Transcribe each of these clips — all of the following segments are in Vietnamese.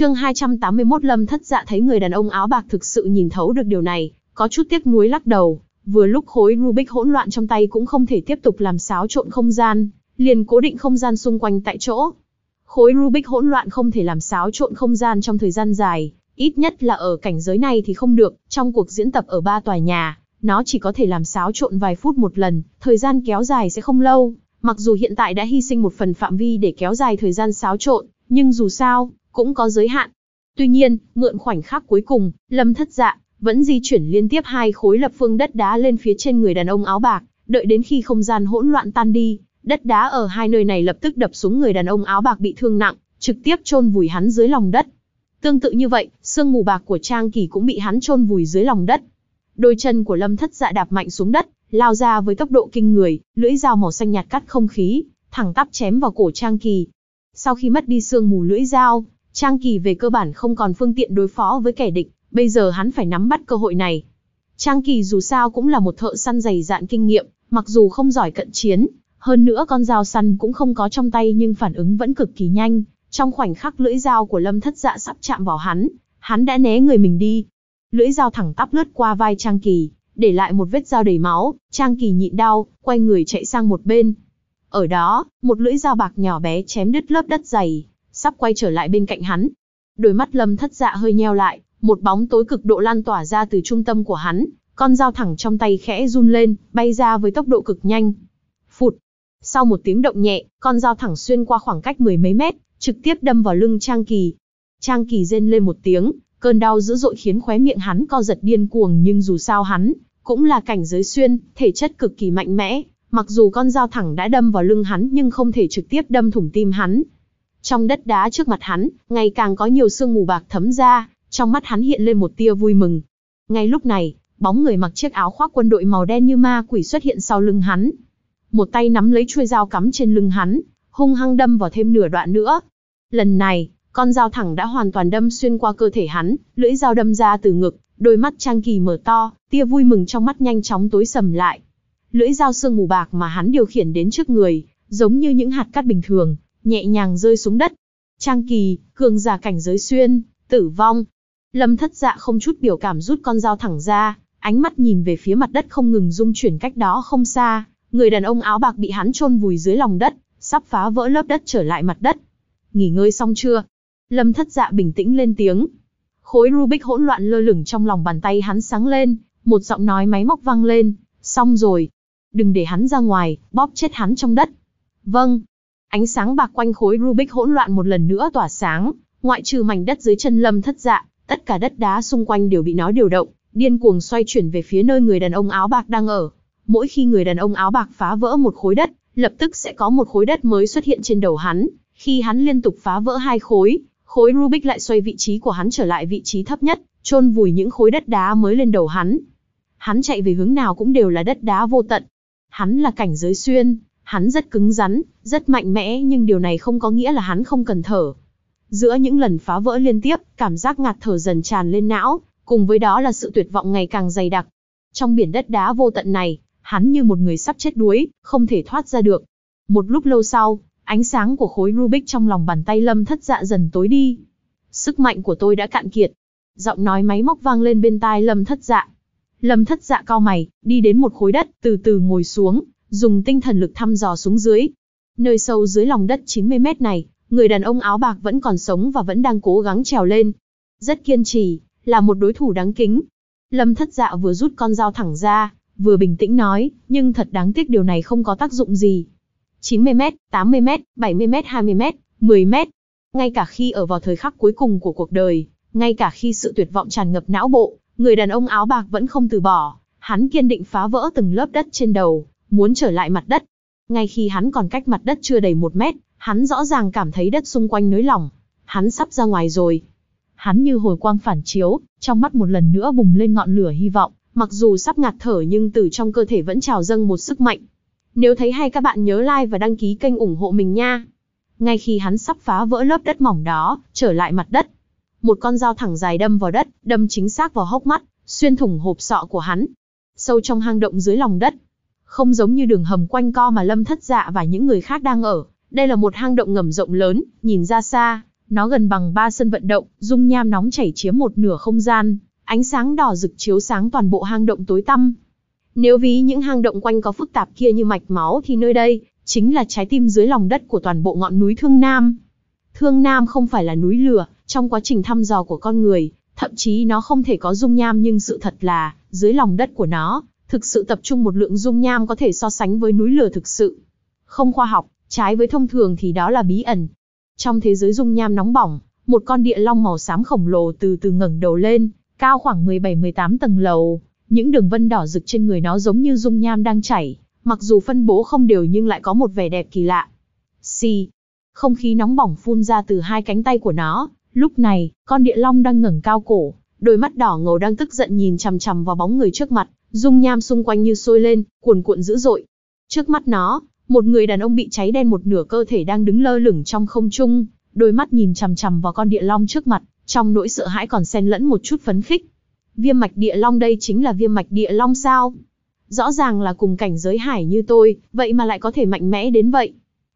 Chương 281 Lâm Thất Dạ thấy người đàn ông áo bạc thực sự nhìn thấu được điều này, có chút tiếc nuối lắc đầu, vừa lúc khối Rubik hỗn loạn trong tay cũng không thể tiếp tục làm xáo trộn không gian, liền cố định không gian xung quanh tại chỗ. Khối Rubik hỗn loạn không thể làm xáo trộn không gian trong thời gian dài, ít nhất là ở cảnh giới này thì không được, trong cuộc diễn tập ở ba tòa nhà, nó chỉ có thể làm xáo trộn vài phút một lần, thời gian kéo dài sẽ không lâu, mặc dù hiện tại đã hy sinh một phần phạm vi để kéo dài thời gian xáo trộn, nhưng dù sao, cũng có giới hạn. Tuy nhiên, mượn khoảnh khắc cuối cùng, Lâm Thất Dạ vẫn di chuyển liên tiếp hai khối lập phương đất đá lên phía trên người đàn ông áo bạc, đợi đến khi không gian hỗn loạn tan đi, đất đá ở hai nơi này lập tức đập xuống người đàn ông áo bạc bị thương nặng, trực tiếp chôn vùi hắn dưới lòng đất. Tương tự như vậy, sương mù bạc của Trang Kỳ cũng bị hắn chôn vùi dưới lòng đất. Đôi chân của Lâm Thất Dạ đạp mạnh xuống đất, lao ra với tốc độ kinh người, lưỡi dao màu xanh nhạt cắt không khí, thẳng tắp chém vào cổ Trang Kỳ. Sau khi mất đi sương mù lưỡi dao, Trang Kỳ về cơ bản không còn phương tiện đối phó với kẻ địch, bây giờ hắn phải nắm bắt cơ hội này. Trang Kỳ dù sao cũng là một thợ săn dày dạn kinh nghiệm, mặc dù không giỏi cận chiến, hơn nữa con dao săn cũng không có trong tay nhưng phản ứng vẫn cực kỳ nhanh. Trong khoảnh khắc lưỡi dao của Lâm Thất Dạ sắp chạm vào hắn, hắn đã né người mình đi. Lưỡi dao thẳng tắp lướt qua vai Trang Kỳ, để lại một vết dao đầy máu, Trang Kỳ nhịn đau, quay người chạy sang một bên. Ở đó, một lưỡi dao bạc nhỏ bé chém đứt lớp đất dày, sắp quay trở lại bên cạnh hắn. Đôi mắt lâm thất dạ hơi nheo lại, một bóng tối cực độ lan tỏa ra từ trung tâm của hắn, con dao thẳng trong tay khẽ run lên, bay ra với tốc độ cực nhanh. Phụt! Sau một tiếng động nhẹ, con dao thẳng xuyên qua khoảng cách mười mấy mét, trực tiếp đâm vào lưng Trang Kỳ. Trang Kỳ rên lên một tiếng, cơn đau dữ dội khiến khóe miệng hắn co giật điên cuồng nhưng dù sao hắn, cũng là cảnh giới xuyên, thể chất cực kỳ mạnh mẽ. Mặc dù con dao thẳng đã đâm vào lưng hắn nhưng không thể trực tiếp đâm thủng tim hắn, trong đất đá trước mặt hắn, ngày càng có nhiều sương mù bạc thấm ra, trong mắt hắn hiện lên một tia vui mừng. Ngay lúc này, bóng người mặc chiếc áo khoác quân đội màu đen như ma quỷ xuất hiện sau lưng hắn. Một tay nắm lấy chuôi dao cắm trên lưng hắn, hung hăng đâm vào thêm nửa đoạn nữa. Lần này, con dao thẳng đã hoàn toàn đâm xuyên qua cơ thể hắn, lưỡi dao đâm ra từ ngực, đôi mắt Trang Kỳ mở to, tia vui mừng trong mắt nhanh chóng tối sầm lại. Lưỡi dao sương mù bạc mà hắn điều khiển đến trước người, giống như những hạt cát bình thường, nhẹ nhàng rơi xuống đất. Trang Kỳ, cường giả cảnh giới xuyên, tử vong. Lâm thất dạ không chút biểu cảm rút con dao thẳng ra, ánh mắt nhìn về phía mặt đất không ngừng rung chuyển cách đó không xa. Người đàn ông áo bạc bị hắn chôn vùi dưới lòng đất, sắp phá vỡ lớp đất trở lại mặt đất. Nghỉ ngơi xong chưa? Lâm thất dạ bình tĩnh lên tiếng. Khối Rubik hỗn loạn lơ lửng trong lòng bàn tay hắn sáng lên, một giọng nói máy móc vang lên, xong rồi. Đừng để hắn ra ngoài, bóp chết hắn trong đất. Vâng, Ánh sáng bạc quanh khối Rubik hỗn loạn một lần nữa tỏa sáng, ngoại trừ mảnh đất dưới chân lâm thất dạ, tất cả đất đá xung quanh đều bị nó điều động, điên cuồng xoay chuyển về phía nơi người đàn ông áo bạc đang ở. Mỗi khi người đàn ông áo bạc phá vỡ một khối đất, lập tức sẽ có một khối đất mới xuất hiện trên đầu hắn. Khi hắn liên tục phá vỡ hai khối, khối Rubik lại xoay vị trí của hắn trở lại vị trí thấp nhất, chôn vùi những khối đất đá mới lên đầu hắn. Hắn chạy về hướng nào cũng đều là đất đá vô tận. Hắn là cảnh giới xuyên, Hắn rất cứng rắn, rất mạnh mẽ nhưng điều này không có nghĩa là hắn không cần thở. Giữa những lần phá vỡ liên tiếp, cảm giác ngạt thở dần tràn lên não, cùng với đó là sự tuyệt vọng ngày càng dày đặc. Trong biển đất đá vô tận này, hắn như một người sắp chết đuối, không thể thoát ra được. Một lúc lâu sau, ánh sáng của khối Rubik trong lòng bàn tay lâm thất dạ dần tối đi. Sức mạnh của tôi đã cạn kiệt. Giọng nói máy móc vang lên bên tai lâm thất dạ. Lâm thất dạ cao mày, đi đến một khối đất, từ từ ngồi xuống, dùng tinh thần lực thăm dò xuống dưới. Nơi sâu dưới lòng đất 90 mét này, người đàn ông áo bạc vẫn còn sống và vẫn đang cố gắng trèo lên. Rất kiên trì, là một đối thủ đáng kính. Lâm thất dạ vừa rút con dao thẳng ra, vừa bình tĩnh nói, nhưng thật đáng tiếc điều này không có tác dụng gì. 90 mét, 80 mét, 70 mét, 20 mét, 10 mét. Ngay cả khi ở vào thời khắc cuối cùng của cuộc đời, ngay cả khi sự tuyệt vọng tràn ngập não bộ, người đàn ông áo bạc vẫn không từ bỏ. Hắn kiên định phá vỡ từng lớp đất trên đầu, muốn trở lại mặt đất. Ngay khi hắn còn cách mặt đất chưa đầy một mét, hắn rõ ràng cảm thấy đất xung quanh nới lỏng. Hắn sắp ra ngoài rồi. Hắn như hồi quang phản chiếu, trong mắt một lần nữa bùng lên ngọn lửa hy vọng, mặc dù sắp ngạt thở nhưng từ trong cơ thể vẫn trào dâng một sức mạnh. Nếu thấy hay các bạn nhớ like và đăng ký kênh ủng hộ mình nha. Ngay khi hắn sắp phá vỡ lớp đất mỏng đó, trở lại mặt đất. Một con dao thẳng dài đâm vào đất, đâm chính xác vào hốc mắt, xuyên thủng hộp sọ của hắn. Sâu trong hang động dưới lòng đất, không giống như đường hầm quanh co mà Lâm Thất Dạ và những người khác đang ở, đây là một hang động ngầm rộng lớn, nhìn ra xa, nó gần bằng ba sân vận động, dung nham nóng chảy chiếm một nửa không gian, ánh sáng đỏ rực chiếu sáng toàn bộ hang động tối tăm. Nếu ví những hang động quanh có phức tạp kia như mạch máu thì nơi đây chính là trái tim dưới lòng đất của toàn bộ ngọn núi Thương Nam. Thương Nam không phải là núi lửa, trong quá trình thăm dò của con người, thậm chí nó không thể có dung nham nhưng sự thật là, dưới lòng đất của nó, thực sự tập trung một lượng dung nham có thể so sánh với núi lửa thực sự. Không khoa học, trái với thông thường thì đó là bí ẩn. Trong thế giới dung nham nóng bỏng, một con địa long màu xám khổng lồ từ từ ngẩng đầu lên, cao khoảng 17-18 tầng lầu, những đường vân đỏ rực trên người nó giống như dung nham đang chảy, mặc dù phân bố không đều nhưng lại có một vẻ đẹp kỳ lạ. Xì, không khí nóng bỏng phun ra từ hai cánh tay của nó, lúc này, con địa long đang ngẩng cao cổ, đôi mắt đỏ ngầu đang tức giận nhìn chằm chằm vào bóng người trước mặt, Dung nham xung quanh như sôi lên, cuồn cuộn dữ dội. Trước mắt nó, một người đàn ông bị cháy đen một nửa cơ thể đang đứng lơ lửng trong không trung, đôi mắt nhìn chằm chằm vào con địa long trước mặt, trong nỗi sợ hãi còn xen lẫn một chút phấn khích. Viêm mạch địa long đây chính là viêm mạch địa long sao? Rõ ràng là cùng cảnh giới hải như tôi, vậy mà lại có thể mạnh mẽ đến vậy.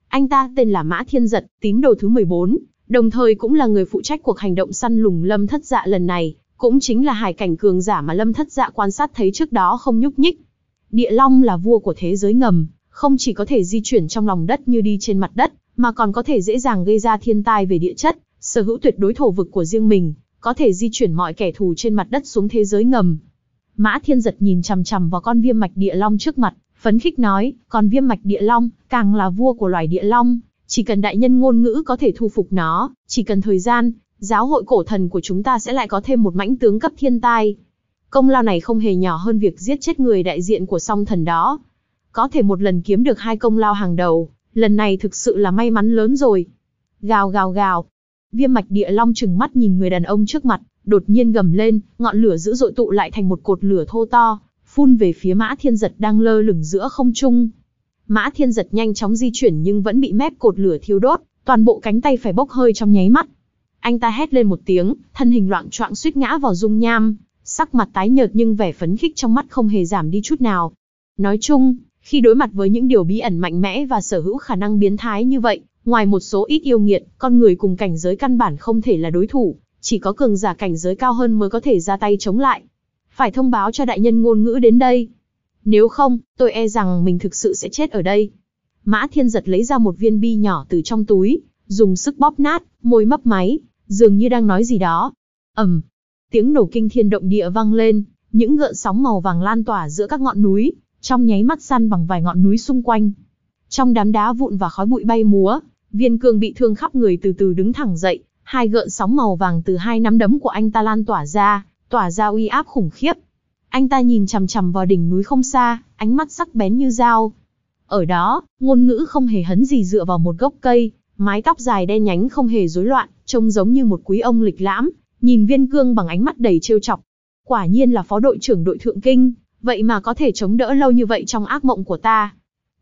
Anh ta tên là Mã Thiên Giật, tín đồ thứ 14, đồng thời cũng là người phụ trách cuộc hành động săn lùng lâm thất dạ lần này, cũng chính là hải cảnh cường giả mà lâm thất dạ quan sát thấy trước đó không nhúc nhích. Địa Long là vua của thế giới ngầm, không chỉ có thể di chuyển trong lòng đất như đi trên mặt đất, mà còn có thể dễ dàng gây ra thiên tai về địa chất, sở hữu tuyệt đối thổ vực của riêng mình, có thể di chuyển mọi kẻ thù trên mặt đất xuống thế giới ngầm. Mã Thiên Giật nhìn chằm chằm vào con viêm mạch địa long trước mặt, phấn khích nói, con viêm mạch địa long, càng là vua của loài địa long, chỉ cần đại nhân ngôn ngữ có thể thu phục nó, chỉ cần thời gian, giáo hội cổ thần của chúng ta sẽ lại có thêm một mãnh tướng cấp thiên tai. Công lao này không hề nhỏ hơn việc giết chết người đại diện của song thần đó. Có thể một lần kiếm được hai công lao hàng đầu, lần này thực sự là may mắn lớn rồi. Gào gào gào. Viêm mạch địa long trừng mắt nhìn người đàn ông trước mặt, đột nhiên gầm lên, ngọn lửa dữ dội tụ lại thành một cột lửa thô to, phun về phía mã thiên giật đang lơ lửng giữa không trung. Mã thiên giật nhanh chóng di chuyển nhưng vẫn bị mép cột lửa thiêu đốt, toàn bộ cánh tay phải bốc hơi trong nháy mắt. Anh ta hét lên một tiếng, thân hình loạn choạng suýt ngã vào dung nham, sắc mặt tái nhợt nhưng vẻ phấn khích trong mắt không hề giảm đi chút nào. Nói chung, khi đối mặt với những điều bí ẩn mạnh mẽ và sở hữu khả năng biến thái như vậy, ngoài một số ít yêu nghiệt, con người cùng cảnh giới căn bản không thể là đối thủ, chỉ có cường giả cảnh giới cao hơn mới có thể ra tay chống lại. Phải thông báo cho đại nhân ngôn ngữ đến đây. Nếu không, tôi e rằng mình thực sự sẽ chết ở đây. Mã Thiên Giật lấy ra một viên bi nhỏ từ trong túi, dùng sức bóp nát, môi mấp máy, dường như đang nói gì đó. ầm, tiếng nổ kinh thiên động địa vang lên, những gợn sóng màu vàng lan tỏa giữa các ngọn núi, trong nháy mắt săn bằng vài ngọn núi xung quanh. Trong đám đá vụn và khói bụi bay múa, Viên Cương bị thương khắp người từ từ đứng thẳng dậy, hai gợn sóng màu vàng từ hai nắm đấm của anh ta lan tỏa ra, tỏa ra uy áp khủng khiếp. Anh ta nhìn chằm chằm vào đỉnh núi không xa, ánh mắt sắc bén như dao. Ở đó, ngôn ngữ không hề hấn gì dựa vào một gốc cây, mái tóc dài đen nhánh không hề rối loạn, trông giống như một quý ông lịch lãm, nhìn Viên Cương bằng ánh mắt đầy trêu chọc. Quả nhiên là phó đội trưởng đội thượng kinh, vậy mà có thể chống đỡ lâu như vậy trong ác mộng của ta.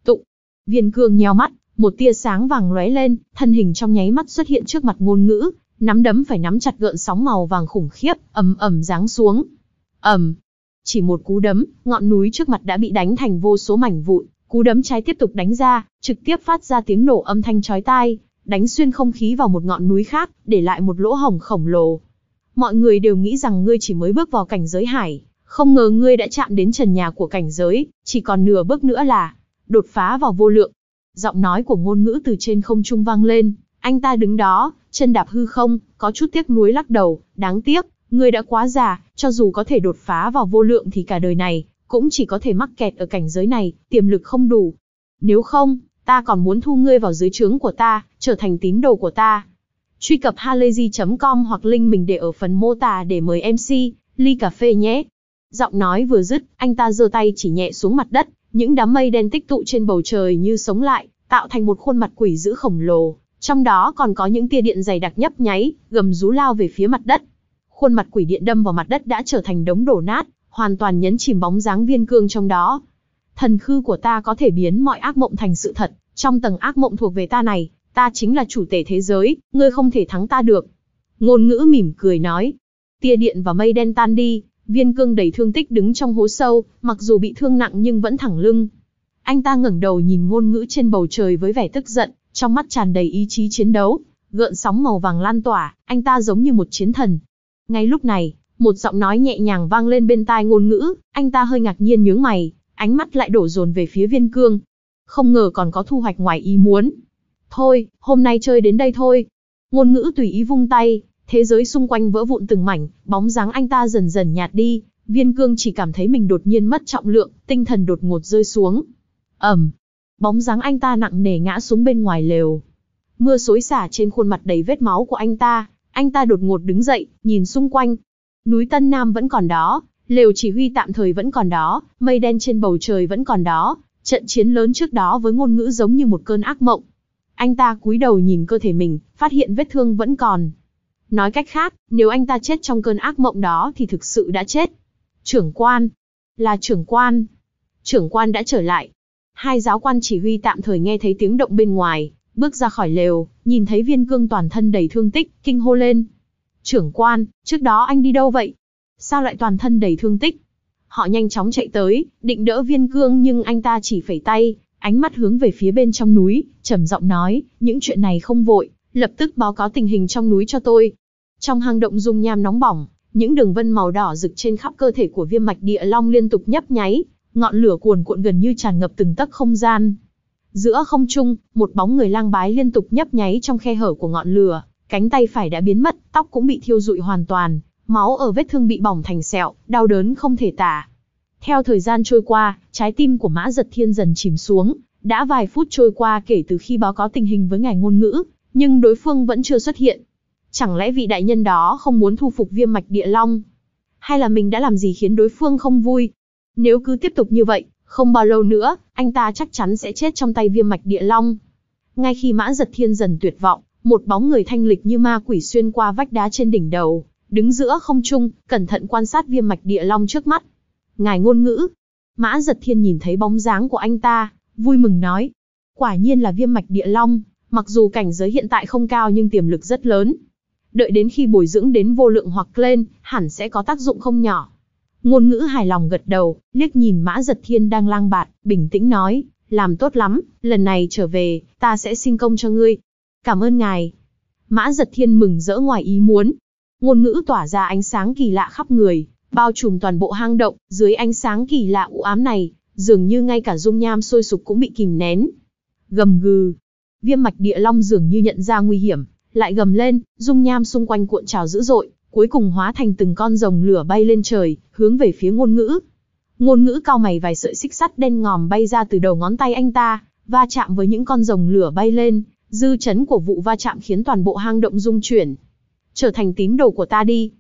Tụng. Viên Cương nheo mắt, một tia sáng vàng lóe lên, thân hình trong nháy mắt xuất hiện trước mặt ngôn ngữ, nắm đấm phải nắm chặt gợn sóng màu vàng khủng khiếp, ầm ầm giáng xuống. Ầm. Chỉ một cú đấm, ngọn núi trước mặt đã bị đánh thành vô số mảnh vụn. Cú đấm trái tiếp tục đánh ra, trực tiếp phát ra tiếng nổ âm thanh chói tai, đánh xuyên không khí vào một ngọn núi khác, để lại một lỗ hổng khổng lồ. Mọi người đều nghĩ rằng ngươi chỉ mới bước vào cảnh giới hải, không ngờ ngươi đã chạm đến trần nhà của cảnh giới, chỉ còn nửa bước nữa là đột phá vào vô lượng. Giọng nói của ngôn ngữ từ trên không trung vang lên, anh ta đứng đó, chân đạp hư không, có chút tiếc nuối lắc đầu, đáng tiếc, ngươi đã quá già, cho dù có thể đột phá vào vô lượng thì cả đời này cũng chỉ có thể mắc kẹt ở cảnh giới này, tiềm lực không đủ. Nếu không, ta còn muốn thu ngươi vào dưới trướng của ta, trở thành tín đồ của ta. Truy cập halayzi.com hoặc link mình để ở phần mô tả để mời MC, ly cà phê nhé. Giọng nói vừa dứt, anh ta giơ tay chỉ nhẹ xuống mặt đất, những đám mây đen tích tụ trên bầu trời như sống lại, tạo thành một khuôn mặt quỷ dữ khổng lồ, trong đó còn có những tia điện dày đặc nhấp nháy, gầm rú lao về phía mặt đất. Khuôn mặt quỷ điện đâm vào mặt đất đã trở thành đống đổ nát, hoàn toàn nhấn chìm bóng dáng viên cương trong đó. Thần khư của ta có thể biến mọi ác mộng thành sự thật, trong tầng ác mộng thuộc về ta này, ta chính là chủ tể thế giới, ngươi không thể thắng ta được. Ngôn ngữ mỉm cười nói, tia điện và mây đen tan đi, viên cương đầy thương tích đứng trong hố sâu, mặc dù bị thương nặng nhưng vẫn thẳng lưng. Anh ta ngẩng đầu nhìn ngôn ngữ trên bầu trời với vẻ tức giận, trong mắt tràn đầy ý chí chiến đấu, gợn sóng màu vàng lan tỏa, anh ta giống như một chiến thần. Ngay lúc này, một giọng nói nhẹ nhàng vang lên bên tai ngôn ngữ, anh ta hơi ngạc nhiên nhướng mày, ánh mắt lại đổ dồn về phía viên cương. Không ngờ còn có thu hoạch ngoài ý muốn. Thôi, hôm nay chơi đến đây thôi. Ngôn ngữ tùy ý vung tay, thế giới xung quanh vỡ vụn từng mảnh, bóng dáng anh ta dần dần nhạt đi. Viên cương chỉ cảm thấy mình đột nhiên mất trọng lượng, tinh thần đột ngột rơi xuống. Ẩm, bóng dáng anh ta nặng nề ngã xuống bên ngoài lều. Mưa xối xả trên khuôn mặt đầy vết máu của anh ta, anh ta đột ngột đứng dậy, nhìn xung quanh, Núi Tân Nam vẫn còn đó, lều chỉ huy tạm thời vẫn còn đó, mây đen trên bầu trời vẫn còn đó, trận chiến lớn trước đó với ngôn ngữ giống như một cơn ác mộng. Anh ta cúi đầu nhìn cơ thể mình, phát hiện vết thương vẫn còn. Nói cách khác, nếu anh ta chết trong cơn ác mộng đó thì thực sự đã chết. Trưởng quan. Là trưởng quan. Trưởng quan đã trở lại. Hai giáo quan chỉ huy tạm thời nghe thấy tiếng động bên ngoài, bước ra khỏi lều, nhìn thấy viên cương toàn thân đầy thương tích, kinh hô lên. Trưởng quan, trước đó anh đi đâu vậy? Sao lại toàn thân đầy thương tích? Họ nhanh chóng chạy tới, định đỡ viên cương nhưng anh ta chỉ phẩy tay, ánh mắt hướng về phía bên trong núi, trầm giọng nói, những chuyện này không vội, lập tức báo cáo tình hình trong núi cho tôi. Trong hang động dung nham nóng bỏng, những đường vân màu đỏ rực trên khắp cơ thể của viêm mạch địa long liên tục nhấp nháy, ngọn lửa cuồn cuộn gần như tràn ngập từng tấc không gian. Giữa không trung, một bóng người lang bái liên tục nhấp nháy trong khe hở của ngọn lửa. Cánh tay phải đã biến mất, tóc cũng bị thiêu rụi hoàn toàn, máu ở vết thương bị bỏng thành sẹo, đau đớn không thể tả. Theo thời gian trôi qua, trái tim của Mã Giật Thiên dần chìm xuống, đã vài phút trôi qua kể từ khi báo cáo tình hình với ngài ngôn ngữ, nhưng đối phương vẫn chưa xuất hiện. Chẳng lẽ vị đại nhân đó không muốn thu phục viêm mạch địa long? Hay là mình đã làm gì khiến đối phương không vui? Nếu cứ tiếp tục như vậy, không bao lâu nữa, anh ta chắc chắn sẽ chết trong tay viêm mạch địa long. Ngay khi mã giật thiên dần tuyệt vọng, một bóng người thanh lịch như ma quỷ xuyên qua vách đá trên đỉnh đầu, đứng giữa không trung, cẩn thận quan sát viêm mạch địa long trước mắt. Ngài ngôn ngữ. Mã giật thiên nhìn thấy bóng dáng của anh ta, vui mừng nói. Quả nhiên là viêm mạch địa long, mặc dù cảnh giới hiện tại không cao nhưng tiềm lực rất lớn. Đợi đến khi bồi dưỡng đến vô lượng hoặc lên, hẳn sẽ có tác dụng không nhỏ. Ngôn ngữ hài lòng gật đầu, liếc nhìn mã giật thiên đang lang bạt, bình tĩnh nói, làm tốt lắm, lần này trở về, ta sẽ xin công cho ngươi, Cảm ơn ngài. Mã giật thiên mừng rỡ ngoài ý muốn. Ngôn ngữ tỏa ra ánh sáng kỳ lạ khắp người, bao trùm toàn bộ hang động, dưới ánh sáng kỳ lạ u ám này, dường như ngay cả dung nham sôi sục cũng bị kìm nén. Gầm gừ. Viêm mạch địa long dường như nhận ra nguy hiểm, lại gầm lên, dung nham xung quanh cuộn trào dữ dội, cuối cùng hóa thành từng con rồng lửa bay lên trời, hướng về phía ngôn ngữ. Ngôn ngữ cao mày vài sợi xích sắt đen ngòm bay ra từ đầu ngón tay anh ta, va chạm với những con rồng lửa bay lên, Dư chấn của vụ va chạm khiến toàn bộ hang động rung chuyển. Trở thành tín đồ của ta đi.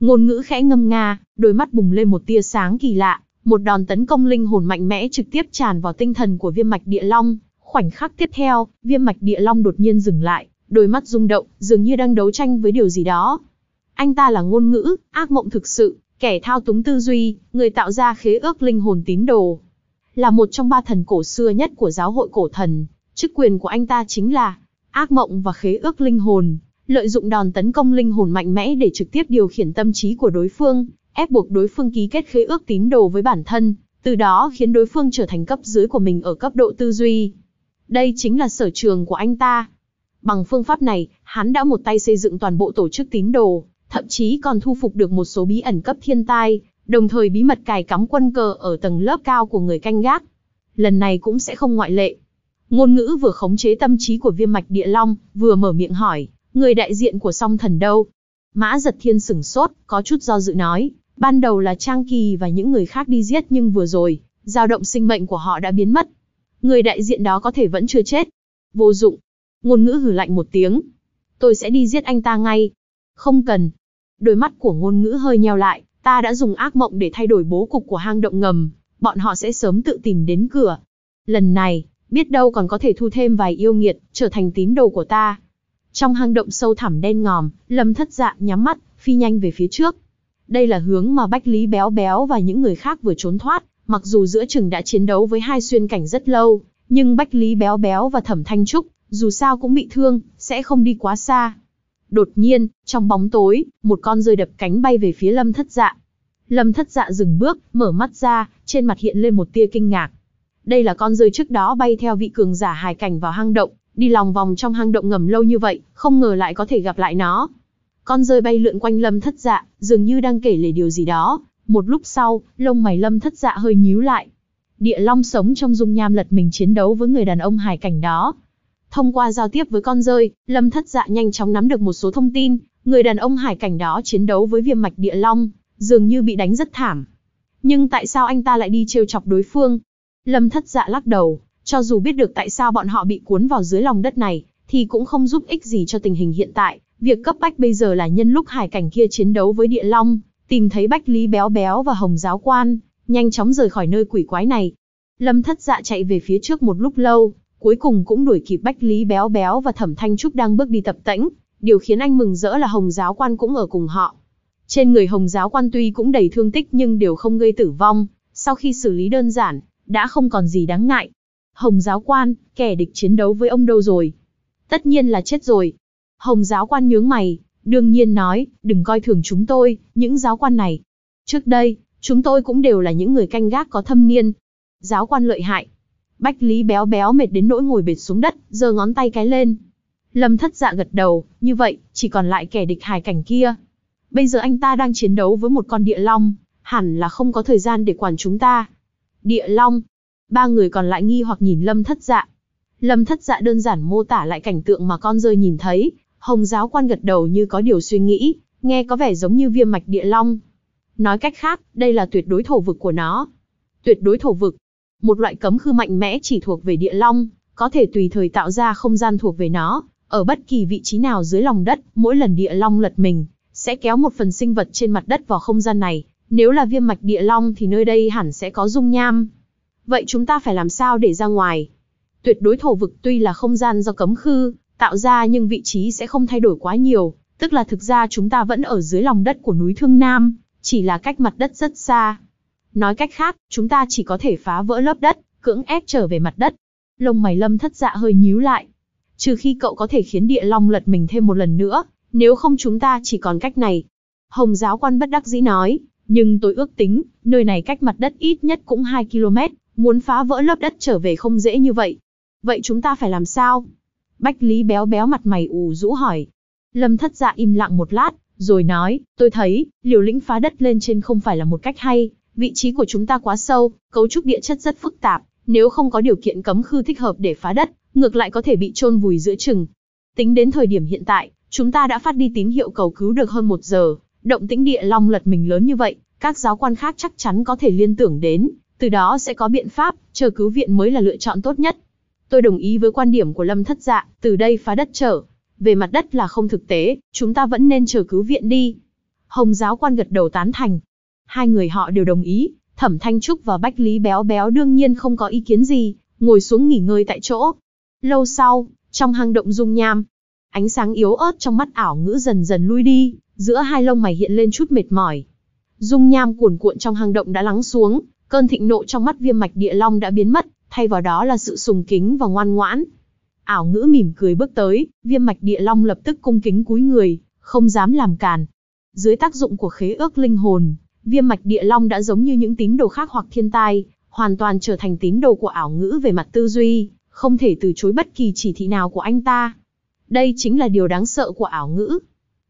Ngôn ngữ khẽ ngâm nga, đôi mắt bùng lên một tia sáng kỳ lạ, một đòn tấn công linh hồn mạnh mẽ trực tiếp tràn vào tinh thần của viêm mạch địa long. Khoảnh khắc tiếp theo, viêm mạch địa long đột nhiên dừng lại, đôi mắt rung động, dường như đang đấu tranh với điều gì đó. Anh ta là ngôn ngữ, ác mộng thực sự, kẻ thao túng tư duy, người tạo ra khế ước linh hồn tín đồ. Là một trong ba thần cổ xưa nhất của giáo hội cổ thần, Chức quyền của anh ta chính là ác mộng và khế ước linh hồn, lợi dụng đòn tấn công linh hồn mạnh mẽ để trực tiếp điều khiển tâm trí của đối phương, ép buộc đối phương ký kết khế ước tín đồ với bản thân, từ đó khiến đối phương trở thành cấp dưới của mình ở cấp độ tư duy. Đây chính là sở trường của anh ta. Bằng phương pháp này, hắn đã một tay xây dựng toàn bộ tổ chức tín đồ, thậm chí còn thu phục được một số bí ẩn cấp thiên tai, đồng thời bí mật cài cắm quân cờ ở tầng lớp cao của người canh gác. Lần này cũng sẽ không ngoại lệ. Ngôn ngữ vừa khống chế tâm trí của viêm mạch địa long, vừa mở miệng hỏi, người đại diện của song thần đâu? Mã giật thiên sửng sốt, có chút do dự nói, ban đầu là Trang Kỳ và những người khác đi giết nhưng vừa rồi, dao động sinh mệnh của họ đã biến mất. Người đại diện đó có thể vẫn chưa chết. Vô dụng. Ngôn ngữ hử lạnh một tiếng. Tôi sẽ đi giết anh ta ngay. Không cần. Đôi mắt của ngôn ngữ hơi nheo lại, ta đã dùng ác mộng để thay đổi bố cục của hang động ngầm, bọn họ sẽ sớm tự tìm đến cửa. Lần này, biết đâu còn có thể thu thêm vài yêu nghiệt, trở thành tín đồ của ta. Trong hang động sâu thẳm đen ngòm, Lâm Thất Dạ nhắm mắt, phi nhanh về phía trước. Đây là hướng mà Bách Lý Béo Béo và những người khác vừa trốn thoát, mặc dù giữa chừng đã chiến đấu với hai xuyên cảnh rất lâu, nhưng Bách Lý Béo Béo và Thẩm Thanh Trúc, dù sao cũng bị thương, sẽ không đi quá xa. Đột nhiên, trong bóng tối, một con rơi đập cánh bay về phía Lâm Thất Dạ. Lâm Thất Dạ dừng bước, mở mắt ra, trên mặt hiện lên một tia kinh ngạc. Đây là con rơi trước đó bay theo vị cường giả hài cảnh vào hang động, đi lòng vòng trong hang động ngầm lâu như vậy, không ngờ lại có thể gặp lại nó. Con rơi bay lượn quanh lâm thất dạ, dường như đang kể lể điều gì đó. Một lúc sau, lông mày lâm thất dạ hơi nhíu lại. Địa long sống trong dung nham lật mình chiến đấu với người đàn ông hài cảnh đó. Thông qua giao tiếp với con rơi, lâm thất dạ nhanh chóng nắm được một số thông tin. Người đàn ông hải cảnh đó chiến đấu với viêm mạch địa long, dường như bị đánh rất thảm. Nhưng tại sao anh ta lại đi trêu chọc đối phương, Lâm thất dạ lắc đầu, cho dù biết được tại sao bọn họ bị cuốn vào dưới lòng đất này, thì cũng không giúp ích gì cho tình hình hiện tại. Việc cấp bách bây giờ là nhân lúc hải cảnh kia chiến đấu với địa long, tìm thấy bách lý béo béo và hồng giáo quan, nhanh chóng rời khỏi nơi quỷ quái này. Lâm thất dạ chạy về phía trước một lúc lâu, cuối cùng cũng đuổi kịp bách lý béo béo và thẩm thanh trúc đang bước đi tập tễnh. Điều khiến anh mừng rỡ là hồng giáo quan cũng ở cùng họ. Trên người hồng giáo quan tuy cũng đầy thương tích nhưng đều không gây tử vong. Sau khi xử lý đơn giản, đã không còn gì đáng ngại. Hồng giáo quan, kẻ địch chiến đấu với ông đâu rồi? Tất nhiên là chết rồi. Hồng giáo quan nhướng mày, đương nhiên nói, đừng coi thường chúng tôi, những giáo quan này. Trước đây, chúng tôi cũng đều là những người canh gác có thâm niên. Giáo quan lợi hại. Bách Lý béo béo mệt đến nỗi ngồi bệt xuống đất, giơ ngón tay cái lên. Lâm thất dạ gật đầu, như vậy, chỉ còn lại kẻ địch hài cảnh kia. Bây giờ anh ta đang chiến đấu với một con địa long, hẳn là không có thời gian để quản chúng ta địa long. Ba người còn lại nghi hoặc nhìn lâm thất dạ. Lâm thất dạ đơn giản mô tả lại cảnh tượng mà con rơi nhìn thấy, hồng giáo quan gật đầu như có điều suy nghĩ, nghe có vẻ giống như viêm mạch địa long. Nói cách khác, đây là tuyệt đối thổ vực của nó. Tuyệt đối thổ vực, một loại cấm khư mạnh mẽ chỉ thuộc về địa long, có thể tùy thời tạo ra không gian thuộc về nó, ở bất kỳ vị trí nào dưới lòng đất, mỗi lần địa long lật mình, sẽ kéo một phần sinh vật trên mặt đất vào không gian này, nếu là viêm mạch địa long thì nơi đây hẳn sẽ có dung nham. Vậy chúng ta phải làm sao để ra ngoài? Tuyệt đối thổ vực tuy là không gian do cấm khư, tạo ra nhưng vị trí sẽ không thay đổi quá nhiều, tức là thực ra chúng ta vẫn ở dưới lòng đất của núi Thương Nam, chỉ là cách mặt đất rất xa. Nói cách khác, chúng ta chỉ có thể phá vỡ lớp đất, cưỡng ép trở về mặt đất. Lông mày lâm thất dạ hơi nhíu lại. Trừ khi cậu có thể khiến địa long lật mình thêm một lần nữa, nếu không chúng ta chỉ còn cách này. Hồng giáo quan bất đắc dĩ nói, nhưng tôi ước tính, nơi này cách mặt đất ít nhất cũng 2 km, muốn phá vỡ lớp đất trở về không dễ như vậy. Vậy chúng ta phải làm sao? Bách Lý béo béo mặt mày ù rũ hỏi. Lâm thất dạ im lặng một lát, rồi nói, tôi thấy, liều lĩnh phá đất lên trên không phải là một cách hay, vị trí của chúng ta quá sâu, cấu trúc địa chất rất phức tạp, nếu không có điều kiện cấm khư thích hợp để phá đất, ngược lại có thể bị chôn vùi giữa chừng. Tính đến thời điểm hiện tại, chúng ta đã phát đi tín hiệu cầu cứu được hơn một giờ, Động tĩnh địa long lật mình lớn như vậy, các giáo quan khác chắc chắn có thể liên tưởng đến, từ đó sẽ có biện pháp, chờ cứu viện mới là lựa chọn tốt nhất. Tôi đồng ý với quan điểm của Lâm Thất Dạ, từ đây phá đất trở. Về mặt đất là không thực tế, chúng ta vẫn nên chờ cứu viện đi. Hồng giáo quan gật đầu tán thành. Hai người họ đều đồng ý, Thẩm Thanh Trúc và Bách Lý Béo Béo đương nhiên không có ý kiến gì, ngồi xuống nghỉ ngơi tại chỗ. Lâu sau, trong hang động dung nham, ánh sáng yếu ớt trong mắt ảo ngữ dần dần lui đi, giữa hai lông mày hiện lên chút mệt mỏi. Dung nham cuồn cuộn trong hang động đã lắng xuống, cơn thịnh nộ trong mắt viêm mạch địa long đã biến mất, thay vào đó là sự sùng kính và ngoan ngoãn. Ảo ngữ mỉm cười bước tới, viêm mạch địa long lập tức cung kính cúi người, không dám làm càn. Dưới tác dụng của khế ước linh hồn, viêm mạch địa long đã giống như những tín đồ khác hoặc thiên tai, hoàn toàn trở thành tín đồ của ảo ngữ về mặt tư duy, không thể từ chối bất kỳ chỉ thị nào của anh ta. Đây chính là điều đáng sợ của ảo ngữ.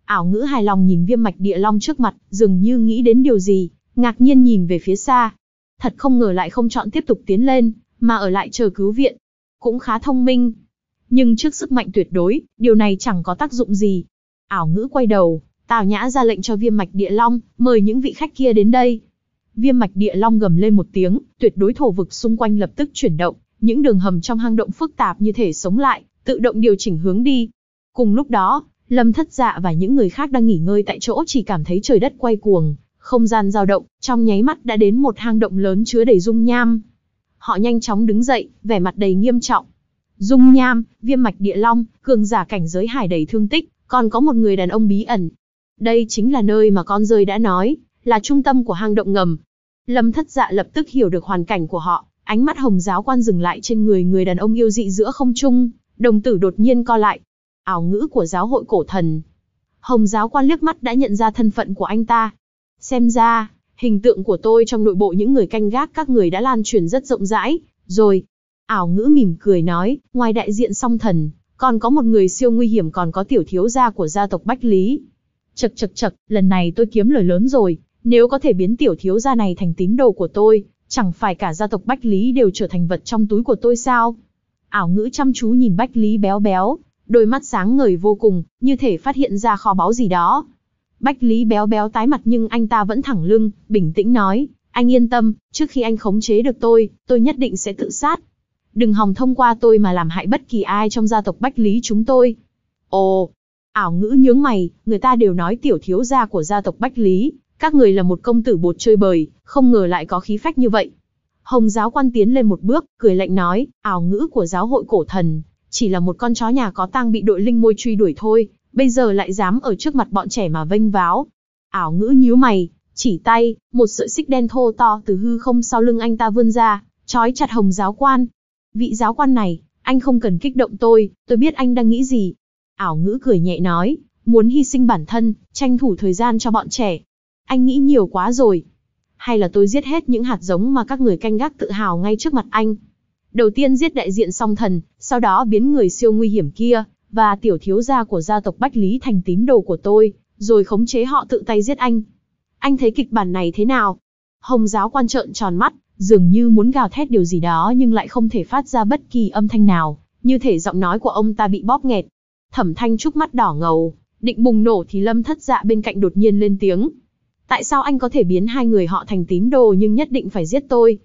Ảo ngữ hài lòng nhìn viêm mạch địa long trước mặt, dường như nghĩ đến điều gì, ngạc nhiên nhìn về phía xa. Thật không ngờ lại không chọn tiếp tục tiến lên, mà ở lại chờ cứu viện. Cũng khá thông minh. Nhưng trước sức mạnh tuyệt đối, điều này chẳng có tác dụng gì. Ảo ngữ quay đầu, Tào Nhã ra lệnh cho viêm mạch địa long, mời những vị khách kia đến đây. Viêm mạch địa long gầm lên một tiếng, tuyệt đối thổ vực xung quanh lập tức chuyển động, những đường hầm trong hang động phức tạp như thể sống lại, tự động điều chỉnh hướng đi. Cùng lúc đó, Lâm thất dạ và những người khác đang nghỉ ngơi tại chỗ chỉ cảm thấy trời đất quay cuồng, không gian dao động, trong nháy mắt đã đến một hang động lớn chứa đầy dung nham. Họ nhanh chóng đứng dậy, vẻ mặt đầy nghiêm trọng. Dung nham, viêm mạch địa long, cường giả cảnh giới hải đầy thương tích, còn có một người đàn ông bí ẩn. Đây chính là nơi mà con rơi đã nói, là trung tâm của hang động ngầm. Lâm thất dạ lập tức hiểu được hoàn cảnh của họ, ánh mắt hồng giáo quan dừng lại trên người người đàn ông yêu dị giữa không trung, đồng tử đột nhiên co lại, ảo ngữ của giáo hội cổ thần. Hồng giáo quan liếc mắt đã nhận ra thân phận của anh ta. Xem ra, hình tượng của tôi trong nội bộ những người canh gác các người đã lan truyền rất rộng rãi, rồi. Ảo ngữ mỉm cười nói, ngoài đại diện song thần, còn có một người siêu nguy hiểm còn có tiểu thiếu gia của gia tộc Bách Lý. Chật chật chật, lần này tôi kiếm lời lớn rồi, nếu có thể biến tiểu thiếu gia này thành tín đồ của tôi, chẳng phải cả gia tộc Bách Lý đều trở thành vật trong túi của tôi sao? Ảo ngữ chăm chú nhìn Bách Lý béo béo, đôi mắt sáng ngời vô cùng, như thể phát hiện ra kho báu gì đó. Bách Lý béo béo tái mặt nhưng anh ta vẫn thẳng lưng, bình tĩnh nói, anh yên tâm, trước khi anh khống chế được tôi, tôi nhất định sẽ tự sát. Đừng hòng thông qua tôi mà làm hại bất kỳ ai trong gia tộc Bách Lý chúng tôi. Ồ, ảo ngữ nhướng mày, người ta đều nói tiểu thiếu gia của gia tộc Bách Lý, các người là một công tử bột chơi bời, không ngờ lại có khí phách như vậy. Hồng giáo quan tiến lên một bước, cười lạnh nói, ảo ngữ của giáo hội cổ thần, chỉ là một con chó nhà có tang bị đội linh môi truy đuổi thôi, bây giờ lại dám ở trước mặt bọn trẻ mà vênh váo. Ảo ngữ nhíu mày, chỉ tay, một sợi xích đen thô to từ hư không sau lưng anh ta vươn ra, trói chặt hồng giáo quan. Vị giáo quan này, anh không cần kích động tôi, tôi biết anh đang nghĩ gì. Ảo ngữ cười nhẹ nói, muốn hy sinh bản thân, tranh thủ thời gian cho bọn trẻ. Anh nghĩ nhiều quá rồi. Hay là tôi giết hết những hạt giống mà các người canh gác tự hào ngay trước mặt anh. Đầu tiên giết đại diện song thần, sau đó biến người siêu nguy hiểm kia, và tiểu thiếu gia của gia tộc Bách Lý thành tín đồ của tôi, rồi khống chế họ tự tay giết anh. Anh thấy kịch bản này thế nào? Hồng giáo quan trợn tròn mắt, dường như muốn gào thét điều gì đó nhưng lại không thể phát ra bất kỳ âm thanh nào, như thể giọng nói của ông ta bị bóp nghẹt. Thẩm thanh trúc mắt đỏ ngầu, định bùng nổ thì lâm thất dạ bên cạnh đột nhiên lên tiếng. Tại sao anh có thể biến hai người họ thành tín đồ nhưng nhất định phải giết tôi?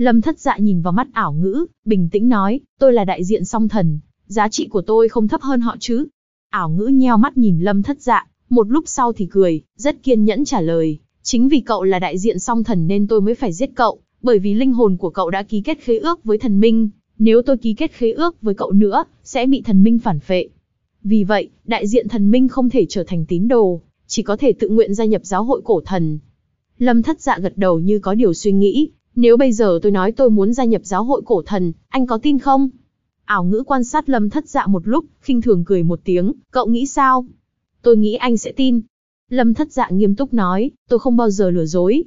Lâm thất dạ nhìn vào mắt ảo ngữ, bình tĩnh nói, tôi là đại diện song thần, giá trị của tôi không thấp hơn họ chứ. Ảo ngữ nheo mắt nhìn lâm thất dạ, một lúc sau thì cười, rất kiên nhẫn trả lời, chính vì cậu là đại diện song thần nên tôi mới phải giết cậu, bởi vì linh hồn của cậu đã ký kết khế ước với thần minh, nếu tôi ký kết khế ước với cậu nữa, sẽ bị thần minh phản phệ. Vì vậy, đại diện thần minh không thể trở thành tín đồ, chỉ có thể tự nguyện gia nhập giáo hội cổ thần. Lâm thất dạ gật đầu như có điều suy nghĩ, nếu bây giờ tôi nói tôi muốn gia nhập giáo hội cổ thần, anh có tin không? Ảo ngữ quan sát lâm thất dạ một lúc, khinh thường cười một tiếng, cậu nghĩ sao? Tôi nghĩ anh sẽ tin. Lâm thất dạ nghiêm túc nói, tôi không bao giờ lừa dối.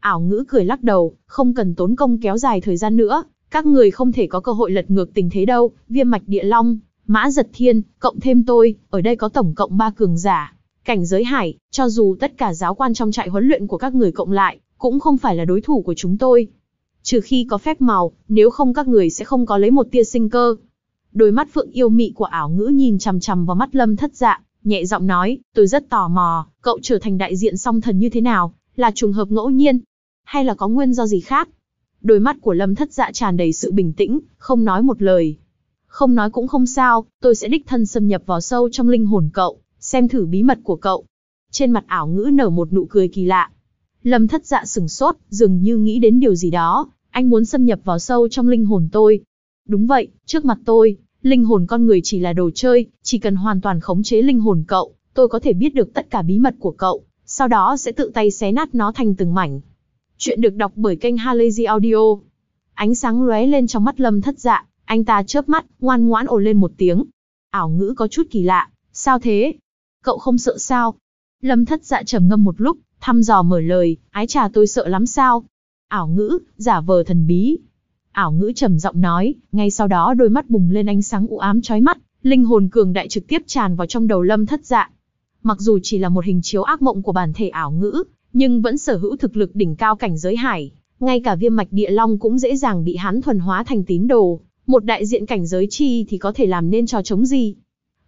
Ảo ngữ cười lắc đầu, không cần tốn công kéo dài thời gian nữa, các người không thể có cơ hội lật ngược tình thế đâu, viêm mạch địa long, mã giật thiên, cộng thêm tôi, ở đây có tổng cộng ba cường giả. Cảnh giới hải, cho dù tất cả giáo quan trong trại huấn luyện của các người cộng lại, cũng không phải là đối thủ của chúng tôi. Trừ khi có phép màu, nếu không các người sẽ không có lấy một tia sinh cơ. Đôi mắt phượng yêu mị của ảo ngữ nhìn chằm chằm vào mắt lâm thất dạ, nhẹ giọng nói, tôi rất tò mò, cậu trở thành đại diện song thần như thế nào, là trùng hợp ngẫu nhiên, hay là có nguyên do gì khác? Đôi mắt của lâm thất dạ tràn đầy sự bình tĩnh, không nói một lời. Không nói cũng không sao, tôi sẽ đích thân xâm nhập vào sâu trong linh hồn cậu, xem thử bí mật của cậu. Trên mặt ảo ngữ nở một nụ cười kỳ lạ, Lâm thất dạ sửng sốt, dường như nghĩ đến điều gì đó, anh muốn xâm nhập vào sâu trong linh hồn tôi. Đúng vậy, trước mặt tôi, linh hồn con người chỉ là đồ chơi, chỉ cần hoàn toàn khống chế linh hồn cậu, tôi có thể biết được tất cả bí mật của cậu, sau đó sẽ tự tay xé nát nó thành từng mảnh. Chuyện được đọc bởi kênh Halazy Audio. Ánh sáng lóe lên trong mắt Lâm thất dạ, anh ta chớp mắt, ngoan ngoãn ồ lên một tiếng. Ảo ngữ có chút kỳ lạ, sao thế? Cậu không sợ sao? Lâm thất dạ trầm ngâm một lúc, Thăm dò mở lời, ái trà tôi sợ lắm sao? Ảo ngữ, giả vờ thần bí. Ảo ngữ trầm giọng nói, ngay sau đó đôi mắt bùng lên ánh sáng u ám chói mắt, linh hồn cường đại trực tiếp tràn vào trong đầu lâm thất dạ. Mặc dù chỉ là một hình chiếu ác mộng của bản thể ảo ngữ, nhưng vẫn sở hữu thực lực đỉnh cao cảnh giới hải. Ngay cả viêm mạch địa long cũng dễ dàng bị hắn thuần hóa thành tín đồ, một đại diện cảnh giới chi thì có thể làm nên trò chống gì.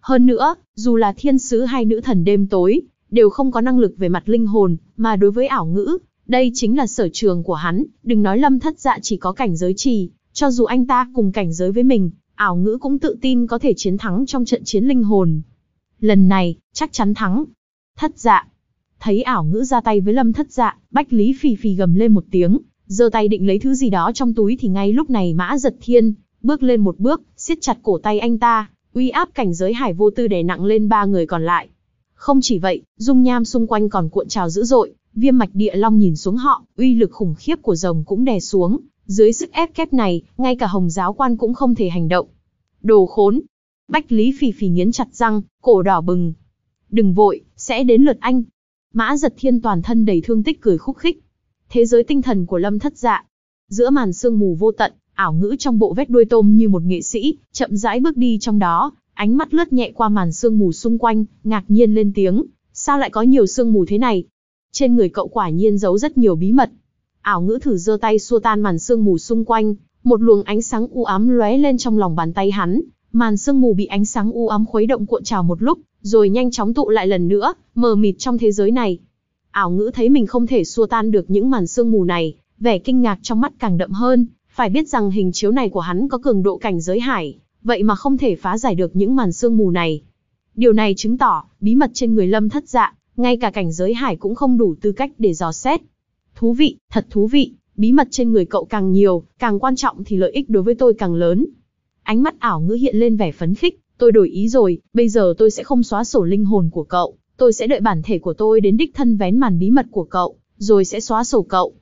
Hơn nữa, dù là thiên sứ hay nữ thần đêm tối, đều không có năng lực về mặt linh hồn, mà đối với ảo ngữ, đây chính là sở trường của hắn, đừng nói lâm thất dạ chỉ có cảnh giới trì, cho dù anh ta cùng cảnh giới với mình, ảo ngữ cũng tự tin có thể chiến thắng trong trận chiến linh hồn. Lần này, chắc chắn thắng. Thất dạ. Thấy ảo ngữ ra tay với lâm thất dạ, bách lý phì phì gầm lên một tiếng, giơ tay định lấy thứ gì đó trong túi thì ngay lúc này mã giật thiên, bước lên một bước, siết chặt cổ tay anh ta, uy áp cảnh giới hải vô tư đè nặng lên ba người còn lại. Không chỉ vậy, dung nham xung quanh còn cuộn trào dữ dội, viêm mạch địa long nhìn xuống họ, uy lực khủng khiếp của rồng cũng đè xuống. Dưới sức ép kép này, ngay cả hồng giáo quan cũng không thể hành động. Đồ khốn! Bách Lý Phì Phì nghiến chặt răng, cổ đỏ bừng. Đừng vội, sẽ đến lượt anh. Mã giật thiên toàn thân đầy thương tích cười khúc khích. Thế giới tinh thần của lâm thất dạ. Giữa màn sương mù vô tận, ảo ngữ trong bộ vét đuôi tôm như một nghệ sĩ, chậm rãi bước đi trong đó, Ánh mắt lướt nhẹ qua màn sương mù xung quanh, ngạc nhiên lên tiếng, sao lại có nhiều sương mù thế này? Trên người cậu quả nhiên giấu rất nhiều bí mật. Ảo ngữ thử giơ tay xua tan màn sương mù xung quanh, một luồng ánh sáng u ám lóe lên trong lòng bàn tay hắn, màn sương mù bị ánh sáng u ám khuấy động cuộn trào một lúc, rồi nhanh chóng tụ lại lần nữa, mờ mịt trong thế giới này. Ảo ngữ thấy mình không thể xua tan được những màn sương mù này, vẻ kinh ngạc trong mắt càng đậm hơn, phải biết rằng hình chiếu này của hắn có cường độ cảnh giới hải, vậy mà không thể phá giải được những màn sương mù này. Điều này chứng tỏ, bí mật trên người lâm thất dạ, ngay cả cảnh giới hải cũng không đủ tư cách để dò xét. Thú vị, thật thú vị, bí mật trên người cậu càng nhiều, càng quan trọng thì lợi ích đối với tôi càng lớn. Ánh mắt ảo ngữ hiện lên vẻ phấn khích, tôi đổi ý rồi, bây giờ tôi sẽ không xóa sổ linh hồn của cậu, tôi sẽ đợi bản thể của tôi đến đích thân vén màn bí mật của cậu, rồi sẽ xóa sổ cậu.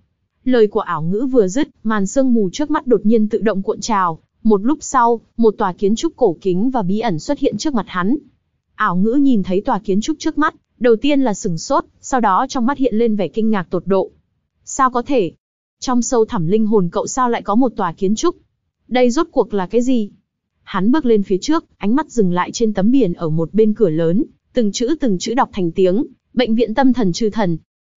Lời của ảo ngữ vừa dứt, màn sương mù trước mắt đột nhiên tự động cuộn trào, một lúc sau, một tòa kiến trúc cổ kính và bí ẩn xuất hiện trước mặt hắn. Ảo ngữ nhìn thấy tòa kiến trúc trước mắt, đầu tiên là sừng sốt, sau đó trong mắt hiện lên vẻ kinh ngạc tột độ. Sao có thể? Trong sâu thẳm linh hồn cậu sao lại có một tòa kiến trúc? Đây rốt cuộc là cái gì? Hắn bước lên phía trước, ánh mắt dừng lại trên tấm biển ở một bên cửa lớn, từng chữ từng chữ đọc thành tiếng, bệnh viện tâm thần trừ thần.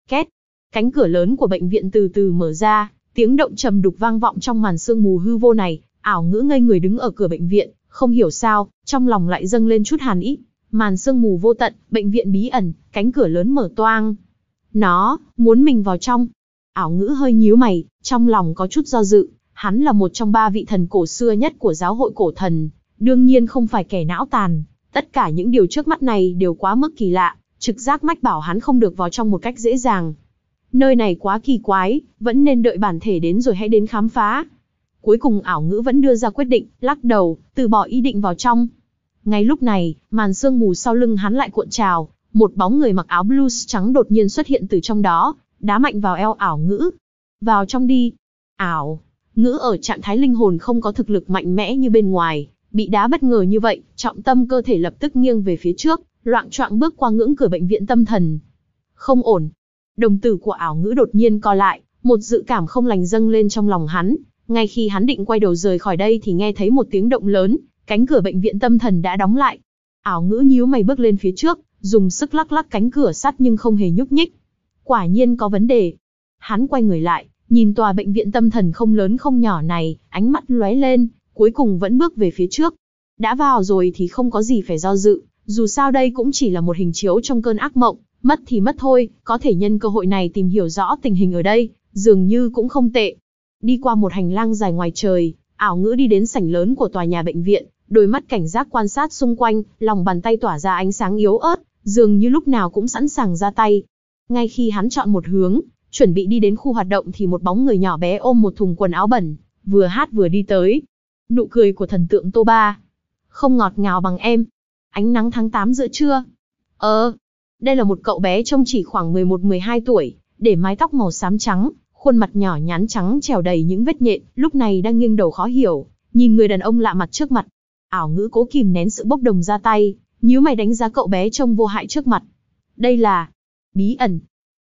Két. Cánh cửa lớn của bệnh viện từ từ mở ra, tiếng động trầm đục vang vọng trong màn sương mù hư vô này, Ảo ngữ ngây người đứng ở cửa bệnh viện, không hiểu sao, trong lòng lại dâng lên chút hàn ý. Màn sương mù vô tận, bệnh viện bí ẩn, cánh cửa lớn mở toang. Nó, muốn mình vào trong. Ảo ngữ hơi nhíu mày, trong lòng có chút do dự. Hắn là một trong ba vị thần cổ xưa nhất của giáo hội cổ thần. Đương nhiên không phải kẻ não tàn. Tất cả những điều trước mắt này đều quá mức kỳ lạ. Trực giác mách bảo hắn không được vào trong một cách dễ dàng. Nơi này quá kỳ quái, vẫn nên đợi bản thể đến rồi hãy đến khám phá. Cuối cùng ảo ngữ vẫn đưa ra quyết định, lắc đầu, từ bỏ ý định vào trong. Ngay lúc này, màn sương mù sau lưng hắn lại cuộn trào, một bóng người mặc áo blues trắng đột nhiên xuất hiện từ trong đó, đá mạnh vào eo ảo ngữ. Vào trong đi. Ảo. Ngữ ở trạng thái linh hồn không có thực lực mạnh mẽ như bên ngoài, bị đá bất ngờ như vậy, trọng tâm cơ thể lập tức nghiêng về phía trước, loạn trọng bước qua ngưỡng cửa bệnh viện tâm thần. Không ổn. Đồng tử của ảo ngữ đột nhiên co lại, một dự cảm không lành dâng lên trong lòng hắn, ngay khi hắn định quay đầu rời khỏi đây thì nghe thấy một tiếng động lớn, cánh cửa bệnh viện tâm thần đã đóng lại. Ảo ngữ nhíu mày bước lên phía trước, dùng sức lắc lắc cánh cửa sắt nhưng không hề nhúc nhích. Quả nhiên có vấn đề. Hắn quay người lại, nhìn tòa bệnh viện tâm thần không lớn không nhỏ này, ánh mắt lóe lên, cuối cùng vẫn bước về phía trước. Đã vào rồi thì không có gì phải do dự, dù sao đây cũng chỉ là một hình chiếu trong cơn ác mộng, mất thì mất thôi, có thể nhân cơ hội này tìm hiểu rõ tình hình ở đây, dường như cũng không tệ. Đi qua một hành lang dài ngoài trời, ảo ngữ đi đến sảnh lớn của tòa nhà bệnh viện, đôi mắt cảnh giác quan sát xung quanh, lòng bàn tay tỏa ra ánh sáng yếu ớt, dường như lúc nào cũng sẵn sàng ra tay. Ngay khi hắn chọn một hướng, chuẩn bị đi đến khu hoạt động thì một bóng người nhỏ bé ôm một thùng quần áo bẩn, vừa hát vừa đi tới. Nụ cười của thần tượng Tô Ba. Không ngọt ngào bằng em. Ánh nắng tháng 8 giữa trưa. Ờ, đây là một cậu bé trông chỉ khoảng 11-12 tuổi, để mái tóc màu xám trắng, khuôn mặt nhỏ nhắn trắng trèo đầy những vết nhện, lúc này đang nghiêng đầu khó hiểu, nhìn người đàn ông lạ mặt trước mặt. Ảo ngữ cố kìm nén sự bốc đồng ra tay, nhíu mày đánh giá cậu bé trông vô hại trước mặt. Đây là bí ẩn.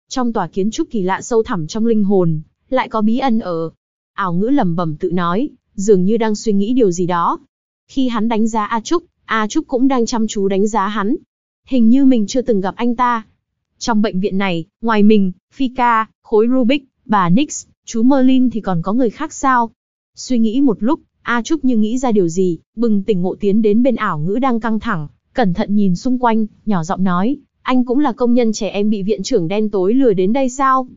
Trong tòa kiến trúc kỳ lạ sâu thẳm trong linh hồn, lại có bí ẩn ở. Ảo ngữ lẩm bẩm tự nói, dường như đang suy nghĩ điều gì đó. Khi hắn đánh giá A Trúc, A Trúc cũng đang chăm chú đánh giá hắn. Hình như mình chưa từng gặp anh ta. Trong bệnh viện này, ngoài mình, Phi Ca, khối Rubik, Bà Nix, chú Merlin thì còn có người khác sao? Suy nghĩ một lúc, A Trúc như nghĩ ra điều gì, bừng tỉnh ngộ tiến đến bên ảo ngữ đang căng thẳng, cẩn thận nhìn xung quanh, nhỏ giọng nói, anh cũng là công nhân trẻ em bị viện trưởng đen tối lừa đến đây sao?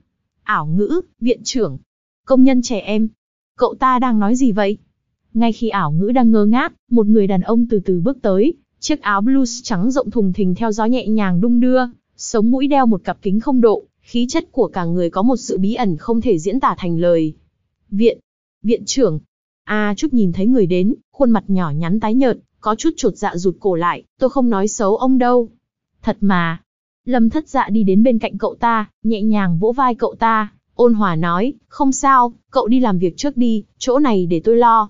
Ảo ngữ, viện trưởng, công nhân trẻ em, cậu ta đang nói gì vậy? Ngay khi ảo ngữ đang ngơ ngác, một người đàn ông từ từ bước tới, chiếc áo blues trắng rộng thùng thình theo gió nhẹ nhàng đung đưa, sống mũi đeo một cặp kính không độ, khí chất của cả người có một sự bí ẩn không thể diễn tả thành lời. Viện, viện trưởng. A Trúc nhìn thấy người đến, khuôn mặt nhỏ nhắn tái nhợt, có chút chột dạ rụt cổ lại, tôi không nói xấu ông đâu. Thật mà. Lâm thất dạ đi đến bên cạnh cậu ta, nhẹ nhàng vỗ vai cậu ta, ôn hòa nói, không sao, cậu đi làm việc trước đi, chỗ này để tôi lo.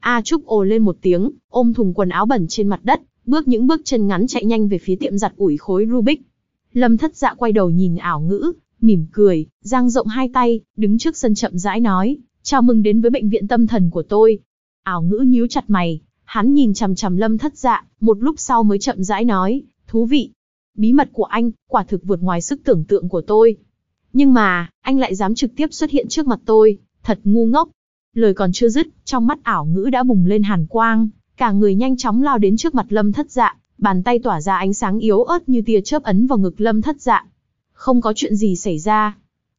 A Trúc ồ lên một tiếng, ôm thùng quần áo bẩn trên mặt đất, bước những bước chân ngắn chạy nhanh về phía tiệm giặt ủi khối Rubik. Lâm thất dạ quay đầu nhìn ảo ngữ, mỉm cười, giang rộng hai tay, đứng trước sân chậm rãi nói, chào mừng đến với bệnh viện tâm thần của tôi. Ảo ngữ nhíu chặt mày, hắn nhìn chằm chằm lâm thất dạ, một lúc sau mới chậm rãi nói, thú vị. Bí mật của anh, quả thực vượt ngoài sức tưởng tượng của tôi. Nhưng mà, anh lại dám trực tiếp xuất hiện trước mặt tôi, thật ngu ngốc. Lời còn chưa dứt, trong mắt ảo ngữ đã bùng lên hàn quang, cả người nhanh chóng lao đến trước mặt lâm thất dạ, bàn tay tỏa ra ánh sáng yếu ớt như tia chớp ấn vào ngực lâm thất dạ. Không có chuyện gì xảy ra.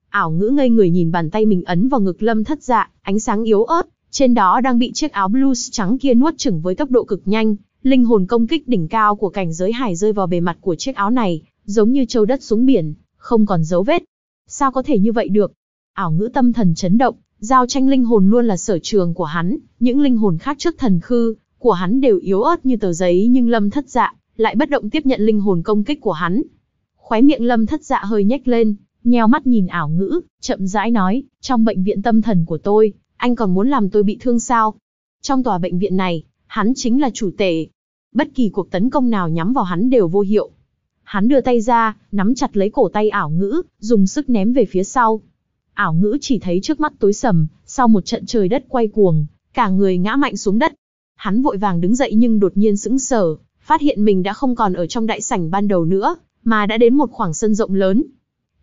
Ảo ngữ ngây người nhìn bàn tay mình ấn vào ngực lâm thất dạ, ánh sáng yếu ớt, trên đó đang bị chiếc áo blues trắng kia nuốt chửng với tốc độ cực nhanh, linh hồn công kích đỉnh cao của cảnh giới hải rơi vào bề mặt của chiếc áo này, giống như châu đất xuống biển, không còn dấu vết. Sao có thể như vậy được? Ảo ngữ tâm thần chấn động, giao tranh linh hồn luôn là sở trường của hắn, những linh hồn khác trước thần khư, của hắn đều yếu ớt như tờ giấy nhưng lâm thất dạ lại bất động tiếp nhận linh hồn công kích của hắn. Khóe miệng lâm thất dạ hơi nhếch lên, nheo mắt nhìn ảo ngữ, chậm rãi nói, trong bệnh viện tâm thần của tôi, anh còn muốn làm tôi bị thương sao? Trong tòa bệnh viện này, hắn chính là chủ tể. Bất kỳ cuộc tấn công nào nhắm vào hắn đều vô hiệu. Hắn đưa tay ra, nắm chặt lấy cổ tay ảo ngữ, dùng sức ném về phía sau. Ảo ngữ chỉ thấy trước mắt tối sầm, sau một trận trời đất quay cuồng, cả người ngã mạnh xuống đất. Hắn vội vàng đứng dậy nhưng đột nhiên sững sờ, phát hiện mình đã không còn ở trong đại sảnh ban đầu nữa, mà đã đến một khoảng sân rộng lớn.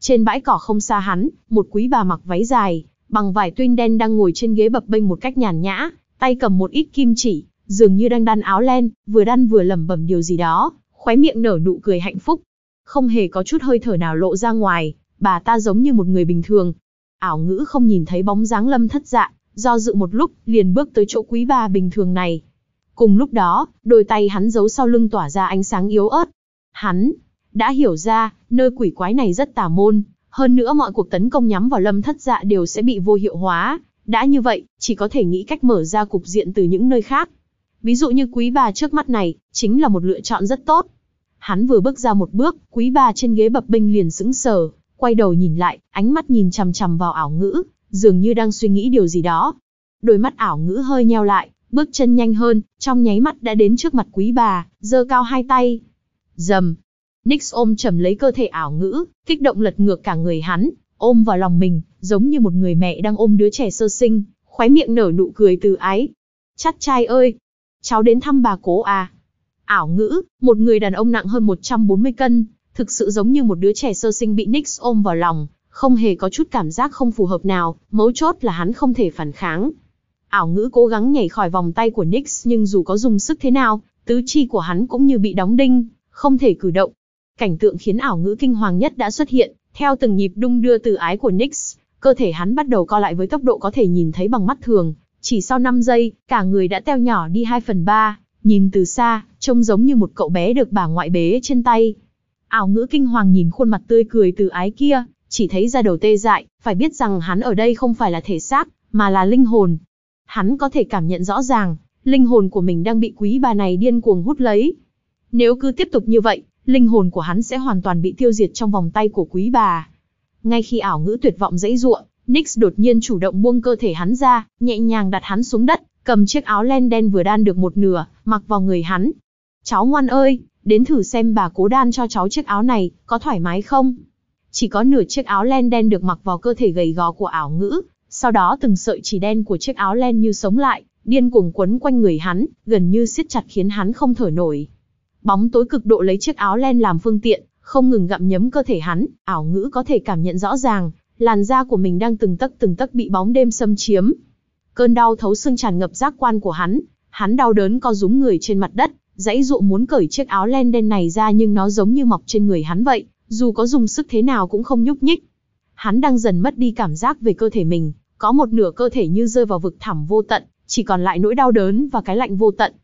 Trên bãi cỏ không xa hắn, một quý bà mặc váy dài, bằng vải tuyên đen đang ngồi trên ghế bập bênh một cách nhàn nhã, tay cầm một ít kim chỉ, dường như đang đan áo len, vừa đan vừa lẩm bẩm điều gì đó, khóe miệng nở nụ cười hạnh phúc. Không hề có chút hơi thở nào lộ ra ngoài, bà ta giống như một người bình thường. Ảo ngữ không nhìn thấy bóng dáng lâm thất dạ, do dự một lúc, liền bước tới chỗ quý bà bình thường này, Cùng lúc đó, đôi tay hắn giấu sau lưng tỏa ra ánh sáng yếu ớt. Hắn đã hiểu ra, nơi quỷ quái này rất tà môn, hơn nữa mọi cuộc tấn công nhắm vào lâm thất dạ đều sẽ bị vô hiệu hóa. Đã như vậy, chỉ có thể nghĩ cách mở ra cục diện từ những nơi khác. Ví dụ như quý bà trước mắt này, chính là một lựa chọn rất tốt. Hắn vừa bước ra một bước, quý bà trên ghế bập binh liền sững sờ, quay đầu nhìn lại, ánh mắt nhìn chằm chằm vào ảo ngữ, dường như đang suy nghĩ điều gì đó. Đôi mắt ảo ngữ hơi nheo lại, bước chân nhanh hơn, trong nháy mắt đã đến trước mặt quý bà, giơ cao hai tay. Dầm. Nix ôm chầm lấy cơ thể ảo ngữ, kích động lật ngược cả người hắn, ôm vào lòng mình, giống như một người mẹ đang ôm đứa trẻ sơ sinh, khóe miệng nở nụ cười từ ái. Chắt trai ơi! Cháu đến thăm bà cố à? Ảo ngữ, một người đàn ông nặng hơn 140 cân, thực sự giống như một đứa trẻ sơ sinh bị Nix ôm vào lòng, không hề có chút cảm giác không phù hợp nào, mấu chốt là hắn không thể phản kháng. Ảo ngữ cố gắng nhảy khỏi vòng tay của Nix nhưng dù có dùng sức thế nào, tứ chi của hắn cũng như bị đóng đinh, không thể cử động. Cảnh tượng khiến ảo ngữ kinh hoàng nhất đã xuất hiện, theo từng nhịp đung đưa từ ái của Nix, cơ thể hắn bắt đầu co lại với tốc độ có thể nhìn thấy bằng mắt thường. Chỉ sau 5 giây, cả người đã teo nhỏ đi 2 phần 3, nhìn từ xa, trông giống như một cậu bé được bà ngoại bế trên tay. Ảo ngữ kinh hoàng nhìn khuôn mặt tươi cười từ ái kia, chỉ thấy ra đầu tê dại, phải biết rằng hắn ở đây không phải là thể xác, mà là linh hồn, Hắn có thể cảm nhận rõ ràng, linh hồn của mình đang bị quý bà này điên cuồng hút lấy. Nếu cứ tiếp tục như vậy, linh hồn của hắn sẽ hoàn toàn bị tiêu diệt trong vòng tay của quý bà. Ngay khi ảo ngữ tuyệt vọng dãy ruộng, Nix đột nhiên chủ động buông cơ thể hắn ra, nhẹ nhàng đặt hắn xuống đất, cầm chiếc áo len đen vừa đan được một nửa, mặc vào người hắn. Cháu ngoan ơi, đến thử xem bà cố đan cho cháu chiếc áo này, có thoải mái không? Chỉ có nửa chiếc áo len đen được mặc vào cơ thể gầy gò của ảo ngữ, sau đó từng sợi chỉ đen của chiếc áo len như sống lại, điên cuồng quấn quanh người hắn, gần như siết chặt khiến hắn không thở nổi. Bóng tối cực độ lấy chiếc áo len làm phương tiện, không ngừng gặm nhấm cơ thể hắn, ảo ngữ có thể cảm nhận rõ ràng, làn da của mình đang từng tấc từng tấc bị bóng đêm xâm chiếm. Cơn đau thấu xương tràn ngập giác quan của hắn, hắn đau đớn co rúm người trên mặt đất, dãy dụ muốn cởi chiếc áo len đen này ra nhưng nó giống như mọc trên người hắn vậy, dù có dùng sức thế nào cũng không nhúc nhích. Hắn đang dần mất đi cảm giác về cơ thể mình, có một nửa cơ thể như rơi vào vực thẳm vô tận, chỉ còn lại nỗi đau đớn và cái lạnh vô tận.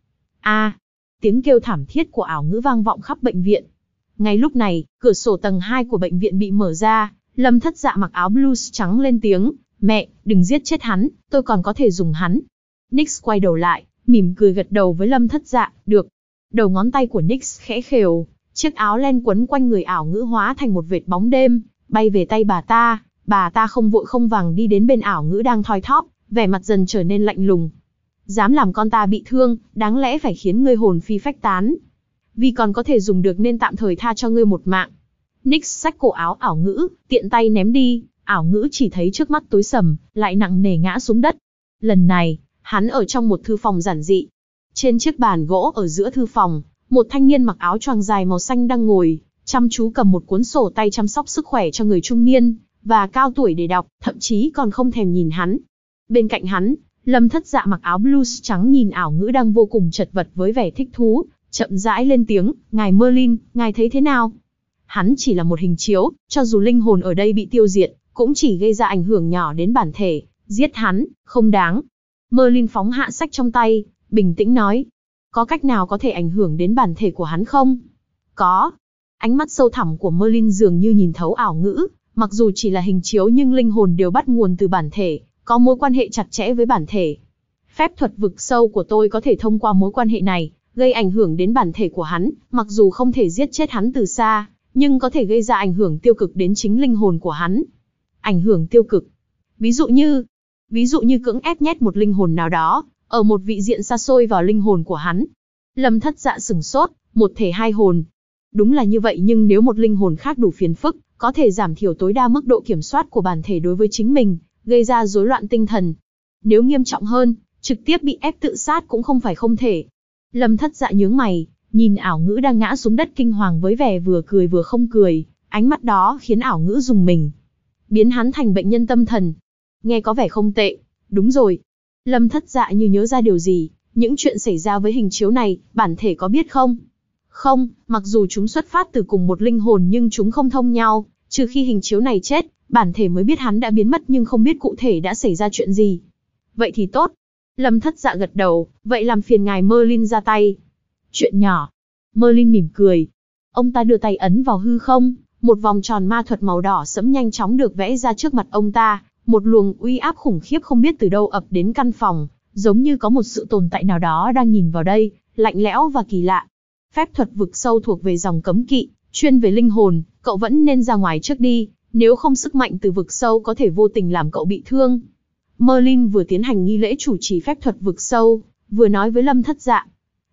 A! tiếng kêu thảm thiết của ảo ngữ vang vọng khắp bệnh viện. Ngay lúc này, cửa sổ tầng 2 của bệnh viện bị mở ra, Lâm Thất Dạ mặc áo blues trắng lên tiếng, "Mẹ, đừng giết chết hắn, tôi còn có thể dùng hắn." Nix quay đầu lại, mỉm cười gật đầu với Lâm Thất Dạ, "Được." Đầu ngón tay của Nix khẽ khều, chiếc áo len quấn quanh người ảo ngữ hóa thành một vệt bóng đêm, bay về tay bà ta, bà ta không vội không vàng đi đến bên ảo ngữ đang thoi thóp, vẻ mặt dần trở nên lạnh lùng. Dám làm con ta bị thương, đáng lẽ phải khiến ngươi hồn phi phách tán. Vì còn có thể dùng được nên tạm thời tha cho ngươi một mạng. Nick xách cổ áo ảo ngữ, tiện tay ném đi, ảo ngữ chỉ thấy trước mắt tối sầm, lại nặng nề ngã xuống đất. Lần này, hắn ở trong một thư phòng giản dị. Trên chiếc bàn gỗ ở giữa thư phòng, một thanh niên mặc áo choàng dài màu xanh đang ngồi, chăm chú cầm một cuốn sổ tay chăm sóc sức khỏe cho người trung niên, và cao tuổi để đọc, thậm chí còn không thèm nhìn hắn. Bên cạnh hắn, Lâm Thất Dạ mặc áo blues trắng nhìn ảo ngữ đang vô cùng chật vật với vẻ thích thú, chậm rãi lên tiếng, "Ngài Merlin, ngài thấy thế nào?" Hắn chỉ là một hình chiếu, cho dù linh hồn ở đây bị tiêu diệt, cũng chỉ gây ra ảnh hưởng nhỏ đến bản thể, giết hắn không đáng. Merlin phóng hạ sách trong tay, bình tĩnh nói, "Có cách nào có thể ảnh hưởng đến bản thể của hắn không?" "Có." Ánh mắt sâu thẳm của Merlin dường như nhìn thấu ảo ngữ, mặc dù chỉ là hình chiếu nhưng linh hồn đều bắt nguồn từ bản thể, có mối quan hệ chặt chẽ với bản thể. Phép thuật vực sâu của tôi có thể thông qua mối quan hệ này, gây ảnh hưởng đến bản thể của hắn, mặc dù không thể giết chết hắn từ xa, nhưng có thể gây ra ảnh hưởng tiêu cực đến chính linh hồn của hắn. Ảnh hưởng tiêu cực. Ví dụ như, ví dụ như cưỡng ép nhét một linh hồn nào đó, ở một vị diện xa xôi vào linh hồn của hắn. Lâm thất dạ sừng sốt, một thể hai hồn. Đúng là như vậy nhưng nếu một linh hồn khác đủ phiền phức, có thể giảm thiểu tối đa mức độ kiểm soát của bản thể đối với chính mình, gây ra rối loạn tinh thần. Nếu nghiêm trọng hơn, trực tiếp bị ép tự sát cũng không phải không thể. Lâm thất dạ nhướng mày, nhìn ảo ngữ đang ngã xuống đất kinh hoàng với vẻ vừa cười vừa không cười, ánh mắt đó khiến ảo ngữ dùng mình. Biến hắn thành bệnh nhân tâm thần. Nghe có vẻ không tệ, đúng rồi. Lâm thất dạ như nhớ ra điều gì, những chuyện xảy ra với hình chiếu này, bản thể có biết không? Không, mặc dù chúng xuất phát từ cùng một linh hồn nhưng chúng không thông nhau, trừ khi hình chiếu này chết, bản thể mới biết hắn đã biến mất nhưng không biết cụ thể đã xảy ra chuyện gì. Vậy thì tốt. Lâm thất dạ gật đầu, vậy làm phiền ngài Merlin ra tay. Chuyện nhỏ. Merlin mỉm cười. Ông ta đưa tay ấn vào hư không, một vòng tròn ma thuật màu đỏ sẫm nhanh chóng được vẽ ra trước mặt ông ta, một luồng uy áp khủng khiếp không biết từ đâu ập đến căn phòng, giống như có một sự tồn tại nào đó đang nhìn vào đây, lạnh lẽo và kỳ lạ phép thuật vực sâu thuộc về dòng cấm kỵ, chuyên về linh hồn, cậu vẫn nên ra ngoài trước đi, nếu không sức mạnh từ vực sâu có thể vô tình làm cậu bị thương. Merlin vừa tiến hành nghi lễ chủ trì phép thuật vực sâu, vừa nói với Lâm Thất Dạ.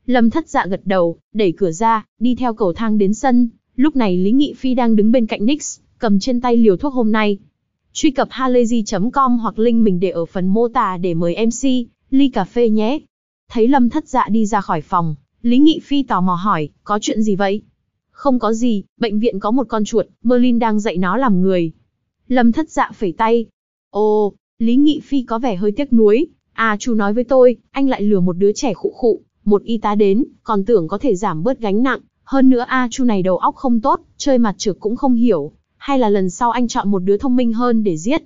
Lâm Thất Dạ gật đầu, đẩy cửa ra, đi theo cầu thang đến sân. Lúc này Lý Nghị Phi đang đứng bên cạnh Nix, cầm trên tay liều thuốc hôm nay. Truy cập halayzi.com hoặc link mình để ở phần mô tả để mời MC, ly cà phê nhé. Thấy Lâm Thất Dạ đi ra khỏi phòng, Lý Nghị Phi tò mò hỏi, có chuyện gì vậy? Không có gì, bệnh viện có một con chuột, Merlin đang dạy nó làm người. Lâm thất dạ phẩy tay. Ồ, Lý Nghị Phi có vẻ hơi tiếc nuối. À chú nói với tôi, anh lại lừa một đứa trẻ khụ khụ, một y tá đến, còn tưởng có thể giảm bớt gánh nặng. Hơn nữa A à, chú này đầu óc không tốt, chơi mặt trực cũng không hiểu. Hay là lần sau anh chọn một đứa thông minh hơn để giết.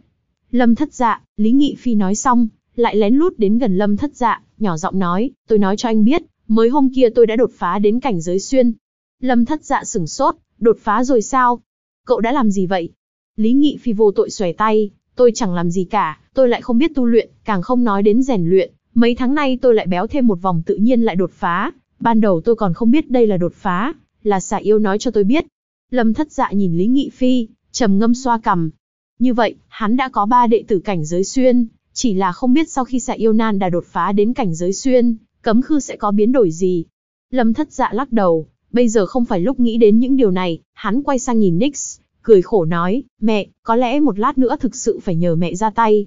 Lâm thất dạ, Lý Nghị Phi nói xong, lại lén lút đến gần Lâm thất dạ, nhỏ giọng nói, tôi nói cho anh biết, Mới hôm kia tôi đã đột phá đến cảnh giới xuyên. Lâm thất dạ sửng sốt, đột phá rồi sao? Cậu đã làm gì vậy? Lý Nghị Phi vô tội xòe tay, tôi chẳng làm gì cả, tôi lại không biết tu luyện, càng không nói đến rèn luyện. Mấy tháng nay tôi lại béo thêm một vòng tự nhiên lại đột phá. Ban đầu tôi còn không biết đây là đột phá, là xà yêu nói cho tôi biết. Lâm thất dạ nhìn Lý Nghị Phi, trầm ngâm xoa cằm. Như vậy, hắn đã có ba đệ tử cảnh giới xuyên, chỉ là không biết sau khi xà yêu nan đã đột phá đến cảnh giới xuyên, cấm khư sẽ có biến đổi gì. Lâm thất dạ lắc đầu, bây giờ không phải lúc nghĩ đến những điều này, hắn quay sang nhìn Nix, cười khổ nói, mẹ, có lẽ một lát nữa thực sự phải nhờ mẹ ra tay.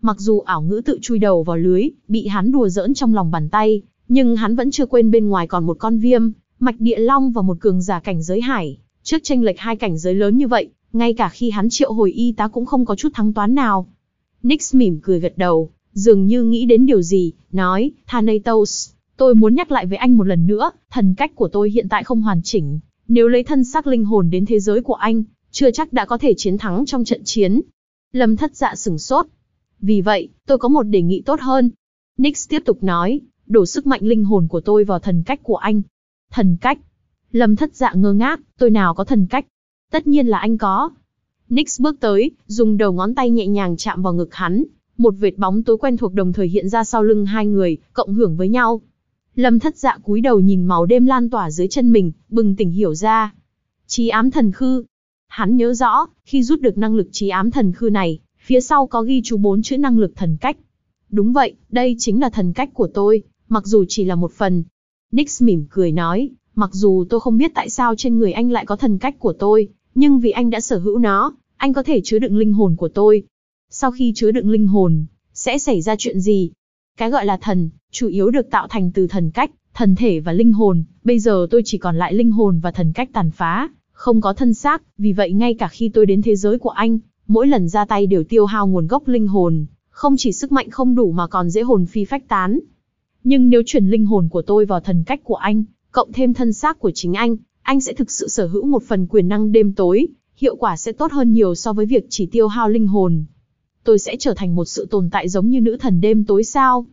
Mặc dù ảo ngữ tự chui đầu vào lưới, bị hắn đùa giỡn trong lòng bàn tay, nhưng hắn vẫn chưa quên bên ngoài còn một con viêm, mạch địa long và một cường giả cảnh giới hải. Trước tranh lệch hai cảnh giới lớn như vậy, ngay cả khi hắn triệu hồi y tá cũng không có chút thắng toán nào. Nix mỉm cười gật đầu, dường như nghĩ đến điều gì, nói, Thanatos, tôi muốn nhắc lại với anh một lần nữa, thần cách của tôi hiện tại không hoàn chỉnh. Nếu lấy thân xác linh hồn đến thế giới của anh, chưa chắc đã có thể chiến thắng trong trận chiến. Lâm thất dạ sửng sốt. Vì vậy, tôi có một đề nghị tốt hơn. Nix tiếp tục nói, đổ sức mạnh linh hồn của tôi vào thần cách của anh. Thần cách? Lâm thất dạ ngơ ngác, tôi nào có thần cách? Tất nhiên là anh có. Nix bước tới, dùng đầu ngón tay nhẹ nhàng chạm vào ngực hắn, một vệt bóng tối quen thuộc đồng thời hiện ra sau lưng hai người, cộng hưởng với nhau. Lâm thất dạ cúi đầu nhìn màu đêm lan tỏa dưới chân mình, bừng tỉnh hiểu ra. Trí ám thần khư. Hắn nhớ rõ, khi rút được năng lực trí ám thần khư này, phía sau có ghi chú bốn chữ năng lực thần cách. Đúng vậy, đây chính là thần cách của tôi, mặc dù chỉ là một phần. Nix mỉm cười nói, mặc dù tôi không biết tại sao trên người anh lại có thần cách của tôi, nhưng vì anh đã sở hữu nó, anh có thể chứa đựng linh hồn của tôi, sau khi chứa đựng linh hồn, sẽ xảy ra chuyện gì. Cái gọi là thần, chủ yếu được tạo thành từ thần cách, thần thể và linh hồn, bây giờ tôi chỉ còn lại linh hồn và thần cách tàn phá, không có thân xác, vì vậy ngay cả khi tôi đến thế giới của anh, mỗi lần ra tay đều tiêu hao nguồn gốc linh hồn, không chỉ sức mạnh không đủ mà còn dễ hồn phi phách tán. Nhưng nếu chuyển linh hồn của tôi vào thần cách của anh, cộng thêm thân xác của chính anh, anh sẽ thực sự sở hữu một phần quyền năng đêm tối, hiệu quả sẽ tốt hơn nhiều so với việc chỉ tiêu hao linh hồn tôi sẽ trở thành một sự tồn tại giống như nữ thần đêm tối sao?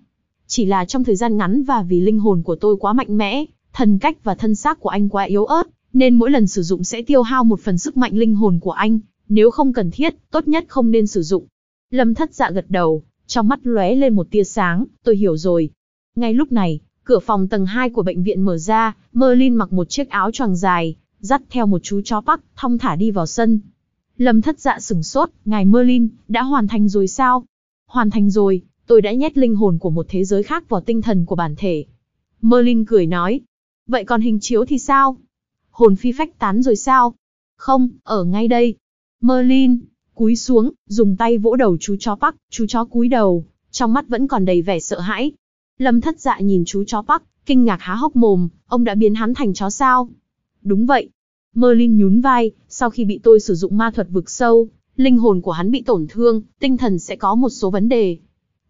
Chỉ là trong thời gian ngắn và vì linh hồn của tôi quá mạnh mẽ, thần cách và thân xác của anh quá yếu ớt, nên mỗi lần sử dụng sẽ tiêu hao một phần sức mạnh linh hồn của anh, nếu không cần thiết, tốt nhất không nên sử dụng. Lâm thất dạ gật đầu, trong mắt lóe lên một tia sáng, tôi hiểu rồi. Ngay lúc này, cửa phòng tầng 2 của bệnh viện mở ra, Merlin mặc một chiếc áo choàng dài, dắt theo một chú chó bắc, thong thả đi vào sân. Lâm thất dạ sửng sốt, ngài Merlin, đã hoàn thành rồi sao? Hoàn thành rồi, tôi đã nhét linh hồn của một thế giới khác vào tinh thần của bản thể. Merlin cười nói. Vậy còn hình chiếu thì sao? Hồn phi phách tán rồi sao? Không, ở ngay đây. Merlin, cúi xuống, dùng tay vỗ đầu chú chó Park, chú chó cúi đầu, trong mắt vẫn còn đầy vẻ sợ hãi. Lâm thất dạ nhìn chú chó Park, kinh ngạc há hốc mồm, ông đã biến hắn thành chó sao? Đúng vậy, Merlin nhún vai, sau khi bị tôi sử dụng ma thuật vực sâu, linh hồn của hắn bị tổn thương, tinh thần sẽ có một số vấn đề.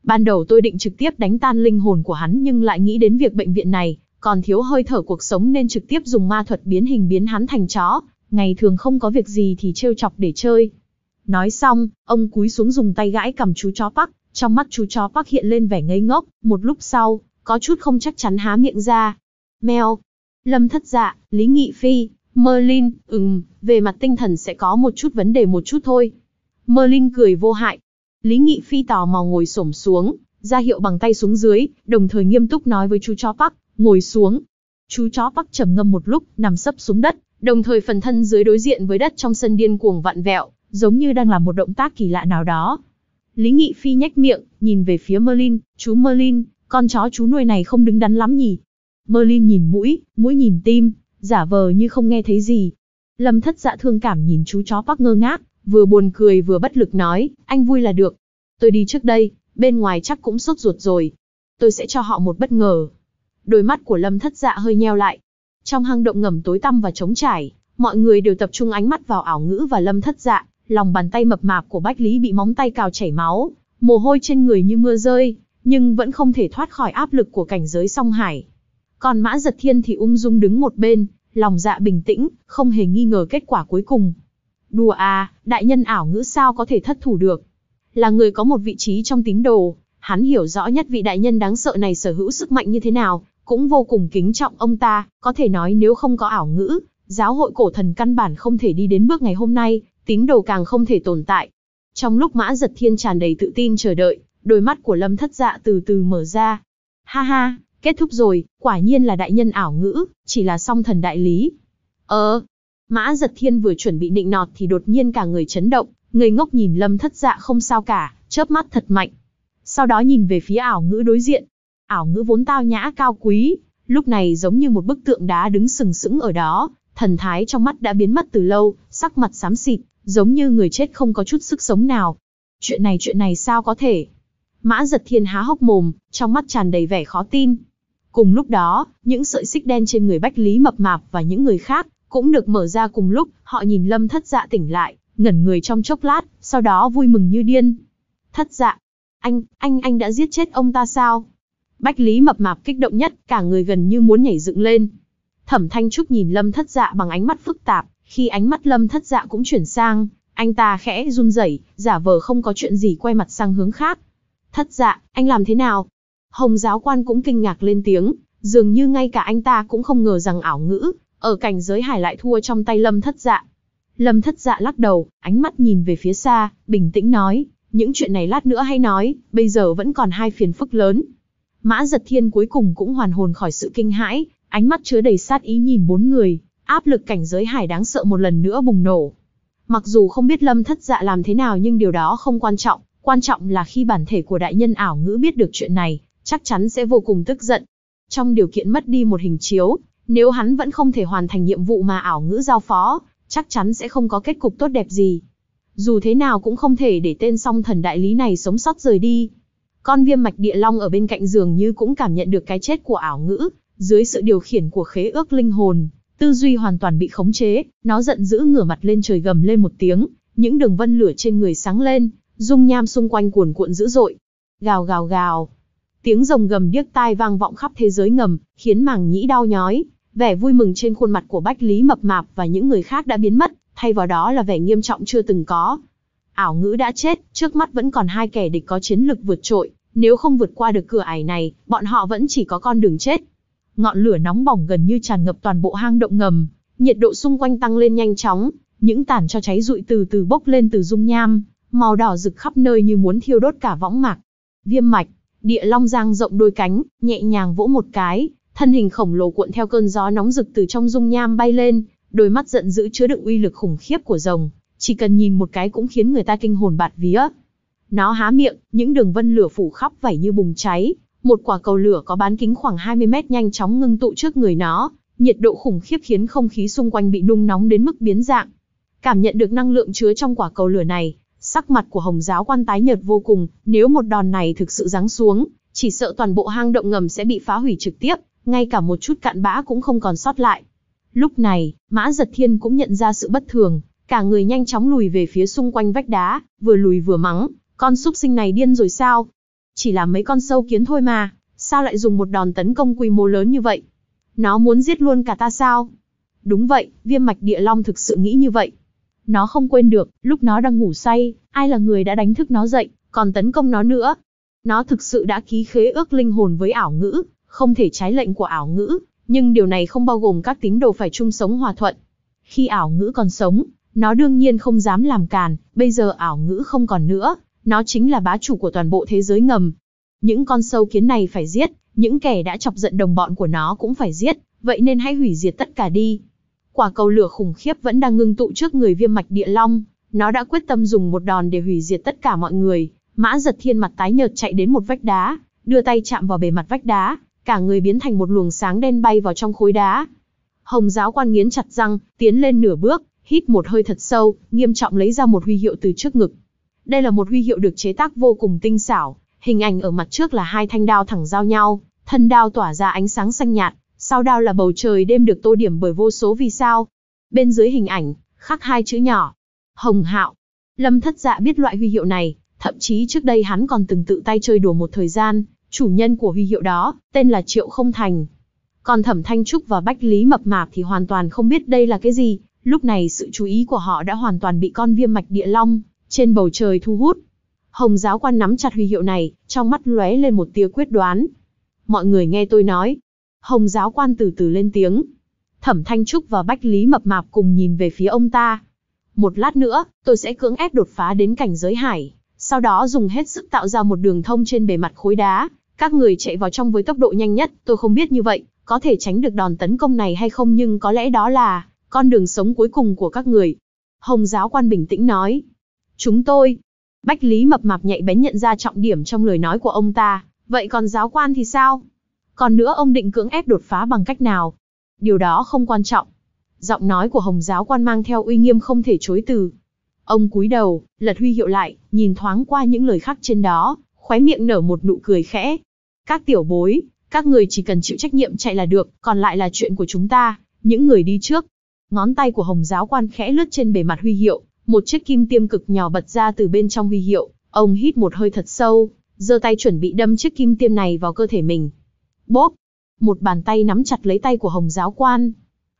Ban đầu tôi định trực tiếp đánh tan linh hồn của hắn nhưng lại nghĩ đến việc bệnh viện này, còn thiếu hơi thở cuộc sống nên trực tiếp dùng ma thuật biến hình biến hắn thành chó, ngày thường không có việc gì thì trêu chọc để chơi. Nói xong, ông cúi xuống dùng tay gãi cầm chú chó Park, trong mắt chú chó Park hiện lên vẻ ngây ngốc, một lúc sau, có chút không chắc chắn há miệng ra. Mèo. Lâm thất dạ, Lý Nghị Phi, Merlin, ừm, về mặt tinh thần sẽ có một chút vấn đề một chút thôi. Merlin cười vô hại. Lý Nghị Phi tò mò ngồi xổm xuống, ra hiệu bằng tay xuống dưới, đồng thời nghiêm túc nói với chú chó Park, ngồi xuống. Chú chó Park trầm ngâm một lúc, nằm sấp xuống đất, đồng thời phần thân dưới đối diện với đất trong sân điên cuồng vặn vẹo, giống như đang làm một động tác kỳ lạ nào đó. Lý Nghị Phi nhếch miệng, nhìn về phía Merlin, chú Merlin, con chó chú nuôi này không đứng đắn lắm nhỉ. Merlin nhìn mũi, mũi nhìn tim, giả vờ như không nghe thấy gì. Lâm thất dạ thương cảm nhìn chú chó Park ngơ ngác, vừa buồn cười vừa bất lực nói, anh vui là được. Tôi đi trước đây, bên ngoài chắc cũng sốt ruột rồi. Tôi sẽ cho họ một bất ngờ. Đôi mắt của Lâm thất dạ hơi nheo lại. Trong hang động ngầm tối tăm và trống trải, mọi người đều tập trung ánh mắt vào ảo ngữ và Lâm thất dạ. Lòng bàn tay mập mạp của Bách Lý bị móng tay cào chảy máu, mồ hôi trên người như mưa rơi, nhưng vẫn không thể thoát khỏi áp lực của cảnh giới song hải. Còn Mã Giật Thiên thì ung dung đứng một bên, lòng dạ bình tĩnh, không hề nghi ngờ kết quả cuối cùng. Đùa à, đại nhân ảo ngữ sao có thể thất thủ được. Là người có một vị trí trong tín đồ, hắn hiểu rõ nhất vị đại nhân đáng sợ này sở hữu sức mạnh như thế nào, cũng vô cùng kính trọng ông ta, có thể nói nếu không có ảo ngữ, giáo hội cổ thần căn bản không thể đi đến bước ngày hôm nay, tín đồ càng không thể tồn tại. Trong lúc mã giật thiên tràn đầy tự tin chờ đợi, đôi mắt của lâm thất dạ từ từ mở ra. Ha ha, Kết thúc rồi, quả nhiên là đại nhân ảo ngữ, chỉ là song thần đại lý. Ờ, Mã Giật Thiên vừa chuẩn bị định nọt thì đột nhiên cả người chấn động, người ngốc nhìn Lâm Thất Dạ không sao cả, chớp mắt thật mạnh. Sau đó nhìn về phía ảo ngữ đối diện. Ảo ngữ vốn tao nhã cao quý, lúc này giống như một bức tượng đá đứng sừng sững ở đó, thần thái trong mắt đã biến mất từ lâu, sắc mặt xám xịt, giống như người chết không có chút sức sống nào. Chuyện này chuyện này sao có thể? Mã Giật Thiên há hốc mồm, trong mắt tràn đầy vẻ khó tin. Cùng lúc đó, những sợi xích đen trên người Bách Lý Mập Mạp và những người khác cũng được mở ra cùng lúc, họ nhìn Lâm Thất Dạ tỉnh lại, ngẩn người trong chốc lát, sau đó vui mừng như điên. Thất Dạ, anh, anh anh đã giết chết ông ta sao? Bách Lý Mập Mạp kích động nhất, cả người gần như muốn nhảy dựng lên. Thẩm Thanh Trúc nhìn Lâm Thất Dạ bằng ánh mắt phức tạp, khi ánh mắt Lâm Thất Dạ cũng chuyển sang, anh ta khẽ run rẩy, giả vờ không có chuyện gì quay mặt sang hướng khác. Thất Dạ, anh làm thế nào? Hồng giáo quan cũng kinh ngạc lên tiếng, dường như ngay cả anh ta cũng không ngờ rằng ảo ngữ, ở cảnh giới hải lại thua trong tay lâm thất dạ. Lâm thất dạ lắc đầu, ánh mắt nhìn về phía xa, bình tĩnh nói, những chuyện này lát nữa hay nói, bây giờ vẫn còn hai phiền phức lớn. Mã giật thiên cuối cùng cũng hoàn hồn khỏi sự kinh hãi, ánh mắt chứa đầy sát ý nhìn bốn người, áp lực cảnh giới hải đáng sợ một lần nữa bùng nổ. Mặc dù không biết lâm thất dạ làm thế nào nhưng điều đó không quan trọng, quan trọng là khi bản thể của đại nhân ảo ngữ biết được chuyện này, chắc chắn sẽ vô cùng tức giận. Trong điều kiện mất đi một hình chiếu, nếu hắn vẫn không thể hoàn thành nhiệm vụ mà ảo ngữ giao phó, chắc chắn sẽ không có kết cục tốt đẹp gì. Dù thế nào cũng không thể để tên song thần đại lý này sống sót rời đi. Con viêm mạch địa long ở bên cạnh giường như cũng cảm nhận được cái chết của ảo ngữ, dưới sự điều khiển của khế ước linh hồn, tư duy hoàn toàn bị khống chế, nó giận dữ ngửa mặt lên trời gầm lên một tiếng, những đường vân lửa trên người sáng lên, dung nham xung quanh cuồn cuộn dữ dội. Gào gào gào, Tiếng rồng gầm điếc tai vang vọng khắp thế giới ngầm, khiến màng nhĩ đau nhói, vẻ vui mừng trên khuôn mặt của Bách Lý Mập Mạp và những người khác đã biến mất, thay vào đó là vẻ nghiêm trọng chưa từng có. Ảo ngữ đã chết, trước mắt vẫn còn hai kẻ địch có chiến lực vượt trội, nếu không vượt qua được cửa ải này, bọn họ vẫn chỉ có con đường chết. Ngọn lửa nóng bỏng gần như tràn ngập toàn bộ hang động ngầm, nhiệt độ xung quanh tăng lên nhanh chóng, những tàn cho cháy rụi từ từ bốc lên từ dung nham, màu đỏ rực khắp nơi như muốn thiêu đốt cả võng mạc, viêm mạch, Địa long giang rộng đôi cánh, nhẹ nhàng vỗ một cái, thân hình khổng lồ cuộn theo cơn gió nóng rực từ trong dung nham bay lên, đôi mắt giận dữ chứa đựng uy lực khủng khiếp của rồng, chỉ cần nhìn một cái cũng khiến người ta kinh hồn bạt vía. Nó há miệng, những đường vân lửa phủ khắp vảy như bùng cháy, một quả cầu lửa có bán kính khoảng 20 mét nhanh chóng ngưng tụ trước người nó, nhiệt độ khủng khiếp khiến không khí xung quanh bị nung nóng đến mức biến dạng. Cảm nhận được năng lượng chứa trong quả cầu lửa này, Sắc mặt của Hồng giáo quan tái nhợt vô cùng, nếu một đòn này thực sự giáng xuống, chỉ sợ toàn bộ hang động ngầm sẽ bị phá hủy trực tiếp, ngay cả một chút cạn bã cũng không còn sót lại. Lúc này, Mã Giật Thiên cũng nhận ra sự bất thường, cả người nhanh chóng lùi về phía xung quanh vách đá, vừa lùi vừa mắng, con súc sinh này điên rồi sao? Chỉ là mấy con sâu kiến thôi mà, sao lại dùng một đòn tấn công quy mô lớn như vậy? Nó muốn giết luôn cả ta sao? Đúng vậy, viêm mạch địa long thực sự nghĩ như vậy. Nó không quên được, lúc nó đang ngủ say, ai là người đã đánh thức nó dậy, còn tấn công nó nữa. Nó thực sự đã ký khế ước linh hồn với ảo ngữ, không thể trái lệnh của ảo ngữ, nhưng điều này không bao gồm các tín đồ phải chung sống hòa thuận. Khi ảo ngữ còn sống, nó đương nhiên không dám làm càn, bây giờ ảo ngữ không còn nữa, nó chính là bá chủ của toàn bộ thế giới ngầm. Những con sâu kiến này phải giết, những kẻ đã chọc giận đồng bọn của nó cũng phải giết, vậy nên hãy hủy diệt tất cả đi quả cầu lửa khủng khiếp vẫn đang ngưng tụ trước người viêm mạch địa long, nó đã quyết tâm dùng một đòn để hủy diệt tất cả mọi người. Mã giật thiên mặt tái nhợt chạy đến một vách đá, đưa tay chạm vào bề mặt vách đá, cả người biến thành một luồng sáng đen bay vào trong khối đá. Hồng giáo quan nghiến chặt răng, tiến lên nửa bước, hít một hơi thật sâu, nghiêm trọng lấy ra một huy hiệu từ trước ngực. Đây là một huy hiệu được chế tác vô cùng tinh xảo, hình ảnh ở mặt trước là hai thanh đao thẳng giao nhau, thân đao tỏa ra ánh sáng xanh nhạt, sau đao là bầu trời đêm được tô điểm bởi vô số vì sao. Bên dưới hình ảnh, khắc hai chữ nhỏ. Hồng hạo. Lâm thất dạ biết loại huy hiệu này, thậm chí trước đây hắn còn từng tự tay chơi đùa một thời gian, chủ nhân của huy hiệu đó, tên là Triệu Không Thành. Còn Thẩm Thanh Trúc và Bách Lý Mập Mạp thì hoàn toàn không biết đây là cái gì, lúc này sự chú ý của họ đã hoàn toàn bị con viêm mạch địa long, trên bầu trời thu hút. Hồng giáo quan nắm chặt huy hiệu này, trong mắt lóe lên một tia quyết đoán. Mọi người nghe tôi nói, Hồng giáo quan từ từ lên tiếng. Thẩm Thanh Trúc và Bách Lý Mập Mạp cùng nhìn về phía ông ta. Một lát nữa, tôi sẽ cưỡng ép đột phá đến cảnh giới hải, sau đó dùng hết sức tạo ra một đường thông trên bề mặt khối đá. Các người chạy vào trong với tốc độ nhanh nhất, tôi không biết như vậy, có thể tránh được đòn tấn công này hay không nhưng có lẽ đó là con đường sống cuối cùng của các người. Hồng giáo quan bình tĩnh nói. Chúng tôi. Bách Lý mập mạp nhạy bén nhận ra trọng điểm trong lời nói của ông ta. Vậy còn giáo quan thì sao? Còn nữa ông định cưỡng ép đột phá bằng cách nào? Điều đó không quan trọng. Giọng nói của Hồng giáo quan mang theo uy nghiêm không thể chối từ. Ông cúi đầu, lật huy hiệu lại, nhìn thoáng qua những lời khắc trên đó, khóe miệng nở một nụ cười khẽ. Các tiểu bối, các người chỉ cần chịu trách nhiệm chạy là được, còn lại là chuyện của chúng ta, những người đi trước. Ngón tay của Hồng giáo quan khẽ lướt trên bề mặt huy hiệu, một chiếc kim tiêm cực nhỏ bật ra từ bên trong huy hiệu, ông hít một hơi thật sâu, giơ tay chuẩn bị đâm chiếc kim tiêm này vào cơ thể mình, Bốp! Một bàn tay nắm chặt lấy tay của Hồng giáo quan.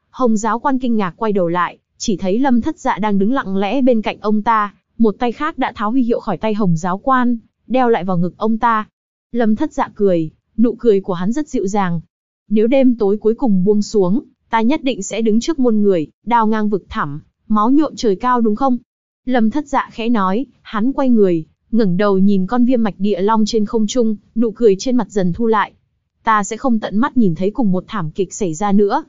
Hồng giáo quan kinh ngạc quay đầu lại, chỉ thấy Lâm Thất Dạ đang đứng lặng lẽ bên cạnh ông ta, một tay khác đã tháo huy hiệu khỏi tay Hồng giáo quan, đeo lại vào ngực ông ta. Lâm Thất Dạ cười, nụ cười của hắn rất dịu dàng. Nếu đêm tối cuối cùng buông xuống, ta nhất định sẽ đứng trước muôn người, đao ngang vực thẳm, máu nhuộm trời cao đúng không? Lâm Thất Dạ khẽ nói, hắn quay người, ngẩng đầu nhìn con viêm mạch địa long trên không trung, nụ cười trên mặt dần thu lại ta sẽ không tận mắt nhìn thấy cùng một thảm kịch xảy ra nữa.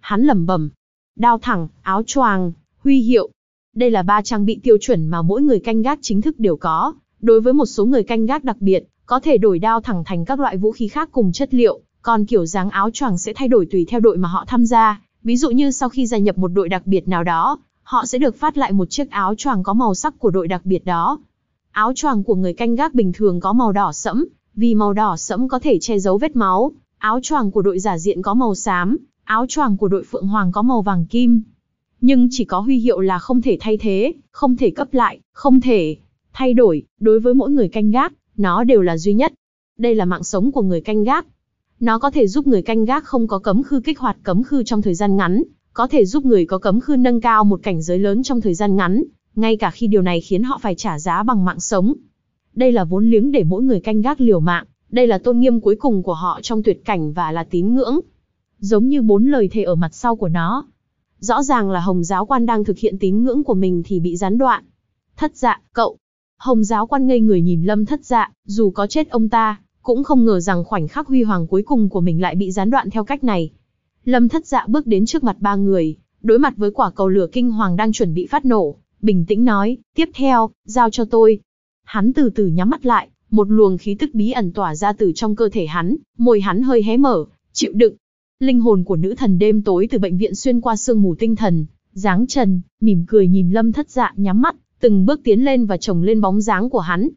Hắn lẩm bẩm, đao thẳng, áo choàng, huy hiệu. Đây là ba trang bị tiêu chuẩn mà mỗi người canh gác chính thức đều có. Đối với một số người canh gác đặc biệt, có thể đổi đao thẳng thành các loại vũ khí khác cùng chất liệu, còn kiểu dáng áo choàng sẽ thay đổi tùy theo đội mà họ tham gia. Ví dụ như sau khi gia nhập một đội đặc biệt nào đó, họ sẽ được phát lại một chiếc áo choàng có màu sắc của đội đặc biệt đó. Áo choàng của người canh gác bình thường có màu đỏ sẫm, vì màu đỏ sẫm có thể che giấu vết máu, áo choàng của đội giả diện có màu xám, áo choàng của đội phượng hoàng có màu vàng kim. Nhưng chỉ có huy hiệu là không thể thay thế, không thể cấp lại, không thể thay đổi, đối với mỗi người canh gác, nó đều là duy nhất. Đây là mạng sống của người canh gác. Nó có thể giúp người canh gác không có cấm khư kích hoạt cấm khư trong thời gian ngắn, có thể giúp người có cấm khư nâng cao một cảnh giới lớn trong thời gian ngắn, ngay cả khi điều này khiến họ phải trả giá bằng mạng sống đây là vốn liếng để mỗi người canh gác liều mạng, đây là tôn nghiêm cuối cùng của họ trong tuyệt cảnh và là tín ngưỡng. Giống như bốn lời thề ở mặt sau của nó. Rõ ràng là Hồng giáo quan đang thực hiện tín ngưỡng của mình thì bị gián đoạn. Thất dạ, cậu. Hồng giáo quan ngây người nhìn Lâm thất dạ, dù có chết ông ta, cũng không ngờ rằng khoảnh khắc huy hoàng cuối cùng của mình lại bị gián đoạn theo cách này. Lâm thất dạ bước đến trước mặt ba người, đối mặt với quả cầu lửa kinh hoàng đang chuẩn bị phát nổ, bình tĩnh nói, tiếp theo, giao cho tôi, Hắn từ từ nhắm mắt lại, một luồng khí tức bí ẩn tỏa ra từ trong cơ thể hắn, môi hắn hơi hé mở, chịu đựng. Linh hồn của nữ thần đêm tối từ bệnh viện xuyên qua sương mù tinh thần, dáng trần, mỉm cười nhìn Lâm Thất Dạ nhắm mắt, từng bước tiến lên và chồng lên bóng dáng của hắn.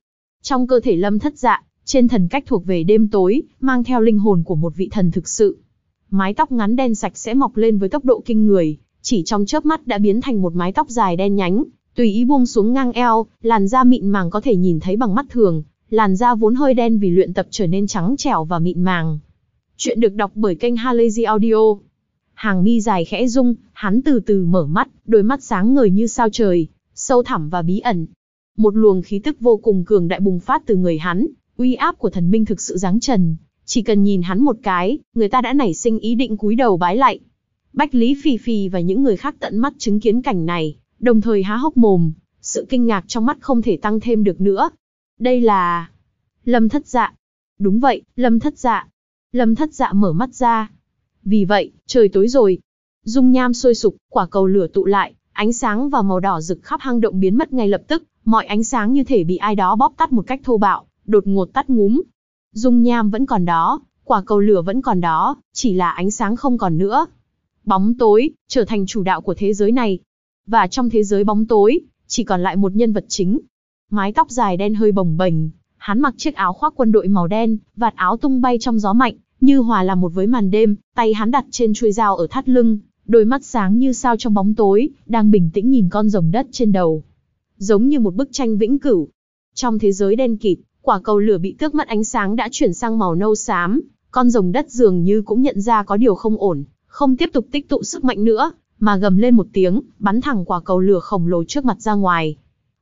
Trong cơ thể Lâm Thất Dạ, trên thần cách thuộc về đêm tối, mang theo linh hồn của một vị thần thực sự. Mái tóc ngắn đen sạch sẽ mọc lên với tốc độ kinh người, chỉ trong chớp mắt đã biến thành một mái tóc dài đen nhánh, Tùy ý buông xuống ngang eo, làn da mịn màng có thể nhìn thấy bằng mắt thường, làn da vốn hơi đen vì luyện tập trở nên trắng trẻo và mịn màng. Chuyện được đọc bởi kênh Halazy Audio. Hàng mi dài khẽ rung, hắn từ từ mở mắt, đôi mắt sáng ngời như sao trời, sâu thẳm và bí ẩn. Một luồng khí tức vô cùng cường đại bùng phát từ người hắn, uy áp của thần minh thực sự giáng trần. Chỉ cần nhìn hắn một cái, người ta đã nảy sinh ý định cúi đầu bái lạy. Bách Lý Phi Phi và những người khác tận mắt chứng kiến cảnh này, đồng thời há hốc mồm, sự kinh ngạc trong mắt không thể tăng thêm được nữa. Đây là... Lâm thất dạ. Đúng vậy, lâm thất dạ. Lâm thất dạ mở mắt ra. Vì vậy, trời tối rồi. Dung nham sôi sục, quả cầu lửa tụ lại, ánh sáng và màu đỏ rực khắp hang động biến mất ngay lập tức, mọi ánh sáng như thể bị ai đó bóp tắt một cách thô bạo, đột ngột tắt ngúm. Dung nham vẫn còn đó, quả cầu lửa vẫn còn đó, chỉ là ánh sáng không còn nữa. Bóng tối, trở thành chủ đạo của thế giới này, và trong thế giới bóng tối, chỉ còn lại một nhân vật chính. Mái tóc dài đen hơi bồng bềnh, hắn mặc chiếc áo khoác quân đội màu đen, vạt áo tung bay trong gió mạnh, như hòa là một với màn đêm, tay hắn đặt trên chuôi dao ở thắt lưng, đôi mắt sáng như sao trong bóng tối, đang bình tĩnh nhìn con rồng đất trên đầu. Giống như một bức tranh vĩnh cửu. Trong thế giới đen kịt, quả cầu lửa bị tước mất ánh sáng đã chuyển sang màu nâu xám, con rồng đất dường như cũng nhận ra có điều không ổn, không tiếp tục tích tụ sức mạnh nữa, mà gầm lên một tiếng, bắn thẳng quả cầu lửa khổng lồ trước mặt ra ngoài.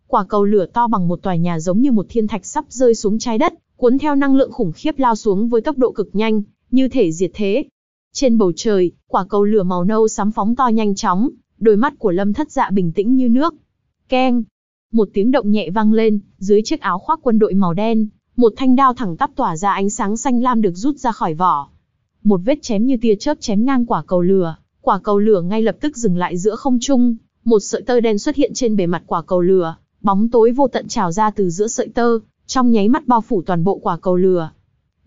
Quả cầu lửa to bằng một tòa nhà giống như một thiên thạch sắp rơi xuống trái đất, cuốn theo năng lượng khủng khiếp lao xuống với tốc độ cực nhanh, như thể diệt thế. Trên bầu trời, quả cầu lửa màu nâu sắm phóng to nhanh chóng, đôi mắt của Lâm Thất Dạ bình tĩnh như nước. Keng! Một tiếng động nhẹ vang lên, dưới chiếc áo khoác quân đội màu đen, một thanh đao thẳng tắp tỏa ra ánh sáng xanh lam được rút ra khỏi vỏ. Một vết chém như tia chớp chém ngang quả cầu lửa, quả cầu lửa ngay lập tức dừng lại giữa không trung, một sợi tơ đen xuất hiện trên bề mặt quả cầu lửa, bóng tối vô tận trào ra từ giữa sợi tơ, trong nháy mắt bao phủ toàn bộ quả cầu lửa.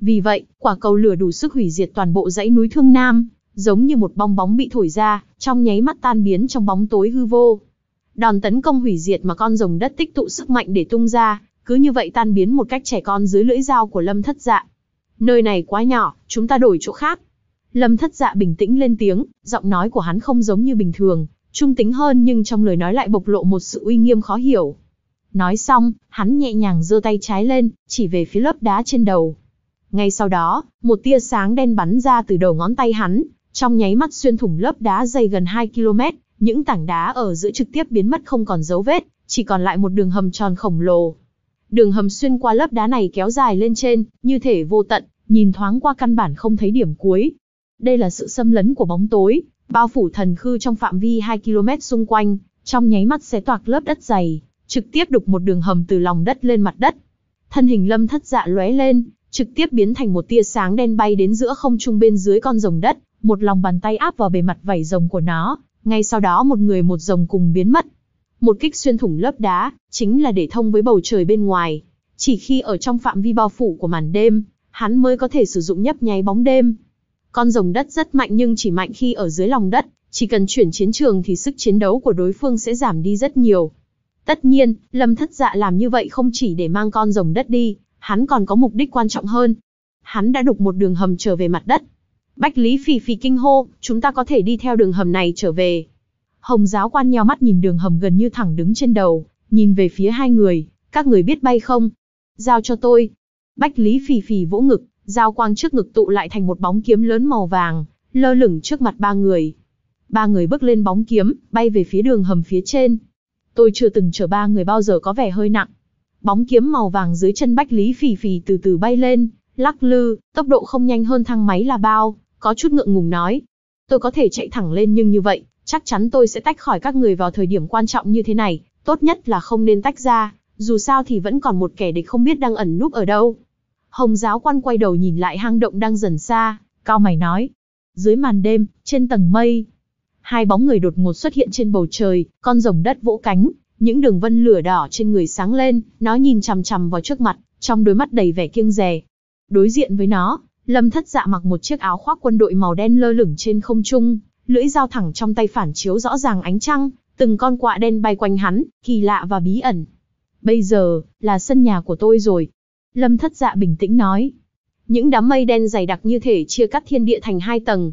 Vì vậy, quả cầu lửa đủ sức hủy diệt toàn bộ dãy núi Thương Nam, giống như một bong bóng bị thổi ra, trong nháy mắt tan biến trong bóng tối hư vô. Đòn tấn công hủy diệt mà con rồng đất tích tụ sức mạnh để tung ra, cứ như vậy tan biến một cách trẻ con dưới lưỡi dao của Lâm Thất Dạ. Nơi này quá nhỏ, chúng ta đổi chỗ khác. Lâm thất dạ bình tĩnh lên tiếng, giọng nói của hắn không giống như bình thường, trung tính hơn nhưng trong lời nói lại bộc lộ một sự uy nghiêm khó hiểu. Nói xong, hắn nhẹ nhàng giơ tay trái lên, chỉ về phía lớp đá trên đầu. Ngay sau đó, một tia sáng đen bắn ra từ đầu ngón tay hắn, trong nháy mắt xuyên thủng lớp đá dày gần 2 km, những tảng đá ở giữa trực tiếp biến mất không còn dấu vết, chỉ còn lại một đường hầm tròn khổng lồ. Đường hầm xuyên qua lớp đá này kéo dài lên trên, như thể vô tận, nhìn thoáng qua căn bản không thấy điểm cuối, đây là sự xâm lấn của bóng tối, bao phủ thần khư trong phạm vi 2 km xung quanh, trong nháy mắt xé toạc lớp đất dày, trực tiếp đục một đường hầm từ lòng đất lên mặt đất. Thân hình Lâm Thất Dạ lóe lên, trực tiếp biến thành một tia sáng đen bay đến giữa không trung bên dưới con rồng đất, một lòng bàn tay áp vào bề mặt vảy rồng của nó, ngay sau đó một người một rồng cùng biến mất. Một kích xuyên thủng lớp đá, chính là để thông với bầu trời bên ngoài, chỉ khi ở trong phạm vi bao phủ của màn đêm, hắn mới có thể sử dụng nhấp nháy bóng đêm, con rồng đất rất mạnh nhưng chỉ mạnh khi ở dưới lòng đất, chỉ cần chuyển chiến trường thì sức chiến đấu của đối phương sẽ giảm đi rất nhiều. Tất nhiên, Lâm Thất Dạ làm như vậy không chỉ để mang con rồng đất đi, hắn còn có mục đích quan trọng hơn. Hắn đã đục một đường hầm trở về mặt đất. Bách Lý Phì Phì kinh hô, chúng ta có thể đi theo đường hầm này trở về. Hồng giáo quan nheo mắt nhìn đường hầm gần như thẳng đứng trên đầu, nhìn về phía hai người, các người biết bay không? Giao cho tôi. Bách Lý Phì Phì vỗ ngực, Giao quang trước ngực tụ lại thành một bóng kiếm lớn màu vàng, lơ lửng trước mặt ba người. Ba người bước lên bóng kiếm, bay về phía đường hầm phía trên. Tôi chưa từng chờ ba người bao giờ có vẻ hơi nặng. Bóng kiếm màu vàng dưới chân Bách Lý Phì Phì từ từ bay lên, lắc lư, tốc độ không nhanh hơn thang máy là bao, có chút ngượng ngùng nói. Tôi có thể chạy thẳng lên nhưng như vậy, chắc chắn tôi sẽ tách khỏi các người vào thời điểm quan trọng như thế này, tốt nhất là không nên tách ra, dù sao thì vẫn còn một kẻ địch không biết đang ẩn núp ở đâu. Hồng giáo quan quay đầu nhìn lại hang động đang dần xa, cao mày nói. Dưới màn đêm, trên tầng mây, hai bóng người đột ngột xuất hiện trên bầu trời, con rồng đất vỗ cánh, những đường vân lửa đỏ trên người sáng lên, nó nhìn chằm chằm vào trước mặt, trong đôi mắt đầy vẻ kiêng dè. Đối diện với nó, Lâm Thất Dạ mặc một chiếc áo khoác quân đội màu đen lơ lửng trên không trung, lưỡi dao thẳng trong tay phản chiếu rõ ràng ánh trăng, từng con quạ đen bay quanh hắn, kỳ lạ và bí ẩn. Bây giờ, là sân nhà của tôi rồi, Lâm thất dạ bình tĩnh nói. Những đám mây đen dày đặc như thể chia cắt thiên địa thành hai tầng.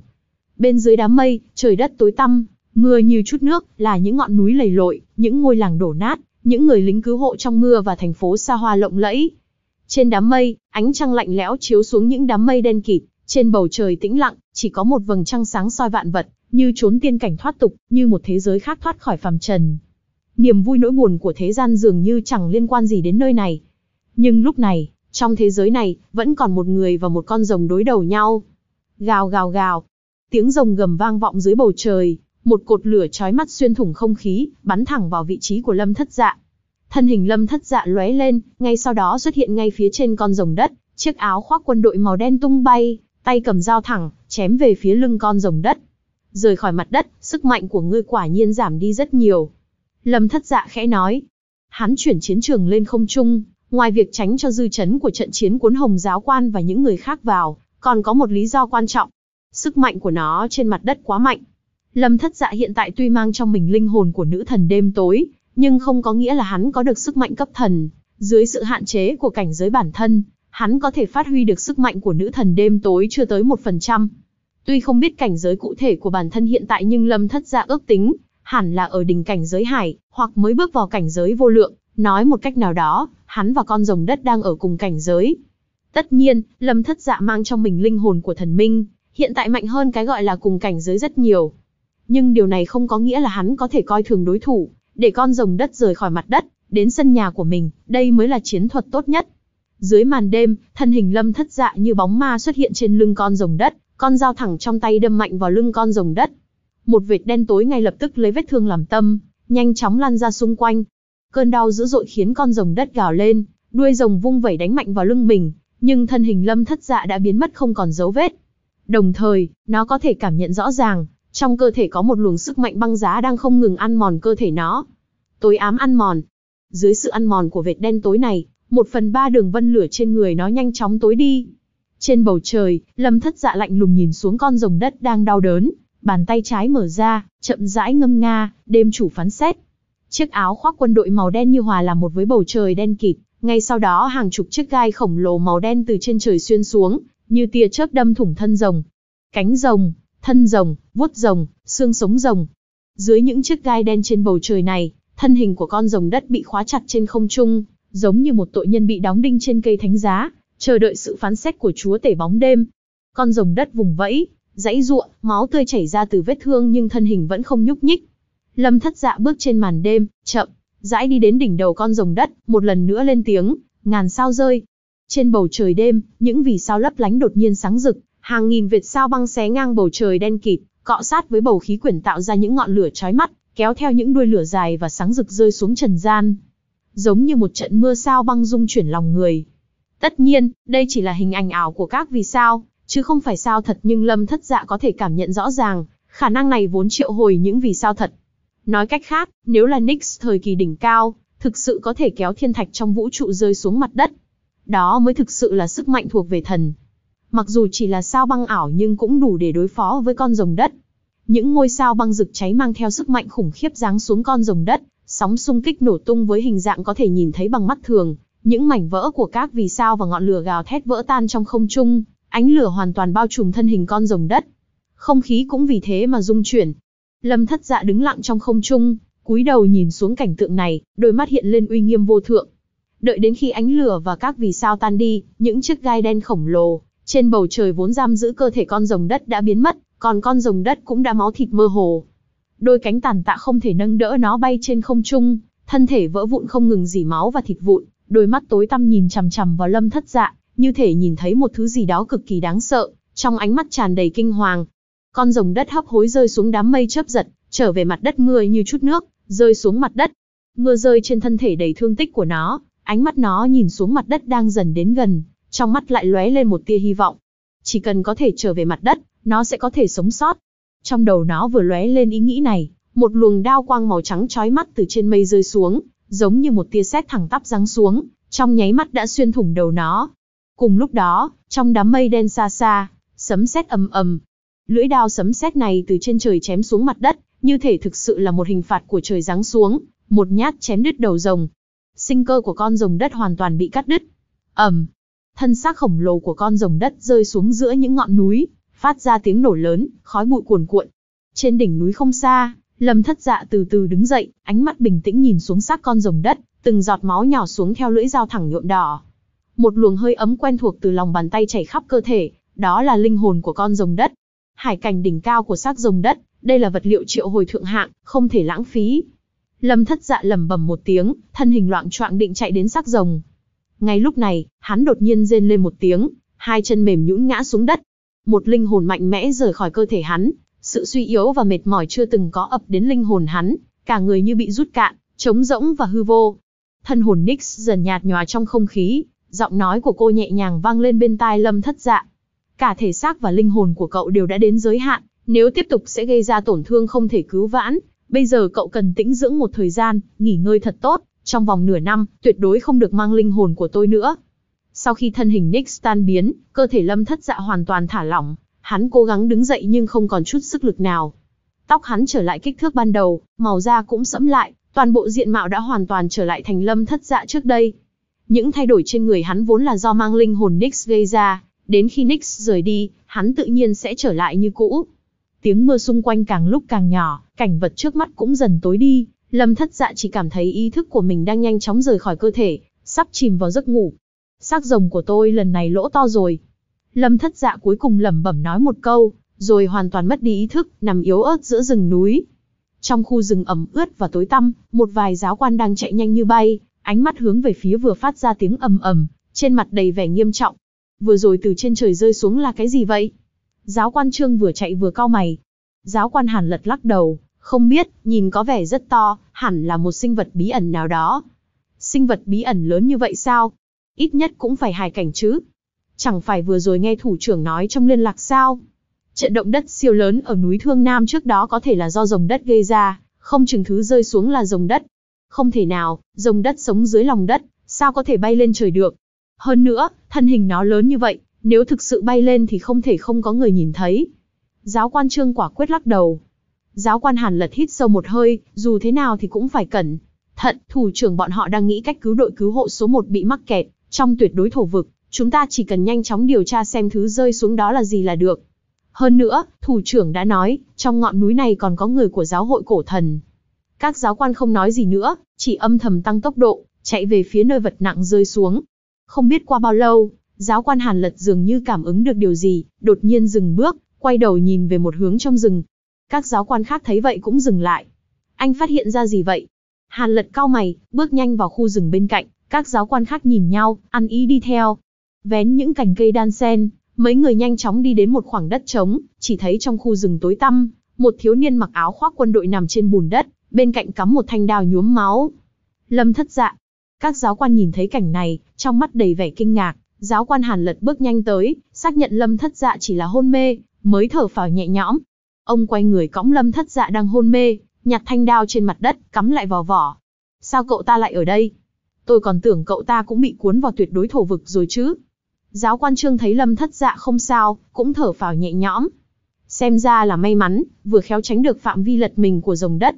Bên dưới đám mây, trời đất tối tăm, mưa như chút nước, là những ngọn núi lầy lội, những ngôi làng đổ nát, những người lính cứu hộ trong mưa và thành phố xa hoa lộng lẫy. Trên đám mây, ánh trăng lạnh lẽo chiếu xuống những đám mây đen kịt, trên bầu trời tĩnh lặng, chỉ có một vầng trăng sáng soi vạn vật, như trốn tiên cảnh thoát tục, như một thế giới khác thoát khỏi phàm trần. Niềm vui nỗi buồn của thế gian dường như chẳng liên quan gì đến nơi này. Nhưng lúc này, trong thế giới này, vẫn còn một người và một con rồng đối đầu nhau. Gào gào gào. Tiếng rồng gầm vang vọng dưới bầu trời, một cột lửa chói mắt xuyên thủng không khí, bắn thẳng vào vị trí của Lâm Thất Dạ. Thân hình Lâm Thất Dạ lóe lên, ngay sau đó xuất hiện ngay phía trên con rồng đất, chiếc áo khoác quân đội màu đen tung bay, tay cầm dao thẳng, chém về phía lưng con rồng đất. Rời khỏi mặt đất, sức mạnh của ngươi quả nhiên giảm đi rất nhiều. Lâm Thất Dạ khẽ nói. Hắn chuyển chiến trường lên không trung, Ngoài việc tránh cho dư chấn của trận chiến cuốn hồng giáo quan và những người khác vào, còn có một lý do quan trọng. Sức mạnh của nó trên mặt đất quá mạnh. Lâm thất dạ hiện tại tuy mang trong mình linh hồn của nữ thần đêm tối, nhưng không có nghĩa là hắn có được sức mạnh cấp thần. Dưới sự hạn chế của cảnh giới bản thân, hắn có thể phát huy được sức mạnh của nữ thần đêm tối chưa tới 1%. Tuy không biết cảnh giới cụ thể của bản thân hiện tại nhưng Lâm Thất Dạ ước tính, hẳn là ở đỉnh cảnh giới hải, hoặc mới bước vào cảnh giới vô lượng, nói một cách nào đó, hắn và con rồng đất đang ở cùng cảnh giới. Tất nhiên, Lâm Thất Dạ mang trong mình linh hồn của thần minh, hiện tại mạnh hơn cái gọi là cùng cảnh giới rất nhiều. Nhưng điều này không có nghĩa là hắn có thể coi thường đối thủ, để con rồng đất rời khỏi mặt đất, đến sân nhà của mình, đây mới là chiến thuật tốt nhất. Dưới màn đêm, thân hình Lâm Thất Dạ như bóng ma xuất hiện trên lưng con rồng đất, con dao thẳng trong tay đâm mạnh vào lưng con rồng đất. Một vệt đen tối ngay lập tức lấy vết thương làm tâm, nhanh chóng lăn ra xung quanh, Cơn đau dữ dội khiến con rồng đất gào lên, đuôi rồng vung vẩy đánh mạnh vào lưng mình, nhưng thân hình lâm thất dạ đã biến mất không còn dấu vết. Đồng thời, nó có thể cảm nhận rõ ràng, trong cơ thể có một luồng sức mạnh băng giá đang không ngừng ăn mòn cơ thể nó. Tối ám ăn mòn. Dưới sự ăn mòn của vệt đen tối này, một phần ba đường vân lửa trên người nó nhanh chóng tối đi. Trên bầu trời, lâm thất dạ lạnh lùng nhìn xuống con rồng đất đang đau đớn, bàn tay trái mở ra, chậm rãi ngâm nga, đêm chủ phán xét. Chiếc áo khoác quân đội màu đen như hòa là một với bầu trời đen kịt, ngay sau đó hàng chục chiếc gai khổng lồ màu đen từ trên trời xuyên xuống, như tia chớp đâm thủng thân rồng. Cánh rồng, thân rồng, vuốt rồng, xương sống rồng. Dưới những chiếc gai đen trên bầu trời này, thân hình của con rồng đất bị khóa chặt trên không trung, giống như một tội nhân bị đóng đinh trên cây thánh giá, chờ đợi sự phán xét của chúa tể bóng đêm. Con rồng đất vùng vẫy, dãy ruộng, máu tươi chảy ra từ vết thương nhưng thân hình vẫn không nhúc nhích, Lâm thất dạ bước trên màn đêm, chậm, rãi đi đến đỉnh đầu con rồng đất, một lần nữa lên tiếng, ngàn sao rơi. Trên bầu trời đêm, những vì sao lấp lánh đột nhiên sáng rực, hàng nghìn vệt sao băng xé ngang bầu trời đen kịt, cọ sát với bầu khí quyển tạo ra những ngọn lửa chói mắt, kéo theo những đuôi lửa dài và sáng rực rơi xuống trần gian. Giống như một trận mưa sao băng dung chuyển lòng người. Tất nhiên, đây chỉ là hình ảnh ảo của các vì sao, chứ không phải sao thật nhưng Lâm Thất Dạ có thể cảm nhận rõ ràng, khả năng này vốn triệu hồi những vì sao thật, Nói cách khác, nếu là Nix thời kỳ đỉnh cao, thực sự có thể kéo thiên thạch trong vũ trụ rơi xuống mặt đất. Đó mới thực sự là sức mạnh thuộc về thần. Mặc dù chỉ là sao băng ảo nhưng cũng đủ để đối phó với con rồng đất. Những ngôi sao băng rực cháy mang theo sức mạnh khủng khiếp giáng xuống con rồng đất, sóng xung kích nổ tung với hình dạng có thể nhìn thấy bằng mắt thường, những mảnh vỡ của các vì sao và ngọn lửa gào thét vỡ tan trong không trung, ánh lửa hoàn toàn bao trùm thân hình con rồng đất. Không khí cũng vì thế mà rung chuyển, Lâm thất dạ đứng lặng trong không trung, cúi đầu nhìn xuống cảnh tượng này, đôi mắt hiện lên uy nghiêm vô thượng. Đợi đến khi ánh lửa và các vì sao tan đi, những chiếc gai đen khổng lồ, trên bầu trời vốn giam giữ cơ thể con rồng đất đã biến mất, còn con rồng đất cũng đã máu thịt mơ hồ. Đôi cánh tàn tạ không thể nâng đỡ nó bay trên không trung, thân thể vỡ vụn không ngừng dỉ máu và thịt vụn, đôi mắt tối tăm nhìn chằm chằm vào lâm thất dạ, như thể nhìn thấy một thứ gì đó cực kỳ đáng sợ, trong ánh mắt tràn đầy kinh hoàng, con rồng đất hấp hối rơi xuống đám mây chớp giật, trở về mặt đất mưa như chút nước, rơi xuống mặt đất. Mưa rơi trên thân thể đầy thương tích của nó, ánh mắt nó nhìn xuống mặt đất đang dần đến gần, trong mắt lại lóe lên một tia hy vọng. Chỉ cần có thể trở về mặt đất, nó sẽ có thể sống sót. Trong đầu nó vừa lóe lên ý nghĩ này, một luồng đao quang màu trắng chói mắt từ trên mây rơi xuống, giống như một tia sét thẳng tắp giáng xuống, trong nháy mắt đã xuyên thủng đầu nó. Cùng lúc đó, trong đám mây đen xa xa, sấm sét ầm ầm, Lưỡi đao sấm sét này từ trên trời chém xuống mặt đất, như thể thực sự là một hình phạt của trời giáng xuống, một nhát chém đứt đầu rồng. Sinh cơ của con rồng đất hoàn toàn bị cắt đứt. Ầm. thân xác khổng lồ của con rồng đất rơi xuống giữa những ngọn núi, phát ra tiếng nổ lớn, khói bụi cuồn cuộn. Trên đỉnh núi không xa, Lâm Thất Dạ từ từ đứng dậy, ánh mắt bình tĩnh nhìn xuống xác con rồng đất, từng giọt máu nhỏ xuống theo lưỡi dao thẳng nhuộm đỏ. Một luồng hơi ấm quen thuộc từ lòng bàn tay chảy khắp cơ thể, đó là linh hồn của con rồng đất hải cảnh đỉnh cao của xác rồng đất, đây là vật liệu triệu hồi thượng hạng, không thể lãng phí. Lâm thất dạ lẩm bẩm một tiếng, thân hình loạn choạng định chạy đến xác rồng. Ngay lúc này, hắn đột nhiên rên lên một tiếng, hai chân mềm nhũn ngã xuống đất. Một linh hồn mạnh mẽ rời khỏi cơ thể hắn, sự suy yếu và mệt mỏi chưa từng có ập đến linh hồn hắn, cả người như bị rút cạn, trống rỗng và hư vô. Thân hồn Nix dần nhạt nhòa trong không khí, giọng nói của cô nhẹ nhàng vang lên bên tai Lâm Thất Dạ, Cả thể xác và linh hồn của cậu đều đã đến giới hạn, nếu tiếp tục sẽ gây ra tổn thương không thể cứu vãn. Bây giờ cậu cần tĩnh dưỡng một thời gian, nghỉ ngơi thật tốt, trong vòng nửa năm, tuyệt đối không được mang linh hồn của tôi nữa. Sau khi thân hình Nick tan biến, cơ thể lâm thất dạ hoàn toàn thả lỏng, hắn cố gắng đứng dậy nhưng không còn chút sức lực nào. Tóc hắn trở lại kích thước ban đầu, màu da cũng sẫm lại, toàn bộ diện mạo đã hoàn toàn trở lại thành lâm thất dạ trước đây. Những thay đổi trên người hắn vốn là do mang linh hồn Nix gây ra, đến khi Nix rời đi, hắn tự nhiên sẽ trở lại như cũ. Tiếng mưa xung quanh càng lúc càng nhỏ, cảnh vật trước mắt cũng dần tối đi, Lâm Thất Dạ chỉ cảm thấy ý thức của mình đang nhanh chóng rời khỏi cơ thể, sắp chìm vào giấc ngủ. Xác rồng của tôi lần này lỗ to rồi. Lâm Thất Dạ cuối cùng lẩm bẩm nói một câu, rồi hoàn toàn mất đi ý thức, nằm yếu ớt giữa rừng núi. Trong khu rừng ẩm ướt và tối tăm, một vài giáo quan đang chạy nhanh như bay, ánh mắt hướng về phía vừa phát ra tiếng ầm ầm, trên mặt đầy vẻ nghiêm trọng vừa rồi từ trên trời rơi xuống là cái gì vậy? Giáo quan trương vừa chạy vừa cau mày. Giáo quan hàn lật lắc đầu, không biết, nhìn có vẻ rất to, hẳn là một sinh vật bí ẩn nào đó. Sinh vật bí ẩn lớn như vậy sao? Ít nhất cũng phải hài cảnh chứ. Chẳng phải vừa rồi nghe thủ trưởng nói trong liên lạc sao? Trận động đất siêu lớn ở núi Thương Nam trước đó có thể là do rồng đất gây ra, không chừng thứ rơi xuống là rồng đất. Không thể nào, rồng đất sống dưới lòng đất, sao có thể bay lên trời được? Hơn nữa, thân hình nó lớn như vậy, nếu thực sự bay lên thì không thể không có người nhìn thấy. Giáo quan trương quả quyết lắc đầu. Giáo quan hàn lật hít sâu một hơi, dù thế nào thì cũng phải cẩn. Thận, thủ trưởng bọn họ đang nghĩ cách cứu đội cứu hộ số 1 bị mắc kẹt, trong tuyệt đối thổ vực, chúng ta chỉ cần nhanh chóng điều tra xem thứ rơi xuống đó là gì là được. Hơn nữa, thủ trưởng đã nói, trong ngọn núi này còn có người của giáo hội cổ thần. Các giáo quan không nói gì nữa, chỉ âm thầm tăng tốc độ, chạy về phía nơi vật nặng rơi xuống, không biết qua bao lâu, giáo quan Hàn Lật dường như cảm ứng được điều gì, đột nhiên dừng bước, quay đầu nhìn về một hướng trong rừng. Các giáo quan khác thấy vậy cũng dừng lại. Anh phát hiện ra gì vậy? Hàn Lật cao mày, bước nhanh vào khu rừng bên cạnh, các giáo quan khác nhìn nhau, ăn ý đi theo. Vén những cành cây đan sen, mấy người nhanh chóng đi đến một khoảng đất trống, chỉ thấy trong khu rừng tối tăm, một thiếu niên mặc áo khoác quân đội nằm trên bùn đất, bên cạnh cắm một thanh đao nhuốm máu. Lâm thất dạ, các giáo quan nhìn thấy cảnh này, trong mắt đầy vẻ kinh ngạc, giáo quan Hàn Lật bước nhanh tới, xác nhận Lâm Thất Dạ chỉ là hôn mê, mới thở phào nhẹ nhõm. Ông quay người cõng Lâm Thất Dạ đang hôn mê, nhặt thanh đao trên mặt đất, cắm lại vào vỏ. Sao cậu ta lại ở đây? Tôi còn tưởng cậu ta cũng bị cuốn vào tuyệt đối thổ vực rồi chứ. Giáo quan Trương thấy Lâm Thất Dạ không sao, cũng thở phào nhẹ nhõm. Xem ra là may mắn, vừa khéo tránh được phạm vi lật mình của rồng đất.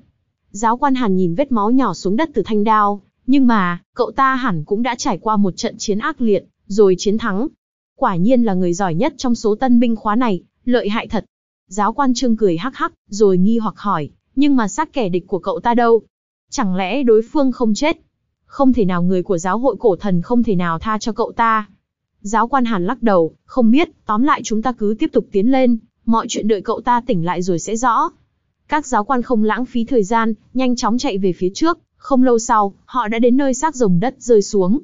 Giáo quan Hàn nhìn vết máu nhỏ xuống đất từ thanh đao, nhưng mà, cậu ta hẳn cũng đã trải qua một trận chiến ác liệt, rồi chiến thắng. Quả nhiên là người giỏi nhất trong số tân binh khóa này, lợi hại thật. Giáo quan trương cười hắc hắc, rồi nghi hoặc hỏi, nhưng mà xác kẻ địch của cậu ta đâu? Chẳng lẽ đối phương không chết? Không thể nào người của giáo hội cổ thần không thể nào tha cho cậu ta. Giáo quan hàn lắc đầu, không biết, tóm lại chúng ta cứ tiếp tục tiến lên, mọi chuyện đợi cậu ta tỉnh lại rồi sẽ rõ. Các giáo quan không lãng phí thời gian, nhanh chóng chạy về phía trước. Không lâu sau, họ đã đến nơi xác rồng đất rơi xuống.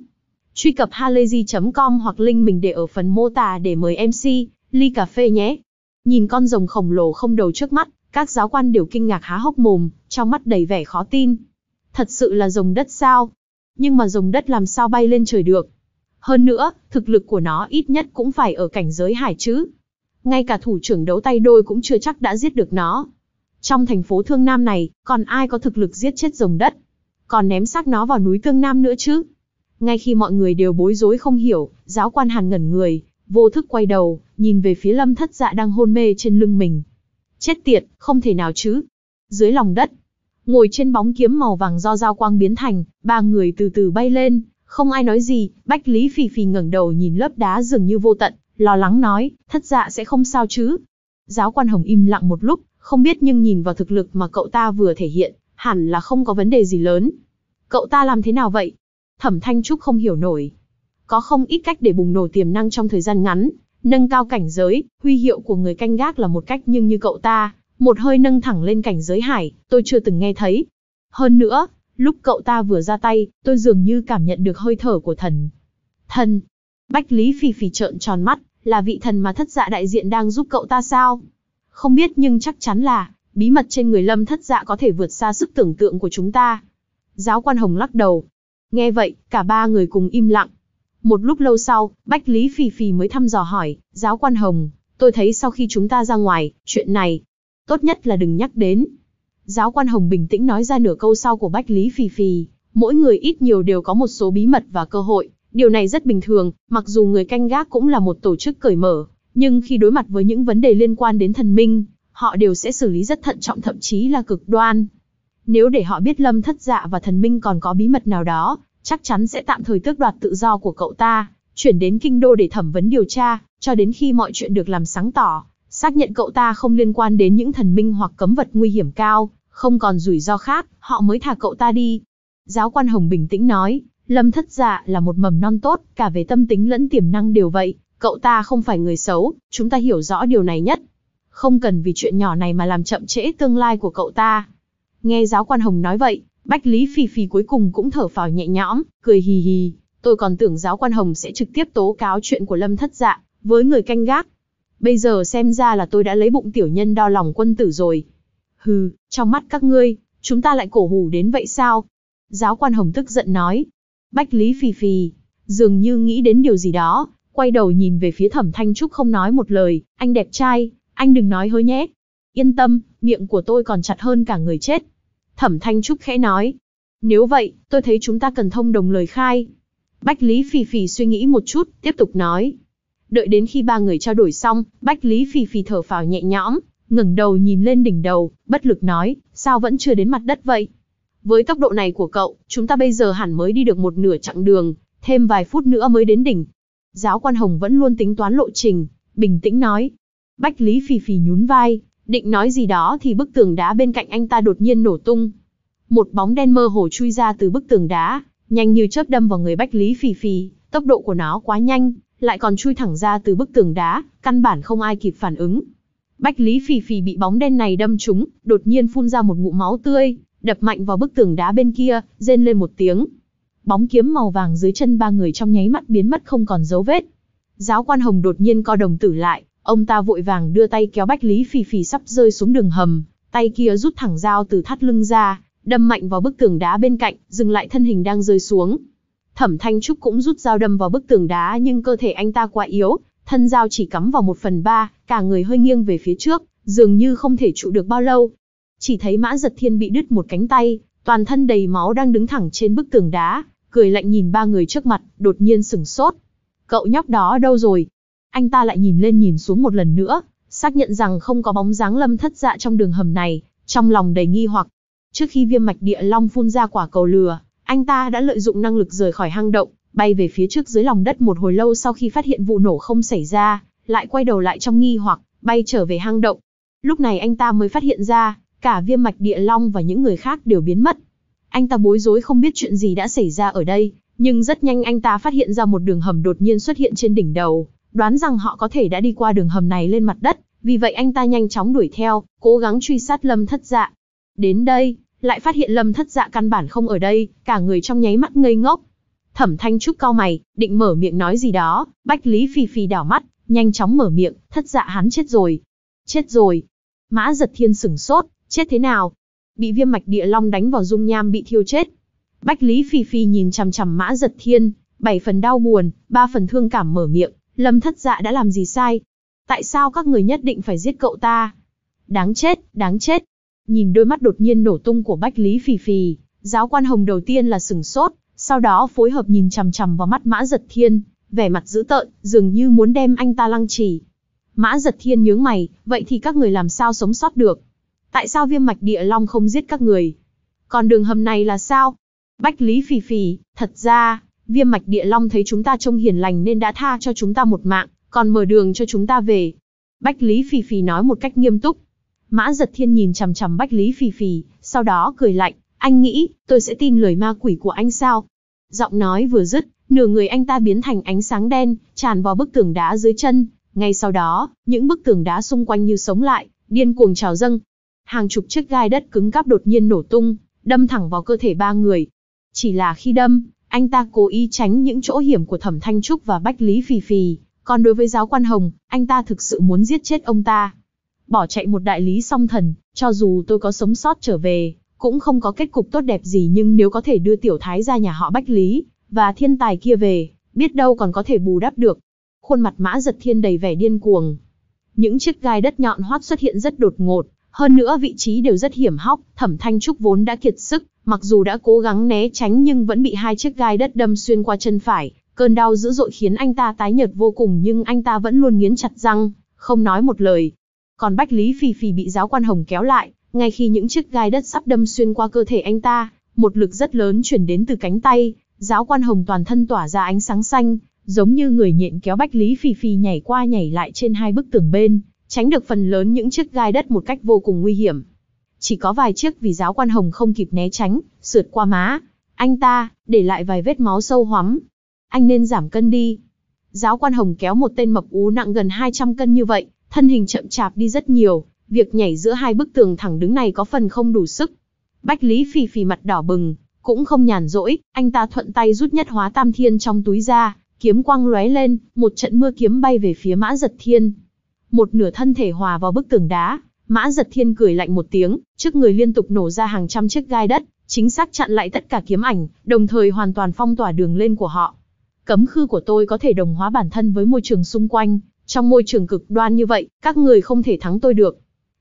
Truy cập halayzi.com hoặc link mình để ở phần mô tả để mời MC, ly cà phê nhé. Nhìn con rồng khổng lồ không đầu trước mắt, các giáo quan đều kinh ngạc há hốc mồm, trong mắt đầy vẻ khó tin. Thật sự là rồng đất sao? Nhưng mà rồng đất làm sao bay lên trời được? Hơn nữa, thực lực của nó ít nhất cũng phải ở cảnh giới hải chứ. Ngay cả thủ trưởng đấu tay đôi cũng chưa chắc đã giết được nó. Trong thành phố Thương Nam này, còn ai có thực lực giết chết rồng đất? còn ném xác nó vào núi cương Nam nữa chứ. Ngay khi mọi người đều bối rối không hiểu, giáo quan hàn ngẩn người, vô thức quay đầu, nhìn về phía lâm thất dạ đang hôn mê trên lưng mình. Chết tiệt, không thể nào chứ. Dưới lòng đất, ngồi trên bóng kiếm màu vàng do dao quang biến thành, ba người từ từ bay lên, không ai nói gì, Bách Lý Phì Phì ngẩng đầu nhìn lớp đá dường như vô tận, lo lắng nói, thất dạ sẽ không sao chứ. Giáo quan hồng im lặng một lúc, không biết nhưng nhìn vào thực lực mà cậu ta vừa thể hiện, hẳn là không có vấn đề gì lớn. Cậu ta làm thế nào vậy? Thẩm Thanh Trúc không hiểu nổi. Có không ít cách để bùng nổ tiềm năng trong thời gian ngắn, nâng cao cảnh giới, huy hiệu của người canh gác là một cách nhưng như cậu ta, một hơi nâng thẳng lên cảnh giới hải, tôi chưa từng nghe thấy. Hơn nữa, lúc cậu ta vừa ra tay, tôi dường như cảm nhận được hơi thở của thần. Thần. Bách Lý Phi Phi trợn tròn mắt, là vị thần mà thất dạ đại diện đang giúp cậu ta sao? Không biết nhưng chắc chắn là, bí mật trên người lâm thất dạ có thể vượt xa sức tưởng tượng của chúng ta. Giáo quan Hồng lắc đầu. Nghe vậy, cả ba người cùng im lặng. Một lúc lâu sau, Bách Lý Phi Phi mới thăm dò hỏi, giáo quan Hồng, tôi thấy sau khi chúng ta ra ngoài, chuyện này, tốt nhất là đừng nhắc đến. Giáo quan Hồng bình tĩnh nói ra nửa câu sau của Bách Lý Phi Phi. mỗi người ít nhiều đều có một số bí mật và cơ hội, điều này rất bình thường, mặc dù người canh gác cũng là một tổ chức cởi mở, nhưng khi đối mặt với những vấn đề liên quan đến thần minh, họ đều sẽ xử lý rất thận trọng thậm chí là cực đoan. Nếu để họ biết lâm thất dạ và thần minh còn có bí mật nào đó, chắc chắn sẽ tạm thời tước đoạt tự do của cậu ta, chuyển đến kinh đô để thẩm vấn điều tra, cho đến khi mọi chuyện được làm sáng tỏ, xác nhận cậu ta không liên quan đến những thần minh hoặc cấm vật nguy hiểm cao, không còn rủi ro khác, họ mới thả cậu ta đi. Giáo quan Hồng bình tĩnh nói, Lâm Thất Dạ là một mầm non tốt, cả về tâm tính lẫn tiềm năng đều vậy, cậu ta không phải người xấu, chúng ta hiểu rõ điều này nhất, không cần vì chuyện nhỏ này mà làm chậm trễ tương lai của cậu ta. Nghe giáo quan Hồng nói vậy, Bách Lý Phi Phi cuối cùng cũng thở phào nhẹ nhõm, cười hì hì. Tôi còn tưởng giáo quan Hồng sẽ trực tiếp tố cáo chuyện của Lâm Thất Dạ với người canh gác. Bây giờ xem ra là tôi đã lấy bụng tiểu nhân đo lòng quân tử rồi. Hừ, trong mắt các ngươi, chúng ta lại cổ hủ đến vậy sao? Giáo quan Hồng tức giận nói. Bách Lý Phi Phi, dường như nghĩ đến điều gì đó, quay đầu nhìn về phía thẩm thanh trúc không nói một lời, anh đẹp trai, anh đừng nói hối nhé. Yên tâm, miệng của tôi còn chặt hơn cả người chết. Thẩm Thanh Trúc khẽ nói. Nếu vậy, tôi thấy chúng ta cần thông đồng lời khai. Bách Lý Phì Phì suy nghĩ một chút, tiếp tục nói. Đợi đến khi ba người trao đổi xong, Bách Lý Phì Phì thở phào nhẹ nhõm, ngẩng đầu nhìn lên đỉnh đầu, bất lực nói, sao vẫn chưa đến mặt đất vậy? Với tốc độ này của cậu, chúng ta bây giờ hẳn mới đi được một nửa chặng đường, thêm vài phút nữa mới đến đỉnh. Giáo quan Hồng vẫn luôn tính toán lộ trình, bình tĩnh nói, Bách Lý Phì Phì nhún vai, định nói gì đó thì bức tường đá bên cạnh anh ta đột nhiên nổ tung. Một bóng đen mơ hồ chui ra từ bức tường đá, nhanh như chớp đâm vào người Bách Lý Phì Phì, tốc độ của nó quá nhanh, lại còn chui thẳng ra từ bức tường đá, căn bản không ai kịp phản ứng. Bách Lý Phì Phì bị bóng đen này đâm trúng, đột nhiên phun ra một ngụm máu tươi, đập mạnh vào bức tường đá bên kia, rên lên một tiếng. Bóng kiếm màu vàng dưới chân ba người trong nháy mắt biến mất không còn dấu vết. Giáo quan Hồng đột nhiên co đồng tử lại, Ông ta vội vàng đưa tay kéo Bách Lý Phỉ Phỉ sắp rơi xuống đường hầm, tay kia rút thẳng dao từ thắt lưng ra, đâm mạnh vào bức tường đá bên cạnh, dừng lại thân hình đang rơi xuống. Thẩm Thanh Trúc cũng rút dao đâm vào bức tường đá nhưng cơ thể anh ta quá yếu, thân dao chỉ cắm vào một phần ba, cả người hơi nghiêng về phía trước, dường như không thể trụ được bao lâu. Chỉ thấy Mã Giật Thiên bị đứt một cánh tay, toàn thân đầy máu đang đứng thẳng trên bức tường đá, cười lạnh nhìn ba người trước mặt, đột nhiên sửng sốt. Cậu nhóc đó đâu rồi? anh ta lại nhìn lên nhìn xuống một lần nữa, xác nhận rằng không có bóng dáng lâm thất dạ trong đường hầm này, trong lòng đầy nghi hoặc. Trước khi viêm mạch địa long phun ra quả cầu lừa, anh ta đã lợi dụng năng lực rời khỏi hang động, bay về phía trước dưới lòng đất một hồi lâu sau khi phát hiện vụ nổ không xảy ra, lại quay đầu lại trong nghi hoặc, bay trở về hang động. Lúc này anh ta mới phát hiện ra, cả viêm mạch địa long và những người khác đều biến mất. Anh ta bối rối không biết chuyện gì đã xảy ra ở đây, nhưng rất nhanh anh ta phát hiện ra một đường hầm đột nhiên xuất hiện trên đỉnh đầu, đoán rằng họ có thể đã đi qua đường hầm này lên mặt đất, vì vậy anh ta nhanh chóng đuổi theo, cố gắng truy sát Lâm Thất Dạ. Đến đây, lại phát hiện Lâm Thất Dạ căn bản không ở đây, cả người trong nháy mắt ngây ngốc. Thẩm Thanh Trúc cau mày, định mở miệng nói gì đó, Bách Lý Phi Phi đảo mắt, nhanh chóng mở miệng, Thất Dạ hắn chết rồi. Chết rồi. Mã Giật Thiên sửng sốt, chết thế nào? Bị viêm mạch địa long đánh vào dung nham bị thiêu chết. Bách Lý Phi Phi nhìn chằm chằm Mã Giật Thiên, bảy phần đau buồn, ba phần thương cảm mở miệng, Lâm thất dạ đã làm gì sai? Tại sao các người nhất định phải giết cậu ta? Đáng chết, đáng chết. Nhìn đôi mắt đột nhiên nổ tung của Bách Lý Phì Phì, giáo quan hồng đầu tiên là sừng sốt, sau đó phối hợp nhìn chằm chằm vào mắt Mã Giật Thiên, vẻ mặt dữ tợn, dường như muốn đem anh ta lăng trì. Mã Giật Thiên nhướng mày, vậy thì các người làm sao sống sót được? Tại sao viêm mạch địa long không giết các người? Còn đường hầm này là sao? Bách Lý Phì Phì, thật ra, Viêm mạch địa long thấy chúng ta trông hiền lành nên đã tha cho chúng ta một mạng, còn mở đường cho chúng ta về. Bách Lý Phì Phì nói một cách nghiêm túc. Mã giật thiên nhìn chằm chằm Bách Lý Phì Phì, sau đó cười lạnh. Anh nghĩ, tôi sẽ tin lời ma quỷ của anh sao? Giọng nói vừa dứt, nửa người anh ta biến thành ánh sáng đen, tràn vào bức tường đá dưới chân. Ngay sau đó, những bức tường đá xung quanh như sống lại, điên cuồng trào dâng. Hàng chục chiếc gai đất cứng cáp đột nhiên nổ tung, đâm thẳng vào cơ thể ba người. Chỉ là khi đâm, anh ta cố ý tránh những chỗ hiểm của Thẩm Thanh Trúc và Bách Lý Phì Phì, còn đối với giáo quan Hồng, anh ta thực sự muốn giết chết ông ta. Bỏ chạy một đại lý song thần, cho dù tôi có sống sót trở về, cũng không có kết cục tốt đẹp gì nhưng nếu có thể đưa tiểu thái ra nhà họ Bách Lý, và thiên tài kia về, biết đâu còn có thể bù đắp được. Khuôn mặt mã giật thiên đầy vẻ điên cuồng. Những chiếc gai đất nhọn hoắt xuất hiện rất đột ngột, hơn nữa vị trí đều rất hiểm hóc, thẩm thanh trúc vốn đã kiệt sức, Mặc dù đã cố gắng né tránh nhưng vẫn bị hai chiếc gai đất đâm xuyên qua chân phải, cơn đau dữ dội khiến anh ta tái nhợt vô cùng nhưng anh ta vẫn luôn nghiến chặt răng, không nói một lời. Còn Bách Lý Phì Phì bị giáo quan hồng kéo lại, ngay khi những chiếc gai đất sắp đâm xuyên qua cơ thể anh ta, một lực rất lớn chuyển đến từ cánh tay, giáo quan hồng toàn thân tỏa ra ánh sáng xanh, giống như người nhện kéo Bách Lý Phì Phì nhảy qua nhảy lại trên hai bức tường bên, tránh được phần lớn những chiếc gai đất một cách vô cùng nguy hiểm. Chỉ có vài chiếc vì giáo quan hồng không kịp né tránh, sượt qua má. Anh ta, để lại vài vết máu sâu hoắm. Anh nên giảm cân đi. Giáo quan hồng kéo một tên mập ú nặng gần 200 cân như vậy, thân hình chậm chạp đi rất nhiều. Việc nhảy giữa hai bức tường thẳng đứng này có phần không đủ sức. Bách Lý phì phì mặt đỏ bừng, cũng không nhàn rỗi, anh ta thuận tay rút nhất hóa tam thiên trong túi ra, kiếm quang lóe lên, một trận mưa kiếm bay về phía mã giật thiên. Một nửa thân thể hòa vào bức tường đá, Mã giật thiên cười lạnh một tiếng, trước người liên tục nổ ra hàng trăm chiếc gai đất, chính xác chặn lại tất cả kiếm ảnh, đồng thời hoàn toàn phong tỏa đường lên của họ. Cấm khư của tôi có thể đồng hóa bản thân với môi trường xung quanh, trong môi trường cực đoan như vậy, các người không thể thắng tôi được.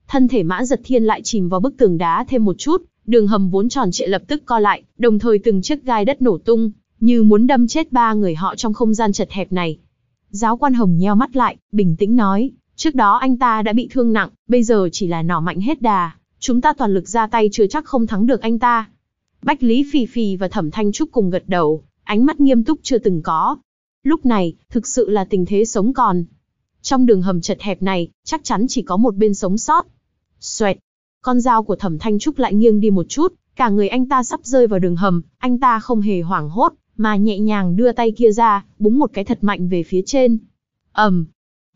Thân thể mã giật thiên lại chìm vào bức tường đá thêm một chút, đường hầm vốn tròn trịa lập tức co lại, đồng thời từng chiếc gai đất nổ tung, như muốn đâm chết ba người họ trong không gian chật hẹp này. Giáo quan hồng nheo mắt lại, bình tĩnh nói, Trước đó anh ta đã bị thương nặng, bây giờ chỉ là nỏ mạnh hết đà, chúng ta toàn lực ra tay chưa chắc không thắng được anh ta. Bách Lý Phì Phì và Thẩm Thanh Trúc cùng gật đầu, ánh mắt nghiêm túc chưa từng có. Lúc này, thực sự là tình thế sống còn. Trong đường hầm chật hẹp này, chắc chắn chỉ có một bên sống sót. Xoẹt, con dao của Thẩm Thanh Trúc lại nghiêng đi một chút, cả người anh ta sắp rơi vào đường hầm, anh ta không hề hoảng hốt, mà nhẹ nhàng đưa tay kia ra, búng một cái thật mạnh về phía trên. Ẩm.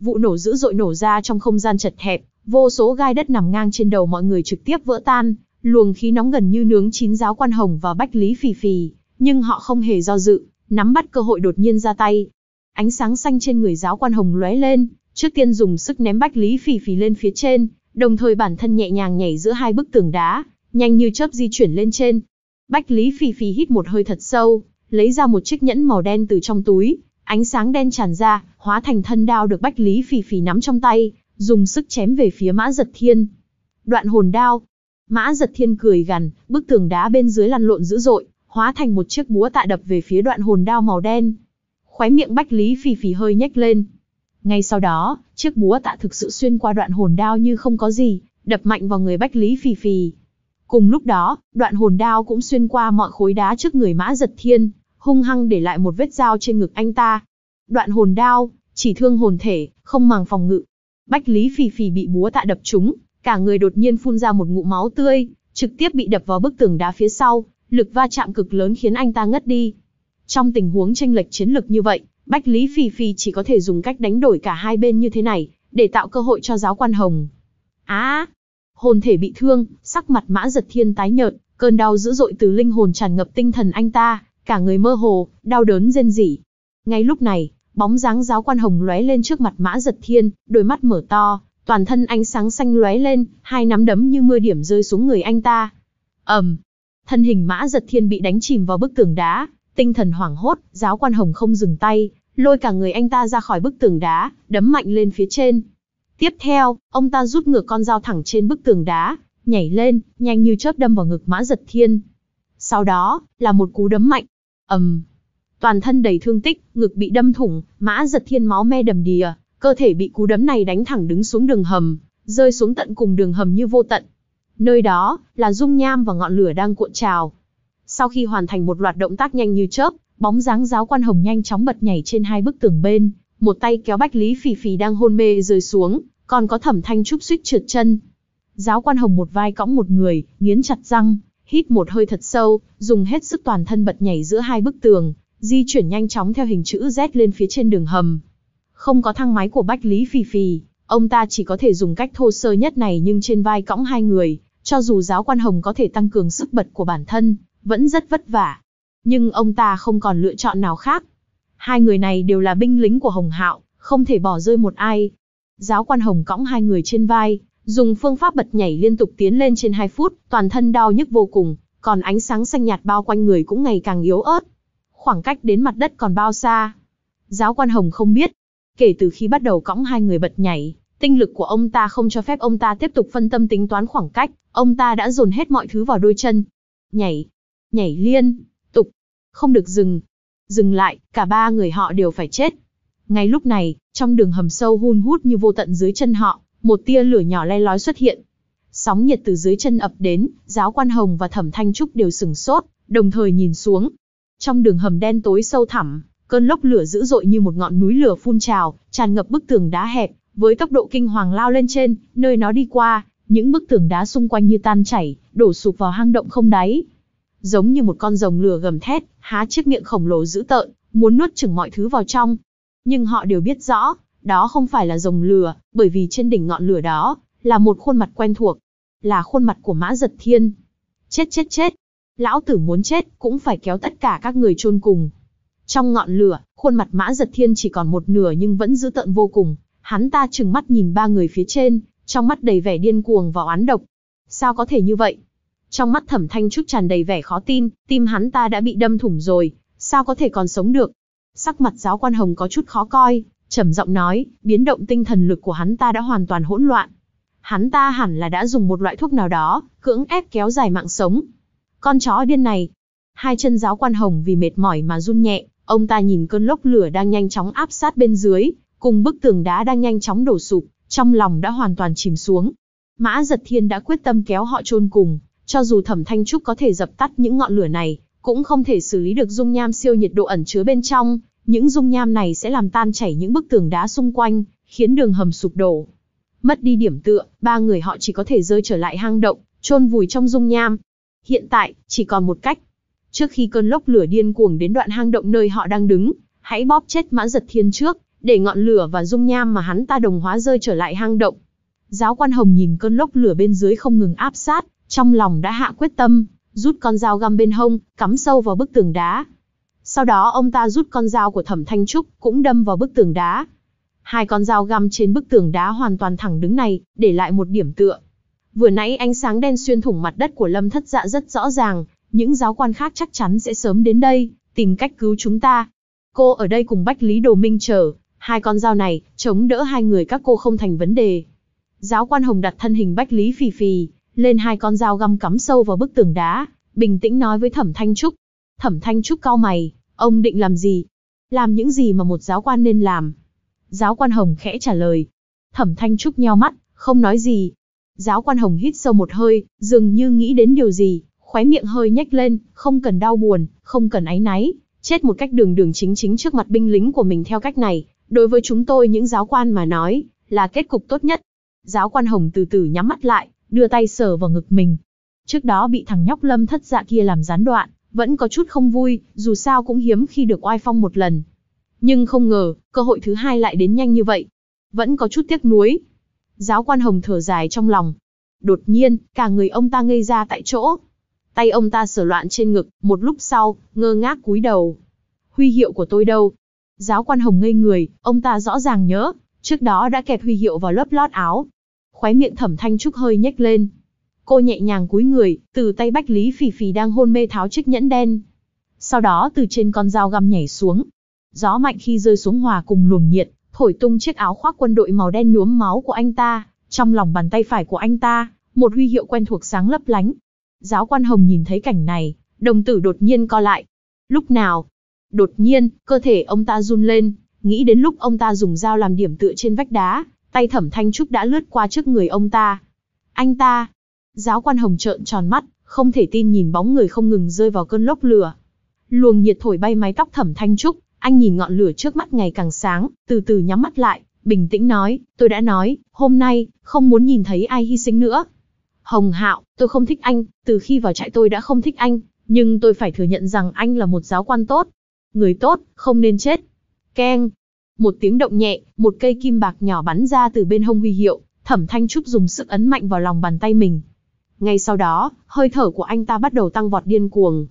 Vụ nổ dữ dội nổ ra trong không gian chật hẹp, vô số gai đất nằm ngang trên đầu mọi người trực tiếp vỡ tan, luồng khí nóng gần như nướng chín giáo quan hồng và bách lý phì phì, nhưng họ không hề do dự, nắm bắt cơ hội đột nhiên ra tay. Ánh sáng xanh trên người giáo quan hồng lóe lên, trước tiên dùng sức ném bách lý phì phì lên phía trên, đồng thời bản thân nhẹ nhàng nhảy giữa hai bức tường đá, nhanh như chớp di chuyển lên trên. Bách lý phì phì hít một hơi thật sâu, lấy ra một chiếc nhẫn màu đen từ trong túi, Ánh sáng đen tràn ra, hóa thành thân đao được Bách Lý Phỉ Phỉ nắm trong tay, dùng sức chém về phía Mã Giật Thiên. Đoạn hồn đao. Mã Giật Thiên cười gằn, bức tường đá bên dưới lăn lộn dữ dội, hóa thành một chiếc búa tạ đập về phía đoạn hồn đao màu đen. Khóe miệng Bách Lý Phỉ Phỉ hơi nhếch lên. Ngay sau đó, chiếc búa tạ thực sự xuyên qua đoạn hồn đao như không có gì, đập mạnh vào người Bách Lý Phỉ Phỉ. Cùng lúc đó, đoạn hồn đao cũng xuyên qua mọi khối đá trước người Mã Giật Thiên, hung hăng để lại một vết dao trên ngực anh ta. Đoạn hồn đao, chỉ thương hồn thể, không màng phòng ngự. Bách Lý Phì Phì bị búa tạ đập trúng, cả người đột nhiên phun ra một ngụm máu tươi, trực tiếp bị đập vào bức tường đá phía sau, lực va chạm cực lớn khiến anh ta ngất đi. Trong tình huống tranh lệch chiến lực như vậy, Bách Lý Phì Phì chỉ có thể dùng cách đánh đổi cả hai bên như thế này, để tạo cơ hội cho giáo quan hồng. Á! À, hồn thể bị thương, sắc mặt mã giật thiên tái nhợt, cơn đau dữ dội từ linh hồn tràn ngập tinh thần anh ta, cả người mơ hồ, đau đớn rên rỉ. Ngay lúc này, bóng dáng giáo quan hồng lóe lên trước mặt Mã Giật Thiên, đôi mắt mở to, toàn thân ánh sáng xanh lóe lên, hai nắm đấm như mưa điểm rơi xuống người anh ta. Ầm. thân hình Mã Giật Thiên bị đánh chìm vào bức tường đá, tinh thần hoảng hốt, giáo quan hồng không dừng tay, lôi cả người anh ta ra khỏi bức tường đá, đấm mạnh lên phía trên. Tiếp theo, ông ta rút ngược con dao thẳng trên bức tường đá, nhảy lên, nhanh như chớp đâm vào ngực Mã Giật Thiên. Sau đó, là một cú đấm mạnh, ầm. Um, toàn thân đầy thương tích, ngực bị đâm thủng, mã giật thiên máu me đầm đìa, cơ thể bị cú đấm này đánh thẳng đứng xuống đường hầm, rơi xuống tận cùng đường hầm như vô tận. Nơi đó, là dung nham và ngọn lửa đang cuộn trào. Sau khi hoàn thành một loạt động tác nhanh như chớp, bóng dáng giáo quan hồng nhanh chóng bật nhảy trên hai bức tường bên, một tay kéo bách lý phì phì đang hôn mê rơi xuống, còn có thẩm thanh trúc suýt trượt chân. Giáo quan hồng một vai cõng một người, nghiến chặt răng, hít một hơi thật sâu, dùng hết sức toàn thân bật nhảy giữa hai bức tường, di chuyển nhanh chóng theo hình chữ Z lên phía trên đường hầm. Không có thang máy của Bách Lý Phì Phì, ông ta chỉ có thể dùng cách thô sơ nhất này nhưng trên vai cõng hai người, cho dù giáo quan hồng có thể tăng cường sức bật của bản thân, vẫn rất vất vả. Nhưng ông ta không còn lựa chọn nào khác. Hai người này đều là binh lính của Hồng Hạo, không thể bỏ rơi một ai. Giáo quan hồng cõng hai người trên vai, Dùng phương pháp bật nhảy liên tục tiến lên trên 2 phút, toàn thân đau nhức vô cùng, còn ánh sáng xanh nhạt bao quanh người cũng ngày càng yếu ớt. Khoảng cách đến mặt đất còn bao xa? Giáo quan Hồng không biết. Kể từ khi bắt đầu cõng hai người bật nhảy, tinh lực của ông ta không cho phép ông ta tiếp tục phân tâm tính toán khoảng cách, ông ta đã dồn hết mọi thứ vào đôi chân. Nhảy, nhảy liên, tục, không được dừng. Dừng lại, cả ba người họ đều phải chết. Ngay lúc này, trong đường hầm sâu hun hút như vô tận dưới chân họ, một tia lửa nhỏ le lói xuất hiện. Sóng nhiệt từ dưới chân ập đến, giáo quan hồng và thẩm thanh trúc đều sừng sốt, đồng thời nhìn xuống. Trong đường hầm đen tối sâu thẳm, cơn lốc lửa dữ dội như một ngọn núi lửa phun trào, tràn ngập bức tường đá hẹp, với tốc độ kinh hoàng lao lên trên, nơi nó đi qua, những bức tường đá xung quanh như tan chảy, đổ sụp vào hang động không đáy. Giống như một con rồng lửa gầm thét, há chiếc miệng khổng lồ dữ tợn, muốn nuốt chửng mọi thứ vào trong. Nhưng họ đều biết rõ, đó không phải là rồng lửa, bởi vì trên đỉnh ngọn lửa đó, là một khuôn mặt quen thuộc. Là khuôn mặt của mã giật thiên. Chết chết chết. Lão tử muốn chết, cũng phải kéo tất cả các người chôn cùng. Trong ngọn lửa, khuôn mặt mã giật thiên chỉ còn một nửa nhưng vẫn dữ tợn vô cùng. Hắn ta trừng mắt nhìn ba người phía trên, trong mắt đầy vẻ điên cuồng và oán độc. Sao có thể như vậy? Trong mắt thẩm thanh trúc tràn đầy vẻ khó tin, tim hắn ta đã bị đâm thủng rồi, sao có thể còn sống được? Sắc mặt giáo quan hồng có chút khó coi, trầm giọng nói, biến động tinh thần lực của hắn ta đã hoàn toàn hỗn loạn. Hắn ta hẳn là đã dùng một loại thuốc nào đó, cưỡng ép kéo dài mạng sống. Con chó điên này. Hai chân giáo quan hồng vì mệt mỏi mà run nhẹ, ông ta nhìn cơn lốc lửa đang nhanh chóng áp sát bên dưới, cùng bức tường đá đang nhanh chóng đổ sụp, trong lòng đã hoàn toàn chìm xuống. Mã Giật Thiên đã quyết tâm kéo họ chôn cùng, cho dù Thẩm Thanh Trúc có thể dập tắt những ngọn lửa này, cũng không thể xử lý được dung nham siêu nhiệt độ ẩn chứa bên trong, những dung nham này sẽ làm tan chảy những bức tường đá xung quanh, khiến đường hầm sụp đổ. Mất đi điểm tựa, ba người họ chỉ có thể rơi trở lại hang động, chôn vùi trong dung nham. Hiện tại, chỉ còn một cách. Trước khi cơn lốc lửa điên cuồng đến đoạn hang động nơi họ đang đứng, hãy bóp chết mã giật thiên trước, để ngọn lửa và dung nham mà hắn ta đồng hóa rơi trở lại hang động. Giáo quan hồng nhìn cơn lốc lửa bên dưới không ngừng áp sát, trong lòng đã hạ quyết tâm, rút con dao găm bên hông, cắm sâu vào bức tường đá, sau đó ông ta rút con dao của Thẩm Thanh Trúc, cũng đâm vào bức tường đá. Hai con dao găm trên bức tường đá hoàn toàn thẳng đứng này, để lại một điểm tựa. Vừa nãy ánh sáng đen xuyên thủng mặt đất của Lâm Thất Dạ rất rõ ràng, những giáo quan khác chắc chắn sẽ sớm đến đây, tìm cách cứu chúng ta. Cô ở đây cùng Bách Lý Đồ Minh chờ, hai con dao này, chống đỡ hai người các cô không thành vấn đề. Giáo quan Hồng đặt thân hình Bách Lý phì phì, lên hai con dao găm cắm sâu vào bức tường đá, bình tĩnh nói với Thẩm Thanh Trúc. Thẩm Thanh Trúc cau mày, Ông định làm gì? Làm những gì mà một giáo quan nên làm? Giáo quan Hồng khẽ trả lời. Thẩm Thanh Trúc nheo mắt, không nói gì. Giáo quan Hồng hít sâu một hơi, dường như nghĩ đến điều gì, khóe miệng hơi nhếch lên, không cần đau buồn, không cần áy náy, chết một cách đường đường chính chính trước mặt binh lính của mình theo cách này, đối với chúng tôi những giáo quan mà nói, là kết cục tốt nhất. Giáo quan Hồng từ từ nhắm mắt lại, đưa tay sờ vào ngực mình. Trước đó bị thằng nhóc lâm thất dạ kia làm gián đoạn, vẫn có chút không vui, dù sao cũng hiếm khi được oai phong một lần. Nhưng không ngờ, cơ hội thứ hai lại đến nhanh như vậy. Vẫn có chút tiếc nuối. Giáo quan hồng thở dài trong lòng. Đột nhiên, cả người ông ta ngây ra tại chỗ. Tay ông ta sửa loạn trên ngực, một lúc sau, ngơ ngác cúi đầu. Huy hiệu của tôi đâu? Giáo quan hồng ngây người, ông ta rõ ràng nhớ, trước đó đã kẹp huy hiệu vào lớp lót áo. Khóe miệng thẩm thanh trúc hơi nhếch lên. Cô nhẹ nhàng cúi người, từ tay Bách Lý Phỉ Phỉ đang hôn mê tháo chiếc nhẫn đen. Sau đó từ trên con dao găm nhảy xuống. Gió mạnh khi rơi xuống hòa cùng luồng nhiệt, thổi tung chiếc áo khoác quân đội màu đen nhuốm máu của anh ta, trong lòng bàn tay phải của anh ta, một huy hiệu quen thuộc sáng lấp lánh. Giáo quan Hồng nhìn thấy cảnh này, đồng tử đột nhiên co lại. Lúc nào? Đột nhiên, cơ thể ông ta run lên, nghĩ đến lúc ông ta dùng dao làm điểm tựa trên vách đá, tay thẩm thanh trúc đã lướt qua trước người ông ta. Anh ta, Giáo quan hồng trợn tròn mắt, không thể tin nhìn bóng người không ngừng rơi vào cơn lốc lửa. Luồng nhiệt thổi bay mái tóc thẩm thanh trúc, anh nhìn ngọn lửa trước mắt ngày càng sáng, từ từ nhắm mắt lại, bình tĩnh nói, tôi đã nói, hôm nay, không muốn nhìn thấy ai hy sinh nữa. Hồng hạo, tôi không thích anh, từ khi vào trại tôi đã không thích anh, nhưng tôi phải thừa nhận rằng anh là một giáo quan tốt. Người tốt, không nên chết. Keng. Một tiếng động nhẹ, một cây kim bạc nhỏ bắn ra từ bên hông huy hiệu, thẩm thanh trúc dùng sức ấn mạnh vào lòng bàn tay mình, ngay sau đó, hơi thở của anh ta bắt đầu tăng vọt điên cuồng.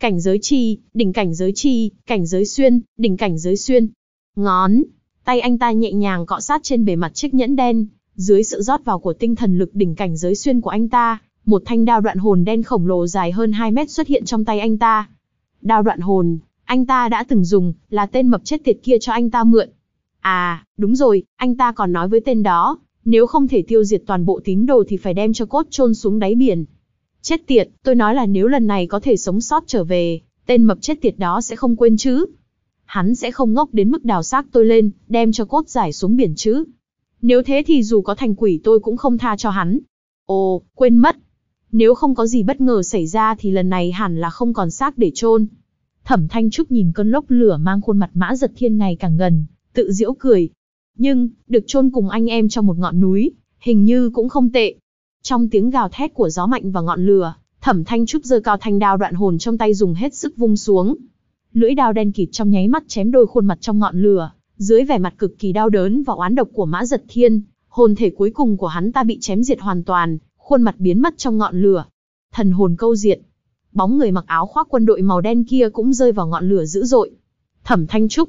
Cảnh giới chi, đỉnh cảnh giới chi, cảnh giới xuyên, đỉnh cảnh giới xuyên. Ngón, tay anh ta nhẹ nhàng cọ sát trên bề mặt chiếc nhẫn đen, dưới sự rót vào của tinh thần lực đỉnh cảnh giới xuyên của anh ta, một thanh đao đoạn hồn đen khổng lồ dài hơn 2 mét xuất hiện trong tay anh ta. Đao đoạn hồn, anh ta đã từng dùng, là tên mập chết tiệt kia cho anh ta mượn. À, đúng rồi, anh ta còn nói với tên đó, nếu không thể tiêu diệt toàn bộ tín đồ thì phải đem cho cốt chôn xuống đáy biển. Chết tiệt, tôi nói là nếu lần này có thể sống sót trở về, tên mập chết tiệt đó sẽ không quên chứ. Hắn sẽ không ngốc đến mức đào xác tôi lên, đem cho cốt giải xuống biển chứ. Nếu thế thì dù có thành quỷ tôi cũng không tha cho hắn. Ồ, quên mất. Nếu không có gì bất ngờ xảy ra thì lần này hẳn là không còn xác để chôn. Thẩm Thanh Trúc nhìn cơn lốc lửa mang khuôn mặt mã giật thiên ngày càng gần, tự giễu cười, nhưng, được chôn cùng anh em trong một ngọn núi, hình như cũng không tệ. Trong tiếng gào thét của gió mạnh và ngọn lửa, Thẩm Thanh Trúc giơ cao thanh đao đoạn hồn trong tay dùng hết sức vung xuống. Lưỡi đao đen kịt trong nháy mắt chém đôi khuôn mặt trong ngọn lửa, dưới vẻ mặt cực kỳ đau đớn và oán độc của Mã Giật Thiên, hồn thể cuối cùng của hắn ta bị chém diệt hoàn toàn, khuôn mặt biến mất trong ngọn lửa. Thần hồn câu diệt. Bóng người mặc áo khoác quân đội màu đen kia cũng rơi vào ngọn lửa dữ dội. Thẩm Thanh Trúc,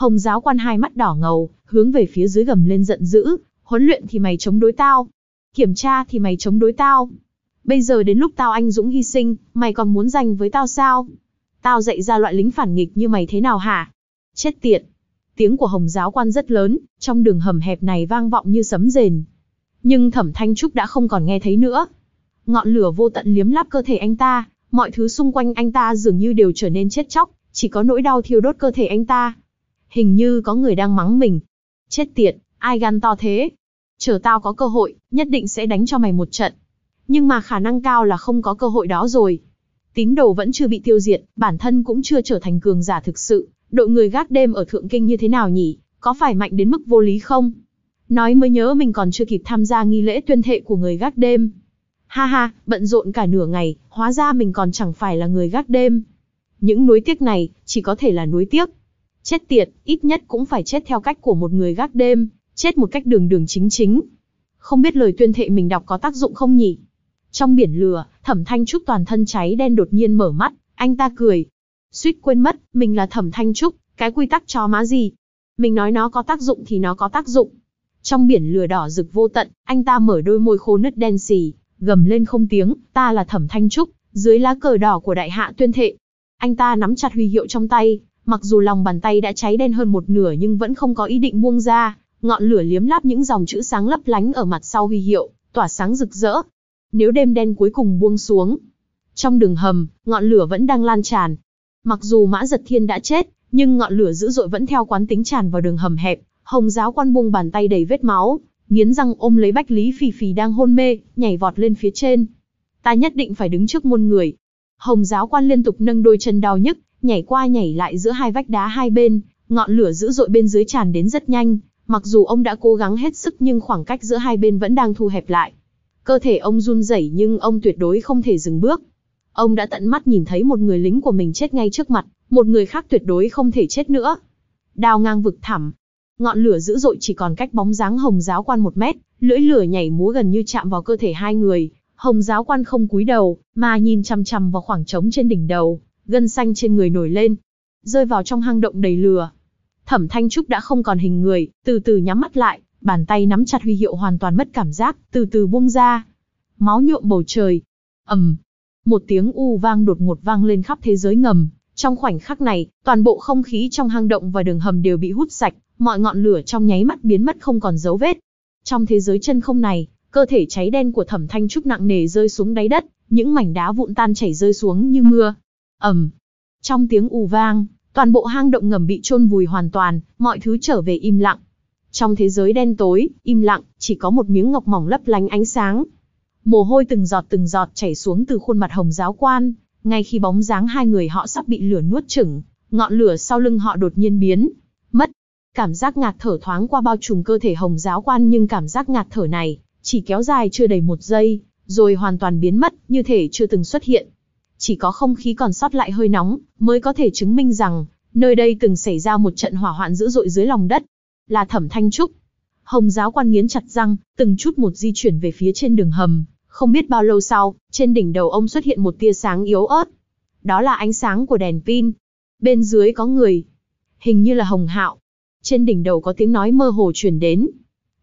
Hồng giáo quan hai mắt đỏ ngầu, hướng về phía dưới gầm lên giận dữ, huấn luyện thì mày chống đối tao, kiểm tra thì mày chống đối tao. Bây giờ đến lúc tao anh dũng hy sinh, mày còn muốn giành với tao sao? Tao dạy ra loại lính phản nghịch như mày thế nào hả? Chết tiệt! Tiếng của Hồng giáo quan rất lớn, trong đường hầm hẹp này vang vọng như sấm rền. Nhưng thẩm thanh trúc đã không còn nghe thấy nữa. Ngọn lửa vô tận liếm láp cơ thể anh ta, mọi thứ xung quanh anh ta dường như đều trở nên chết chóc, chỉ có nỗi đau thiêu đốt cơ thể anh ta, hình như có người đang mắng mình. Chết tiệt, ai gan to thế? Chờ tao có cơ hội, nhất định sẽ đánh cho mày một trận. Nhưng mà khả năng cao là không có cơ hội đó rồi. Tín đồ vẫn chưa bị tiêu diệt, bản thân cũng chưa trở thành cường giả thực sự. Đội người gác đêm ở Thượng Kinh như thế nào nhỉ? Có phải mạnh đến mức vô lý không? Nói mới nhớ mình còn chưa kịp tham gia nghi lễ tuyên thệ của người gác đêm. Ha ha, bận rộn cả nửa ngày, hóa ra mình còn chẳng phải là người gác đêm. Những núi tiếc này, chỉ có thể là núi tiếc. Chết tiệt, ít nhất cũng phải chết theo cách của một người gác đêm, chết một cách đường đường chính chính. Không biết lời tuyên thệ mình đọc có tác dụng không nhỉ? Trong biển lửa, thẩm thanh trúc toàn thân cháy đen đột nhiên mở mắt, anh ta cười. Suýt quên mất, mình là thẩm thanh trúc, cái quy tắc cho má gì? Mình nói nó có tác dụng thì nó có tác dụng. Trong biển lửa đỏ rực vô tận, anh ta mở đôi môi khô nứt đen xì, gầm lên không tiếng, ta là thẩm thanh trúc, dưới lá cờ đỏ của đại hạ tuyên thệ. Anh ta nắm chặt huy hiệu trong tay, Mặc dù lòng bàn tay đã cháy đen hơn một nửa nhưng vẫn không có ý định buông ra, ngọn lửa liếm láp những dòng chữ sáng lấp lánh ở mặt sau huy hiệu, tỏa sáng rực rỡ. Nếu đêm đen cuối cùng buông xuống, trong đường hầm, ngọn lửa vẫn đang lan tràn. Mặc dù Mã Giật Thiên đã chết, nhưng ngọn lửa dữ dội vẫn theo quán tính tràn vào đường hầm hẹp. Hồng giáo quan buông bàn tay đầy vết máu, nghiến răng ôm lấy Bách Lý Phì Phì đang hôn mê, nhảy vọt lên phía trên. Ta nhất định phải đứng trước muôn người. Hồng giáo quan liên tục nâng đôi chân đau nhức, nhảy qua nhảy lại giữa hai vách đá hai bên, ngọn lửa dữ dội bên dưới tràn đến rất nhanh, mặc dù ông đã cố gắng hết sức nhưng khoảng cách giữa hai bên vẫn đang thu hẹp lại. Cơ thể ông run rẩy nhưng ông tuyệt đối không thể dừng bước. Ông đã tận mắt nhìn thấy một người lính của mình chết ngay trước mặt, một người khác tuyệt đối không thể chết nữa. Đào ngang vực thẳm, ngọn lửa dữ dội chỉ còn cách bóng dáng hồng giáo quan một mét, lưỡi lửa nhảy múa gần như chạm vào cơ thể hai người, hồng giáo quan không cúi đầu, mà nhìn chằm chằm vào khoảng trống trên đỉnh đầu, gân xanh trên người nổi lên, rơi vào trong hang động đầy lửa. Thẩm Thanh Trúc đã không còn hình người, từ từ nhắm mắt lại, bàn tay nắm chặt huy hiệu hoàn toàn mất cảm giác, từ từ buông ra. Máu nhuộm bầu trời. Ầm. Một tiếng u vang đột ngột vang lên khắp thế giới ngầm, trong khoảnh khắc này, toàn bộ không khí trong hang động và đường hầm đều bị hút sạch, mọi ngọn lửa trong nháy mắt biến mất không còn dấu vết. Trong thế giới chân không này, cơ thể cháy đen của Thẩm Thanh Trúc nặng nề rơi xuống đáy đất, những mảnh đá vụn tan chảy rơi xuống như mưa, ầm. Trong tiếng ù vang, toàn bộ hang động ngầm bị chôn vùi hoàn toàn, mọi thứ trở về im lặng. Trong thế giới đen tối, im lặng, chỉ có một miếng ngọc mỏng lấp lánh ánh sáng. Mồ hôi từng giọt từng giọt chảy xuống từ khuôn mặt hồng giáo quan, ngay khi bóng dáng hai người họ sắp bị lửa nuốt chửng, ngọn lửa sau lưng họ đột nhiên biến mất. Cảm giác ngạt thở thoáng qua bao trùm cơ thể hồng giáo quan nhưng cảm giác ngạt thở này chỉ kéo dài chưa đầy một giây, rồi hoàn toàn biến mất, như thể chưa từng xuất hiện chỉ có không khí còn sót lại hơi nóng, mới có thể chứng minh rằng, nơi đây từng xảy ra một trận hỏa hoạn dữ dội dưới lòng đất. Là thẩm thanh trúc. Hồng giáo quan nghiến chặt răng, từng chút một di chuyển về phía trên đường hầm. Không biết bao lâu sau, trên đỉnh đầu ông xuất hiện một tia sáng yếu ớt. Đó là ánh sáng của đèn pin. Bên dưới có người. Hình như là hồng hạo. Trên đỉnh đầu có tiếng nói mơ hồ truyền đến.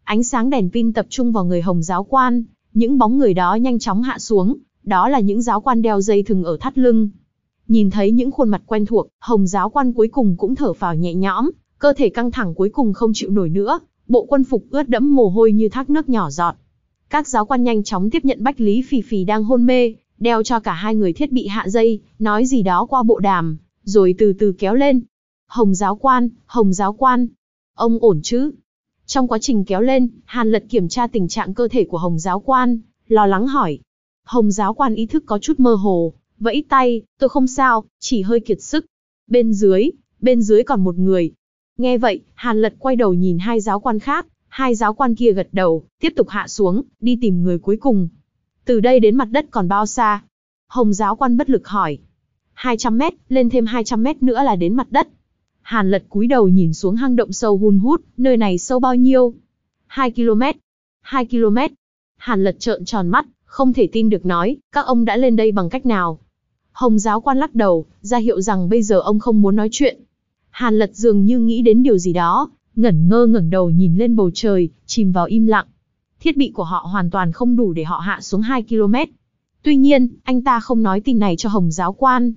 Ánh sáng đèn pin tập trung vào người hồng giáo quan. Những bóng người đó nhanh chóng hạ xuống, đó là những giáo quan đeo dây thừng ở thắt lưng. Nhìn thấy những khuôn mặt quen thuộc, hồng giáo quan cuối cùng cũng thở phào nhẹ nhõm, cơ thể căng thẳng cuối cùng không chịu nổi nữa, bộ quân phục ướt đẫm mồ hôi như thác nước nhỏ giọt. Các giáo quan nhanh chóng tiếp nhận Bách Lý Phì Phì đang hôn mê, đeo cho cả hai người thiết bị hạ dây, nói gì đó qua bộ đàm, rồi từ từ kéo lên. Hồng giáo quan, hồng giáo quan, ông ổn chứ? Trong quá trình kéo lên, Hàn Lật kiểm tra tình trạng cơ thể của hồng giáo quan, lo lắng hỏi. Hồng giáo quan ý thức có chút mơ hồ, vẫy tay, tôi không sao, chỉ hơi kiệt sức. Bên dưới, bên dưới còn một người. Nghe vậy, Hàn Lật quay đầu nhìn hai giáo quan khác, hai giáo quan kia gật đầu, tiếp tục hạ xuống, đi tìm người cuối cùng. Từ đây đến mặt đất còn bao xa? Hồng giáo quan bất lực hỏi. 200 mét, lên thêm 200 mét nữa là đến mặt đất. Hàn lật cúi đầu nhìn xuống hang động sâu hun hút, nơi này sâu bao nhiêu? 2 km. 2 km. Hàn lật trợn tròn mắt, không thể tin được nói, các ông đã lên đây bằng cách nào? Hồng giáo quan lắc đầu, ra hiệu rằng bây giờ ông không muốn nói chuyện. Hàn lật dường như nghĩ đến điều gì đó, ngẩn ngơ ngẩn đầu nhìn lên bầu trời, chìm vào im lặng. Thiết bị của họ hoàn toàn không đủ để họ hạ xuống 2 km. Tuy nhiên, anh ta không nói tin này cho Hồng giáo quan.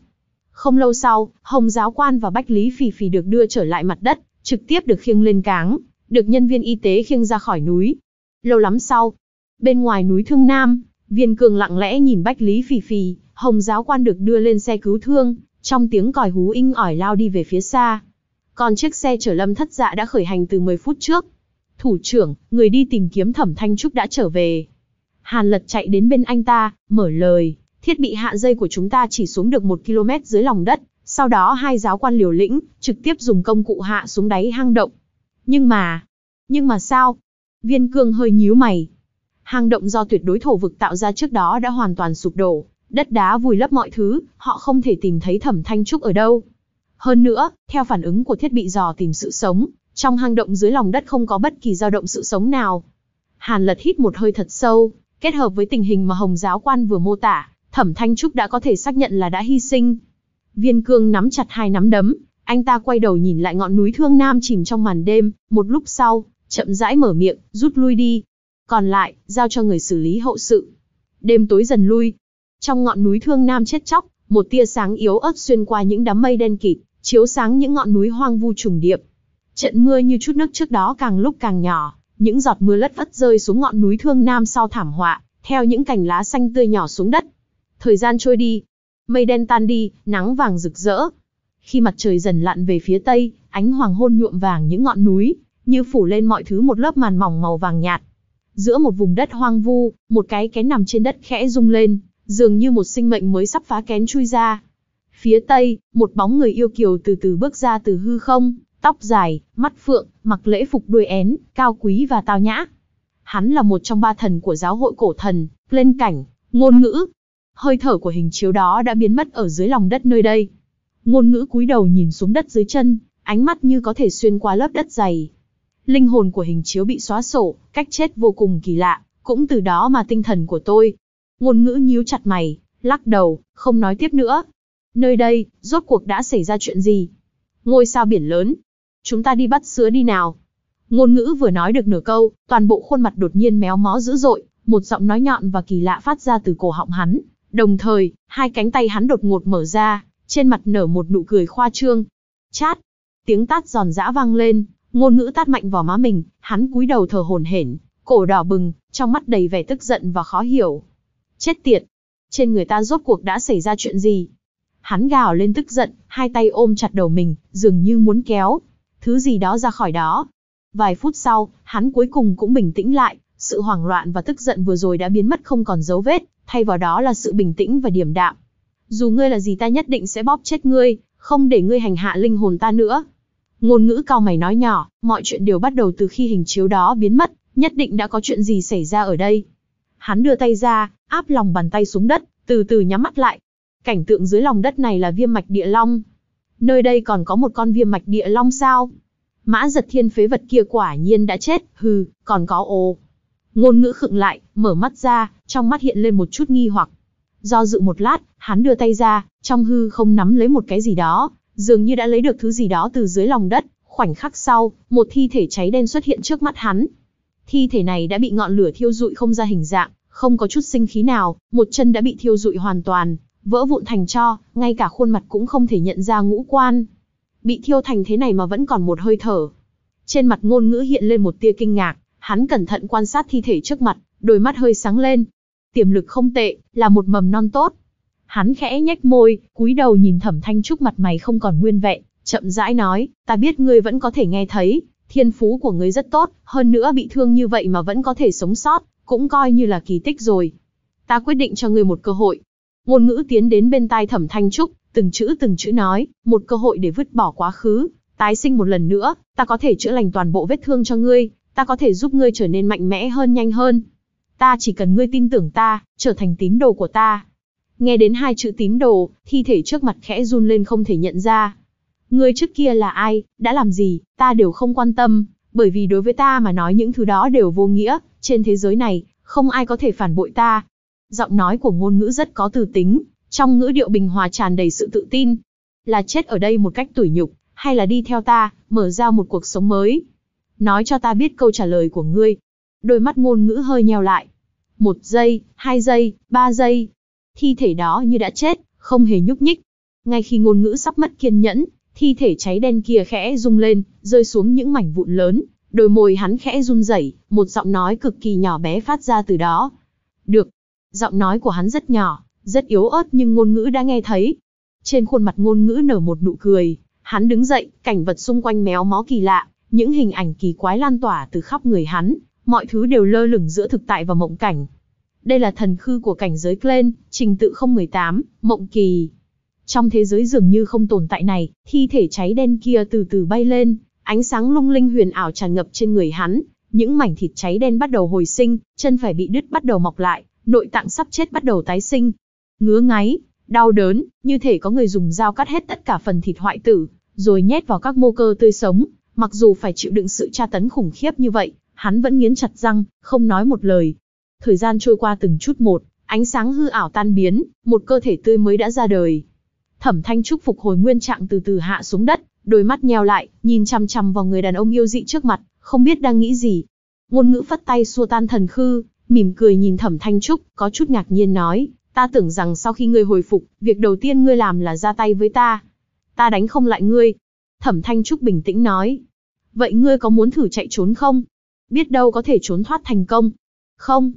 Không lâu sau, Hồng giáo quan và Bách Lý Phì Phì được đưa trở lại mặt đất, trực tiếp được khiêng lên cáng, được nhân viên y tế khiêng ra khỏi núi. Lâu lắm sau, bên ngoài núi Thương Nam, Viên Cường lặng lẽ nhìn Bách Lý Phì Phì, Hồng giáo quan được đưa lên xe cứu thương, trong tiếng còi hú inh ỏi lao đi về phía xa. Còn chiếc xe chở lâm thất dạ đã khởi hành từ 10 phút trước. Thủ trưởng, người đi tìm kiếm thẩm thanh trúc đã trở về. Hàn lật chạy đến bên anh ta, mở lời, thiết bị hạ dây của chúng ta chỉ xuống được 1 km dưới lòng đất, sau đó hai giáo quan liều lĩnh, trực tiếp dùng công cụ hạ xuống đáy hang động. Nhưng mà, nhưng mà sao? Viên Cường hơi nhíu mày, Hang động do tuyệt đối thổ vực tạo ra trước đó đã hoàn toàn sụp đổ, đất đá vùi lấp mọi thứ, họ không thể tìm thấy Thẩm Thanh Trúc ở đâu. Hơn nữa, theo phản ứng của thiết bị dò tìm sự sống, trong hang động dưới lòng đất không có bất kỳ dao động sự sống nào. Hàn Lật hít một hơi thật sâu, kết hợp với tình hình mà Hồng giáo quan vừa mô tả, Thẩm Thanh Trúc đã có thể xác nhận là đã hy sinh. Viên Cương nắm chặt hai nắm đấm, anh ta quay đầu nhìn lại ngọn núi Thương Nam chìm trong màn đêm, một lúc sau, chậm rãi mở miệng, rút lui đi còn lại, giao cho người xử lý hậu sự. Đêm tối dần lui, trong ngọn núi Thương Nam chết chóc, một tia sáng yếu ớt xuyên qua những đám mây đen kịt, chiếu sáng những ngọn núi hoang vu trùng điệp. Trận mưa như chút nước trước đó càng lúc càng nhỏ, những giọt mưa lất phất rơi xuống ngọn núi Thương Nam sau thảm họa, theo những cành lá xanh tươi nhỏ xuống đất. Thời gian trôi đi, mây đen tan đi, nắng vàng rực rỡ. Khi mặt trời dần lặn về phía tây, ánh hoàng hôn nhuộm vàng những ngọn núi, như phủ lên mọi thứ một lớp màn mỏng màu vàng nhạt. Giữa một vùng đất hoang vu, một cái kén nằm trên đất khẽ rung lên, dường như một sinh mệnh mới sắp phá kén chui ra. Phía tây, một bóng người yêu kiều từ từ bước ra từ hư không, tóc dài, mắt phượng, mặc lễ phục đuôi én, cao quý và tao nhã. Hắn là một trong ba thần của giáo hội cổ thần, lên cảnh, ngôn ngữ. Hơi thở của hình chiếu đó đã biến mất ở dưới lòng đất nơi đây. Ngôn ngữ cúi đầu nhìn xuống đất dưới chân, ánh mắt như có thể xuyên qua lớp đất dày, linh hồn của hình chiếu bị xóa sổ, cách chết vô cùng kỳ lạ, cũng từ đó mà tinh thần của tôi. Ngôn ngữ nhíu chặt mày, lắc đầu, không nói tiếp nữa. Nơi đây, rốt cuộc đã xảy ra chuyện gì? Ngôi sao biển lớn. Chúng ta đi bắt sứa đi nào. Ngôn ngữ vừa nói được nửa câu, toàn bộ khuôn mặt đột nhiên méo mó dữ dội, một giọng nói nhọn và kỳ lạ phát ra từ cổ họng hắn. Đồng thời, hai cánh tay hắn đột ngột mở ra, trên mặt nở một nụ cười khoa trương. Chát! Tiếng tát giòn giã vang lên, Ngôn ngữ tát mạnh vào má mình, hắn cúi đầu thở hổn hển, cổ đỏ bừng, trong mắt đầy vẻ tức giận và khó hiểu. Chết tiệt! Trên người ta rốt cuộc đã xảy ra chuyện gì? Hắn gào lên tức giận, hai tay ôm chặt đầu mình, dường như muốn kéo. Thứ gì đó ra khỏi đó. Vài phút sau, hắn cuối cùng cũng bình tĩnh lại, sự hoảng loạn và tức giận vừa rồi đã biến mất không còn dấu vết, thay vào đó là sự bình tĩnh và điềm đạm. Dù ngươi là gì ta nhất định sẽ bóp chết ngươi, không để ngươi hành hạ linh hồn ta nữa. Ngôn ngữ cao mày nói nhỏ, mọi chuyện đều bắt đầu từ khi hình chiếu đó biến mất, nhất định đã có chuyện gì xảy ra ở đây. Hắn đưa tay ra, áp lòng bàn tay xuống đất, từ từ nhắm mắt lại. Cảnh tượng dưới lòng đất này là viêm mạch địa long. Nơi đây còn có một con viêm mạch địa long sao? Mã giật thiên phế vật kia quả nhiên đã chết, hừ, còn có ồ. Ngôn ngữ khựng lại, mở mắt ra, trong mắt hiện lên một chút nghi hoặc. Do dự một lát, hắn đưa tay ra, trong hư không nắm lấy một cái gì đó, dường như đã lấy được thứ gì đó từ dưới lòng đất, khoảnh khắc sau, một thi thể cháy đen xuất hiện trước mắt hắn. Thi thể này đã bị ngọn lửa thiêu rụi không ra hình dạng, không có chút sinh khí nào, một chân đã bị thiêu rụi hoàn toàn, vỡ vụn thành cho, ngay cả khuôn mặt cũng không thể nhận ra ngũ quan. Bị thiêu thành thế này mà vẫn còn một hơi thở. Trên mặt ngôn ngữ hiện lên một tia kinh ngạc, hắn cẩn thận quan sát thi thể trước mặt, đôi mắt hơi sáng lên. Tiềm lực không tệ, là một mầm non tốt. Hắn khẽ nhếch môi, cúi đầu nhìn Thẩm Thanh Trúc mặt mày không còn nguyên vẹn, chậm rãi nói, ta biết ngươi vẫn có thể nghe thấy, thiên phú của ngươi rất tốt, hơn nữa bị thương như vậy mà vẫn có thể sống sót, cũng coi như là kỳ tích rồi. Ta quyết định cho ngươi một cơ hội. Ngôn ngữ tiến đến bên tai Thẩm Thanh Trúc, từng chữ từng chữ nói, một cơ hội để vứt bỏ quá khứ, tái sinh một lần nữa, ta có thể chữa lành toàn bộ vết thương cho ngươi, ta có thể giúp ngươi trở nên mạnh mẽ hơn nhanh hơn. Ta chỉ cần ngươi tin tưởng ta, trở thành tín đồ của ta, Nghe đến hai chữ tín đồ, thi thể trước mặt khẽ run lên không thể nhận ra. Người trước kia là ai, đã làm gì, ta đều không quan tâm, bởi vì đối với ta mà nói những thứ đó đều vô nghĩa, trên thế giới này, không ai có thể phản bội ta. Giọng nói của ngôn ngữ rất có từ tính, trong ngữ điệu bình hòa tràn đầy sự tự tin. Là chết ở đây một cách tủi nhục, hay là đi theo ta, mở ra một cuộc sống mới. Nói cho ta biết câu trả lời của ngươi. Đôi mắt ngôn ngữ hơi nheo lại. Một giây, hai giây, ba giây, thi thể đó như đã chết, không hề nhúc nhích. Ngay khi ngôn ngữ sắp mất kiên nhẫn, thi thể cháy đen kia khẽ rung lên, rơi xuống những mảnh vụn lớn, đôi môi hắn khẽ run rẩy, một giọng nói cực kỳ nhỏ bé phát ra từ đó. Được. Giọng nói của hắn rất nhỏ, rất yếu ớt nhưng ngôn ngữ đã nghe thấy. Trên khuôn mặt ngôn ngữ nở một nụ cười, hắn đứng dậy, cảnh vật xung quanh méo mó kỳ lạ, những hình ảnh kỳ quái lan tỏa từ khắp người hắn, mọi thứ đều lơ lửng giữa thực tại và mộng cảnh, đây là thần khư của cảnh giới Klen, trình tự 018, mộng kỳ. Trong thế giới dường như không tồn tại này, thi thể cháy đen kia từ từ bay lên, ánh sáng lung linh huyền ảo tràn ngập trên người hắn, những mảnh thịt cháy đen bắt đầu hồi sinh, chân phải bị đứt bắt đầu mọc lại, nội tạng sắp chết bắt đầu tái sinh. Ngứa ngáy, đau đớn, như thể có người dùng dao cắt hết tất cả phần thịt hoại tử, rồi nhét vào các mô cơ tươi sống, mặc dù phải chịu đựng sự tra tấn khủng khiếp như vậy, hắn vẫn nghiến chặt răng, không nói một lời, Thời gian trôi qua từng chút một, ánh sáng hư ảo tan biến, một cơ thể tươi mới đã ra đời. Thẩm Thanh Trúc phục hồi nguyên trạng từ từ hạ xuống đất, đôi mắt nheo lại, nhìn chằm chằm vào người đàn ông yêu dị trước mặt, không biết đang nghĩ gì. Ngôn ngữ phất tay xua tan thần khư, mỉm cười nhìn Thẩm Thanh Trúc, có chút ngạc nhiên nói, ta tưởng rằng sau khi ngươi hồi phục, việc đầu tiên ngươi làm là ra tay với ta. Ta đánh không lại ngươi. Thẩm Thanh Trúc bình tĩnh nói. Vậy ngươi có muốn thử chạy trốn không? Biết đâu có thể trốn thoát thành công. Không,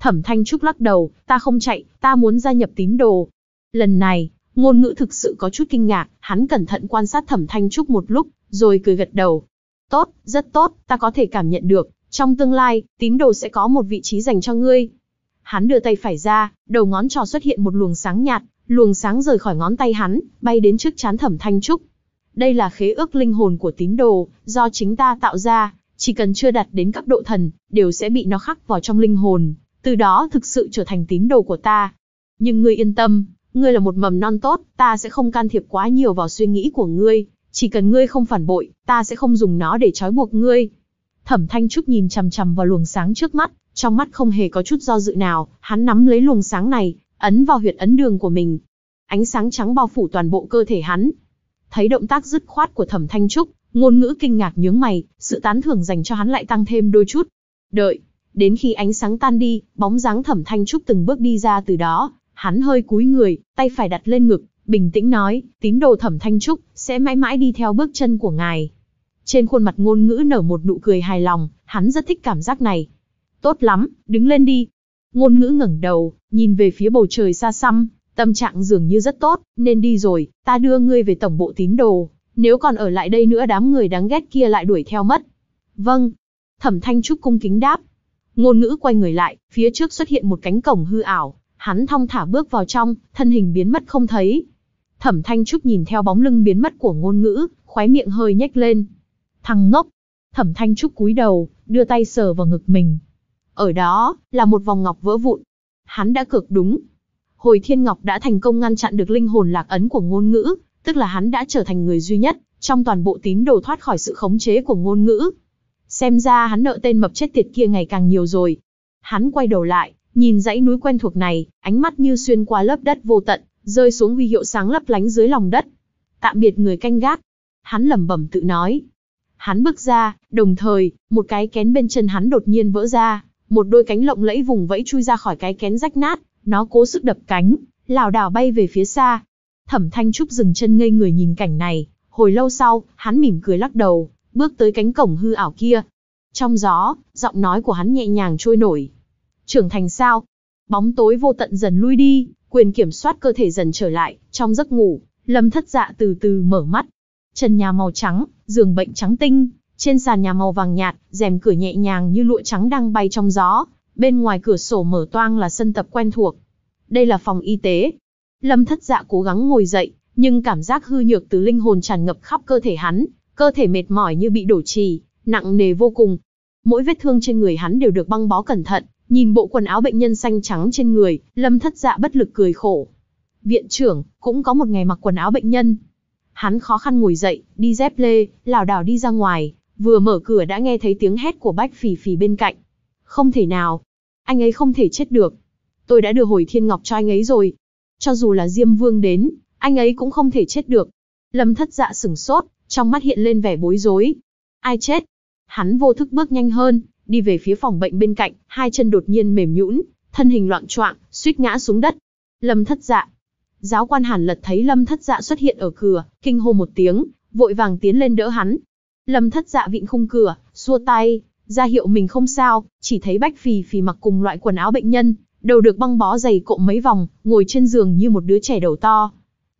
Thẩm Thanh Trúc lắc đầu, ta không chạy, ta muốn gia nhập tín đồ. Lần này, ngôn ngữ thực sự có chút kinh ngạc, hắn cẩn thận quan sát Thẩm Thanh Trúc một lúc, rồi cười gật đầu. Tốt, rất tốt, ta có thể cảm nhận được, trong tương lai, tín đồ sẽ có một vị trí dành cho ngươi. Hắn đưa tay phải ra, đầu ngón trò xuất hiện một luồng sáng nhạt, luồng sáng rời khỏi ngón tay hắn, bay đến trước chán Thẩm Thanh Trúc. Đây là khế ước linh hồn của tín đồ, do chính ta tạo ra, chỉ cần chưa đạt đến cấp độ thần, đều sẽ bị nó khắc vào trong linh hồn từ đó thực sự trở thành tín đồ của ta. Nhưng ngươi yên tâm, ngươi là một mầm non tốt, ta sẽ không can thiệp quá nhiều vào suy nghĩ của ngươi, chỉ cần ngươi không phản bội, ta sẽ không dùng nó để trói buộc ngươi. Thẩm Thanh Trúc nhìn chằm chằm vào luồng sáng trước mắt, trong mắt không hề có chút do dự nào, hắn nắm lấy luồng sáng này, ấn vào huyệt ấn đường của mình. Ánh sáng trắng bao phủ toàn bộ cơ thể hắn. Thấy động tác dứt khoát của Thẩm Thanh Trúc, ngôn ngữ kinh ngạc nhướng mày, sự tán thưởng dành cho hắn lại tăng thêm đôi chút. Đợi, Đến khi ánh sáng tan đi, bóng dáng Thẩm Thanh Trúc từng bước đi ra từ đó, hắn hơi cúi người, tay phải đặt lên ngực, bình tĩnh nói, tín đồ Thẩm Thanh Trúc sẽ mãi mãi đi theo bước chân của ngài. Trên khuôn mặt ngôn ngữ nở một nụ cười hài lòng, hắn rất thích cảm giác này. Tốt lắm, đứng lên đi. Ngôn ngữ ngẩng đầu, nhìn về phía bầu trời xa xăm, tâm trạng dường như rất tốt, nên đi rồi, ta đưa ngươi về tổng bộ tín đồ, nếu còn ở lại đây nữa đám người đáng ghét kia lại đuổi theo mất. Vâng. Thẩm Thanh Trúc cung kính đáp, Ngôn ngữ quay người lại, phía trước xuất hiện một cánh cổng hư ảo, hắn thong thả bước vào trong, thân hình biến mất không thấy. Thẩm Thanh Trúc nhìn theo bóng lưng biến mất của ngôn ngữ, khóe miệng hơi nhếch lên. Thằng ngốc! Thẩm Thanh Trúc cúi đầu, đưa tay sờ vào ngực mình. Ở đó, là một vòng ngọc vỡ vụn. Hắn đã cược đúng. Hồi Thiên Ngọc đã thành công ngăn chặn được linh hồn lạc ấn của ngôn ngữ, tức là hắn đã trở thành người duy nhất, trong toàn bộ tín đồ thoát khỏi sự khống chế của ngôn ngữ. Xem ra hắn nợ tên mập chết tiệt kia ngày càng nhiều rồi. Hắn quay đầu lại, nhìn dãy núi quen thuộc này, ánh mắt như xuyên qua lớp đất vô tận, rơi xuống huy hiệu sáng lấp lánh dưới lòng đất. Tạm biệt người canh gác. Hắn lẩm bẩm tự nói. Hắn bước ra, đồng thời, một cái kén bên chân hắn đột nhiên vỡ ra, một đôi cánh lộng lẫy vùng vẫy chui ra khỏi cái kén rách nát, nó cố sức đập cánh, lảo đảo bay về phía xa. Thẩm Thanh Trúc dừng chân ngây người nhìn cảnh này, hồi lâu sau, hắn mỉm cười lắc đầu, bước tới cánh cổng hư ảo kia. Trong gió, giọng nói của hắn nhẹ nhàng trôi nổi. Trưởng thành sao? Bóng tối vô tận dần lui đi, quyền kiểm soát cơ thể dần trở lại, trong giấc ngủ, lâm thất dạ từ từ mở mắt. Trần nhà màu trắng, giường bệnh trắng tinh, trên sàn nhà màu vàng nhạt, rèm cửa nhẹ nhàng như lụa trắng đang bay trong gió, bên ngoài cửa sổ mở toang là sân tập quen thuộc. Đây là phòng y tế. Lâm thất dạ cố gắng ngồi dậy, nhưng cảm giác hư nhược từ linh hồn tràn ngập khắp cơ thể hắn, Cơ thể mệt mỏi như bị đổ trì, nặng nề vô cùng. Mỗi vết thương trên người hắn đều được băng bó cẩn thận, nhìn bộ quần áo bệnh nhân xanh trắng trên người, Lâm Thất Dạ bất lực cười khổ. Viện trưởng cũng có một ngày mặc quần áo bệnh nhân. Hắn khó khăn ngồi dậy, đi dép lê, lảo đảo đi ra ngoài, vừa mở cửa đã nghe thấy tiếng hét của Bách Phỉ Phỉ bên cạnh. Không thể nào, anh ấy không thể chết được. Tôi đã đưa hồi thiên ngọc cho anh ấy rồi. Cho dù là Diêm Vương đến, anh ấy cũng không thể chết được. Lâm Thất Dạ sửng sốt, trong mắt hiện lên vẻ bối rối. Ai chết? Hắn vô thức bước nhanh hơn, đi về phía phòng bệnh bên cạnh, hai chân đột nhiên mềm nhũn, thân hình loạn choạng, suýt ngã xuống đất. Lâm Thất Dạ. Giáo quan Hàn Lật thấy Lâm Thất Dạ xuất hiện ở cửa, kinh hô một tiếng, vội vàng tiến lên đỡ hắn. Lâm Thất Dạ vịn khung cửa, xua tay, ra hiệu mình không sao, chỉ thấy Bách Phì Phì mặc cùng loại quần áo bệnh nhân, đầu được băng bó dày cộm mấy vòng, ngồi trên giường như một đứa trẻ đầu to.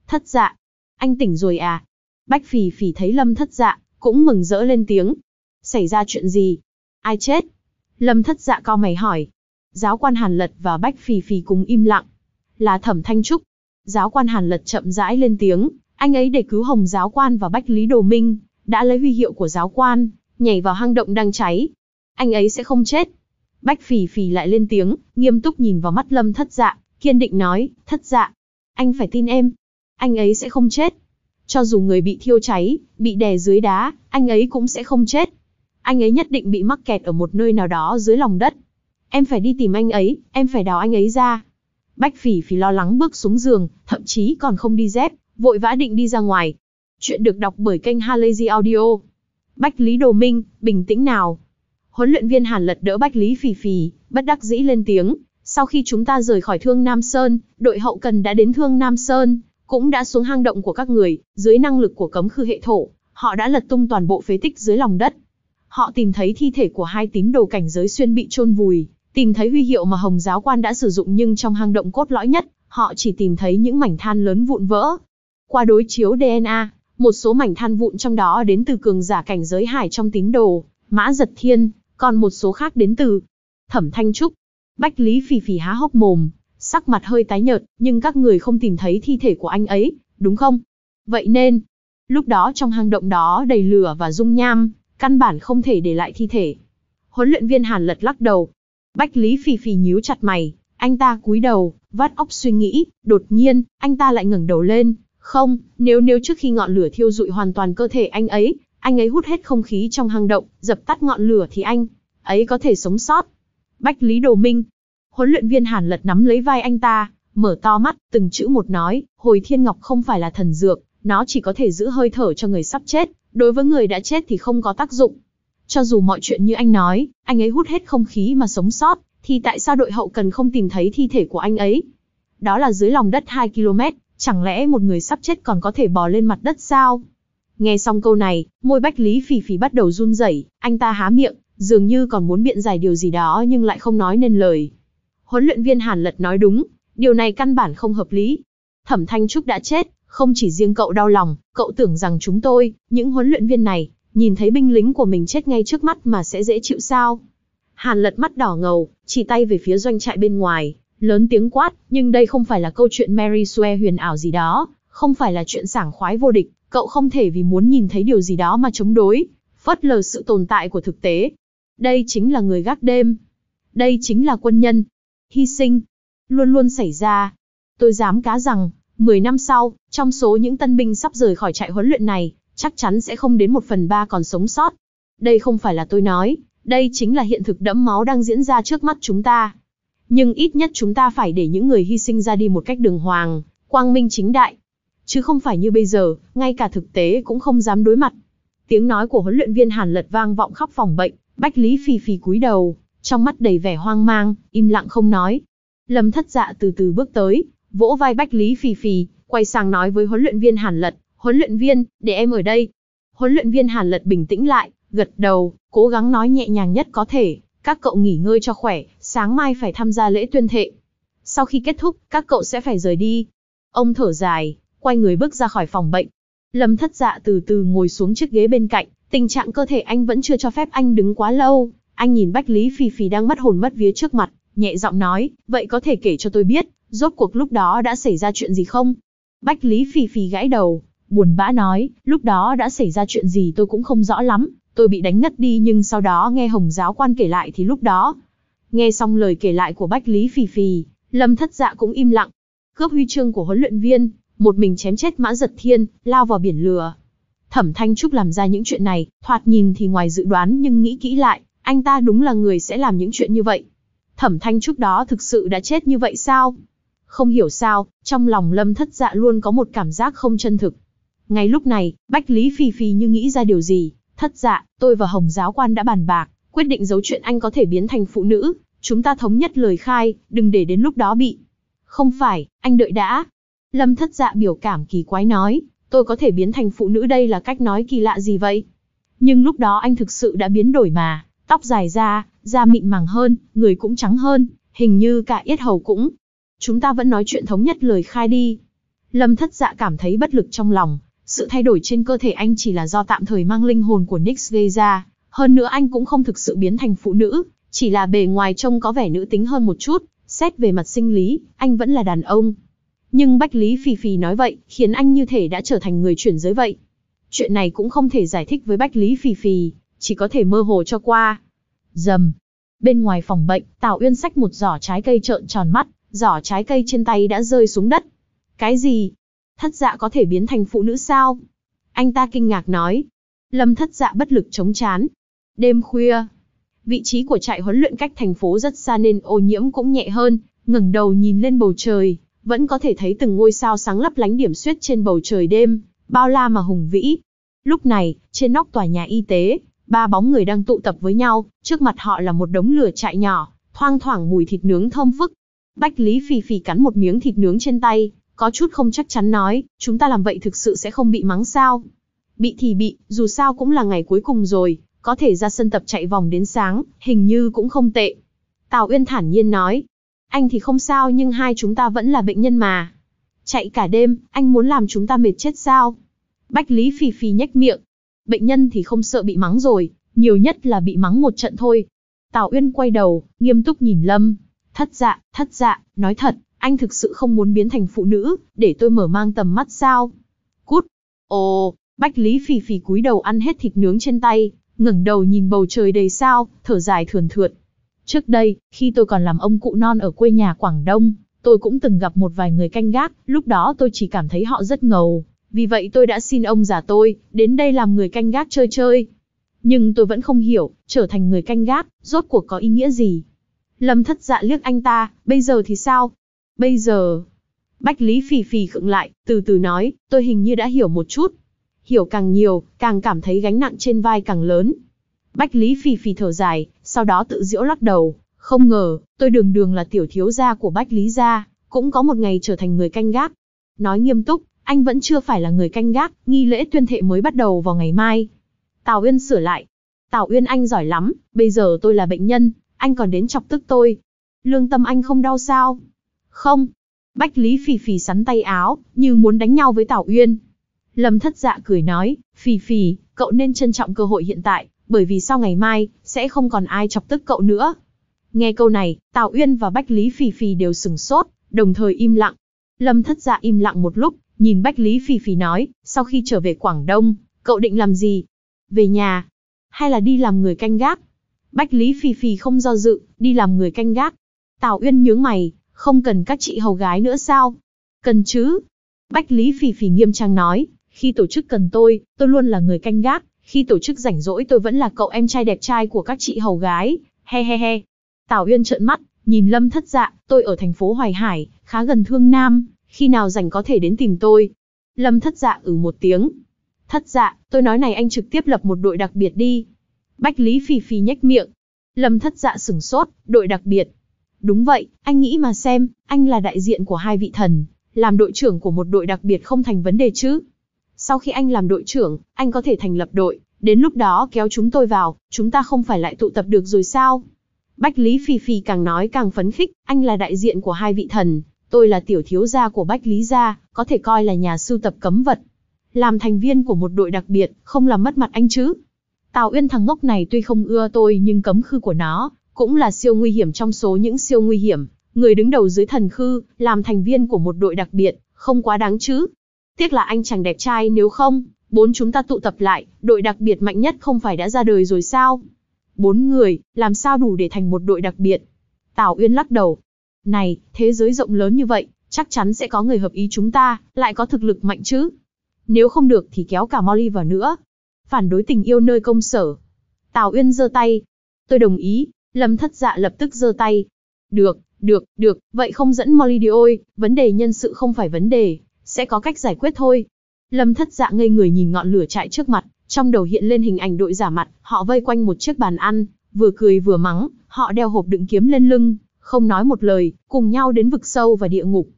Thất Dạ, anh tỉnh rồi à? Bách Phỉ Phỉ thấy lâm thất dạ, cũng mừng rỡ lên tiếng. Xảy ra chuyện gì? Ai chết? Lâm thất dạ cao mày hỏi. Giáo quan Hàn Lật và Bách Phỉ Phỉ cùng im lặng. Là thẩm thanh trúc. Giáo quan Hàn Lật chậm rãi lên tiếng. Anh ấy để cứu hồng giáo quan và Bách Lý Đồ Minh, đã lấy huy hiệu của giáo quan, nhảy vào hang động đang cháy. Anh ấy sẽ không chết. Bách Phỉ Phỉ lại lên tiếng, nghiêm túc nhìn vào mắt lâm thất dạ, kiên định nói, thất dạ. Anh phải tin em. Anh ấy sẽ không chết. Cho dù người bị thiêu cháy, bị đè dưới đá, anh ấy cũng sẽ không chết. Anh ấy nhất định bị mắc kẹt ở một nơi nào đó dưới lòng đất. Em phải đi tìm anh ấy, em phải đào anh ấy ra. Bách phỉ phỉ lo lắng bước xuống giường, thậm chí còn không đi dép, vội vã định đi ra ngoài. Chuyện được đọc bởi kênh Halazy Audio. Bách Lý Đồ Minh, bình tĩnh nào. Huấn luyện viên Hàn lật đỡ Bách Lý Phỉ Phỉ, bất đắc dĩ lên tiếng. Sau khi chúng ta rời khỏi Thương Nam Sơn, đội hậu cần đã đến Thương Nam Sơn, cũng đã xuống hang động của các người, dưới năng lực của cấm khư hệ thổ, họ đã lật tung toàn bộ phế tích dưới lòng đất. Họ tìm thấy thi thể của hai tín đồ cảnh giới xuyên bị chôn vùi, tìm thấy huy hiệu mà Hồng giáo quan đã sử dụng nhưng trong hang động cốt lõi nhất, họ chỉ tìm thấy những mảnh than lớn vụn vỡ. Qua đối chiếu DNA, một số mảnh than vụn trong đó đến từ cường giả cảnh giới hải trong tín đồ, Mã Giật Thiên, còn một số khác đến từ Thẩm Thanh Trúc. Bách Lý Phì Phì há hốc mồm, sắc mặt hơi tái nhợt, nhưng các người không tìm thấy thi thể của anh ấy, đúng không? Vậy nên, lúc đó trong hang động đó đầy lửa và dung nham, căn bản không thể để lại thi thể. Huấn luyện viên Hàn lật lắc đầu. Bách Lý Phì Phì nhíu chặt mày, anh ta cúi đầu, vắt óc suy nghĩ, đột nhiên, anh ta lại ngẩng đầu lên. Không, nếu nếu trước khi ngọn lửa thiêu rụi hoàn toàn cơ thể anh ấy, anh ấy hút hết không khí trong hang động, dập tắt ngọn lửa thì anh ấy có thể sống sót. Bách Lý Đồ Minh, Huấn luyện viên Hàn Lật nắm lấy vai anh ta, mở to mắt, từng chữ một nói, hồi thiên ngọc không phải là thần dược, nó chỉ có thể giữ hơi thở cho người sắp chết, đối với người đã chết thì không có tác dụng. Cho dù mọi chuyện như anh nói, anh ấy hút hết không khí mà sống sót, thì tại sao đội hậu cần không tìm thấy thi thể của anh ấy? Đó là dưới lòng đất 2 km, chẳng lẽ một người sắp chết còn có thể bò lên mặt đất sao? Nghe xong câu này, môi Bách Lý Phỉ Phỉ bắt đầu run rẩy, anh ta há miệng, dường như còn muốn biện giải điều gì đó nhưng lại không nói nên lời. Huấn luyện viên Hàn Lật nói đúng, điều này căn bản không hợp lý. Thẩm Thanh Trúc đã chết, không chỉ riêng cậu đau lòng, cậu tưởng rằng chúng tôi, những huấn luyện viên này, nhìn thấy binh lính của mình chết ngay trước mắt mà sẽ dễ chịu sao? Hàn Lật mắt đỏ ngầu, chỉ tay về phía doanh trại bên ngoài, lớn tiếng quát, nhưng đây không phải là câu chuyện Mary Sue huyền ảo gì đó, không phải là chuyện sảng khoái vô địch, cậu không thể vì muốn nhìn thấy điều gì đó mà chống đối, phớt lờ sự tồn tại của thực tế. Đây chính là người gác đêm. Đây chính là quân nhân, hy sinh, luôn luôn xảy ra. Tôi dám cá rằng, 10 năm sau, trong số những tân binh sắp rời khỏi trại huấn luyện này, chắc chắn sẽ không đến một phần ba còn sống sót. Đây không phải là tôi nói, đây chính là hiện thực đẫm máu đang diễn ra trước mắt chúng ta. Nhưng ít nhất chúng ta phải để những người hy sinh ra đi một cách đường hoàng, quang minh chính đại. Chứ không phải như bây giờ, ngay cả thực tế cũng không dám đối mặt. Tiếng nói của huấn luyện viên Hàn lật vang vọng khắp phòng bệnh, Bách Lý Phi Phi cúi đầu, trong mắt đầy vẻ hoang mang, im lặng không nói. Lâm thất dạ từ từ bước tới, vỗ vai Bách Lý Phì Phì, quay sang nói với huấn luyện viên Hàn Lật, huấn luyện viên, để em ở đây. Huấn luyện viên Hàn Lật bình tĩnh lại, gật đầu, cố gắng nói nhẹ nhàng nhất có thể, các cậu nghỉ ngơi cho khỏe, sáng mai phải tham gia lễ tuyên thệ. Sau khi kết thúc, các cậu sẽ phải rời đi. Ông thở dài, quay người bước ra khỏi phòng bệnh. Lâm thất dạ từ từ ngồi xuống chiếc ghế bên cạnh, tình trạng cơ thể anh vẫn chưa cho phép anh đứng quá lâu, anh nhìn Bách Lý Phi Phi đang mất hồn mất vía trước mặt, nhẹ giọng nói, vậy có thể kể cho tôi biết, rốt cuộc lúc đó đã xảy ra chuyện gì không? Bách Lý Phi Phi gãi đầu, buồn bã nói, lúc đó đã xảy ra chuyện gì tôi cũng không rõ lắm, tôi bị đánh ngất đi nhưng sau đó nghe Hồng giáo quan kể lại thì lúc đó. Nghe xong lời kể lại của Bách Lý Phi Phi, Lâm thất dạ cũng im lặng. Cướp huy chương của huấn luyện viên, một mình chém chết mã giật thiên, lao vào biển lửa. Thẩm Thanh Trúc làm ra những chuyện này, thoạt nhìn thì ngoài dự đoán nhưng nghĩ kỹ lại, anh ta đúng là người sẽ làm những chuyện như vậy. Thẩm Thanh trước đó thực sự đã chết như vậy sao? Không hiểu sao, trong lòng Lâm Thất Dạ luôn có một cảm giác không chân thực. Ngay lúc này, Bách Lý Phi Phi như nghĩ ra điều gì, Thất Dạ, tôi và Hồng Giáo Quan đã bàn bạc, quyết định giấu chuyện anh có thể biến thành phụ nữ, chúng ta thống nhất lời khai, đừng để đến lúc đó bị. Không phải, anh đợi đã. Lâm Thất Dạ biểu cảm kỳ quái nói, tôi có thể biến thành phụ nữ đây là cách nói kỳ lạ gì vậy? Nhưng lúc đó anh thực sự đã biến đổi mà. Tóc dài ra, da mịn màng hơn, người cũng trắng hơn, hình như cả yết hầu cũng. Chúng ta vẫn nói chuyện thống nhất lời khai đi. Lâm thất dạ cảm thấy bất lực trong lòng, sự thay đổi trên cơ thể anh chỉ là do tạm thời mang linh hồn của Nix gây ra, hơn nữa anh cũng không thực sự biến thành phụ nữ, chỉ là bề ngoài trông có vẻ nữ tính hơn một chút, xét về mặt sinh lý, anh vẫn là đàn ông. Nhưng Bách Lý Phì Phì nói vậy, khiến anh như thể đã trở thành người chuyển giới vậy. Chuyện này cũng không thể giải thích với Bách Lý Phì Phì, chỉ có thể mơ hồ cho qua. Dầm. Bên ngoài phòng bệnh, Tào Uyên xách một giỏ trái cây trợn tròn mắt, giỏ trái cây trên tay đã rơi xuống đất. Cái gì? Thất dạ có thể biến thành phụ nữ sao? Anh ta kinh ngạc nói. Lâm thất dạ bất lực chống chán. Đêm khuya, vị trí của trại huấn luyện cách thành phố rất xa nên ô nhiễm cũng nhẹ hơn, ngẩng đầu nhìn lên bầu trời, vẫn có thể thấy từng ngôi sao sáng lấp lánh điểm xuyết trên bầu trời đêm, bao la mà hùng vĩ. Lúc này, trên nóc tòa nhà y tế, Ba bóng người đang tụ tập với nhau, trước mặt họ là một đống lửa trại nhỏ, thoang thoảng mùi thịt nướng thơm phức. Bách Lý Phì Phì cắn một miếng thịt nướng trên tay, có chút không chắc chắn nói, chúng ta làm vậy thực sự sẽ không bị mắng sao. Bị thì bị, dù sao cũng là ngày cuối cùng rồi, có thể ra sân tập chạy vòng đến sáng, hình như cũng không tệ. Tào Uyên thản nhiên nói, anh thì không sao nhưng hai chúng ta vẫn là bệnh nhân mà. Chạy cả đêm, anh muốn làm chúng ta mệt chết sao? Bách Lý Phì Phì nhếch miệng, Bệnh nhân thì không sợ bị mắng rồi, nhiều nhất là bị mắng một trận thôi. Tào Uyên quay đầu, nghiêm túc nhìn Lâm. Thất dạ, thất dạ, nói thật, anh thực sự không muốn biến thành phụ nữ, để tôi mở mang tầm mắt sao? Cút! Ồ, Bách Lý phì phì cúi đầu ăn hết thịt nướng trên tay, ngẩng đầu nhìn bầu trời đầy sao, thở dài thườn thượt. Trước đây, khi tôi còn làm ông cụ non ở quê nhà Quảng Đông, tôi cũng từng gặp một vài người canh gác, lúc đó tôi chỉ cảm thấy họ rất ngầu, vì vậy tôi đã xin ông già tôi, đến đây làm người canh gác chơi chơi. Nhưng tôi vẫn không hiểu, trở thành người canh gác, rốt cuộc có ý nghĩa gì. Lâm thất dạ liếc anh ta, bây giờ thì sao? Bây giờ... Bách Lý phì phì khựng lại, từ từ nói, tôi hình như đã hiểu một chút. Hiểu càng nhiều, càng cảm thấy gánh nặng trên vai càng lớn. Bách Lý phì phì thở dài, sau đó tự diễu lắc đầu. Không ngờ, tôi đường đường là tiểu thiếu gia của Bách Lý gia, cũng có một ngày trở thành người canh gác. Nói nghiêm túc, anh vẫn chưa phải là người canh gác, nghi lễ tuyên thệ mới bắt đầu vào ngày mai. Tào Uyên sửa lại. Tào Uyên anh giỏi lắm, bây giờ tôi là bệnh nhân, anh còn đến chọc tức tôi. Lương tâm anh không đau sao? Không. Bách Lý Phì Phì sắn tay áo, như muốn đánh nhau với Tào Uyên. Lâm thất dạ cười nói, Phì Phì, cậu nên trân trọng cơ hội hiện tại, bởi vì sau ngày mai, sẽ không còn ai chọc tức cậu nữa. Nghe câu này, Tào Uyên và Bách Lý Phì Phì đều sừng sốt, đồng thời im lặng. Lâm thất dạ im lặng một lúc, Nhìn Bách Lý Phỉ Phỉ nói, sau khi trở về Quảng Đông, cậu định làm gì? Về nhà? Hay là đi làm người canh gác? Bách Lý Phỉ Phỉ không do dự, đi làm người canh gác. Tào Uyên nhướng mày, không cần các chị hầu gái nữa sao? Cần chứ. Bách Lý Phỉ Phỉ nghiêm trang nói, khi tổ chức cần tôi, tôi luôn là người canh gác, khi tổ chức rảnh rỗi tôi vẫn là cậu em trai đẹp trai của các chị hầu gái, he he he. Tào Uyên trợn mắt, nhìn Lâm Thất Dạ, tôi ở thành phố Hoài Hải, khá gần Thương Nam, khi nào rảnh có thể đến tìm tôi. Lâm thất dạ ừ một tiếng. Thất dạ, tôi nói này anh trực tiếp lập một đội đặc biệt đi. Bách Lý Phì Phì nhếch miệng. Lâm thất dạ sửng sốt, đội đặc biệt. Đúng vậy, anh nghĩ mà xem, anh là đại diện của hai vị thần, làm đội trưởng của một đội đặc biệt không thành vấn đề chứ. Sau khi anh làm đội trưởng, anh có thể thành lập đội, đến lúc đó kéo chúng tôi vào, chúng ta không phải lại tụ tập được rồi sao? Bách Lý Phi Phi càng nói càng phấn khích, anh là đại diện của hai vị thần, Tôi là tiểu thiếu gia của Bách Lý Gia, có thể coi là nhà sưu tập cấm vật. Làm thành viên của một đội đặc biệt, không làm mất mặt anh chứ. Tào Uyên thằng ngốc này tuy không ưa tôi nhưng cấm khư của nó, cũng là siêu nguy hiểm trong số những siêu nguy hiểm. Người đứng đầu dưới thần khư, làm thành viên của một đội đặc biệt, không quá đáng chứ. Tiếc là anh chàng đẹp trai nếu không, bốn chúng ta tụ tập lại, đội đặc biệt mạnh nhất không phải đã ra đời rồi sao? Bốn người, làm sao đủ để thành một đội đặc biệt? Tào Uyên lắc đầu, này, thế giới rộng lớn như vậy, chắc chắn sẽ có người hợp ý chúng ta, lại có thực lực mạnh chứ. Nếu không được thì kéo cả Molly vào nữa. Phản đối tình yêu nơi công sở. Tào Uyên giơ tay. Tôi đồng ý. Lâm thất dạ lập tức giơ tay. Được, được, được, vậy không dẫn Molly đi ôi, vấn đề nhân sự không phải vấn đề, sẽ có cách giải quyết thôi. Lâm thất dạ ngây người nhìn ngọn lửa chạy trước mặt, trong đầu hiện lên hình ảnh đội giả mặt, họ vây quanh một chiếc bàn ăn, vừa cười vừa mắng, họ đeo hộp đựng kiếm lên lưng, không nói một lời, cùng nhau đến vực sâu và địa ngục.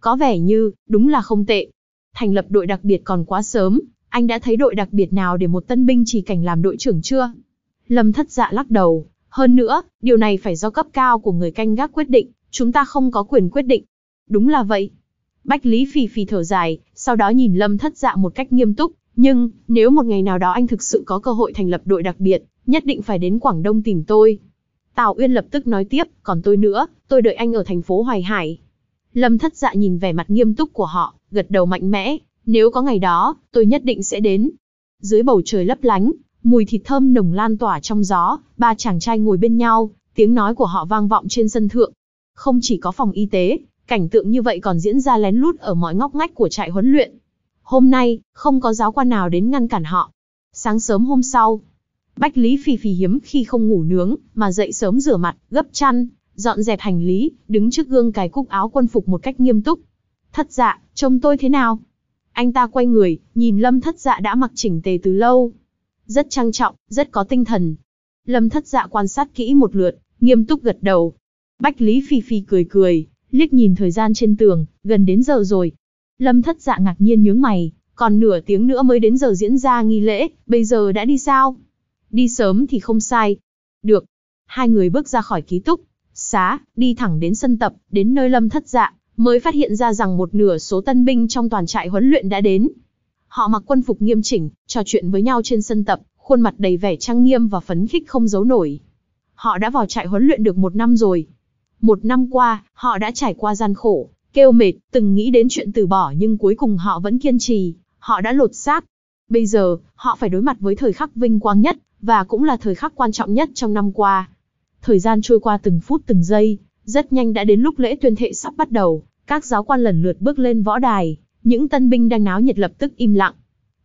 Có vẻ như, đúng là không tệ. Thành lập đội đặc biệt còn quá sớm, anh đã thấy đội đặc biệt nào để một tân binh chỉ cảnh làm đội trưởng chưa? Lâm thất dạ lắc đầu. Hơn nữa, điều này phải do cấp cao của người canh gác quyết định, chúng ta không có quyền quyết định. Đúng là vậy. Bách Lý Phì Phì thở dài, sau đó nhìn Lâm thất dạ một cách nghiêm túc. Nhưng, nếu một ngày nào đó anh thực sự có cơ hội thành lập đội đặc biệt, nhất định phải đến Quảng Đông tìm tôi. Tào Uyên lập tức nói tiếp, còn tôi nữa, tôi đợi anh ở thành phố Hoài Hải. Lâm thất dạ nhìn vẻ mặt nghiêm túc của họ, gật đầu mạnh mẽ, nếu có ngày đó, tôi nhất định sẽ đến. Dưới bầu trời lấp lánh, mùi thịt thơm nồng lan tỏa trong gió, ba chàng trai ngồi bên nhau, tiếng nói của họ vang vọng trên sân thượng. Không chỉ có phòng y tế, cảnh tượng như vậy còn diễn ra lén lút ở mọi ngóc ngách của trại huấn luyện. Hôm nay, không có giáo quan nào đến ngăn cản họ. Sáng sớm hôm sau, Bách Lý Phi Phi hiếm khi không ngủ nướng, mà dậy sớm rửa mặt, gấp chăn, dọn dẹp hành lý, đứng trước gương cài cúc áo quân phục một cách nghiêm túc. Thất dạ, trông tôi thế nào? Anh ta quay người, nhìn lâm thất dạ đã mặc chỉnh tề từ lâu. Rất trang trọng, rất có tinh thần. Lâm thất dạ quan sát kỹ một lượt, nghiêm túc gật đầu. Bách Lý Phi Phi cười cười, liếc nhìn thời gian trên tường, gần đến giờ rồi. Lâm thất dạ ngạc nhiên nhướng mày, còn nửa tiếng nữa mới đến giờ diễn ra nghi lễ, bây giờ đã đi sao? đi sớm thì không sai. Được. Hai người bước ra khỏi ký túc, xá, đi thẳng đến sân tập, đến nơi lâm thất dạ, mới phát hiện ra rằng một nửa số tân binh trong toàn trại huấn luyện đã đến. Họ mặc quân phục nghiêm chỉnh, trò chuyện với nhau trên sân tập, khuôn mặt đầy vẻ trang nghiêm và phấn khích không giấu nổi. Họ đã vào trại huấn luyện được một năm rồi. Một năm qua, họ đã trải qua gian khổ, kêu mệt, từng nghĩ đến chuyện từ bỏ nhưng cuối cùng họ vẫn kiên trì, họ đã lột xác. Bây giờ, họ phải đối mặt với thời khắc vinh quang nhất, và cũng là thời khắc quan trọng nhất trong năm qua. Thời gian trôi qua từng phút từng giây, rất nhanh đã đến lúc lễ tuyên thệ sắp bắt đầu, các giáo quan lần lượt bước lên võ đài, những tân binh đang náo nhiệt lập tức im lặng.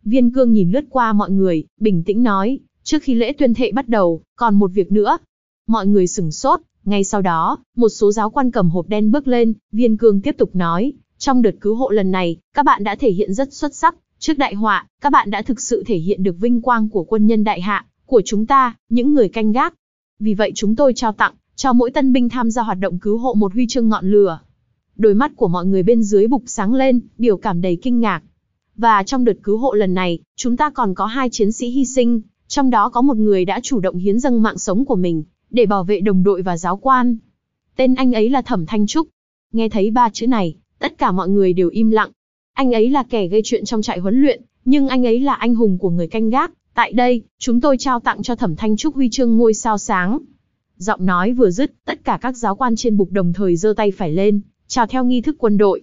Viên Cương nhìn lướt qua mọi người, bình tĩnh nói, trước khi lễ tuyên thệ bắt đầu, còn một việc nữa. Mọi người sửng sốt, ngay sau đó, một số giáo quan cầm hộp đen bước lên, Viên Cương tiếp tục nói, trong đợt cứu hộ lần này, các bạn đã thể hiện rất xuất sắc, trước đại họa, các bạn đã thực sự thể hiện được vinh quang của quân nhân đại hạ, của chúng ta, những người canh gác. Vì vậy chúng tôi trao tặng cho mỗi tân binh tham gia hoạt động cứu hộ một huy chương ngọn lửa. Đôi mắt của mọi người bên dưới bục sáng lên, biểu cảm đầy kinh ngạc. Và trong đợt cứu hộ lần này, chúng ta còn có hai chiến sĩ hy sinh, trong đó có một người đã chủ động hiến dâng mạng sống của mình để bảo vệ đồng đội và giáo quan. Tên anh ấy là Thẩm Thanh Trúc. Nghe thấy ba chữ này, tất cả mọi người đều im lặng. Anh ấy là kẻ gây chuyện trong trại huấn luyện, nhưng anh ấy là anh hùng của người canh gác, Tại đây, chúng tôi trao tặng cho Thẩm Thanh Trúc huy chương ngôi sao sáng. Giọng nói vừa dứt, tất cả các giáo quan trên bục đồng thời giơ tay phải lên, chào theo nghi thức quân đội.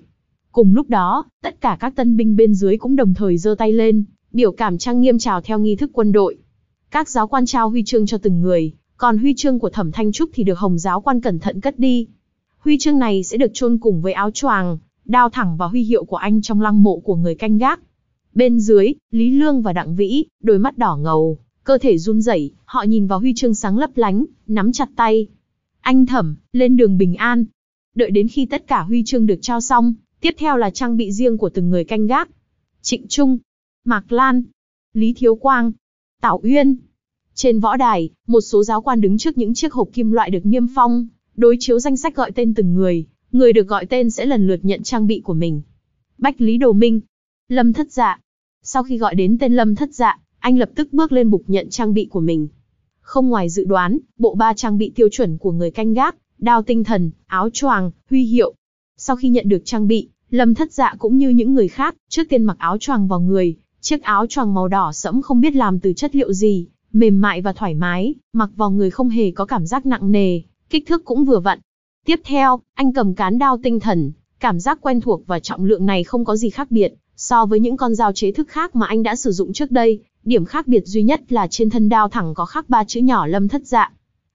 Cùng lúc đó, tất cả các tân binh bên dưới cũng đồng thời giơ tay lên, biểu cảm trang nghiêm chào theo nghi thức quân đội. Các giáo quan trao huy chương cho từng người, còn huy chương của Thẩm Thanh Trúc thì được Hồng giáo quan cẩn thận cất đi. Huy chương này sẽ được chôn cùng với áo choàng, đao thẳng vào huy hiệu của anh trong lăng mộ của người canh gác. Bên dưới, Lý Lương và Đặng Vĩ, đôi mắt đỏ ngầu, cơ thể run rẩy, họ nhìn vào huy chương sáng lấp lánh, nắm chặt tay. Anh thẩm, lên đường bình an. Đợi đến khi tất cả huy chương được trao xong, tiếp theo là trang bị riêng của từng người canh gác. Trịnh Trung, Mạc Lan, Lý Thiếu Quang, Tảo Uyên. Trên võ đài, một số giáo quan đứng trước những chiếc hộp kim loại được niêm phong, đối chiếu danh sách gọi tên từng người, người được gọi tên sẽ lần lượt nhận trang bị của mình. Bách Lý Đồ Minh, Lâm thất dạ. Sau khi gọi đến tên Lâm thất dạ, anh lập tức bước lên bục nhận trang bị của mình. Không ngoài dự đoán, bộ ba trang bị tiêu chuẩn của người canh gác, đao tinh thần, áo choàng, huy hiệu. Sau khi nhận được trang bị, Lâm thất dạ cũng như những người khác, trước tiên mặc áo choàng vào người, chiếc áo choàng màu đỏ sẫm không biết làm từ chất liệu gì, mềm mại và thoải mái, mặc vào người không hề có cảm giác nặng nề, kích thước cũng vừa vặn. Tiếp theo, anh cầm cán đao tinh thần, cảm giác quen thuộc và trọng lượng này không có gì khác biệt, So với những con dao chế thức khác mà anh đã sử dụng trước đây, điểm khác biệt duy nhất là trên thân đao thẳng có khắc ba chữ nhỏ lâm thất dạ.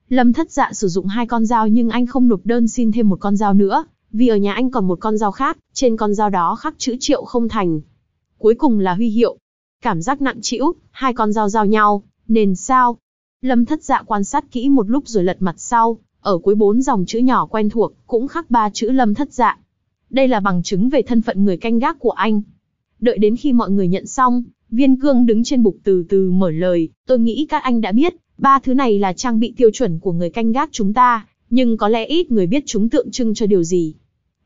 Lâm thất dạ sử dụng hai con dao nhưng anh không nộp đơn xin thêm một con dao nữa, vì ở nhà anh còn một con dao khác, trên con dao đó khắc chữ triệu không thành. Cuối cùng là huy hiệu. Cảm giác nặng trĩu, hai con dao giao nhau, nền sao. Lâm thất dạ quan sát kỹ một lúc rồi lật mặt sau, ở cuối bốn dòng chữ nhỏ quen thuộc, cũng khắc ba chữ lâm thất dạ. Đây là bằng chứng về thân phận người canh gác của anh. Đợi đến khi mọi người nhận xong, viên cương đứng trên bục từ từ mở lời, tôi nghĩ các anh đã biết, ba thứ này là trang bị tiêu chuẩn của người canh gác chúng ta, nhưng có lẽ ít người biết chúng tượng trưng cho điều gì.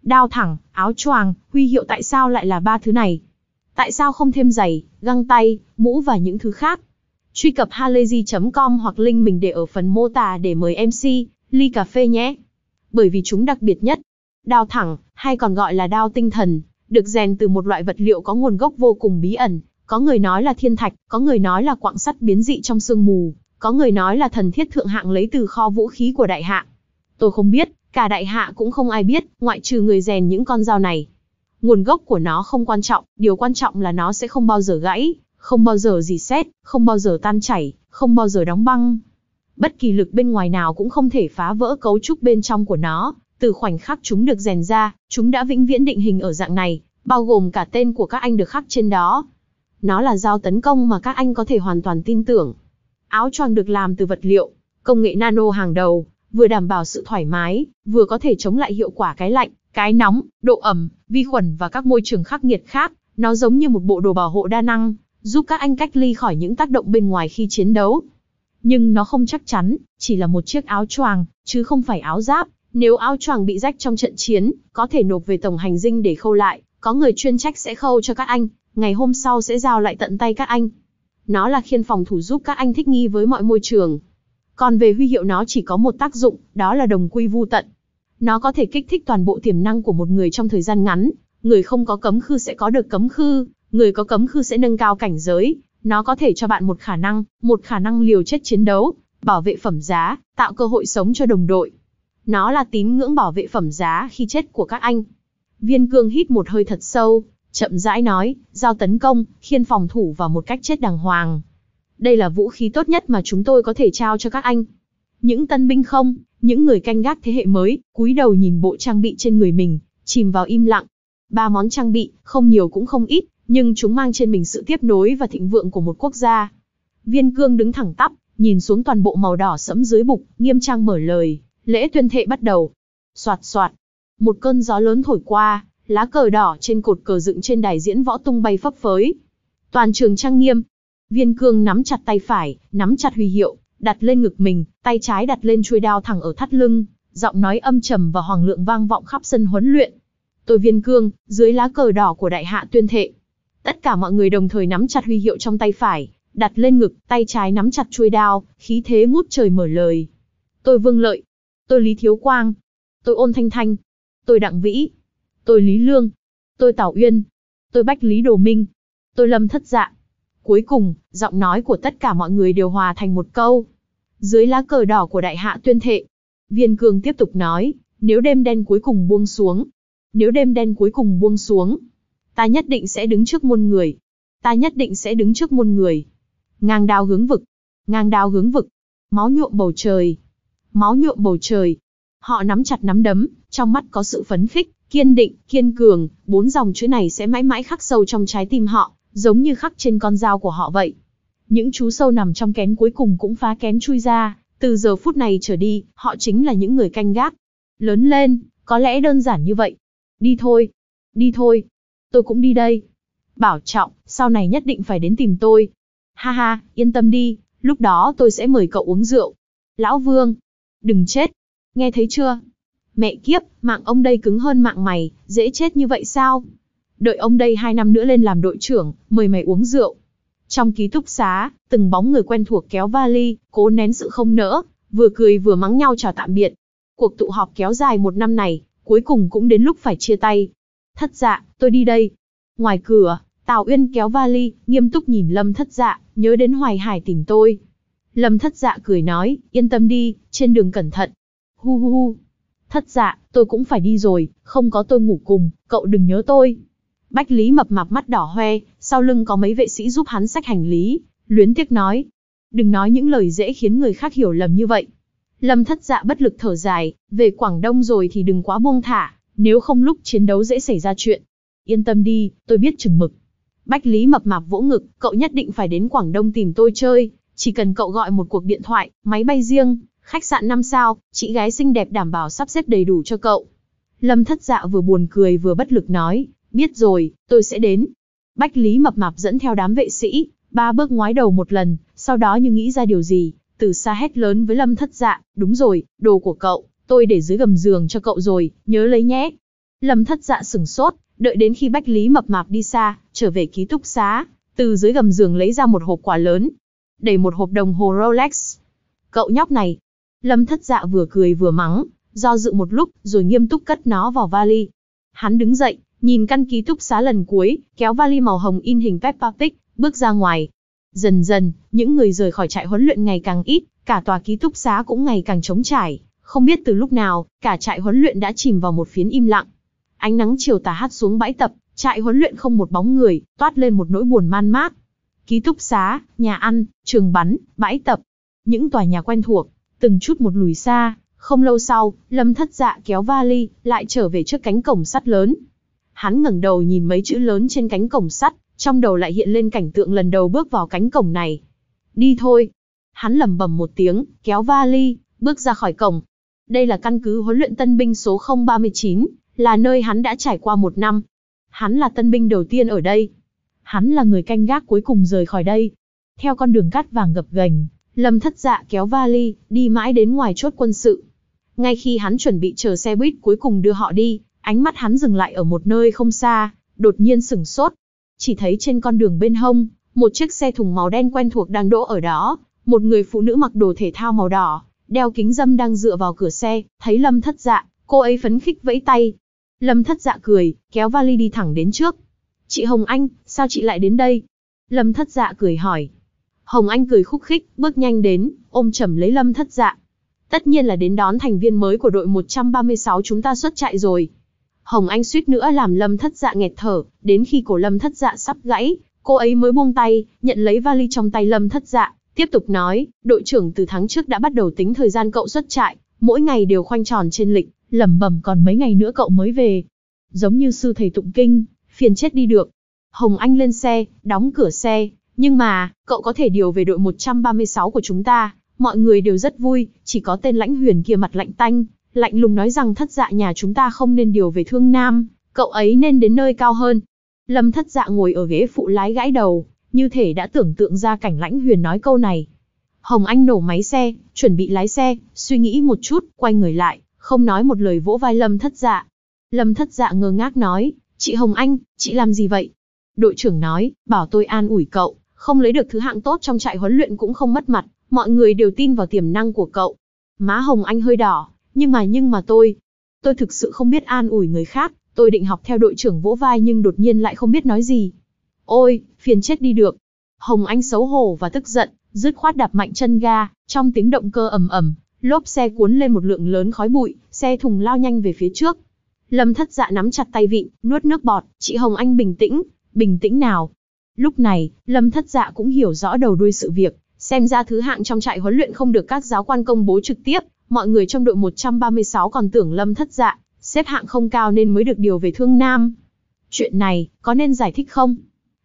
Đao thẳng, áo choàng, huy hiệu tại sao lại là ba thứ này? Tại sao không thêm giày, găng tay, mũ và những thứ khác? Truy cập halayzi.com hoặc link mình để ở phần mô tả để mời MC, ly cà phê nhé. Bởi vì chúng đặc biệt nhất. Đao thẳng, hay còn gọi là đao tinh thần, được rèn từ một loại vật liệu có nguồn gốc vô cùng bí ẩn, có người nói là thiên thạch, có người nói là quặng sắt biến dị trong sương mù, có người nói là thần thiết thượng hạng lấy từ kho vũ khí của đại hạ. Tôi không biết, cả đại hạ cũng không ai biết, ngoại trừ người rèn những con dao này. Nguồn gốc của nó không quan trọng, điều quan trọng là nó sẽ không bao giờ gãy, không bao giờ dì xét, không bao giờ tan chảy, không bao giờ đóng băng. Bất kỳ lực bên ngoài nào cũng không thể phá vỡ cấu trúc bên trong của nó, từ khoảnh khắc chúng được rèn ra, chúng đã vĩnh viễn định hình ở dạng này, bao gồm cả tên của các anh được khắc trên đó. Nó là dao tấn công mà các anh có thể hoàn toàn tin tưởng. Áo choàng được làm từ vật liệu, công nghệ nano hàng đầu, vừa đảm bảo sự thoải mái, vừa có thể chống lại hiệu quả cái lạnh, cái nóng, độ ẩm, vi khuẩn và các môi trường khắc nghiệt khác. Nó giống như một bộ đồ bảo hộ đa năng, giúp các anh cách ly khỏi những tác động bên ngoài khi chiến đấu. Nhưng nó không chắc chắn, chỉ là một chiếc áo choàng, chứ không phải áo giáp, nếu áo choàng bị rách trong trận chiến, có thể nộp về tổng hành dinh để khâu lại, có người chuyên trách sẽ khâu cho các anh, ngày hôm sau sẽ giao lại tận tay các anh. Nó là khiên phòng thủ giúp các anh thích nghi với mọi môi trường. Còn về huy hiệu nó chỉ có một tác dụng, đó là đồng quy vu tận. Nó có thể kích thích toàn bộ tiềm năng của một người trong thời gian ngắn, người không có cấm khư sẽ có được cấm khư, người có cấm khư sẽ nâng cao cảnh giới, nó có thể cho bạn một khả năng, một khả năng liều chết chiến đấu, bảo vệ phẩm giá, tạo cơ hội sống cho đồng đội. Nó là tín ngưỡng bảo vệ phẩm giá khi chết của các anh. Viên cương hít một hơi thật sâu, chậm rãi nói, giao tấn công, khiên phòng thủ vào một cách chết đàng hoàng. Đây là vũ khí tốt nhất mà chúng tôi có thể trao cho các anh. Những tân binh không, những người canh gác thế hệ mới, cúi đầu nhìn bộ trang bị trên người mình, chìm vào im lặng. Ba món trang bị, không nhiều cũng không ít, nhưng chúng mang trên mình sự tiếp nối và thịnh vượng của một quốc gia. Viên cương đứng thẳng tắp, nhìn xuống toàn bộ màu đỏ sẫm dưới bụng, nghiêm trang mở lời, Lễ tuyên thệ bắt đầu. Soạt soạt. Một cơn gió lớn thổi qua, lá cờ đỏ trên cột cờ dựng trên đài diễn võ tung bay phấp phới. Toàn trường trang nghiêm. Viên cương nắm chặt tay phải, nắm chặt huy hiệu, đặt lên ngực mình, tay trái đặt lên chuôi đao thẳng ở thắt lưng, giọng nói âm trầm và hoàng lượng vang vọng khắp sân huấn luyện. Tôi viên cương, dưới lá cờ đỏ của đại hạ tuyên thệ. Tất cả mọi người đồng thời nắm chặt huy hiệu trong tay phải, đặt lên ngực, tay trái nắm chặt chuôi đao, khí thế ngút trời mở lời. Tôi vương lợi, tôi Lý Thiếu Quang, tôi Ôn Thanh Thanh, tôi Đặng Vĩ, tôi Lý Lương, tôi Tảo Uyên, tôi Bách Lý Đồ Minh, tôi Lâm Thất Dạ. Cuối cùng, giọng nói của tất cả mọi người đều hòa thành một câu. Dưới lá cờ đỏ của đại hạ tuyên thệ, Viên cường tiếp tục nói, nếu đêm đen cuối cùng buông xuống, nếu đêm đen cuối cùng buông xuống, ta nhất định sẽ đứng trước muôn người, ta nhất định sẽ đứng trước muôn người. Ngang đao hướng vực, ngang đao hướng vực, máu nhuộm bầu trời, máu nhuộm bầu trời. Họ nắm chặt nắm đấm, trong mắt có sự phấn khích, kiên định, kiên cường, bốn dòng chữ này sẽ mãi mãi khắc sâu trong trái tim họ, giống như khắc trên con dao của họ vậy. Những chú sâu nằm trong kén cuối cùng cũng phá kén chui ra, từ giờ phút này trở đi, họ chính là những người canh gác. Lớn lên, có lẽ đơn giản như vậy. Đi thôi, đi thôi, tôi cũng đi đây. Bảo trọng, sau này nhất định phải đến tìm tôi. Ha ha, yên tâm đi, lúc đó tôi sẽ mời cậu uống rượu. Lão Vương, đừng chết. Nghe thấy chưa? Mẹ kiếp, mạng ông đây cứng hơn mạng mày, dễ chết như vậy sao? Đợi ông đây hai năm nữa lên làm đội trưởng, mời mày uống rượu. Trong ký túc xá, từng bóng người quen thuộc kéo vali, cố nén sự không nỡ, vừa cười vừa mắng nhau chào tạm biệt. Cuộc tụ họp kéo dài một năm này, cuối cùng cũng đến lúc phải chia tay. Thất dạ, tôi đi đây. Ngoài cửa, Tào Uyên kéo vali, nghiêm túc nhìn Lâm thất dạ, nhớ đến Hoài Hải tìm tôi. Lâm thất dạ cười nói, yên tâm đi, trên đường cẩn thận. Hu hu hu. Thất dạ, tôi cũng phải đi rồi, không có tôi ngủ cùng, cậu đừng nhớ tôi. Bách Lý mập mạp mắt đỏ hoe, sau lưng có mấy vệ sĩ giúp hắn xách hành lý, luyến tiếc nói. Đừng nói những lời dễ khiến người khác hiểu lầm như vậy. Lâm thất dạ bất lực thở dài, về Quảng Đông rồi thì đừng quá buông thả, nếu không lúc chiến đấu dễ xảy ra chuyện. Yên tâm đi, tôi biết chừng mực. Bách Lý mập mạp vỗ ngực, cậu nhất định phải đến Quảng Đông tìm tôi chơi, chỉ cần cậu gọi một cuộc điện thoại, máy bay riêng, khách sạn 5 sao, chị gái xinh đẹp đảm bảo sắp xếp đầy đủ cho cậu. Lâm thất dạ vừa buồn cười vừa bất lực nói, biết rồi, tôi sẽ đến. Bách Lý mập mạp dẫn theo đám vệ sĩ, ba bước ngoái đầu một lần, sau đó như nghĩ ra điều gì, từ xa hét lớn với Lâm thất dạ, đúng rồi, đồ của cậu, tôi để dưới gầm giường cho cậu rồi, nhớ lấy nhé. Lâm thất dạ sửng sốt, đợi đến khi Bách Lý mập mạp đi xa, trở về ký túc xá, từ dưới gầm giường lấy ra một hộp quà lớn, đầy một hộp đồng hồ Rolex. Cậu nhóc này. Lâm thất dạ vừa cười vừa mắng, do dự một lúc, rồi nghiêm túc cất nó vào vali. Hắn đứng dậy, nhìn căn ký túc xá lần cuối, kéo vali màu hồng in hình Peppa Pig, bước ra ngoài. Dần dần, những người rời khỏi trại huấn luyện ngày càng ít, cả tòa ký túc xá cũng ngày càng trống trải. Không biết từ lúc nào, cả trại huấn luyện đã chìm vào một phiến im lặng. Ánh nắng chiều tà hát xuống bãi tập, trại huấn luyện không một bóng người, toát lên một nỗi buồn man mác ký túc xá, nhà ăn, trường bắn, bãi tập, những tòa nhà quen thuộc, từng chút một lùi xa, không lâu sau, Lâm Thất Dạ kéo vali, lại trở về trước cánh cổng sắt lớn. Hắn ngẩng đầu nhìn mấy chữ lớn trên cánh cổng sắt, trong đầu lại hiện lên cảnh tượng lần đầu bước vào cánh cổng này. Đi thôi. Hắn lẩm bẩm một tiếng, kéo vali, bước ra khỏi cổng. Đây là căn cứ huấn luyện tân binh số 039, là nơi hắn đã trải qua một năm. Hắn là tân binh đầu tiên ở đây, hắn là người canh gác cuối cùng rời khỏi đây. Theo con đường cát vàng gập ghềnh, Lâm Thất Dạ kéo vali, đi mãi đến ngoài chốt quân sự. Ngay khi hắn chuẩn bị chờ xe buýt cuối cùng đưa họ đi, ánh mắt hắn dừng lại ở một nơi không xa, đột nhiên sửng sốt. Chỉ thấy trên con đường bên hông, một chiếc xe thùng màu đen quen thuộc đang đỗ ở đó, một người phụ nữ mặc đồ thể thao màu đỏ, đeo kính dâm đang dựa vào cửa xe, thấy Lâm Thất Dạ, cô ấy phấn khích vẫy tay. Lâm Thất Dạ cười, kéo vali đi thẳng đến trước. Chị Hồng Anh, sao chị lại đến đây? Lâm thất dạ cười hỏi. Hồng Anh cười khúc khích, bước nhanh đến, ôm chầm lấy lâm thất dạ. Tất nhiên là đến đón thành viên mới của đội 136 chúng ta xuất trại rồi. Hồng Anh suýt nữa làm lâm thất dạ nghẹt thở, đến khi cổ lâm thất dạ sắp gãy, cô ấy mới buông tay, nhận lấy vali trong tay lâm thất dạ, tiếp tục nói, đội trưởng từ tháng trước đã bắt đầu tính thời gian cậu xuất trại, mỗi ngày đều khoanh tròn trên lịch, lẩm bẩm còn mấy ngày nữa cậu mới về. Giống như sư thầy tụng kinh, phiền chết đi được. Hồng Anh lên xe, đóng cửa xe, nhưng mà, cậu có thể điều về đội 136 của chúng ta, mọi người đều rất vui, chỉ có tên lãnh huyền kia mặt lạnh tanh, lạnh lùng nói rằng thất dạ nhà chúng ta không nên điều về thương nam, cậu ấy nên đến nơi cao hơn. Lâm thất dạ ngồi ở ghế phụ lái gãi đầu, như thể đã tưởng tượng ra cảnh lãnh huyền nói câu này. Hồng Anh nổ máy xe, chuẩn bị lái xe, suy nghĩ một chút, quay người lại, không nói một lời vỗ vai Lâm thất dạ. Lâm thất dạ ngơ ngác nói, Chị Hồng Anh, chị làm gì vậy? Đội trưởng nói, bảo tôi an ủi cậu, không lấy được thứ hạng tốt trong trại huấn luyện cũng không mất mặt, mọi người đều tin vào tiềm năng của cậu. Má Hồng Anh hơi đỏ, nhưng mà nhưng mà tôi, tôi thực sự không biết an ủi người khác, tôi định học theo đội trưởng vỗ vai nhưng đột nhiên lại không biết nói gì. Ôi, phiền chết đi được. Hồng Anh xấu hổ và tức giận, dứt khoát đạp mạnh chân ga, trong tiếng động cơ ầm ầm, lốp xe cuốn lên một lượng lớn khói bụi, xe thùng lao nhanh về phía trước. Lâm thất dạ nắm chặt tay vịn, nuốt nước bọt, chị Hồng Anh bình tĩnh, bình tĩnh nào. Lúc này, Lâm thất dạ cũng hiểu rõ đầu đuôi sự việc, xem ra thứ hạng trong trại huấn luyện không được các giáo quan công bố trực tiếp, mọi người trong đội 136 còn tưởng Lâm thất dạ, xếp hạng không cao nên mới được điều về thương nam. Chuyện này, có nên giải thích không?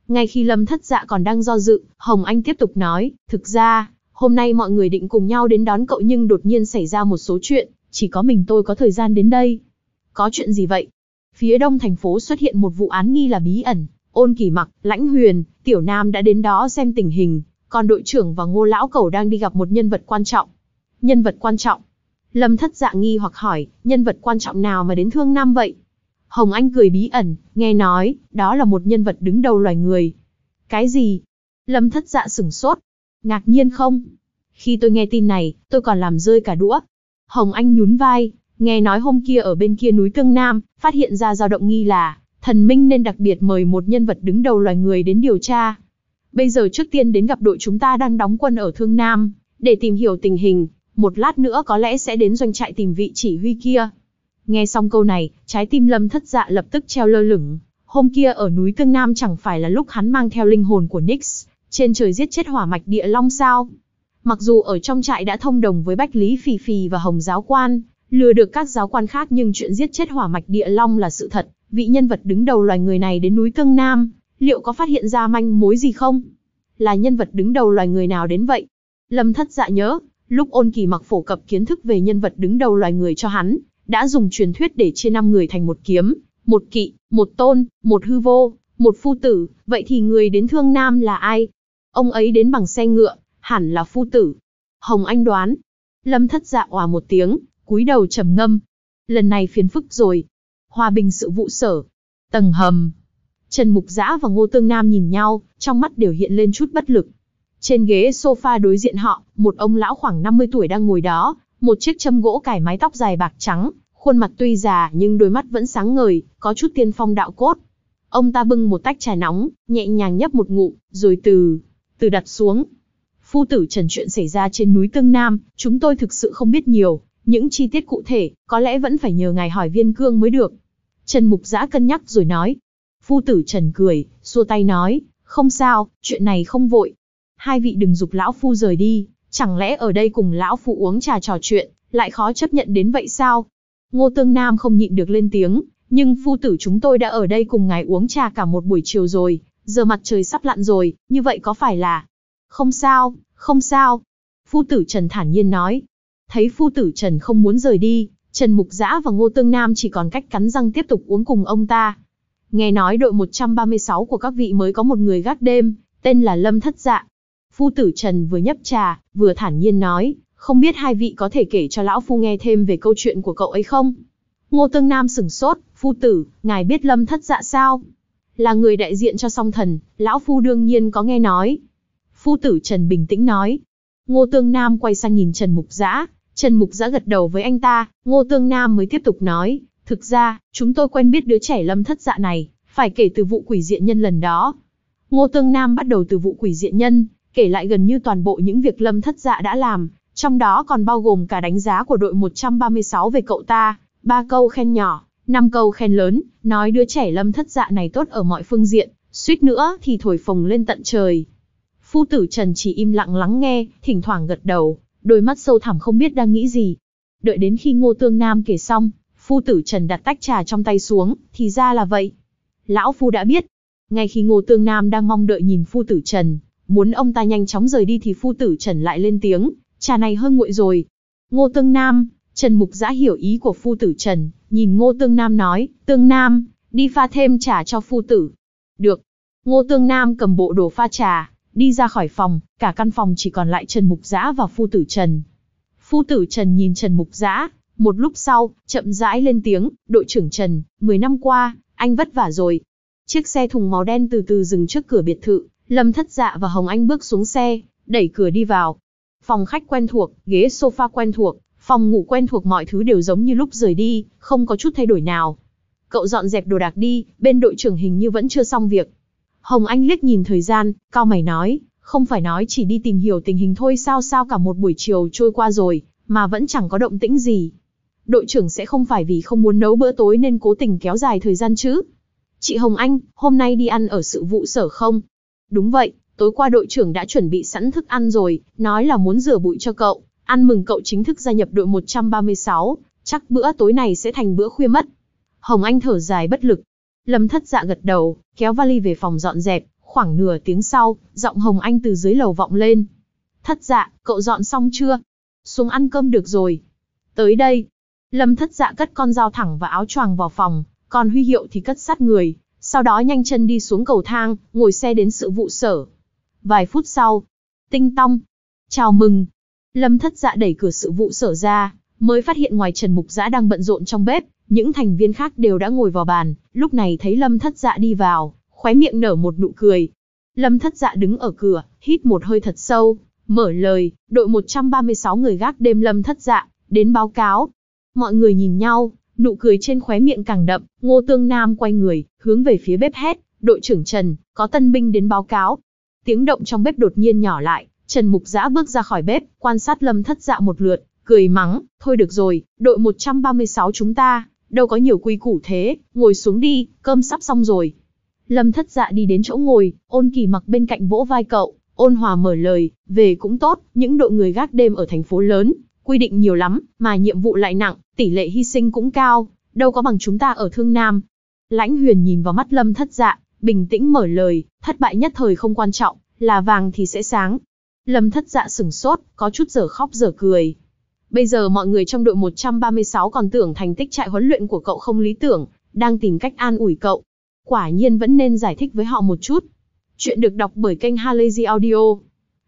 Ngay khi Lâm thất dạ còn đang do dự, Hồng Anh tiếp tục nói, thực ra, hôm nay mọi người định cùng nhau đến đón cậu nhưng đột nhiên xảy ra một số chuyện, chỉ có mình tôi có thời gian đến đây. Có chuyện gì vậy? Phía đông thành phố xuất hiện một vụ án nghi là bí ẩn, ôn kỳ mặc, lãnh huyền, tiểu nam đã đến đó xem tình hình, còn đội trưởng và ngô lão cầu đang đi gặp một nhân vật quan trọng. Nhân vật quan trọng? Lâm thất dạ nghi hoặc hỏi, nhân vật quan trọng nào mà đến thương nam vậy? Hồng Anh cười bí ẩn, nghe nói, đó là một nhân vật đứng đầu loài người. Cái gì? Lâm thất dạ sửng sốt. Ngạc nhiên không? Khi tôi nghe tin này, tôi còn làm rơi cả đũa. Hồng Anh nhún vai, Nghe nói hôm kia ở bên kia núi Tương Nam, phát hiện ra dao động nghi là, thần minh nên đặc biệt mời một nhân vật đứng đầu loài người đến điều tra. Bây giờ trước tiên đến gặp đội chúng ta đang đóng quân ở Thương Nam, để tìm hiểu tình hình, một lát nữa có lẽ sẽ đến doanh trại tìm vị chỉ huy kia. Nghe xong câu này, trái tim lâm thất dạ lập tức treo lơ lửng. Hôm kia ở núi Tương Nam chẳng phải là lúc hắn mang theo linh hồn của Nix, trên trời giết chết hỏa mạch địa long sao. Mặc dù ở trong trại đã thông đồng với Bách Lý Phì Phì và Hồng Giáo Quan, lừa được các giáo quan khác nhưng chuyện giết chết hỏa mạch địa long là sự thật, vị nhân vật đứng đầu loài người này đến núi Cương Nam, liệu có phát hiện ra manh mối gì không? Là nhân vật đứng đầu loài người nào đến vậy? Lâm thất dạ nhớ, lúc ôn kỳ mặc phổ cập kiến thức về nhân vật đứng đầu loài người cho hắn, đã dùng truyền thuyết để chia năm người thành một kiếm, một kỵ, một tôn, một hư vô, một phu tử, vậy thì người đến Thương Nam là ai? Ông ấy đến bằng xe ngựa, hẳn là phu tử. Hồng Anh đoán. Lâm thất dạ hòa một tiếng, cúi đầu trầm ngâm. Lần này phiền phức rồi. Hòa bình sự vụ sở. Tầng hầm. Trần Mục Giã và Ngô Tương Nam nhìn nhau, trong mắt đều hiện lên chút bất lực. Trên ghế sofa đối diện họ, một ông lão khoảng 50 tuổi đang ngồi đó, một chiếc châm gỗ cải mái tóc dài bạc trắng, khuôn mặt tuy già nhưng đôi mắt vẫn sáng ngời, có chút tiên phong đạo cốt. Ông ta bưng một tách trà nóng, nhẹ nhàng nhấp một ngụ rồi từ từ đặt xuống. Phu tử trần chuyện xảy ra trên núi Tương Nam, chúng tôi thực sự không biết nhiều, những chi tiết cụ thể, có lẽ vẫn phải nhờ ngài hỏi viên cương mới được. Trần Mục Giã cân nhắc rồi nói. Phu tử Trần cười, xua tay nói, không sao, chuyện này không vội. Hai vị đừng dục lão phu rời đi, chẳng lẽ ở đây cùng lão phu uống trà trò chuyện, lại khó chấp nhận đến vậy sao? Ngô Tương Nam không nhịn được lên tiếng, nhưng phu tử chúng tôi đã ở đây cùng ngài uống trà cả một buổi chiều rồi, giờ mặt trời sắp lặn rồi, như vậy có phải là... Không sao, không sao. Phu tử Trần thản nhiên nói, Thấy phu tử Trần không muốn rời đi, Trần Mục Giã và Ngô Tương Nam chỉ còn cách cắn răng tiếp tục uống cùng ông ta. Nghe nói đội 136 của các vị mới có một người gác đêm, tên là Lâm Thất Dạ. Phu tử Trần vừa nhấp trà, vừa thản nhiên nói, không biết hai vị có thể kể cho lão phu nghe thêm về câu chuyện của cậu ấy không? Ngô Tương Nam sửng sốt, phu tử, ngài biết Lâm Thất Dạ sao? Là người đại diện cho song thần, lão phu đương nhiên có nghe nói. Phu tử Trần bình tĩnh nói. Ngô Tương Nam quay sang nhìn Trần Mục Giã, Trần Mục Giã gật đầu với anh ta, Ngô Tương Nam mới tiếp tục nói, thực ra, chúng tôi quen biết đứa trẻ lâm thất dạ này, phải kể từ vụ quỷ diện nhân lần đó. Ngô Tương Nam bắt đầu từ vụ quỷ diện nhân, kể lại gần như toàn bộ những việc lâm thất dạ đã làm, trong đó còn bao gồm cả đánh giá của đội 136 về cậu ta, ba câu khen nhỏ, năm câu khen lớn, nói đứa trẻ lâm thất dạ này tốt ở mọi phương diện, suýt nữa thì thổi phồng lên tận trời. Phu tử Trần chỉ im lặng lắng nghe, thỉnh thoảng gật đầu, đôi mắt sâu thẳm không biết đang nghĩ gì. Đợi đến khi Ngô Tương Nam kể xong, phu tử Trần đặt tách trà trong tay xuống, thì ra là vậy. Lão phu đã biết. Ngay khi Ngô Tương Nam đang mong đợi nhìn phu tử Trần, muốn ông ta nhanh chóng rời đi thì phu tử Trần lại lên tiếng, trà này hơi nguội rồi. Ngô Tương Nam, Trần Mục Giã hiểu ý của phu tử Trần, nhìn Ngô Tương Nam nói, Tương Nam, đi pha thêm trà cho phu tử. Được. Ngô Tương Nam cầm bộ đồ pha trà, Đi ra khỏi phòng, cả căn phòng chỉ còn lại Trần Mục Giã và Phu Tử Trần. Phu Tử Trần nhìn Trần Mục Giã, một lúc sau, chậm rãi lên tiếng, đội trưởng Trần, 10 năm qua, anh vất vả rồi. Chiếc xe thùng màu đen từ từ dừng trước cửa biệt thự, Lâm Thất Dạ và Hồng Anh bước xuống xe, đẩy cửa đi vào. Phòng khách quen thuộc, ghế sofa quen thuộc, phòng ngủ quen thuộc mọi thứ đều giống như lúc rời đi, không có chút thay đổi nào. Cậu dọn dẹp đồ đạc đi, bên đội trưởng hình như vẫn chưa xong việc, Hồng Anh liếc nhìn thời gian, cao mày nói, không phải nói chỉ đi tìm hiểu tình hình thôi sao sao cả một buổi chiều trôi qua rồi, mà vẫn chẳng có động tĩnh gì. Đội trưởng sẽ không phải vì không muốn nấu bữa tối nên cố tình kéo dài thời gian chứ. Chị Hồng Anh, hôm nay đi ăn ở sự vụ sở không? Đúng vậy, tối qua đội trưởng đã chuẩn bị sẵn thức ăn rồi, nói là muốn rửa bụi cho cậu, ăn mừng cậu chính thức gia nhập đội 136, chắc bữa tối này sẽ thành bữa khuya mất. Hồng Anh thở dài bất lực, Lâm thất dạ gật đầu, kéo vali về phòng dọn dẹp, khoảng nửa tiếng sau, giọng Hồng Anh từ dưới lầu vọng lên. Thất dạ, cậu dọn xong chưa? Xuống ăn cơm được rồi. Tới đây. Lâm thất dạ cất con dao thẳng và áo choàng vào phòng, còn huy hiệu thì cất sát người, sau đó nhanh chân đi xuống cầu thang, ngồi xe đến sự vụ sở. Vài phút sau, tinh tong, chào mừng. Lâm thất dạ đẩy cửa sự vụ sở ra, mới phát hiện ngoài Trần Mục Giã đang bận rộn trong bếp, những thành viên khác đều đã ngồi vào bàn, lúc này thấy Lâm Thất Dạ đi vào, khóe miệng nở một nụ cười. Lâm Thất Dạ đứng ở cửa, hít một hơi thật sâu, mở lời, đội 136 người gác đêm Lâm Thất Dạ, đến báo cáo. Mọi người nhìn nhau, nụ cười trên khóe miệng càng đậm, Ngô Tương Nam quay người, hướng về phía bếp hét, đội trưởng Trần, có tân binh đến báo cáo. Tiếng động trong bếp đột nhiên nhỏ lại, Trần Mục Giã bước ra khỏi bếp, quan sát Lâm Thất Dạ một lượt, cười mắng, thôi được rồi, đội 136 chúng ta, đâu có nhiều quy củ thế, ngồi xuống đi, cơm sắp xong rồi. Lâm thất dạ đi đến chỗ ngồi, ôn kỳ mặc bên cạnh vỗ vai cậu, ôn hòa mở lời, về cũng tốt, những đội người gác đêm ở thành phố lớn, quy định nhiều lắm, mà nhiệm vụ lại nặng, tỷ lệ hy sinh cũng cao, đâu có bằng chúng ta ở Thương Nam. Lãnh huyền nhìn vào mắt lâm thất dạ, bình tĩnh mở lời, thất bại nhất thời không quan trọng, là vàng thì sẽ sáng. Lâm thất dạ sửng sốt, có chút giờ khóc giờ cười, Bây giờ mọi người trong đội 136 còn tưởng thành tích trại huấn luyện của cậu không lý tưởng, đang tìm cách an ủi cậu. Quả nhiên vẫn nên giải thích với họ một chút. Chuyện được đọc bởi kênh Halazy Audio.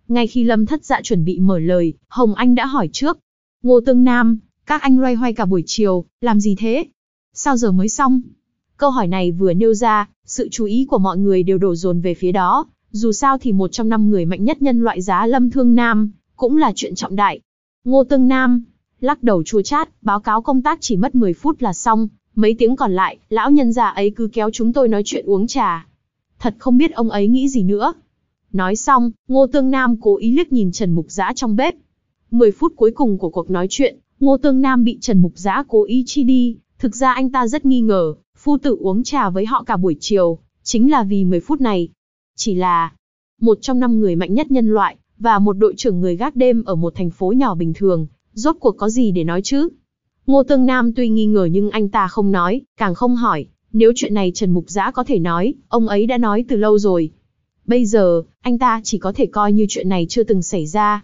Ngay khi Lâm Thất Dạ chuẩn bị mở lời, Hồng Anh đã hỏi trước. Ngô Tương Nam, các anh loay hoay cả buổi chiều, làm gì thế? Sao giờ mới xong? Câu hỏi này vừa nêu ra, sự chú ý của mọi người đều đổ dồn về phía đó. Dù sao thì một trong năm người mạnh nhất nhân loại giá Lâm Thương Nam, cũng là chuyện trọng đại, Ngô Tương Nam, lắc đầu chua chát, báo cáo công tác chỉ mất 10 phút là xong, mấy tiếng còn lại, lão nhân già ấy cứ kéo chúng tôi nói chuyện uống trà. Thật không biết ông ấy nghĩ gì nữa. Nói xong, Ngô Tương Nam cố ý liếc nhìn Trần Mục Giã trong bếp. 10 phút cuối cùng của cuộc nói chuyện, Ngô Tương Nam bị Trần Mục Giã cố ý chi đi, thực ra anh ta rất nghi ngờ, phu tử uống trà với họ cả buổi chiều, chính là vì 10 phút này. Chỉ là một trong năm người mạnh nhất nhân loại, và một đội trưởng người gác đêm ở một thành phố nhỏ bình thường, rốt cuộc có gì để nói chứ? Ngô Tương Nam tuy nghi ngờ nhưng anh ta không nói, càng không hỏi, nếu chuyện này Trần Mục Giã có thể nói, ông ấy đã nói từ lâu rồi. Bây giờ, anh ta chỉ có thể coi như chuyện này chưa từng xảy ra.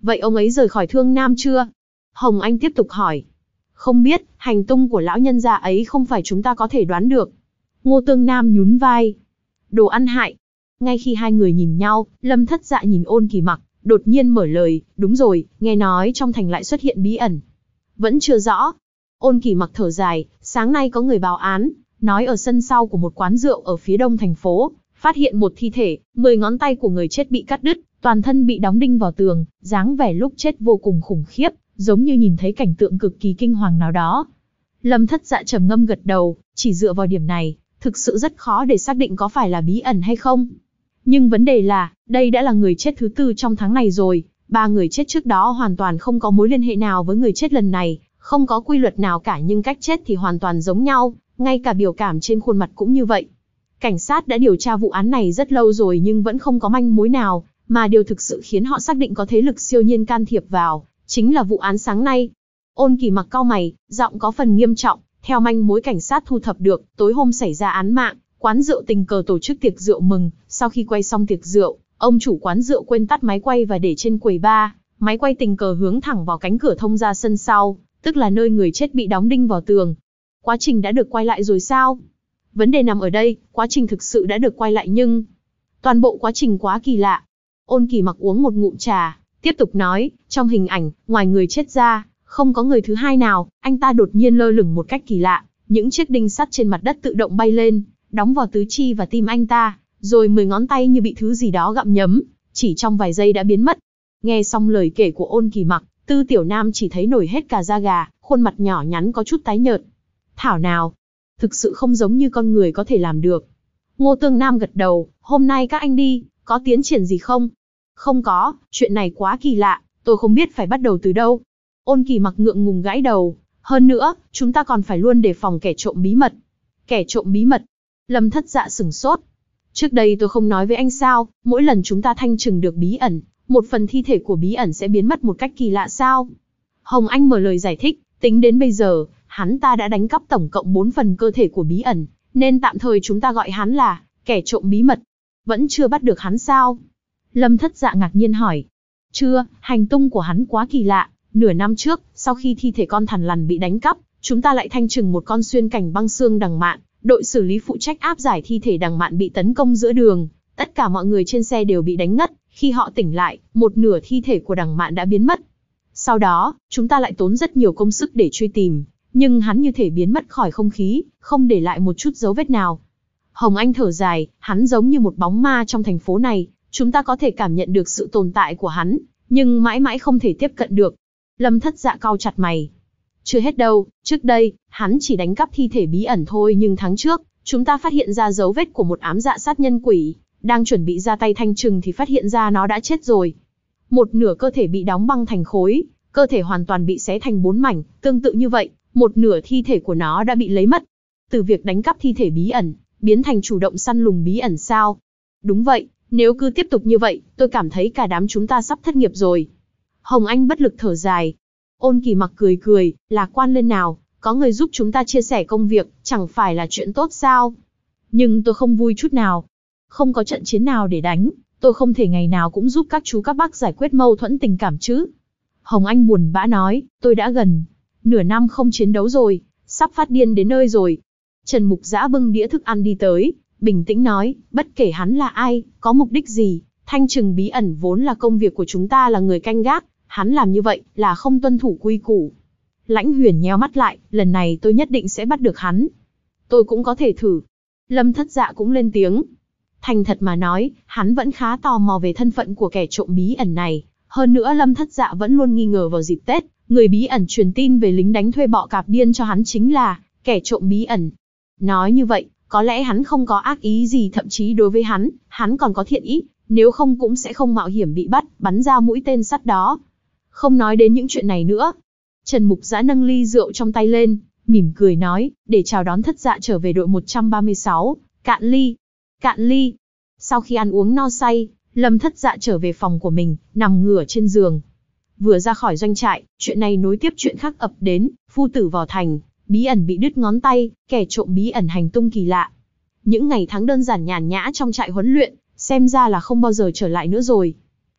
Vậy ông ấy rời khỏi Thương Nam chưa? Hồng Anh tiếp tục hỏi. Không biết, hành tung của lão nhân gia ấy không phải chúng ta có thể đoán được. Ngô Tương Nam nhún vai. Đồ ăn hại, ngay khi hai người nhìn nhau, Lâm Thất Dạ nhìn Ôn Kỳ Mặc, đột nhiên mở lời, đúng rồi, nghe nói trong thành lại xuất hiện bí ẩn. Vẫn chưa rõ. Ôn Kỳ Mặc thở dài, sáng nay có người báo án, nói ở sân sau của một quán rượu ở phía đông thành phố, phát hiện một thi thể, 10 ngón tay của người chết bị cắt đứt, toàn thân bị đóng đinh vào tường, dáng vẻ lúc chết vô cùng khủng khiếp, giống như nhìn thấy cảnh tượng cực kỳ kinh hoàng nào đó. Lâm Thất Dạ trầm ngâm gật đầu, chỉ dựa vào điểm này, thực sự rất khó để xác định có phải là bí ẩn hay không. Nhưng vấn đề là, đây đã là người chết thứ tư trong tháng này rồi, ba người chết trước đó hoàn toàn không có mối liên hệ nào với người chết lần này, không có quy luật nào cả nhưng cách chết thì hoàn toàn giống nhau, ngay cả biểu cảm trên khuôn mặt cũng như vậy. Cảnh sát đã điều tra vụ án này rất lâu rồi nhưng vẫn không có manh mối nào, mà điều thực sự khiến họ xác định có thế lực siêu nhiên can thiệp vào, chính là vụ án sáng nay. Ôn kỳ mặc cao mày, giọng có phần nghiêm trọng, theo manh mối cảnh sát thu thập được, tối hôm xảy ra án mạng, Quán rượu tình cờ tổ chức tiệc rượu mừng, sau khi quay xong tiệc rượu, ông chủ quán rượu quên tắt máy quay và để trên quầy bar, máy quay tình cờ hướng thẳng vào cánh cửa thông ra sân sau, tức là nơi người chết bị đóng đinh vào tường. Quá trình đã được quay lại rồi sao? Vấn đề nằm ở đây, quá trình thực sự đã được quay lại nhưng toàn bộ quá trình quá kỳ lạ. Ôn Kỳ mặc uống một ngụm trà, tiếp tục nói, trong hình ảnh, ngoài người chết ra, không có người thứ hai nào, anh ta đột nhiên lơ lửng một cách kỳ lạ, những chiếc đinh sắt trên mặt đất tự động bay lên, đóng vào tứ chi và tim anh ta, rồi mười ngón tay như bị thứ gì đó gặm nhấm, chỉ trong vài giây đã biến mất. Nghe xong lời kể của ôn kỳ mặc, tư tiểu nam chỉ thấy nổi hết cả da gà, khuôn mặt nhỏ nhắn có chút tái nhợt. Thảo nào, thực sự không giống như con người có thể làm được. Ngô Tương Nam gật đầu, hôm nay các anh đi, có tiến triển gì không? Không có, chuyện này quá kỳ lạ, tôi không biết phải bắt đầu từ đâu. Ôn kỳ mặc ngượng ngùng gãi đầu, hơn nữa, chúng ta còn phải luôn đề phòng kẻ trộm bí mật. Kẻ trộm bí mật, Lâm thất dạ sửng sốt. Trước đây tôi không nói với anh sao, mỗi lần chúng ta thanh trừng được bí ẩn, một phần thi thể của bí ẩn sẽ biến mất một cách kỳ lạ sao? Hồng Anh mở lời giải thích, tính đến bây giờ, hắn ta đã đánh cắp tổng cộng 4 phần cơ thể của bí ẩn, nên tạm thời chúng ta gọi hắn là kẻ trộm bí mật. Vẫn chưa bắt được hắn sao? Lâm thất dạ ngạc nhiên hỏi. Chưa, hành tung của hắn quá kỳ lạ. Nửa năm trước, sau khi thi thể con thằn lằn bị đánh cắp, chúng ta lại thanh trừng một con xuyên cảnh băng xương đằng mạng đội xử lý phụ trách áp giải thi thể đằng mạn bị tấn công giữa đường, tất cả mọi người trên xe đều bị đánh ngất, khi họ tỉnh lại, một nửa thi thể của đằng mạn đã biến mất. Sau đó, chúng ta lại tốn rất nhiều công sức để truy tìm, nhưng hắn như thể biến mất khỏi không khí, không để lại một chút dấu vết nào. Hồng Anh thở dài, hắn giống như một bóng ma trong thành phố này, chúng ta có thể cảm nhận được sự tồn tại của hắn, nhưng mãi mãi không thể tiếp cận được. Lâm thất dạ cau chặt mày, chưa hết đâu, trước đây, hắn chỉ đánh cắp thi thể bí ẩn thôi nhưng tháng trước, chúng ta phát hiện ra dấu vết của một ám dạ sát nhân quỷ, đang chuẩn bị ra tay thanh trừng thì phát hiện ra nó đã chết rồi. Một nửa cơ thể bị đóng băng thành khối, cơ thể hoàn toàn bị xé thành bốn mảnh, tương tự như vậy, một nửa thi thể của nó đã bị lấy mất. Từ việc đánh cắp thi thể bí ẩn, biến thành chủ động săn lùng bí ẩn sao? Đúng vậy, nếu cứ tiếp tục như vậy, tôi cảm thấy cả đám chúng ta sắp thất nghiệp rồi. Hồng Anh bất lực thở dài, Ôn kỳ mặc cười cười, lạc quan lên nào, có người giúp chúng ta chia sẻ công việc, chẳng phải là chuyện tốt sao? Nhưng tôi không vui chút nào. Không có trận chiến nào để đánh, tôi không thể ngày nào cũng giúp các chú các bác giải quyết mâu thuẫn tình cảm chứ. Hồng Anh buồn bã nói, tôi đã gần, nửa năm không chiến đấu rồi, sắp phát điên đến nơi rồi. Trần Mục Giã bưng đĩa thức ăn đi tới, bình tĩnh nói, bất kể hắn là ai, có mục đích gì, thanh trừng bí ẩn vốn là công việc của chúng ta là người canh gác, hắn làm như vậy là không tuân thủ quy củ. Lãnh huyền nheo mắt lại, lần này tôi nhất định sẽ bắt được hắn. Tôi cũng có thể thử. Lâm thất dạ cũng lên tiếng. Thành thật mà nói, hắn vẫn khá tò mò về thân phận của kẻ trộm bí ẩn này. Hơn nữa lâm thất dạ vẫn luôn nghi ngờ vào dịp Tết, người bí ẩn truyền tin về lính đánh thuê bọ cạp điên cho hắn chính là kẻ trộm bí ẩn. Nói như vậy, có lẽ hắn không có ác ý gì thậm chí đối với hắn, hắn còn có thiện ý, nếu không cũng sẽ không mạo hiểm bị bắt, bắn ra mũi tên sắt đó không nói đến những chuyện này nữa. Trần Mục Giã nâng ly rượu trong tay lên, mỉm cười nói, để chào đón thất dạ trở về đội 136, cạn ly, cạn ly. Sau khi ăn uống no say, Lâm thất dạ trở về phòng của mình, nằm ngửa trên giường. Vừa ra khỏi doanh trại, chuyện này nối tiếp chuyện khác ập đến, phu tử vào thành, bí ẩn bị đứt ngón tay, kẻ trộm bí ẩn hành tung kỳ lạ. Những ngày tháng đơn giản nhàn nhã trong trại huấn luyện, xem ra là không bao giờ trở lại nữa rồi.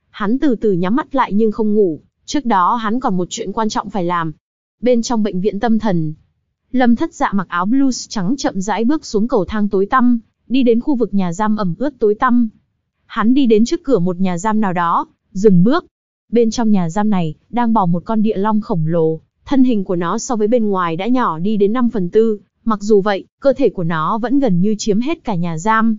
Hắn từ từ nhắm mắt lại nhưng không ngủ, Trước đó hắn còn một chuyện quan trọng phải làm. Bên trong bệnh viện tâm thần, Lâm Thất Dạ mặc áo blues trắng chậm rãi bước xuống cầu thang tối tăm, đi đến khu vực nhà giam ẩm ướt tối tăm. Hắn đi đến trước cửa một nhà giam nào đó, dừng bước. Bên trong nhà giam này, đang bò một con địa long khổng lồ, thân hình của nó so với bên ngoài đã nhỏ đi đến 5 phần tư, mặc dù vậy, cơ thể của nó vẫn gần như chiếm hết cả nhà giam.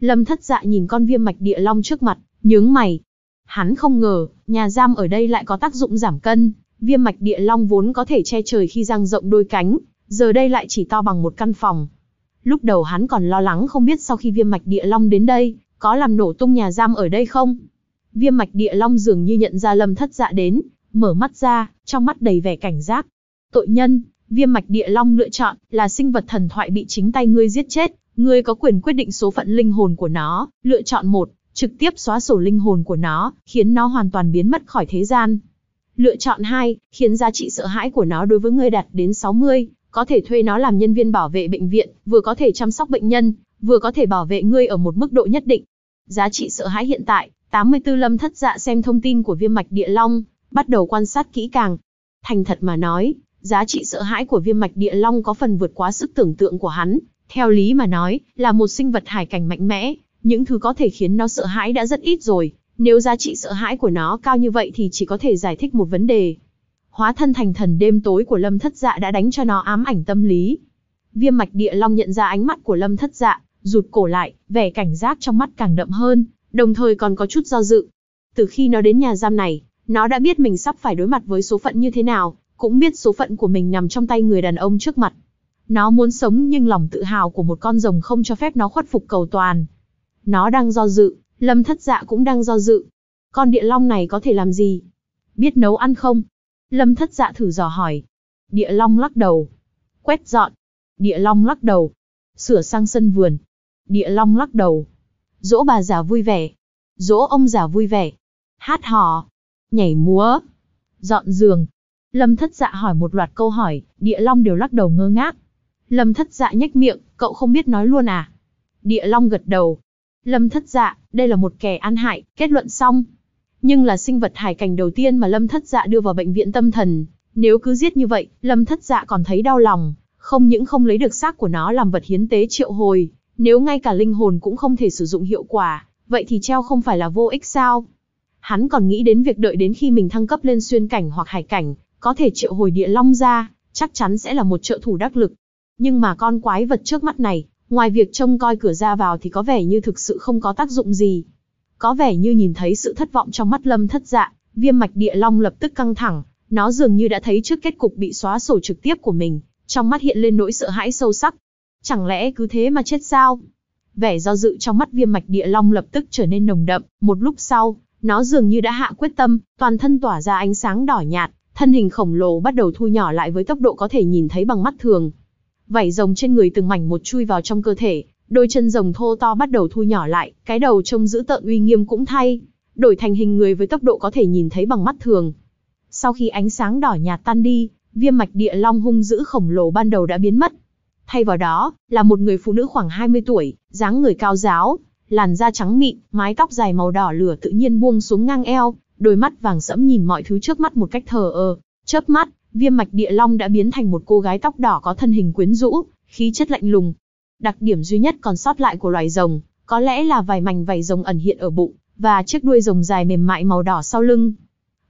Lâm thất dạ nhìn con viêm mạch địa long trước mặt, nhướng mày, Hắn không ngờ, nhà giam ở đây lại có tác dụng giảm cân, viêm mạch địa long vốn có thể che trời khi giang rộng đôi cánh, giờ đây lại chỉ to bằng một căn phòng. Lúc đầu hắn còn lo lắng không biết sau khi viêm mạch địa long đến đây, có làm nổ tung nhà giam ở đây không? Viêm mạch địa long dường như nhận ra lâm thất dạ đến, mở mắt ra, trong mắt đầy vẻ cảnh giác. Tội nhân, viêm mạch địa long lựa chọn là sinh vật thần thoại bị chính tay ngươi giết chết, ngươi có quyền quyết định số phận linh hồn của nó, lựa chọn một, trực tiếp xóa sổ linh hồn của nó, khiến nó hoàn toàn biến mất khỏi thế gian. Lựa chọn 2, khiến giá trị sợ hãi của nó đối với người đạt đến 60, có thể thuê nó làm nhân viên bảo vệ bệnh viện, vừa có thể chăm sóc bệnh nhân, vừa có thể bảo vệ ngươi ở một mức độ nhất định. Giá trị sợ hãi hiện tại, 84 lâm thất dạ xem thông tin của viêm mạch địa long, bắt đầu quan sát kỹ càng. Thành thật mà nói, giá trị sợ hãi của viêm mạch địa long có phần vượt quá sức tưởng tượng của hắn. Theo lý mà nói, là một sinh vật hải cảnh mạnh mẽ, những thứ có thể khiến nó sợ hãi đã rất ít rồi, nếu giá trị sợ hãi của nó cao như vậy thì chỉ có thể giải thích một vấn đề. Hóa thân thành thần đêm tối của Lâm Thất Dạ đã đánh cho nó ám ảnh tâm lý. Viêm mạch địa long nhận ra ánh mắt của Lâm Thất Dạ, rụt cổ lại, vẻ cảnh giác trong mắt càng đậm hơn, đồng thời còn có chút do dự. Từ khi nó đến nhà giam này, nó đã biết mình sắp phải đối mặt với số phận như thế nào, cũng biết số phận của mình nằm trong tay người đàn ông trước mặt. Nó muốn sống nhưng lòng tự hào của một con rồng không cho phép nó khuất phục cầu toàn, nó đang do dự, lâm thất dạ cũng đang do dự. Con địa long này có thể làm gì? Biết nấu ăn không? Lâm thất dạ thử dò hỏi. Địa long lắc đầu. Quét dọn. Địa long lắc đầu. Sửa sang sân vườn. Địa long lắc đầu. Dỗ bà già vui vẻ. Dỗ ông già vui vẻ. Hát hò. Nhảy múa. Dọn giường. Lâm thất dạ hỏi một loạt câu hỏi, địa long đều lắc đầu ngơ ngác. Lâm thất dạ nhếch miệng, cậu không biết nói luôn à? Địa long gật đầu, Lâm Thất Dạ, đây là một kẻ an hại, kết luận xong. Nhưng là sinh vật hải cảnh đầu tiên mà Lâm Thất Dạ đưa vào bệnh viện tâm thần, nếu cứ giết như vậy, Lâm Thất Dạ còn thấy đau lòng, không những không lấy được xác của nó làm vật hiến tế triệu hồi, nếu ngay cả linh hồn cũng không thể sử dụng hiệu quả, vậy thì treo không phải là vô ích sao? Hắn còn nghĩ đến việc đợi đến khi mình thăng cấp lên xuyên cảnh hoặc hải cảnh, có thể triệu hồi địa long ra, chắc chắn sẽ là một trợ thủ đắc lực. Nhưng mà con quái vật trước mắt này, Ngoài việc trông coi cửa ra vào thì có vẻ như thực sự không có tác dụng gì. Có vẻ như nhìn thấy sự thất vọng trong mắt lâm thất dạ, viêm mạch địa long lập tức căng thẳng, nó dường như đã thấy trước kết cục bị xóa sổ trực tiếp của mình, trong mắt hiện lên nỗi sợ hãi sâu sắc. Chẳng lẽ cứ thế mà chết sao? Vẻ do dự trong mắt viêm mạch địa long lập tức trở nên nồng đậm, một lúc sau, nó dường như đã hạ quyết tâm, toàn thân tỏa ra ánh sáng đỏ nhạt, thân hình khổng lồ bắt đầu thu nhỏ lại với tốc độ có thể nhìn thấy bằng mắt thường. Vảy rồng trên người từng mảnh một chui vào trong cơ thể, đôi chân rồng thô to bắt đầu thu nhỏ lại, cái đầu trông giữ tợn uy nghiêm cũng thay, đổi thành hình người với tốc độ có thể nhìn thấy bằng mắt thường. Sau khi ánh sáng đỏ nhạt tan đi, viêm mạch địa long hung dữ khổng lồ ban đầu đã biến mất. Thay vào đó, là một người phụ nữ khoảng 20 tuổi, dáng người cao giáo, làn da trắng mịn, mái tóc dài màu đỏ lửa tự nhiên buông xuống ngang eo, đôi mắt vàng sẫm nhìn mọi thứ trước mắt một cách thờ ơ. Chớp mắt, Viêm mạch địa long đã biến thành một cô gái tóc đỏ có thân hình quyến rũ, khí chất lạnh lùng. Đặc điểm duy nhất còn sót lại của loài rồng, có lẽ là vài mảnh vảy rồng ẩn hiện ở bụng, và chiếc đuôi rồng dài mềm mại màu đỏ sau lưng.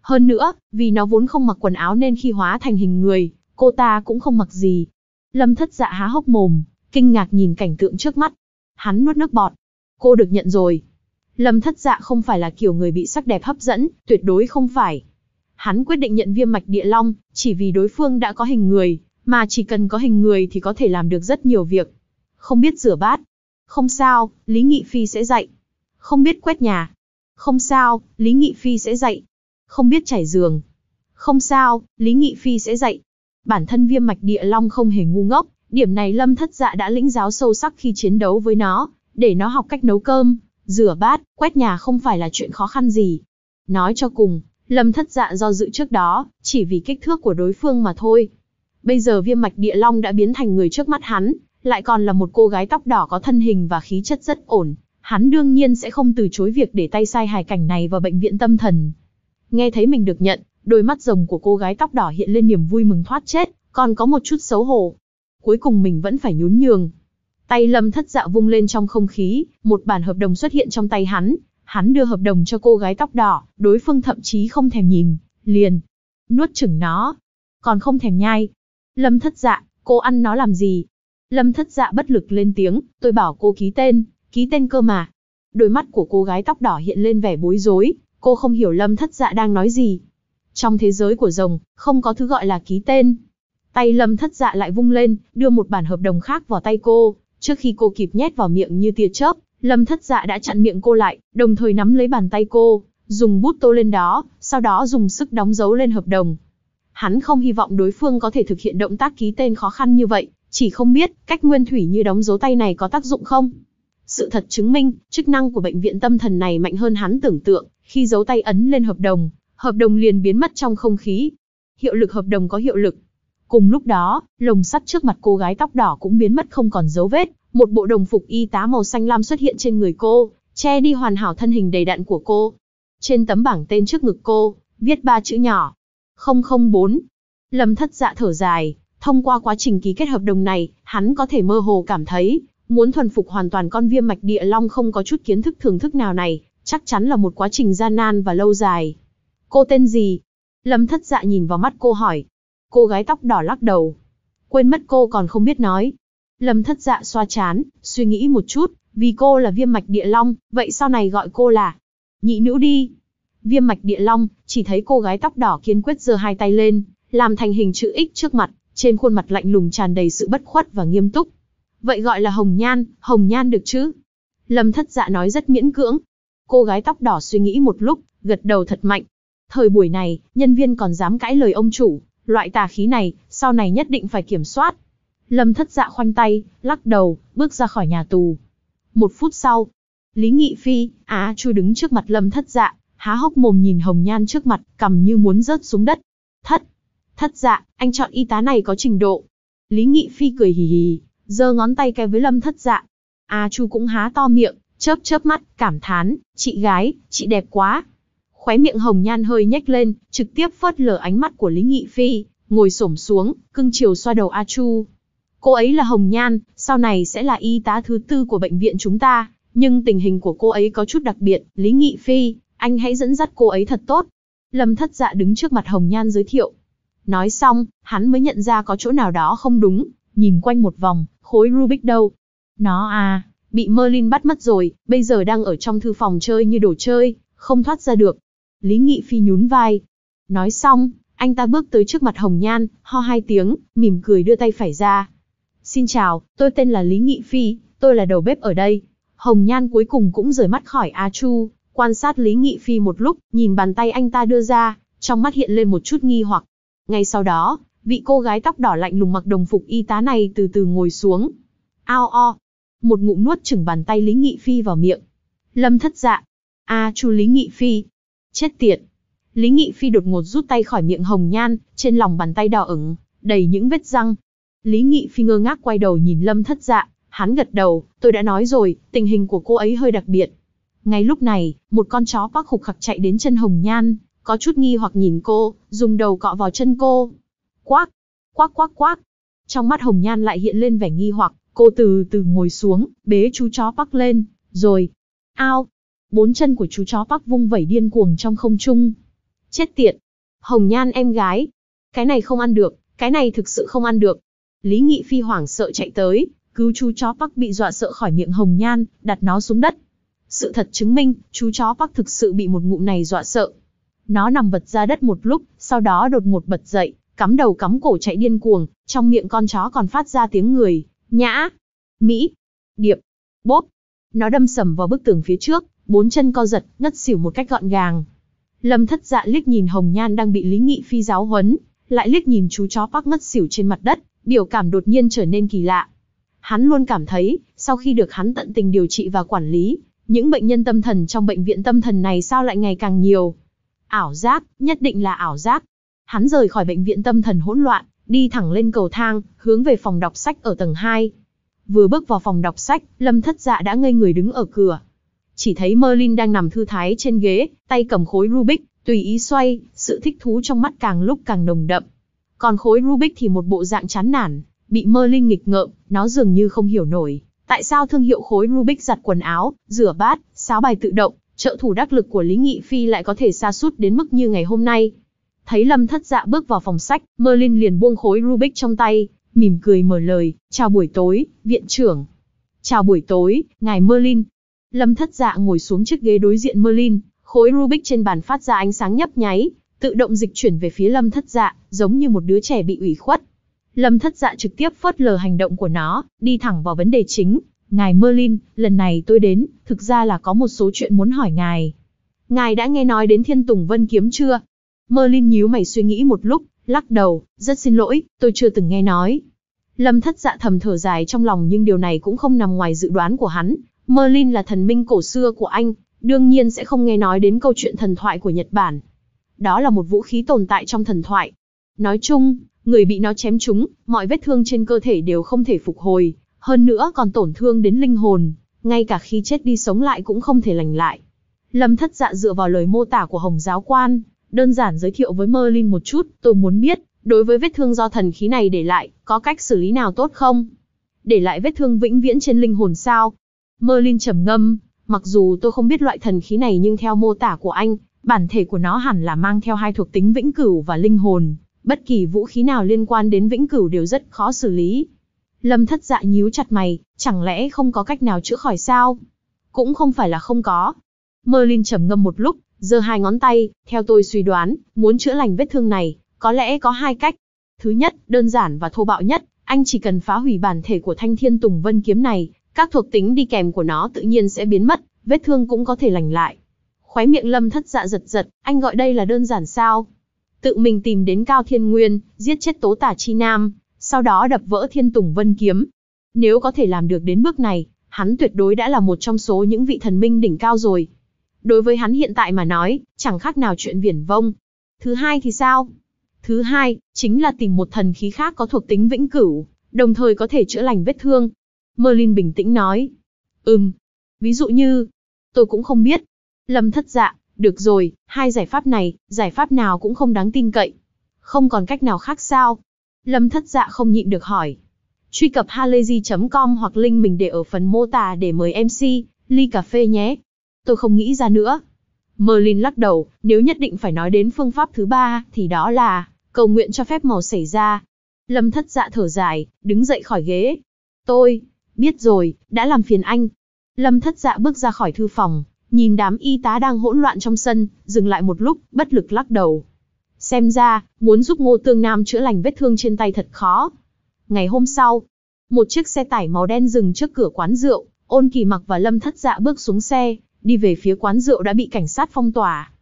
Hơn nữa, vì nó vốn không mặc quần áo nên khi hóa thành hình người, cô ta cũng không mặc gì. Lâm thất dạ há hốc mồm, kinh ngạc nhìn cảnh tượng trước mắt. Hắn nuốt nước bọt. Cô được nhận rồi. Lâm thất dạ không phải là kiểu người bị sắc đẹp hấp dẫn, tuyệt đối không phải. Hắn quyết định nhận viêm mạch địa long, chỉ vì đối phương đã có hình người, mà chỉ cần có hình người thì có thể làm được rất nhiều việc. Không biết rửa bát. Không sao, Lý Nghị Phi sẽ dạy. Không biết quét nhà. Không sao, Lý Nghị Phi sẽ dạy. Không biết trải giường. Không sao, Lý Nghị Phi sẽ dạy. Bản thân viêm mạch địa long không hề ngu ngốc, điểm này lâm thất dạ đã lĩnh giáo sâu sắc khi chiến đấu với nó, để nó học cách nấu cơm, rửa bát, quét nhà không phải là chuyện khó khăn gì. Nói cho cùng, Lâm thất dạ do dự trước đó, chỉ vì kích thước của đối phương mà thôi. Bây giờ viêm mạch địa long đã biến thành người trước mắt hắn, lại còn là một cô gái tóc đỏ có thân hình và khí chất rất ổn. Hắn đương nhiên sẽ không từ chối việc để tay sai hài cảnh này vào bệnh viện tâm thần. Nghe thấy mình được nhận, đôi mắt rồng của cô gái tóc đỏ hiện lên niềm vui mừng thoát chết, còn có một chút xấu hổ. Cuối cùng mình vẫn phải nhún nhường. Tay lâm thất dạ vung lên trong không khí, một bản hợp đồng xuất hiện trong tay hắn, Hắn đưa hợp đồng cho cô gái tóc đỏ, đối phương thậm chí không thèm nhìn, liền. Nuốt chửng nó. Còn không thèm nhai. Lâm thất dạ, cô ăn nó làm gì? Lâm thất dạ bất lực lên tiếng, tôi bảo cô ký tên, ký tên cơ mà. Đôi mắt của cô gái tóc đỏ hiện lên vẻ bối rối, cô không hiểu lâm thất dạ đang nói gì. Trong thế giới của rồng, không có thứ gọi là ký tên. Tay lâm thất dạ lại vung lên, đưa một bản hợp đồng khác vào tay cô, trước khi cô kịp nhét vào miệng như tia chớp, Lâm thất dạ đã chặn miệng cô lại, đồng thời nắm lấy bàn tay cô, dùng bút tô lên đó, sau đó dùng sức đóng dấu lên hợp đồng. Hắn không hy vọng đối phương có thể thực hiện động tác ký tên khó khăn như vậy, chỉ không biết cách nguyên thủy như đóng dấu tay này có tác dụng không. Sự thật chứng minh, chức năng của bệnh viện tâm thần này mạnh hơn hắn tưởng tượng, khi dấu tay ấn lên hợp đồng, hợp đồng liền biến mất trong không khí. Hiệu lực hợp đồng có hiệu lực. Cùng lúc đó, lồng sắt trước mặt cô gái tóc đỏ cũng biến mất không còn dấu vết một bộ đồng phục y tá màu xanh lam xuất hiện trên người cô, che đi hoàn hảo thân hình đầy đặn của cô. Trên tấm bảng tên trước ngực cô, viết ba chữ nhỏ. 004. Lâm thất dạ thở dài, thông qua quá trình ký kết hợp đồng này, hắn có thể mơ hồ cảm thấy, muốn thuần phục hoàn toàn con viêm mạch địa long không có chút kiến thức thưởng thức nào này, chắc chắn là một quá trình gian nan và lâu dài. Cô tên gì? Lâm thất dạ nhìn vào mắt cô hỏi. Cô gái tóc đỏ lắc đầu. Quên mất cô còn không biết nói, Lâm thất dạ xoa chán, suy nghĩ một chút, vì cô là viêm mạch địa long, vậy sau này gọi cô là nhị nữ đi. Viêm mạch địa long, chỉ thấy cô gái tóc đỏ kiên quyết giơ hai tay lên, làm thành hình chữ X trước mặt, trên khuôn mặt lạnh lùng tràn đầy sự bất khuất và nghiêm túc. Vậy gọi là hồng nhan, hồng nhan được chứ? Lâm thất dạ nói rất miễn cưỡng. Cô gái tóc đỏ suy nghĩ một lúc, gật đầu thật mạnh. Thời buổi này, nhân viên còn dám cãi lời ông chủ, loại tà khí này, sau này nhất định phải kiểm soát, Lâm thất dạ khoanh tay, lắc đầu, bước ra khỏi nhà tù. Một phút sau, Lý Nghị Phi, Á Chu đứng trước mặt Lâm thất dạ, há hốc mồm nhìn hồng nhan trước mặt, cầm như muốn rớt xuống đất. Thất, thất dạ, anh chọn y tá này có trình độ. Lý Nghị Phi cười hì hì, giơ ngón tay cái với Lâm thất dạ. Á Chu cũng há to miệng, chớp chớp mắt, cảm thán, chị gái, chị đẹp quá. Khóe miệng hồng nhan hơi nhếch lên, trực tiếp phớt lờ ánh mắt của Lý Nghị Phi, ngồi xổm xuống, cưng chiều xoa đầu A Chu. Cô ấy là Hồng Nhan, sau này sẽ là y tá thứ tư của bệnh viện chúng ta, nhưng tình hình của cô ấy có chút đặc biệt, Lý Nghị Phi, anh hãy dẫn dắt cô ấy thật tốt. Lâm thất dạ đứng trước mặt Hồng Nhan giới thiệu. Nói xong, hắn mới nhận ra có chỗ nào đó không đúng, nhìn quanh một vòng, khối Rubik đâu? Nó à, bị Merlin bắt mất rồi, bây giờ đang ở trong thư phòng chơi như đồ chơi, không thoát ra được. Lý Nghị Phi nhún vai. Nói xong, anh ta bước tới trước mặt Hồng Nhan, ho hai tiếng, mỉm cười đưa tay phải ra, Xin chào, tôi tên là Lý Nghị Phi, tôi là đầu bếp ở đây. Hồng Nhan cuối cùng cũng rời mắt khỏi A Chu, quan sát Lý Nghị Phi một lúc, nhìn bàn tay anh ta đưa ra, trong mắt hiện lên một chút nghi hoặc. Ngay sau đó, vị cô gái tóc đỏ lạnh lùng mặc đồng phục y tá này từ từ ngồi xuống. Ao o. Một ngụm nuốt chừng bàn tay Lý Nghị Phi vào miệng. Lâm thất dạ. A chu Lý Nghị Phi. Chết tiệt. Lý Nghị Phi đột ngột rút tay khỏi miệng hồng nhan, trên lòng bàn tay đỏ ửng, đầy những vết răng, Lý Nghị Phi ngơ ngác quay đầu nhìn Lâm Thất Dạ, hắn gật đầu, tôi đã nói rồi, tình hình của cô ấy hơi đặc biệt. Ngay lúc này, một con chó quắc khục khặc chạy đến chân Hồng Nhan, có chút nghi hoặc nhìn cô, dùng đầu cọ vào chân cô. Quắc, quắc quắc quắc. Trong mắt Hồng Nhan lại hiện lên vẻ nghi hoặc, cô từ từ ngồi xuống, bế chú chó bắc lên, rồi, ao, bốn chân của chú chó bắc vung vẩy điên cuồng trong không trung. Chết tiệt, Hồng Nhan em gái, cái này không ăn được, cái này thực sự không ăn được. Lý Nghị Phi hoảng sợ chạy tới, cứu chú chó Park bị dọa sợ khỏi miệng hồng nhan, đặt nó xuống đất. Sự thật chứng minh, chú chó Park thực sự bị một ngụm này dọa sợ. Nó nằm vật ra đất một lúc, sau đó đột ngột bật dậy, cắm đầu cắm cổ chạy điên cuồng, trong miệng con chó còn phát ra tiếng người, nhã, mỹ, điệp, bốp. Nó đâm sầm vào bức tường phía trước, bốn chân co giật, ngất xỉu một cách gọn gàng. Lâm thất dạ liếc nhìn Hồng Nhan đang bị Lý Nghị Phi giáo huấn, lại liếc nhìn chú chó Park ngất xỉu trên mặt đất, biểu cảm đột nhiên trở nên kỳ lạ. Hắn luôn cảm thấy, sau khi được hắn tận tình điều trị và quản lý, những bệnh nhân tâm thần trong bệnh viện tâm thần này sao lại ngày càng nhiều. Ảo giác, nhất định là ảo giác. Hắn rời khỏi bệnh viện tâm thần hỗn loạn, đi thẳng lên cầu thang, hướng về phòng đọc sách ở tầng 2. Vừa bước vào phòng đọc sách, Lâm Thất Dạ đã ngây người đứng ở cửa. Chỉ thấy Merlin đang nằm thư thái trên ghế, tay cầm khối Rubik, tùy ý xoay, sự thích thú trong mắt càng lúc càng nồng đậm, còn khối Rubik thì một bộ dạng chán nản, bị Merlin nghịch ngợm, nó dường như không hiểu nổi. Tại sao thương hiệu khối Rubik giặt quần áo, rửa bát, sáo bài tự động, trợ thủ đắc lực của Lý Nghị Phi lại có thể xa sút đến mức như ngày hôm nay? Thấy Lâm thất dạ bước vào phòng sách, Merlin liền buông khối Rubik trong tay, mỉm cười mở lời, chào buổi tối, viện trưởng. Chào buổi tối, ngài Merlin. Lâm thất dạ ngồi xuống chiếc ghế đối diện Merlin, khối Rubik trên bàn phát ra ánh sáng nhấp nháy, tự động dịch chuyển về phía lâm thất dạ, giống như một đứa trẻ bị ủy khuất. Lâm thất dạ trực tiếp phớt lờ hành động của nó, đi thẳng vào vấn đề chính. Ngài Merlin, lần này tôi đến, thực ra là có một số chuyện muốn hỏi ngài. Ngài đã nghe nói đến thiên tùng vân kiếm chưa? Merlin nhíu mày suy nghĩ một lúc, lắc đầu, rất xin lỗi, tôi chưa từng nghe nói. Lâm thất dạ thầm thở dài trong lòng nhưng điều này cũng không nằm ngoài dự đoán của hắn. Merlin là thần minh cổ xưa của anh, đương nhiên sẽ không nghe nói đến câu chuyện thần thoại của Nhật Bản đó là một vũ khí tồn tại trong thần thoại. Nói chung, người bị nó chém trúng, mọi vết thương trên cơ thể đều không thể phục hồi, hơn nữa còn tổn thương đến linh hồn, ngay cả khi chết đi sống lại cũng không thể lành lại. Lâm thất dạ dựa vào lời mô tả của Hồng giáo quan, đơn giản giới thiệu với Merlin một chút, tôi muốn biết, đối với vết thương do thần khí này để lại, có cách xử lý nào tốt không? Để lại vết thương vĩnh viễn trên linh hồn sao? Merlin trầm ngâm, mặc dù tôi không biết loại thần khí này nhưng theo mô tả của anh, Bản thể của nó hẳn là mang theo hai thuộc tính vĩnh cửu và linh hồn, bất kỳ vũ khí nào liên quan đến vĩnh cửu đều rất khó xử lý. Lâm thất dạ nhíu chặt mày, chẳng lẽ không có cách nào chữa khỏi sao? Cũng không phải là không có. Merlin trầm ngâm một lúc, giơ hai ngón tay, theo tôi suy đoán, muốn chữa lành vết thương này, có lẽ có hai cách. Thứ nhất, đơn giản và thô bạo nhất, anh chỉ cần phá hủy bản thể của thanh thiên tùng vân kiếm này, các thuộc tính đi kèm của nó tự nhiên sẽ biến mất, vết thương cũng có thể lành lại. Khóe miệng lâm thất dạ giật giật, anh gọi đây là đơn giản sao? Tự mình tìm đến Cao Thiên Nguyên, giết chết tố tả chi nam, sau đó đập vỡ thiên tùng vân kiếm. Nếu có thể làm được đến bước này, hắn tuyệt đối đã là một trong số những vị thần minh đỉnh cao rồi. Đối với hắn hiện tại mà nói, chẳng khác nào chuyện viển vông. Thứ hai thì sao? Thứ hai, chính là tìm một thần khí khác có thuộc tính vĩnh cửu, đồng thời có thể chữa lành vết thương. Merlin bình tĩnh nói. Ừm, ví dụ như, tôi cũng không biết, Lâm thất dạ, được rồi, hai giải pháp này, giải pháp nào cũng không đáng tin cậy. Không còn cách nào khác sao? Lâm thất dạ không nhịn được hỏi. Truy cập halayzi.com hoặc link mình để ở phần mô tả để mời MC, ly cà phê nhé. Tôi không nghĩ ra nữa. Merlin lắc đầu, nếu nhất định phải nói đến phương pháp thứ ba, thì đó là cầu nguyện cho phép màu xảy ra. Lâm thất dạ thở dài, đứng dậy khỏi ghế. Tôi, biết rồi, đã làm phiền anh. Lâm thất dạ bước ra khỏi thư phòng, nhìn đám y tá đang hỗn loạn trong sân, dừng lại một lúc, bất lực lắc đầu. Xem ra, muốn giúp Ngô Tương Nam chữa lành vết thương trên tay thật khó. Ngày hôm sau, một chiếc xe tải màu đen dừng trước cửa quán rượu, Ôn Kỳ Mặc và Lâm Thất Dạ bước xuống xe, đi về phía quán rượu đã bị cảnh sát phong tỏa.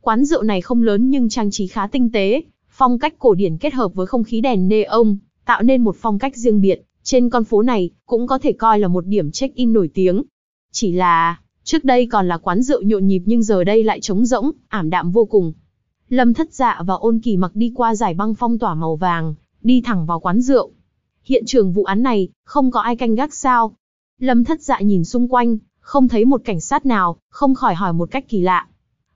Quán rượu này không lớn nhưng trang trí khá tinh tế, phong cách cổ điển kết hợp với không khí đèn neon, tạo nên một phong cách riêng biệt. Trên con phố này, cũng có thể coi là một điểm check-in nổi tiếng. Chỉ là, Trước đây còn là quán rượu nhộn nhịp nhưng giờ đây lại trống rỗng, ảm đạm vô cùng. Lâm Thất Dạ và Ôn Kỳ mặc đi qua giải băng phong tỏa màu vàng, đi thẳng vào quán rượu. Hiện trường vụ án này, không có ai canh gác sao? Lâm Thất Dạ nhìn xung quanh, không thấy một cảnh sát nào, không khỏi hỏi một cách kỳ lạ.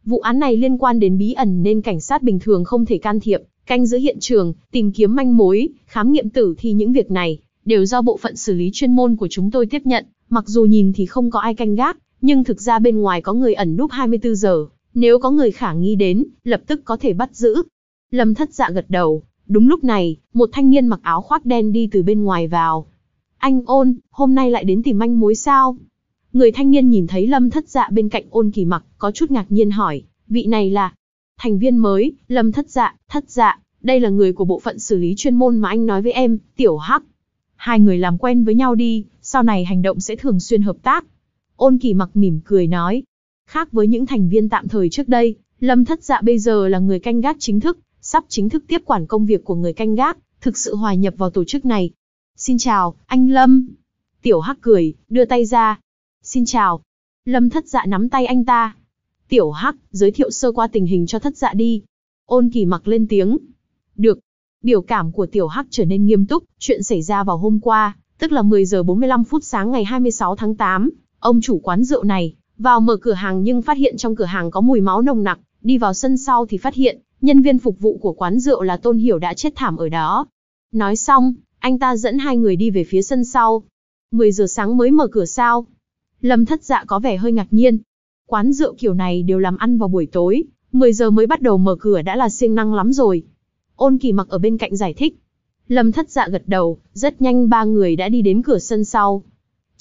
Vụ án này liên quan đến bí ẩn nên cảnh sát bình thường không thể can thiệp, canh giữ hiện trường, tìm kiếm manh mối, khám nghiệm tử thi những việc này, đều do bộ phận xử lý chuyên môn của chúng tôi tiếp nhận, mặc dù nhìn thì không có ai canh gác, nhưng thực ra bên ngoài có người ẩn núp 24 giờ, nếu có người khả nghi đến, lập tức có thể bắt giữ. Lâm thất dạ gật đầu, đúng lúc này, một thanh niên mặc áo khoác đen đi từ bên ngoài vào. Anh ôn, hôm nay lại đến tìm manh mối sao? Người thanh niên nhìn thấy lâm thất dạ bên cạnh ôn kỳ mặc, có chút ngạc nhiên hỏi, vị này là thành viên mới, lâm thất dạ, thất dạ, đây là người của bộ phận xử lý chuyên môn mà anh nói với em, tiểu hắc. Hai người làm quen với nhau đi, sau này hành động sẽ thường xuyên hợp tác. Ôn kỳ mặc mỉm cười nói. Khác với những thành viên tạm thời trước đây, Lâm Thất Dạ bây giờ là người canh gác chính thức, sắp chính thức tiếp quản công việc của người canh gác, thực sự hòa nhập vào tổ chức này. Xin chào, anh Lâm. Tiểu Hắc cười, đưa tay ra. Xin chào. Lâm Thất Dạ nắm tay anh ta. Tiểu Hắc, giới thiệu sơ qua tình hình cho Thất Dạ đi. Ôn kỳ mặc lên tiếng. Được. Biểu cảm của Tiểu Hắc trở nên nghiêm túc, chuyện xảy ra vào hôm qua, tức là 10 giờ 45 phút sáng ngày 26 tháng 8, Ông chủ quán rượu này, vào mở cửa hàng nhưng phát hiện trong cửa hàng có mùi máu nồng nặc, đi vào sân sau thì phát hiện, nhân viên phục vụ của quán rượu là Tôn Hiểu đã chết thảm ở đó. Nói xong, anh ta dẫn hai người đi về phía sân sau. 10 giờ sáng mới mở cửa sao? Lâm thất dạ có vẻ hơi ngạc nhiên. Quán rượu kiểu này đều làm ăn vào buổi tối, 10 giờ mới bắt đầu mở cửa đã là siêng năng lắm rồi. Ôn kỳ mặc ở bên cạnh giải thích. Lâm thất dạ gật đầu, rất nhanh ba người đã đi đến cửa sân sau.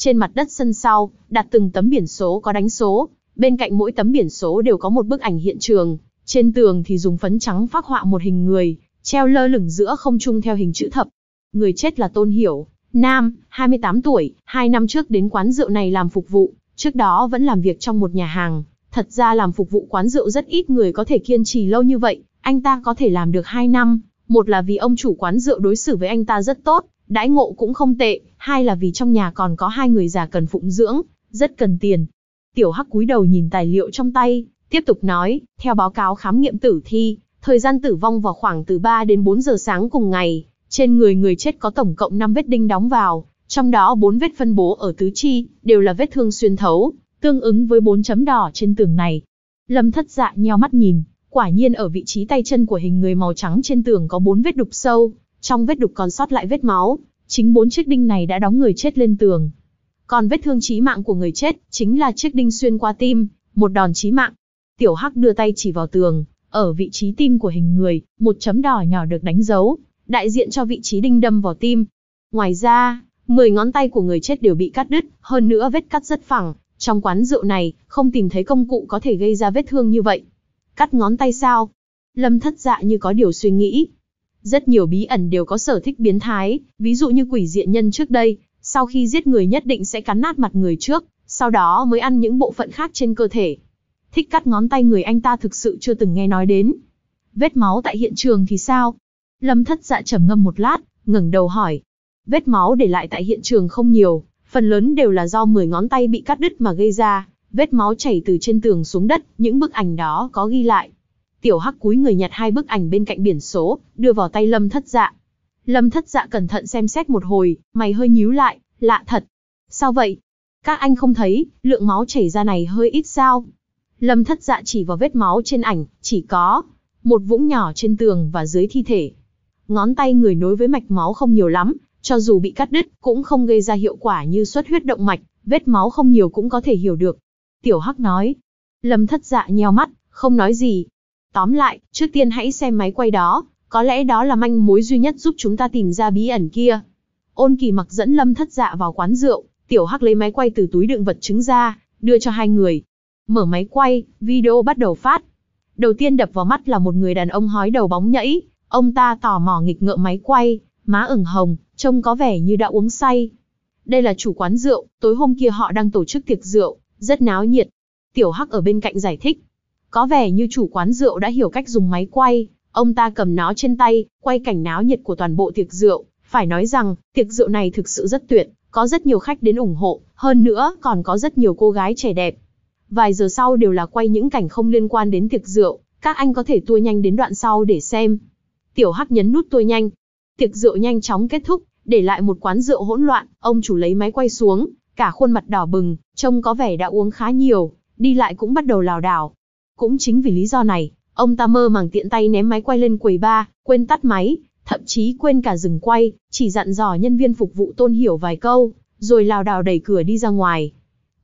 Trên mặt đất sân sau, đặt từng tấm biển số có đánh số, bên cạnh mỗi tấm biển số đều có một bức ảnh hiện trường, trên tường thì dùng phấn trắng phác họa một hình người, treo lơ lửng giữa không trung theo hình chữ thập. Người chết là Tôn Hiểu, nam, 28 tuổi, 2 năm trước đến quán rượu này làm phục vụ, trước đó vẫn làm việc trong một nhà hàng. Thật ra làm phục vụ quán rượu rất ít người có thể kiên trì lâu như vậy, anh ta có thể làm được 2 năm, một là vì ông chủ quán rượu đối xử với anh ta rất tốt, đãi ngộ cũng không tệ, hai là vì trong nhà còn có hai người già cần phụng dưỡng, rất cần tiền. Tiểu Hắc cúi đầu nhìn tài liệu trong tay, tiếp tục nói, theo báo cáo khám nghiệm tử thi, thời gian tử vong vào khoảng từ 3 đến 4 giờ sáng cùng ngày, trên người người chết có tổng cộng 5 vết đinh đóng vào, trong đó 4 vết phân bố ở tứ chi, đều là vết thương xuyên thấu, tương ứng với 4 chấm đỏ trên tường này. Lâm thất dạ nheo mắt nhìn, quả nhiên ở vị trí tay chân của hình người màu trắng trên tường có 4 vết đục sâu, trong vết đục còn sót lại vết máu, chính bốn chiếc đinh này đã đóng người chết lên tường. Còn vết thương chí mạng của người chết chính là chiếc đinh xuyên qua tim, một đòn chí mạng. Tiểu Hắc đưa tay chỉ vào tường, ở vị trí tim của hình người, một chấm đỏ nhỏ được đánh dấu, đại diện cho vị trí đinh đâm vào tim. Ngoài ra, 10 ngón tay của người chết đều bị cắt đứt, hơn nữa vết cắt rất phẳng, trong quán rượu này, không tìm thấy công cụ có thể gây ra vết thương như vậy. Cắt ngón tay sao? Lâm thất dạ như có điều suy nghĩ, rất nhiều bí ẩn đều có sở thích biến thái, ví dụ như quỷ diện nhân trước đây, sau khi giết người nhất định sẽ cắn nát mặt người trước, sau đó mới ăn những bộ phận khác trên cơ thể. Thích cắt ngón tay người anh ta thực sự chưa từng nghe nói đến. Vết máu tại hiện trường thì sao? Lâm thất dạ trầm ngâm một lát, ngẩng đầu hỏi. Vết máu để lại tại hiện trường không nhiều, phần lớn đều là do 10 ngón tay bị cắt đứt mà gây ra, vết máu chảy từ trên tường xuống đất, những bức ảnh đó có ghi lại. Tiểu Hắc cúi người nhặt hai bức ảnh bên cạnh biển số, đưa vào tay Lâm Thất Dạ. Lâm Thất Dạ cẩn thận xem xét một hồi, mày hơi nhíu lại, lạ thật. Sao vậy? Các anh không thấy, lượng máu chảy ra này hơi ít sao? Lâm Thất Dạ chỉ vào vết máu trên ảnh, chỉ có một vũng nhỏ trên tường và dưới thi thể. Ngón tay người nối với mạch máu không nhiều lắm, cho dù bị cắt đứt cũng không gây ra hiệu quả như xuất huyết động mạch, vết máu không nhiều cũng có thể hiểu được. Tiểu Hắc nói. Lâm Thất Dạ nheo mắt, không nói gì, Tóm lại, trước tiên hãy xem máy quay đó, có lẽ đó là manh mối duy nhất giúp chúng ta tìm ra bí ẩn kia. Ôn kỳ mặc dẫn lâm thất dạ vào quán rượu, tiểu hắc lấy máy quay từ túi đựng vật chứng ra, đưa cho hai người. Mở máy quay, video bắt đầu phát. Đầu tiên đập vào mắt là một người đàn ông hói đầu bóng nhẫy, ông ta tò mò nghịch ngợm máy quay, má ửng hồng, trông có vẻ như đã uống say. Đây là chủ quán rượu, tối hôm kia họ đang tổ chức tiệc rượu, rất náo nhiệt. Tiểu Hắc ở bên cạnh giải thích, có vẻ như chủ quán rượu đã hiểu cách dùng máy quay, ông ta cầm nó trên tay, quay cảnh náo nhiệt của toàn bộ tiệc rượu. Phải nói rằng, tiệc rượu này thực sự rất tuyệt, có rất nhiều khách đến ủng hộ, hơn nữa còn có rất nhiều cô gái trẻ đẹp. Vài giờ sau đều là quay những cảnh không liên quan đến tiệc rượu, các anh có thể tua nhanh đến đoạn sau để xem. Tiểu Hắc nhấn nút tua nhanh. Tiệc rượu nhanh chóng kết thúc, để lại một quán rượu hỗn loạn, ông chủ lấy máy quay xuống, cả khuôn mặt đỏ bừng, trông có vẻ đã uống khá nhiều, đi lại cũng bắt đầu lảo đảo, cũng chính vì lý do này, ông ta mơ màng tiện tay ném máy quay lên quầy ba, quên tắt máy, thậm chí quên cả dừng quay, chỉ dặn dò nhân viên phục vụ tôn hiểu vài câu, rồi lào đào đẩy cửa đi ra ngoài.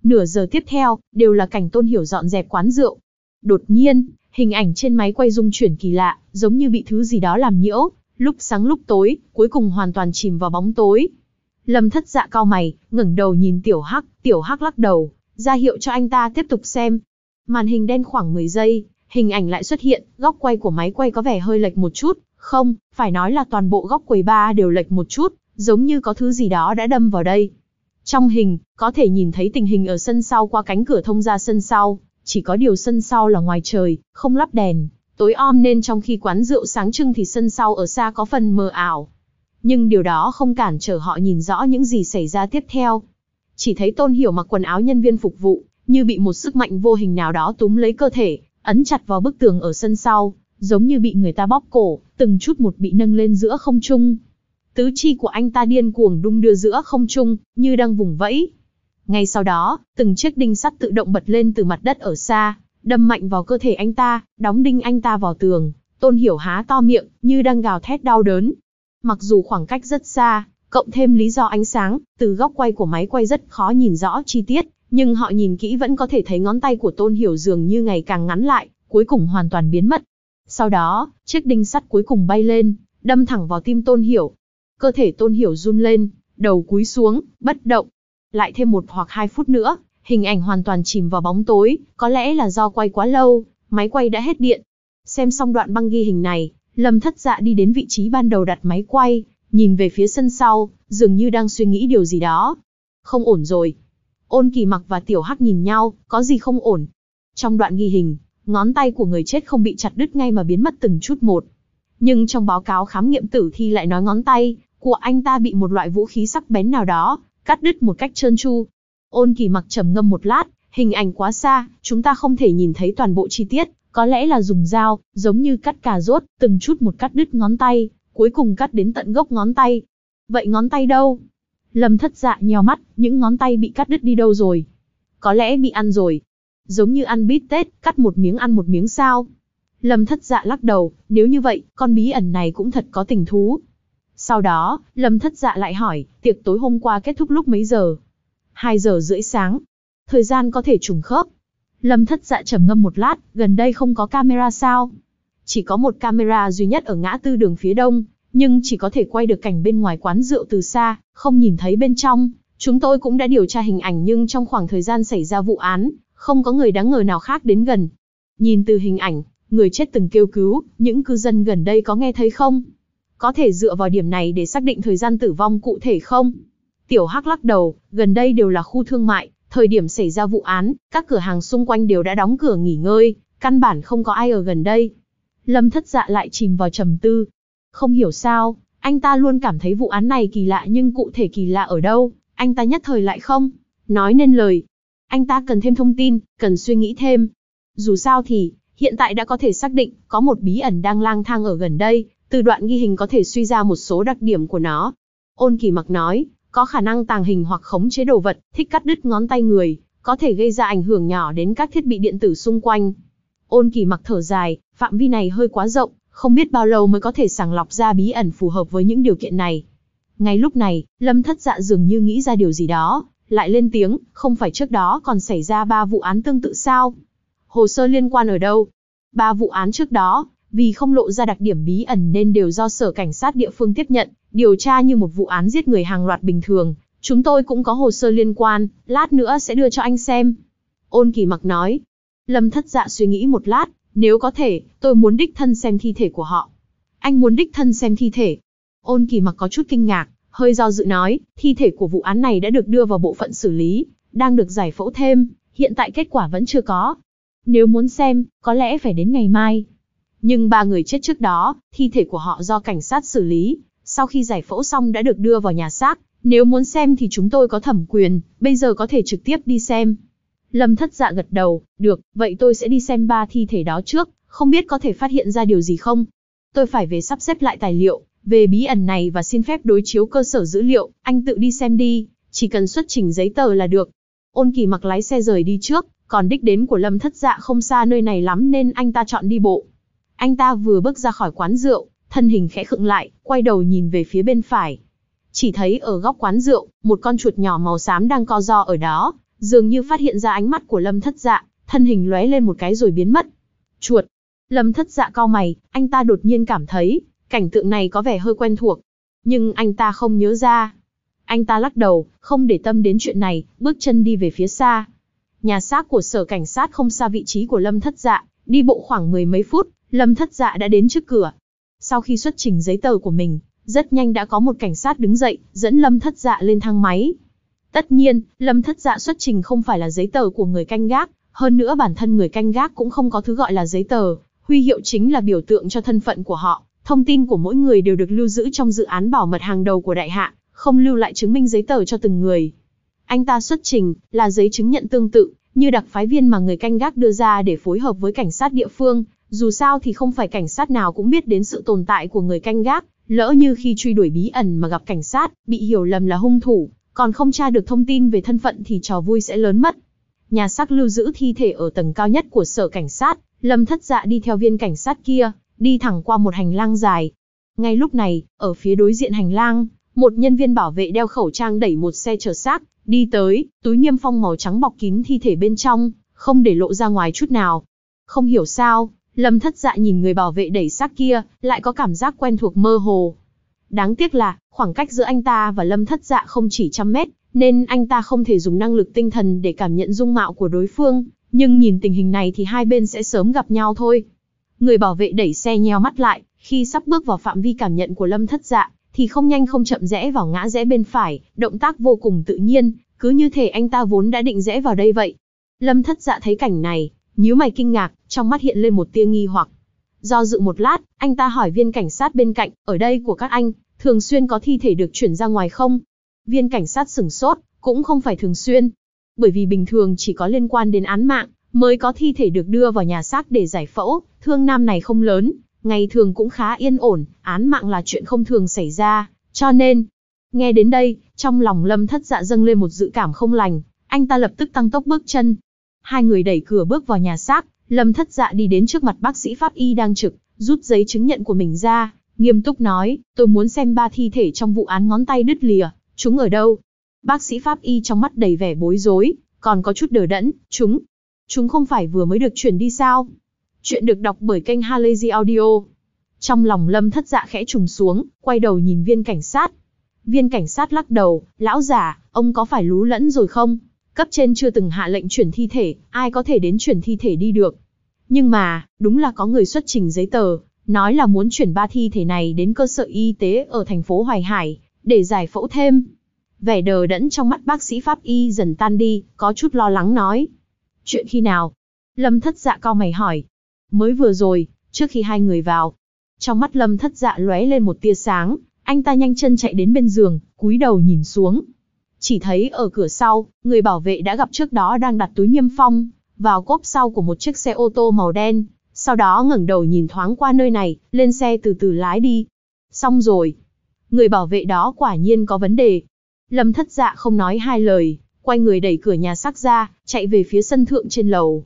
Nửa giờ tiếp theo, đều là cảnh tôn hiểu dọn dẹp quán rượu. Đột nhiên, hình ảnh trên máy quay rung chuyển kỳ lạ, giống như bị thứ gì đó làm nhiễu, lúc sáng lúc tối, cuối cùng hoàn toàn chìm vào bóng tối. Lâm thất dạ cao mày, ngẩng đầu nhìn tiểu hắc, tiểu hắc lắc đầu, ra hiệu cho anh ta tiếp tục xem, Màn hình đen khoảng 10 giây, hình ảnh lại xuất hiện, góc quay của máy quay có vẻ hơi lệch một chút, không, phải nói là toàn bộ góc quầy ba đều lệch một chút, giống như có thứ gì đó đã đâm vào đây. Trong hình, có thể nhìn thấy tình hình ở sân sau qua cánh cửa thông ra sân sau, chỉ có điều sân sau là ngoài trời, không lắp đèn, tối om nên trong khi quán rượu sáng trưng thì sân sau ở xa có phần mờ ảo. Nhưng điều đó không cản trở họ nhìn rõ những gì xảy ra tiếp theo. Chỉ thấy Tôn Hiểu mặc quần áo nhân viên phục vụ, như bị một sức mạnh vô hình nào đó túm lấy cơ thể, ấn chặt vào bức tường ở sân sau, giống như bị người ta bóp cổ, từng chút một bị nâng lên giữa không trung. Tứ chi của anh ta điên cuồng đung đưa giữa không trung, như đang vùng vẫy. Ngay sau đó, từng chiếc đinh sắt tự động bật lên từ mặt đất ở xa, đâm mạnh vào cơ thể anh ta, đóng đinh anh ta vào tường. Tôn Hiểu há to miệng, như đang gào thét đau đớn. Mặc dù khoảng cách rất xa, cộng thêm lý do ánh sáng, từ góc quay của máy quay rất khó nhìn rõ chi tiết, nhưng họ nhìn kỹ vẫn có thể thấy ngón tay của Tôn Hiểu dường như ngày càng ngắn lại, cuối cùng hoàn toàn biến mất. Sau đó, chiếc đinh sắt cuối cùng bay lên, đâm thẳng vào tim Tôn Hiểu. Cơ thể Tôn Hiểu run lên, đầu cúi xuống, bất động. Lại thêm một hoặc hai phút nữa, hình ảnh hoàn toàn chìm vào bóng tối, có lẽ là do quay quá lâu, máy quay đã hết điện. Xem xong đoạn băng ghi hình này, Lâm Thất Dạ đi đến vị trí ban đầu đặt máy quay, nhìn về phía sân sau, dường như đang suy nghĩ điều gì đó. Không ổn rồi, Ôn kỳ mặc và tiểu hắc nhìn nhau, có gì không ổn. Trong đoạn ghi hình, ngón tay của người chết không bị chặt đứt ngay mà biến mất từng chút một. Nhưng trong báo cáo khám nghiệm tử thi lại nói ngón tay của anh ta bị một loại vũ khí sắc bén nào đó, cắt đứt một cách trơn tru. Ôn kỳ mặc trầm ngâm một lát, hình ảnh quá xa, chúng ta không thể nhìn thấy toàn bộ chi tiết, có lẽ là dùng dao, giống như cắt cà rốt, từng chút một cắt đứt ngón tay, cuối cùng cắt đến tận gốc ngón tay. Vậy ngón tay đâu? Lâm thất dạ nheo mắt, những ngón tay bị cắt đứt đi đâu rồi? Có lẽ bị ăn rồi. Giống như ăn bít tết, cắt một miếng ăn một miếng sao? Lâm thất dạ lắc đầu, nếu như vậy, con bí ẩn này cũng thật có tình thú. Sau đó, Lâm thất dạ lại hỏi, tiệc tối hôm qua kết thúc lúc mấy giờ? Hai giờ rưỡi sáng. Thời gian có thể trùng khớp. Lâm thất dạ trầm ngâm một lát, gần đây không có camera sao? Chỉ có một camera duy nhất ở ngã tư đường phía đông, nhưng chỉ có thể quay được cảnh bên ngoài quán rượu từ xa, không nhìn thấy bên trong. Chúng tôi cũng đã điều tra hình ảnh nhưng trong khoảng thời gian xảy ra vụ án, không có người đáng ngờ nào khác đến gần. Nhìn từ hình ảnh, người chết từng kêu cứu, những cư dân gần đây có nghe thấy không? Có thể dựa vào điểm này để xác định thời gian tử vong cụ thể không? Tiểu Hắc lắc đầu, gần đây đều là khu thương mại, thời điểm xảy ra vụ án, các cửa hàng xung quanh đều đã đóng cửa nghỉ ngơi, căn bản không có ai ở gần đây. Lâm thất dạ lại chìm vào trầm tư, không hiểu sao, anh ta luôn cảm thấy vụ án này kỳ lạ nhưng cụ thể kỳ lạ ở đâu, anh ta nhất thời lại không. Nói nên lời, anh ta cần thêm thông tin, cần suy nghĩ thêm. Dù sao thì, hiện tại đã có thể xác định có một bí ẩn đang lang thang ở gần đây, từ đoạn ghi hình có thể suy ra một số đặc điểm của nó. Ôn kỳ mặc nói, có khả năng tàng hình hoặc khống chế đồ vật, thích cắt đứt ngón tay người, có thể gây ra ảnh hưởng nhỏ đến các thiết bị điện tử xung quanh. Ôn kỳ mặc thở dài, phạm vi này hơi quá rộng, không biết bao lâu mới có thể sàng lọc ra bí ẩn phù hợp với những điều kiện này. Ngay lúc này, Lâm Thất Dạ dường như nghĩ ra điều gì đó, lại lên tiếng, không phải trước đó còn xảy ra ba vụ án tương tự sao? Hồ sơ liên quan ở đâu? Ba vụ án trước đó, vì không lộ ra đặc điểm bí ẩn nên đều do sở cảnh sát địa phương tiếp nhận, điều tra như một vụ án giết người hàng loạt bình thường. Chúng tôi cũng có hồ sơ liên quan, lát nữa sẽ đưa cho anh xem. Ôn kỳ mặc nói. Lâm thất dạ suy nghĩ một lát, nếu có thể, tôi muốn đích thân xem thi thể của họ. Anh muốn đích thân xem thi thể. Ôn kỳ mặc có chút kinh ngạc, hơi do dự nói, thi thể của vụ án này đã được đưa vào bộ phận xử lý, đang được giải phẫu thêm, hiện tại kết quả vẫn chưa có. Nếu muốn xem, có lẽ phải đến ngày mai. Nhưng ba người chết trước đó, thi thể của họ do cảnh sát xử lý, sau khi giải phẫu xong đã được đưa vào nhà xác, nếu muốn xem thì chúng tôi có thẩm quyền, bây giờ có thể trực tiếp đi xem. Lâm thất dạ gật đầu, được, vậy tôi sẽ đi xem ba thi thể đó trước, không biết có thể phát hiện ra điều gì không? Tôi phải về sắp xếp lại tài liệu, về bí ẩn này và xin phép đối chiếu cơ sở dữ liệu, anh tự đi xem đi, chỉ cần xuất trình giấy tờ là được. Ôn kỳ mặc lái xe rời đi trước, còn đích đến của Lâm thất dạ không xa nơi này lắm nên anh ta chọn đi bộ. Anh ta vừa bước ra khỏi quán rượu, thân hình khẽ khựng lại, quay đầu nhìn về phía bên phải. Chỉ thấy ở góc quán rượu, một con chuột nhỏ màu xám đang co ro ở đó, dường như phát hiện ra ánh mắt của lâm thất dạ, thân hình lóe lên một cái rồi biến mất. Chuột. Lâm thất dạ cao mày, anh ta đột nhiên cảm thấy, cảnh tượng này có vẻ hơi quen thuộc. Nhưng anh ta không nhớ ra. Anh ta lắc đầu, không để tâm đến chuyện này, bước chân đi về phía xa. Nhà xác của sở cảnh sát không xa vị trí của Lâm Thất Dạ, đi bộ khoảng mười mấy phút, Lâm Thất Dạ đã đến trước cửa. Sau khi xuất trình giấy tờ của mình, rất nhanh đã có một cảnh sát đứng dậy, dẫn Lâm Thất Dạ lên thang máy. Tất nhiên, Lâm Thất Dạ xuất trình không phải là giấy tờ của người canh gác, hơn nữa bản thân người canh gác cũng không có thứ gọi là giấy tờ, huy hiệu chính là biểu tượng cho thân phận của họ, thông tin của mỗi người đều được lưu giữ trong dự án bảo mật hàng đầu của đại hạ, không lưu lại chứng minh giấy tờ cho từng người. Anh ta xuất trình là giấy chứng nhận tương tự, như đặc phái viên mà người canh gác đưa ra để phối hợp với cảnh sát địa phương, dù sao thì không phải cảnh sát nào cũng biết đến sự tồn tại của người canh gác, lỡ như khi truy đuổi bí ẩn mà gặp cảnh sát, bị hiểu lầm là hung thủ, còn không tra được thông tin về thân phận thì trò vui sẽ lớn mất. Nhà xác lưu giữ thi thể ở tầng cao nhất của sở cảnh sát, Lâm Thất Dạ đi theo viên cảnh sát kia, đi thẳng qua một hành lang dài. Ngay lúc này, ở phía đối diện hành lang, một nhân viên bảo vệ đeo khẩu trang đẩy một xe chở xác, đi tới, túi niêm phong màu trắng bọc kín thi thể bên trong, không để lộ ra ngoài chút nào. Không hiểu sao, Lâm Thất Dạ nhìn người bảo vệ đẩy xác kia, lại có cảm giác quen thuộc mơ hồ. Đáng tiếc là, Khoảng cách giữa anh ta và lâm thất dạ không chỉ trăm mét, nên anh ta không thể dùng năng lực tinh thần để cảm nhận dung mạo của đối phương, nhưng nhìn tình hình này thì hai bên sẽ sớm gặp nhau thôi. Người bảo vệ đẩy xe nheo mắt lại, khi sắp bước vào phạm vi cảm nhận của lâm thất dạ, thì không nhanh không chậm rẽ vào ngã rẽ bên phải, động tác vô cùng tự nhiên, cứ như thể anh ta vốn đã định rẽ vào đây vậy. Lâm thất dạ thấy cảnh này, nhíu mày kinh ngạc, trong mắt hiện lên một tia nghi hoặc. Do dự một lát, anh ta hỏi viên cảnh sát bên cạnh, ở đây của các anh, thường xuyên có thi thể được chuyển ra ngoài không? Viên cảnh sát sửng sốt, cũng không phải thường xuyên. Bởi vì bình thường chỉ có liên quan đến án mạng, mới có thi thể được đưa vào nhà xác để giải phẫu, thương nam này không lớn, ngày thường cũng khá yên ổn, án mạng là chuyện không thường xảy ra, cho nên... Nghe đến đây, trong lòng lâm thất dạ dâng lên một dự cảm không lành, anh ta lập tức tăng tốc bước chân. Hai người đẩy cửa bước vào nhà xác, lâm thất dạ đi đến trước mặt bác sĩ pháp y đang trực, rút giấy chứng nhận của mình ra, Nghiêm túc nói, tôi muốn xem ba thi thể trong vụ án ngón tay đứt lìa, chúng ở đâu? Bác sĩ pháp y trong mắt đầy vẻ bối rối, còn có chút đờ đẫn, chúng. Chúng không phải vừa mới được chuyển đi sao? Chuyện được đọc bởi kênh Halazy Audio. Trong lòng lâm thất dạ khẽ trùng xuống, quay đầu nhìn viên cảnh sát. Viên cảnh sát lắc đầu, lão giả, ông có phải lú lẫn rồi không? Cấp trên chưa từng hạ lệnh chuyển thi thể, ai có thể đến chuyển thi thể đi được. Nhưng mà, đúng là có người xuất trình giấy tờ, nói là muốn chuyển ba thi thể này đến cơ sở y tế ở thành phố Hoài Hải, để giải phẫu thêm. Vẻ đờ đẫn trong mắt bác sĩ pháp y dần tan đi, có chút lo lắng nói. Chuyện khi nào? Lâm thất dạ cao mày hỏi. Mới vừa rồi, trước khi hai người vào. Trong mắt lâm thất dạ lóe lên một tia sáng, anh ta nhanh chân chạy đến bên giường, cúi đầu nhìn xuống. Chỉ thấy ở cửa sau, người bảo vệ đã gặp trước đó đang đặt túi niêm phong, vào cốp sau của một chiếc xe ô tô màu đen, sau đó ngẩng đầu nhìn thoáng qua nơi này, lên xe từ từ lái đi. Xong rồi. Người bảo vệ đó quả nhiên có vấn đề. Lâm thất dạ không nói hai lời, quay người đẩy cửa nhà xác ra, chạy về phía sân thượng trên lầu.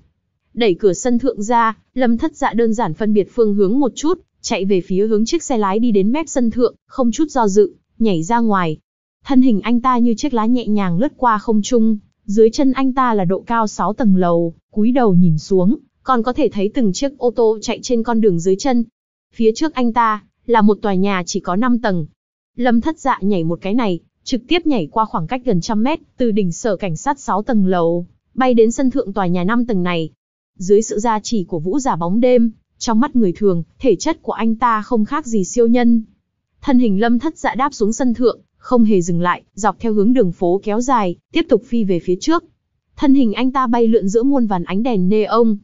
Đẩy cửa sân thượng ra, lâm thất dạ đơn giản phân biệt phương hướng một chút, chạy về phía hướng chiếc xe lái đi đến mép sân thượng, không chút do dự, nhảy ra ngoài. Thân hình anh ta như chiếc lá nhẹ nhàng lướt qua không trung, dưới chân anh ta là độ cao 6 tầng lầu, cúi đầu nhìn xuống, còn có thể thấy từng chiếc ô tô chạy trên con đường dưới chân. Phía trước anh ta, là một tòa nhà chỉ có 5 tầng. Lâm thất dạ nhảy một cái này, trực tiếp nhảy qua khoảng cách gần trăm mét, từ đỉnh sở cảnh sát 6 tầng lầu, bay đến sân thượng tòa nhà 5 tầng này. Dưới sự gia trì của vũ giả bóng đêm, trong mắt người thường, thể chất của anh ta không khác gì siêu nhân. Thân hình lâm thất dạ đáp xuống sân thượng, không hề dừng lại, dọc theo hướng đường phố kéo dài, tiếp tục phi về phía trước. Thân hình anh ta bay lượn giữa muôn vàn ánh đèn neon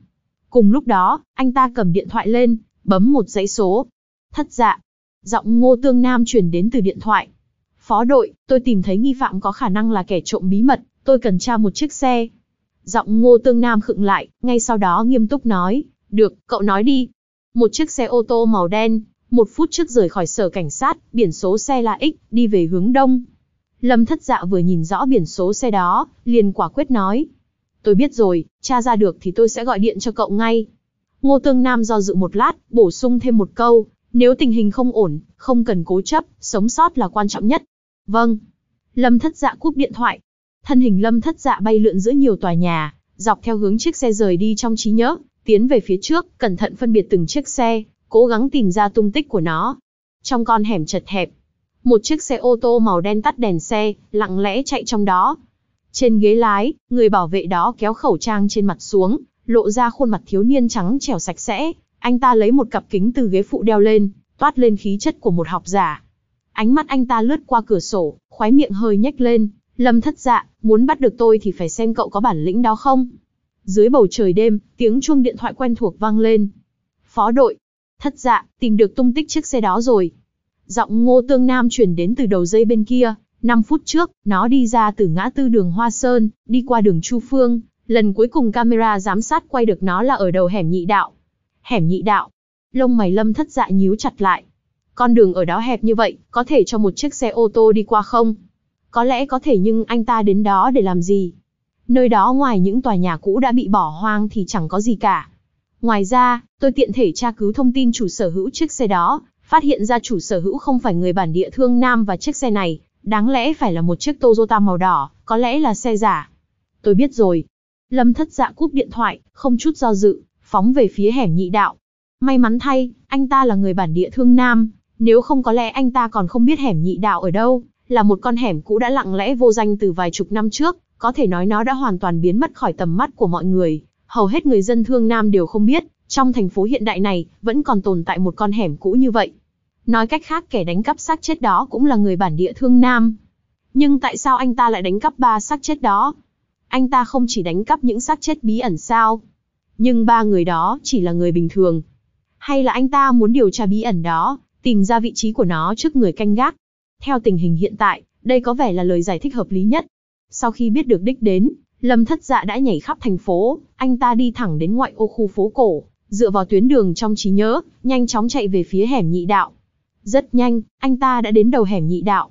Cùng lúc đó, anh ta cầm điện thoại lên, bấm một dãy số. Thất dạ. Giọng ngô tương nam chuyển đến từ điện thoại. Phó đội, tôi tìm thấy nghi phạm có khả năng là kẻ trộm bí mật, tôi cần tra một chiếc xe. Giọng ngô tương nam khựng lại, ngay sau đó nghiêm túc nói. Được, cậu nói đi. Một chiếc xe ô tô màu đen, một phút trước rời khỏi sở cảnh sát, biển số xe là X, đi về hướng đông. Lâm thất dạ vừa nhìn rõ biển số xe đó, liền quả quyết nói, Tôi biết rồi, cha ra được thì tôi sẽ gọi điện cho cậu ngay. Ngô Tương Nam do dự một lát, bổ sung thêm một câu, nếu tình hình không ổn, không cần cố chấp, sống sót là quan trọng nhất. Vâng. Lâm thất dạ cúp điện thoại. Thân hình lâm thất dạ bay lượn giữa nhiều tòa nhà, dọc theo hướng chiếc xe rời đi trong trí nhớ, tiến về phía trước, cẩn thận phân biệt từng chiếc xe, cố gắng tìm ra tung tích của nó. Trong con hẻm chật hẹp, một chiếc xe ô tô màu đen tắt đèn xe, lặng lẽ chạy trong đó. Trên ghế lái, người bảo vệ đó kéo khẩu trang trên mặt xuống, lộ ra khuôn mặt thiếu niên trắng trẻo sạch sẽ. Anh ta lấy một cặp kính từ ghế phụ đeo lên, toát lên khí chất của một học giả. Ánh mắt anh ta lướt qua cửa sổ, khoái miệng hơi nhếch lên. Lâm thất dạ, muốn bắt được tôi thì phải xem cậu có bản lĩnh đó không? Dưới bầu trời đêm, tiếng chuông điện thoại quen thuộc vang lên. Phó đội, thất dạ, tìm được tung tích chiếc xe đó rồi. Giọng ngô tương nam chuyển đến từ đầu dây bên kia, 5 phút trước, nó đi ra từ ngã tư đường Hoa Sơn, đi qua đường Chu Phương, lần cuối cùng camera giám sát quay được nó là ở đầu hẻm nhị đạo. Hẻm nhị đạo. Lông mày lâm thất dạ nhíu chặt lại. Con đường ở đó hẹp như vậy, có thể cho một chiếc xe ô tô đi qua không? Có lẽ có thể nhưng anh ta đến đó để làm gì? Nơi đó ngoài những tòa nhà cũ đã bị bỏ hoang thì chẳng có gì cả. Ngoài ra, tôi tiện thể tra cứu thông tin chủ sở hữu chiếc xe đó, phát hiện ra chủ sở hữu không phải người bản địa thương Nam và chiếc xe này Đáng lẽ phải là một chiếc Toyota màu đỏ, có lẽ là xe giả. Tôi biết rồi. Lâm thất dạ cúp điện thoại, không chút do dự, phóng về phía hẻm nhị đạo. May mắn thay, anh ta là người bản địa thương Nam, nếu không có lẽ anh ta còn không biết hẻm nhị đạo ở đâu, là một con hẻm cũ đã lặng lẽ vô danh từ vài chục năm trước, có thể nói nó đã hoàn toàn biến mất khỏi tầm mắt của mọi người. Hầu hết người dân thương Nam đều không biết, trong thành phố hiện đại này, vẫn còn tồn tại một con hẻm cũ như vậy. Nói cách khác kẻ đánh cắp xác chết đó cũng là người bản địa thương Nam. Nhưng tại sao anh ta lại đánh cắp ba xác chết đó? Anh ta không chỉ đánh cắp những xác chết bí ẩn sao? Nhưng ba người đó chỉ là người bình thường. Hay là anh ta muốn điều tra bí ẩn đó, tìm ra vị trí của nó trước người canh gác? Theo tình hình hiện tại, đây có vẻ là lời giải thích hợp lý nhất. Sau khi biết được đích đến, Lâm Thất Dạ đã nhảy khắp thành phố, anh ta đi thẳng đến ngoại ô khu phố cổ, dựa vào tuyến đường trong trí nhớ, nhanh chóng chạy về phía hẻm nhị đạo. Rất nhanh, anh ta đã đến đầu hẻm nhị đạo.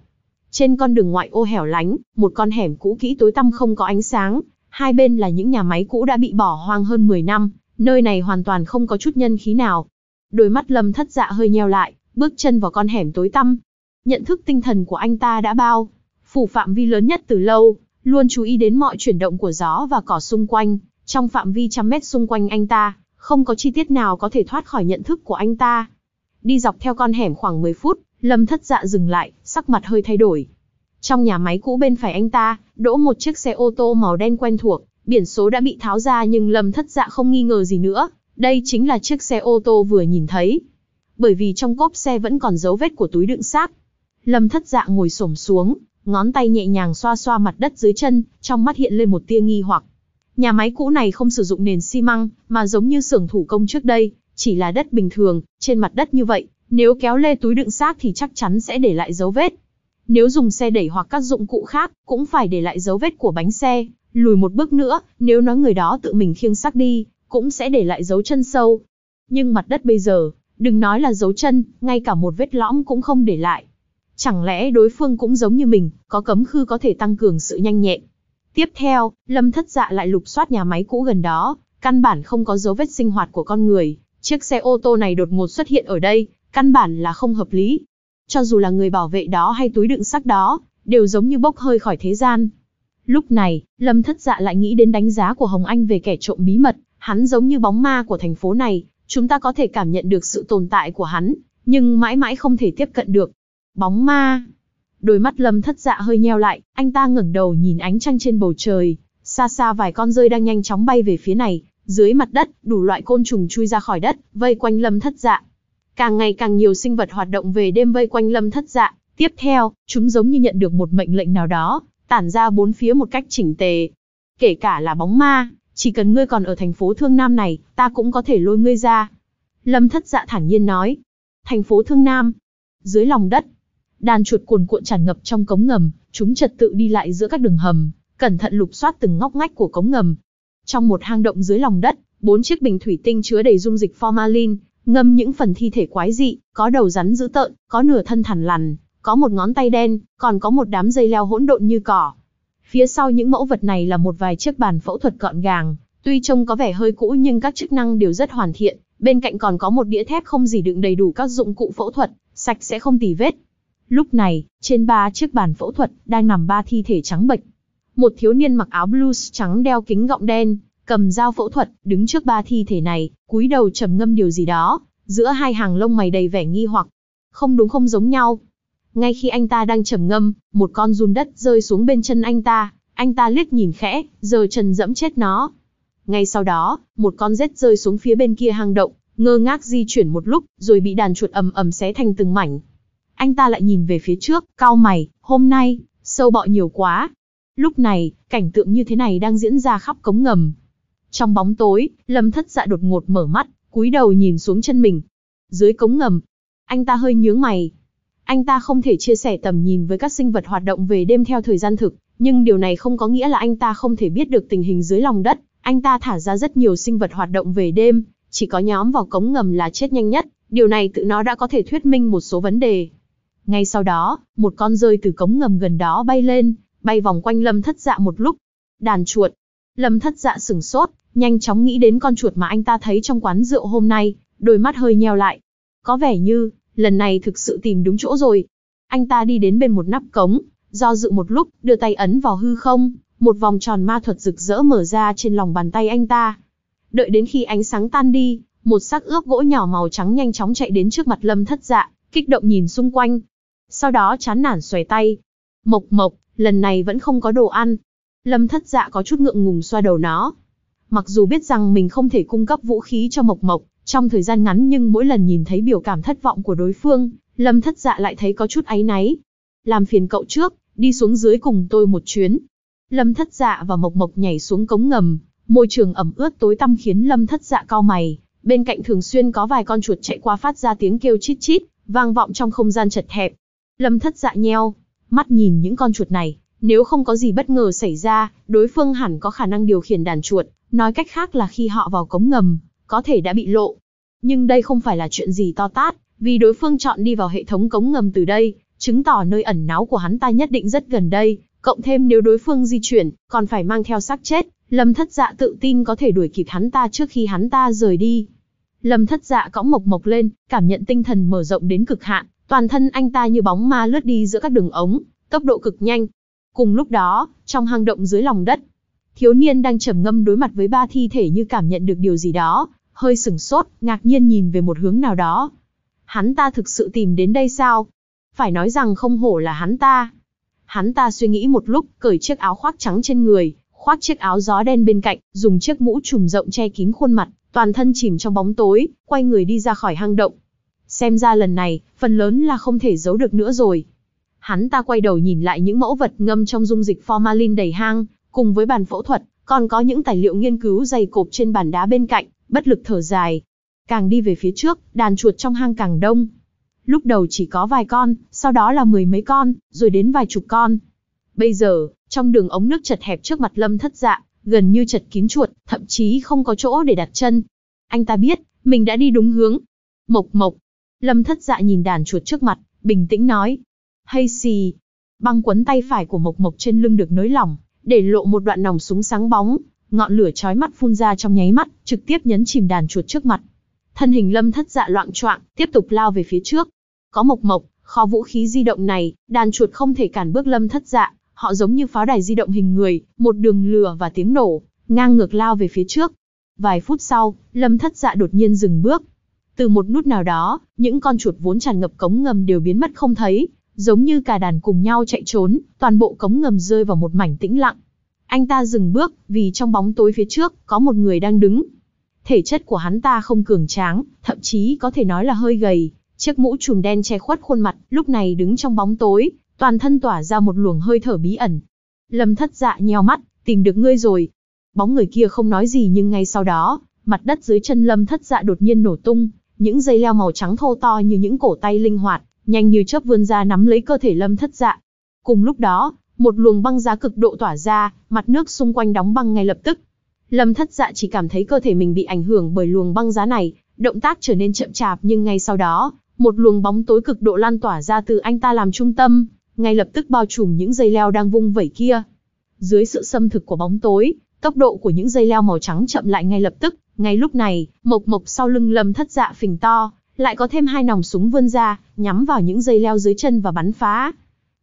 Trên con đường ngoại ô hẻo lánh, một con hẻm cũ kỹ tối tăm không có ánh sáng, hai bên là những nhà máy cũ đã bị bỏ hoang hơn 10 năm, nơi này hoàn toàn không có chút nhân khí nào. Đôi mắt Lâm Thất Dạ hơi nheo lại, bước chân vào con hẻm tối tăm. Nhận thức tinh thần của anh ta đã bao phủ phạm vi lớn nhất từ lâu, luôn chú ý đến mọi chuyển động của gió và cỏ xung quanh, trong phạm vi trăm mét xung quanh anh ta, không có chi tiết nào có thể thoát khỏi nhận thức của anh ta. Đi dọc theo con hẻm khoảng 10 phút, Lâm Thất Dạ dừng lại, sắc mặt hơi thay đổi. Trong nhà máy cũ bên phải anh ta, đỗ một chiếc xe ô tô màu đen quen thuộc, biển số đã bị tháo ra nhưng Lâm Thất Dạ không nghi ngờ gì nữa, đây chính là chiếc xe ô tô vừa nhìn thấy. Bởi vì trong cốp xe vẫn còn dấu vết của túi đựng xác. Lâm Thất Dạ ngồi xổm xuống, ngón tay nhẹ nhàng xoa xoa mặt đất dưới chân, trong mắt hiện lên một tia nghi hoặc. Nhà máy cũ này không sử dụng nền xi măng, mà giống như xưởng thủ công trước đây, chỉ là đất bình thường, trên mặt đất như vậy, nếu kéo lê túi đựng xác thì chắc chắn sẽ để lại dấu vết. Nếu dùng xe đẩy hoặc các dụng cụ khác, cũng phải để lại dấu vết của bánh xe. Lùi một bước nữa, nếu nói người đó tự mình khiêng xác đi, cũng sẽ để lại dấu chân sâu. Nhưng mặt đất bây giờ, đừng nói là dấu chân, ngay cả một vết lõm cũng không để lại. Chẳng lẽ đối phương cũng giống như mình, có cấm khư có thể tăng cường sự nhanh nhẹn. Tiếp theo, Lâm Thất Dạ lại lục soát nhà máy cũ gần đó, căn bản không có dấu vết sinh hoạt của con người, Chiếc xe ô tô này đột ngột xuất hiện ở đây, căn bản là không hợp lý. Cho dù là người bảo vệ đó hay túi đựng sắc đó, đều giống như bốc hơi khỏi thế gian. Lúc này, Lâm Thất Dạ lại nghĩ đến đánh giá của Hồng Anh về kẻ trộm bí mật, hắn giống như bóng ma của thành phố này, chúng ta có thể cảm nhận được sự tồn tại của hắn, nhưng mãi mãi không thể tiếp cận được. Bóng ma. Đôi mắt Lâm Thất Dạ hơi nheo lại, anh ta ngẩng đầu nhìn ánh trăng trên bầu trời, xa xa vài con rơi đang nhanh chóng bay về phía này, dưới mặt đất, đủ loại côn trùng chui ra khỏi đất, vây quanh lâm thất dạ. Càng ngày càng nhiều sinh vật hoạt động về đêm vây quanh lâm thất dạ. Tiếp theo, chúng giống như nhận được một mệnh lệnh nào đó, tản ra bốn phía một cách chỉnh tề. Kể cả là bóng ma, chỉ cần ngươi còn ở thành phố Thương Nam này, ta cũng có thể lôi ngươi ra. Lâm thất dạ thản nhiên nói. Thành phố Thương Nam. Dưới lòng đất. Đàn chuột cuồn cuộn tràn ngập trong cống ngầm, chúng trật tự đi lại giữa các đường hầm, cẩn thận lục soát từng ngóc ngách của cống ngầm, trong một hang động dưới lòng đất, bốn chiếc bình thủy tinh chứa đầy dung dịch formalin, ngâm những phần thi thể quái dị, có đầu rắn dữ tợn, có nửa thân thằn lằn, có một ngón tay đen, còn có một đám dây leo hỗn độn như cỏ. Phía sau những mẫu vật này là một vài chiếc bàn phẫu thuật gọn gàng, tuy trông có vẻ hơi cũ nhưng các chức năng đều rất hoàn thiện, bên cạnh còn có một đĩa thép không gì đựng đầy đủ các dụng cụ phẫu thuật, sạch sẽ không tì vết. Lúc này, trên ba chiếc bàn phẫu thuật đang nằm ba thi thể trắng bệch, một thiếu niên mặc áo blues trắng đeo kính gọng đen, cầm dao phẫu thuật, đứng trước ba thi thể này, cúi đầu trầm ngâm điều gì đó, giữa hai hàng lông mày đầy vẻ nghi hoặc. Không đúng không giống nhau. Ngay khi anh ta đang trầm ngâm, một con run đất rơi xuống bên chân anh ta, anh ta liếc nhìn khẽ, giơ chân dẫm chết nó. Ngay sau đó, một con rết rơi xuống phía bên kia hang động, ngơ ngác di chuyển một lúc, rồi bị đàn chuột ầm ầm xé thành từng mảnh. Anh ta lại nhìn về phía trước, cau mày, hôm nay, sâu bọ nhiều quá, Lúc này, cảnh tượng như thế này đang diễn ra khắp cống ngầm. Trong bóng tối, Lâm Thất Dạ đột ngột mở mắt, cúi đầu nhìn xuống chân mình. Dưới cống ngầm, anh ta hơi nhướng mày. Anh ta không thể chia sẻ tầm nhìn với các sinh vật hoạt động về đêm theo thời gian thực, nhưng điều này không có nghĩa là anh ta không thể biết được tình hình dưới lòng đất. Anh ta thả ra rất nhiều sinh vật hoạt động về đêm, chỉ có nhóm vào cống ngầm là chết nhanh nhất, điều này tự nó đã có thể thuyết minh một số vấn đề. Ngay sau đó, một con rơi từ cống ngầm gần đó bay lên, bay vòng quanh lâm thất dạ một lúc. Đàn chuột. Lâm thất dạ sửng sốt, nhanh chóng nghĩ đến con chuột mà anh ta thấy trong quán rượu hôm nay, đôi mắt hơi nheo lại. Có vẻ như, lần này thực sự tìm đúng chỗ rồi. Anh ta đi đến bên một nắp cống, do dự một lúc, đưa tay ấn vào hư không, một vòng tròn ma thuật rực rỡ mở ra trên lòng bàn tay anh ta. Đợi đến khi ánh sáng tan đi, một xác ướp gỗ nhỏ màu trắng nhanh chóng chạy đến trước mặt lâm thất dạ, kích động nhìn xung quanh. Sau đó chán nản xoay tay. Mộc mộc, lần này vẫn không có đồ ăn. Lâm thất dạ có chút ngượng ngùng xoa đầu nó. Mặc dù biết rằng mình không thể cung cấp vũ khí cho Mộc Mộc, trong thời gian ngắn nhưng mỗi lần nhìn thấy biểu cảm thất vọng của đối phương, Lâm thất dạ lại thấy có chút áy náy. Làm phiền cậu trước, đi xuống dưới cùng tôi một chuyến. Lâm thất dạ và Mộc Mộc nhảy xuống cống ngầm, môi trường ẩm ướt tối tăm khiến Lâm thất dạ cao mày. Bên cạnh thường xuyên có vài con chuột chạy qua phát ra tiếng kêu chít chít, vang vọng trong không gian chật hẹp. Lâm thất dạ nheo, mắt nhìn những con chuột này, nếu không có gì bất ngờ xảy ra, đối phương hẳn có khả năng điều khiển đàn chuột, nói cách khác là khi họ vào cống ngầm, có thể đã bị lộ. Nhưng đây không phải là chuyện gì to tát, vì đối phương chọn đi vào hệ thống cống ngầm từ đây, chứng tỏ nơi ẩn náu của hắn ta nhất định rất gần đây, cộng thêm nếu đối phương di chuyển, còn phải mang theo xác chết, Lâm Thất Dạ tự tin có thể đuổi kịp hắn ta trước khi hắn ta rời đi. Lâm Thất Dạ cõng Mộc Mộc lên, cảm nhận tinh thần mở rộng đến cực hạn, Toàn thân anh ta như bóng ma lướt đi giữa các đường ống, tốc độ cực nhanh. Cùng lúc đó, trong hang động dưới lòng đất, thiếu niên đang trầm ngâm đối mặt với ba thi thể như cảm nhận được điều gì đó, hơi sửng sốt, ngạc nhiên nhìn về một hướng nào đó. Hắn ta thực sự tìm đến đây sao? Phải nói rằng không hổ là hắn ta. Hắn ta suy nghĩ một lúc, cởi chiếc áo khoác trắng trên người, khoác chiếc áo gió đen bên cạnh, dùng chiếc mũ trùm rộng che kín khuôn mặt, toàn thân chìm trong bóng tối, quay người đi ra khỏi hang động, xem ra lần này, phần lớn là không thể giấu được nữa rồi. Hắn ta quay đầu nhìn lại những mẫu vật ngâm trong dung dịch formalin đầy hang, cùng với bàn phẫu thuật, còn có những tài liệu nghiên cứu dày cộp trên bàn đá bên cạnh, bất lực thở dài. Càng đi về phía trước, đàn chuột trong hang càng đông. Lúc đầu chỉ có vài con, sau đó là mười mấy con, rồi đến vài chục con. Bây giờ, trong đường ống nước chật hẹp trước mặt lâm thất dạ, gần như chật kín chuột, thậm chí không có chỗ để đặt chân. Anh ta biết, mình đã đi đúng hướng. Mộc mộc, Lâm thất dạ nhìn đàn chuột trước mặt, bình tĩnh nói. Hay xì. Băng quấn tay phải của Mộc Mộc trên lưng được nới lỏng, để lộ một đoạn nòng súng sáng bóng, ngọn lửa chói mắt phun ra trong nháy mắt, trực tiếp nhấn chìm đàn chuột trước mặt. Thân hình Lâm thất dạ loạn choạng, tiếp tục lao về phía trước. Có Mộc Mộc, kho vũ khí di động này, đàn chuột không thể cản bước Lâm thất dạ, họ giống như pháo đài di động hình người, một đường lửa và tiếng nổ, ngang ngược lao về phía trước. Vài phút sau, Lâm Thất Dạ đột nhiên dừng bước, từ một nút nào đó, những con chuột vốn tràn ngập cống ngầm đều biến mất không thấy, giống như cả đàn cùng nhau chạy trốn, toàn bộ cống ngầm rơi vào một mảnh tĩnh lặng. Anh ta dừng bước, vì trong bóng tối phía trước, có một người đang đứng. Thể chất của hắn ta không cường tráng, thậm chí có thể nói là hơi gầy, chiếc mũ trùm đen che khuất khuôn mặt, lúc này đứng trong bóng tối, toàn thân tỏa ra một luồng hơi thở bí ẩn. Lâm thất dạ nheo mắt, tìm được ngươi rồi. Bóng người kia không nói gì nhưng ngay sau đó, mặt đất dưới chân lâm thất dạ đột nhiên nổ tung, những dây leo màu trắng thô to như những cổ tay linh hoạt, nhanh như chớp vươn ra nắm lấy cơ thể lâm thất dạ. Cùng lúc đó, một luồng băng giá cực độ tỏa ra, mặt nước xung quanh đóng băng ngay lập tức. Lâm thất dạ chỉ cảm thấy cơ thể mình bị ảnh hưởng bởi luồng băng giá này, động tác trở nên chậm chạp nhưng ngay sau đó, một luồng bóng tối cực độ lan tỏa ra từ anh ta làm trung tâm, ngay lập tức bao trùm những dây leo đang vung vẩy kia. Dưới sự xâm thực của bóng tối, tốc độ của những dây leo màu trắng chậm lại ngay lập tức, ngay lúc này, mộc mộc sau lưng lâm thất dạ phình to, lại có thêm hai nòng súng vươn ra, nhắm vào những dây leo dưới chân và bắn phá.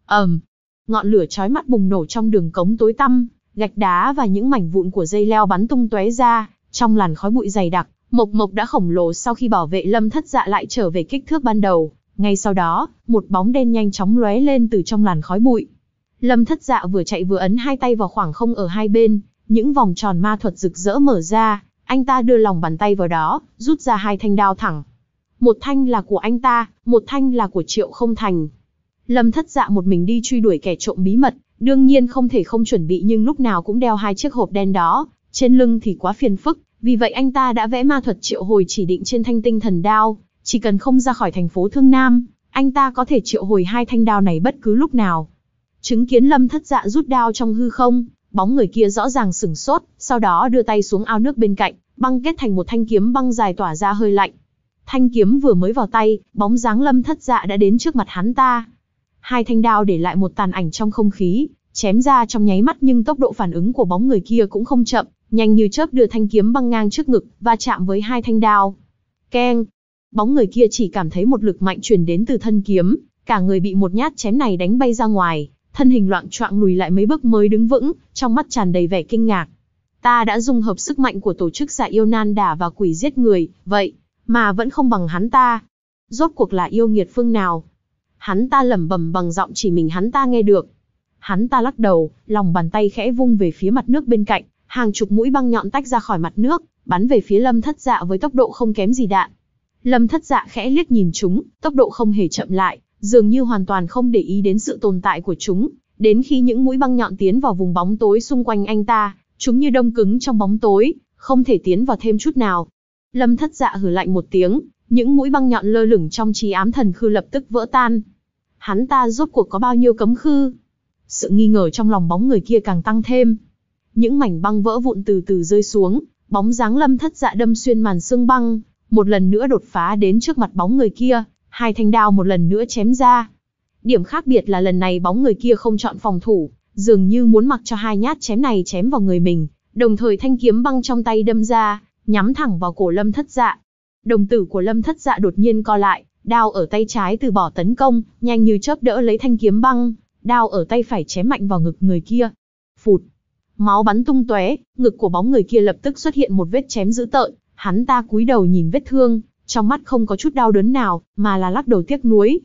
ầm, ngọn lửa chói mắt bùng nổ trong đường cống tối tăm, gạch đá và những mảnh vụn của dây leo bắn tung tóe ra, trong làn khói bụi dày đặc, Mộc Mộc đã khổng lồ sau khi bảo vệ Lâm Thất Dạ lại trở về kích thước ban đầu, ngay sau đó, một bóng đen nhanh chóng lóe lên từ trong làn khói bụi. Lâm Thất Dạ vừa chạy vừa ấn hai tay vào khoảng không ở hai bên, những vòng tròn ma thuật rực rỡ mở ra, anh ta đưa lòng bàn tay vào đó, rút ra hai thanh đao thẳng. Một thanh là của anh ta, một thanh là của Triệu Không Thành. Lâm thất dạ một mình đi truy đuổi kẻ trộm bí mật, đương nhiên không thể không chuẩn bị nhưng lúc nào cũng đeo hai chiếc hộp đen đó, trên lưng thì quá phiền phức, vì vậy anh ta đã vẽ ma thuật triệu hồi chỉ định trên thanh tinh thần đao, chỉ cần không ra khỏi thành phố Thương Nam, anh ta có thể triệu hồi hai thanh đao này bất cứ lúc nào. Chứng kiến Lâm Thất Dạ rút đao trong hư không, Bóng người kia rõ ràng sửng sốt, sau đó đưa tay xuống ao nước bên cạnh, băng kết thành một thanh kiếm băng dài tỏa ra hơi lạnh. Thanh kiếm vừa mới vào tay, bóng dáng lâm thất dạ đã đến trước mặt hắn ta. Hai thanh đao để lại một tàn ảnh trong không khí, chém ra trong nháy mắt nhưng tốc độ phản ứng của bóng người kia cũng không chậm, nhanh như chớp đưa thanh kiếm băng ngang trước ngực, và chạm với hai thanh đao. Keng! Bóng người kia chỉ cảm thấy một lực mạnh truyền đến từ thân kiếm, cả người bị một nhát chém này đánh bay ra ngoài, thân hình loạn choạng lùi lại mấy bước mới đứng vững, trong mắt tràn đầy vẻ kinh ngạc. Ta đã dùng hợp sức mạnh của tổ chức giả dạ yêu nan đả và quỷ giết người, vậy mà vẫn không bằng hắn ta. Rốt cuộc là yêu nghiệt phương nào? Hắn ta lẩm bẩm bằng giọng chỉ mình hắn ta nghe được. Hắn ta lắc đầu, lòng bàn tay khẽ vung về phía mặt nước bên cạnh, hàng chục mũi băng nhọn tách ra khỏi mặt nước, bắn về phía Lâm Thất Dạ với tốc độ không kém gì đạn. Lâm Thất Dạ khẽ liếc nhìn chúng, tốc độ không hề chậm lại, dường như hoàn toàn không để ý đến sự tồn tại của chúng, đến khi những mũi băng nhọn tiến vào vùng bóng tối xung quanh anh ta, chúng như đông cứng trong bóng tối, không thể tiến vào thêm chút nào. Lâm thất dạ hử lạnh một tiếng, những mũi băng nhọn lơ lửng trong trí ám thần khư lập tức vỡ tan. Hắn ta rốt cuộc có bao nhiêu cấm khư? Sự nghi ngờ trong lòng bóng người kia càng tăng thêm. Những mảnh băng vỡ vụn từ từ rơi xuống, bóng dáng lâm thất dạ đâm xuyên màn xương băng, một lần nữa đột phá đến trước mặt bóng người kia, hai thanh đao một lần nữa chém ra. Điểm khác biệt là lần này bóng người kia không chọn phòng thủ, dường như muốn mặc cho hai nhát chém này chém vào người mình, đồng thời thanh kiếm băng trong tay đâm ra, nhắm thẳng vào cổ lâm thất dạ. Đồng tử của lâm thất dạ đột nhiên co lại, đao ở tay trái từ bỏ tấn công, nhanh như chớp đỡ lấy thanh kiếm băng, đao ở tay phải chém mạnh vào ngực người kia. Phụt! Máu bắn tung tóe, ngực của bóng người kia lập tức xuất hiện một vết chém dữ tợn, hắn ta cúi đầu nhìn vết thương, trong mắt không có chút đau đớn nào, mà là lắc đầu tiếc nuối.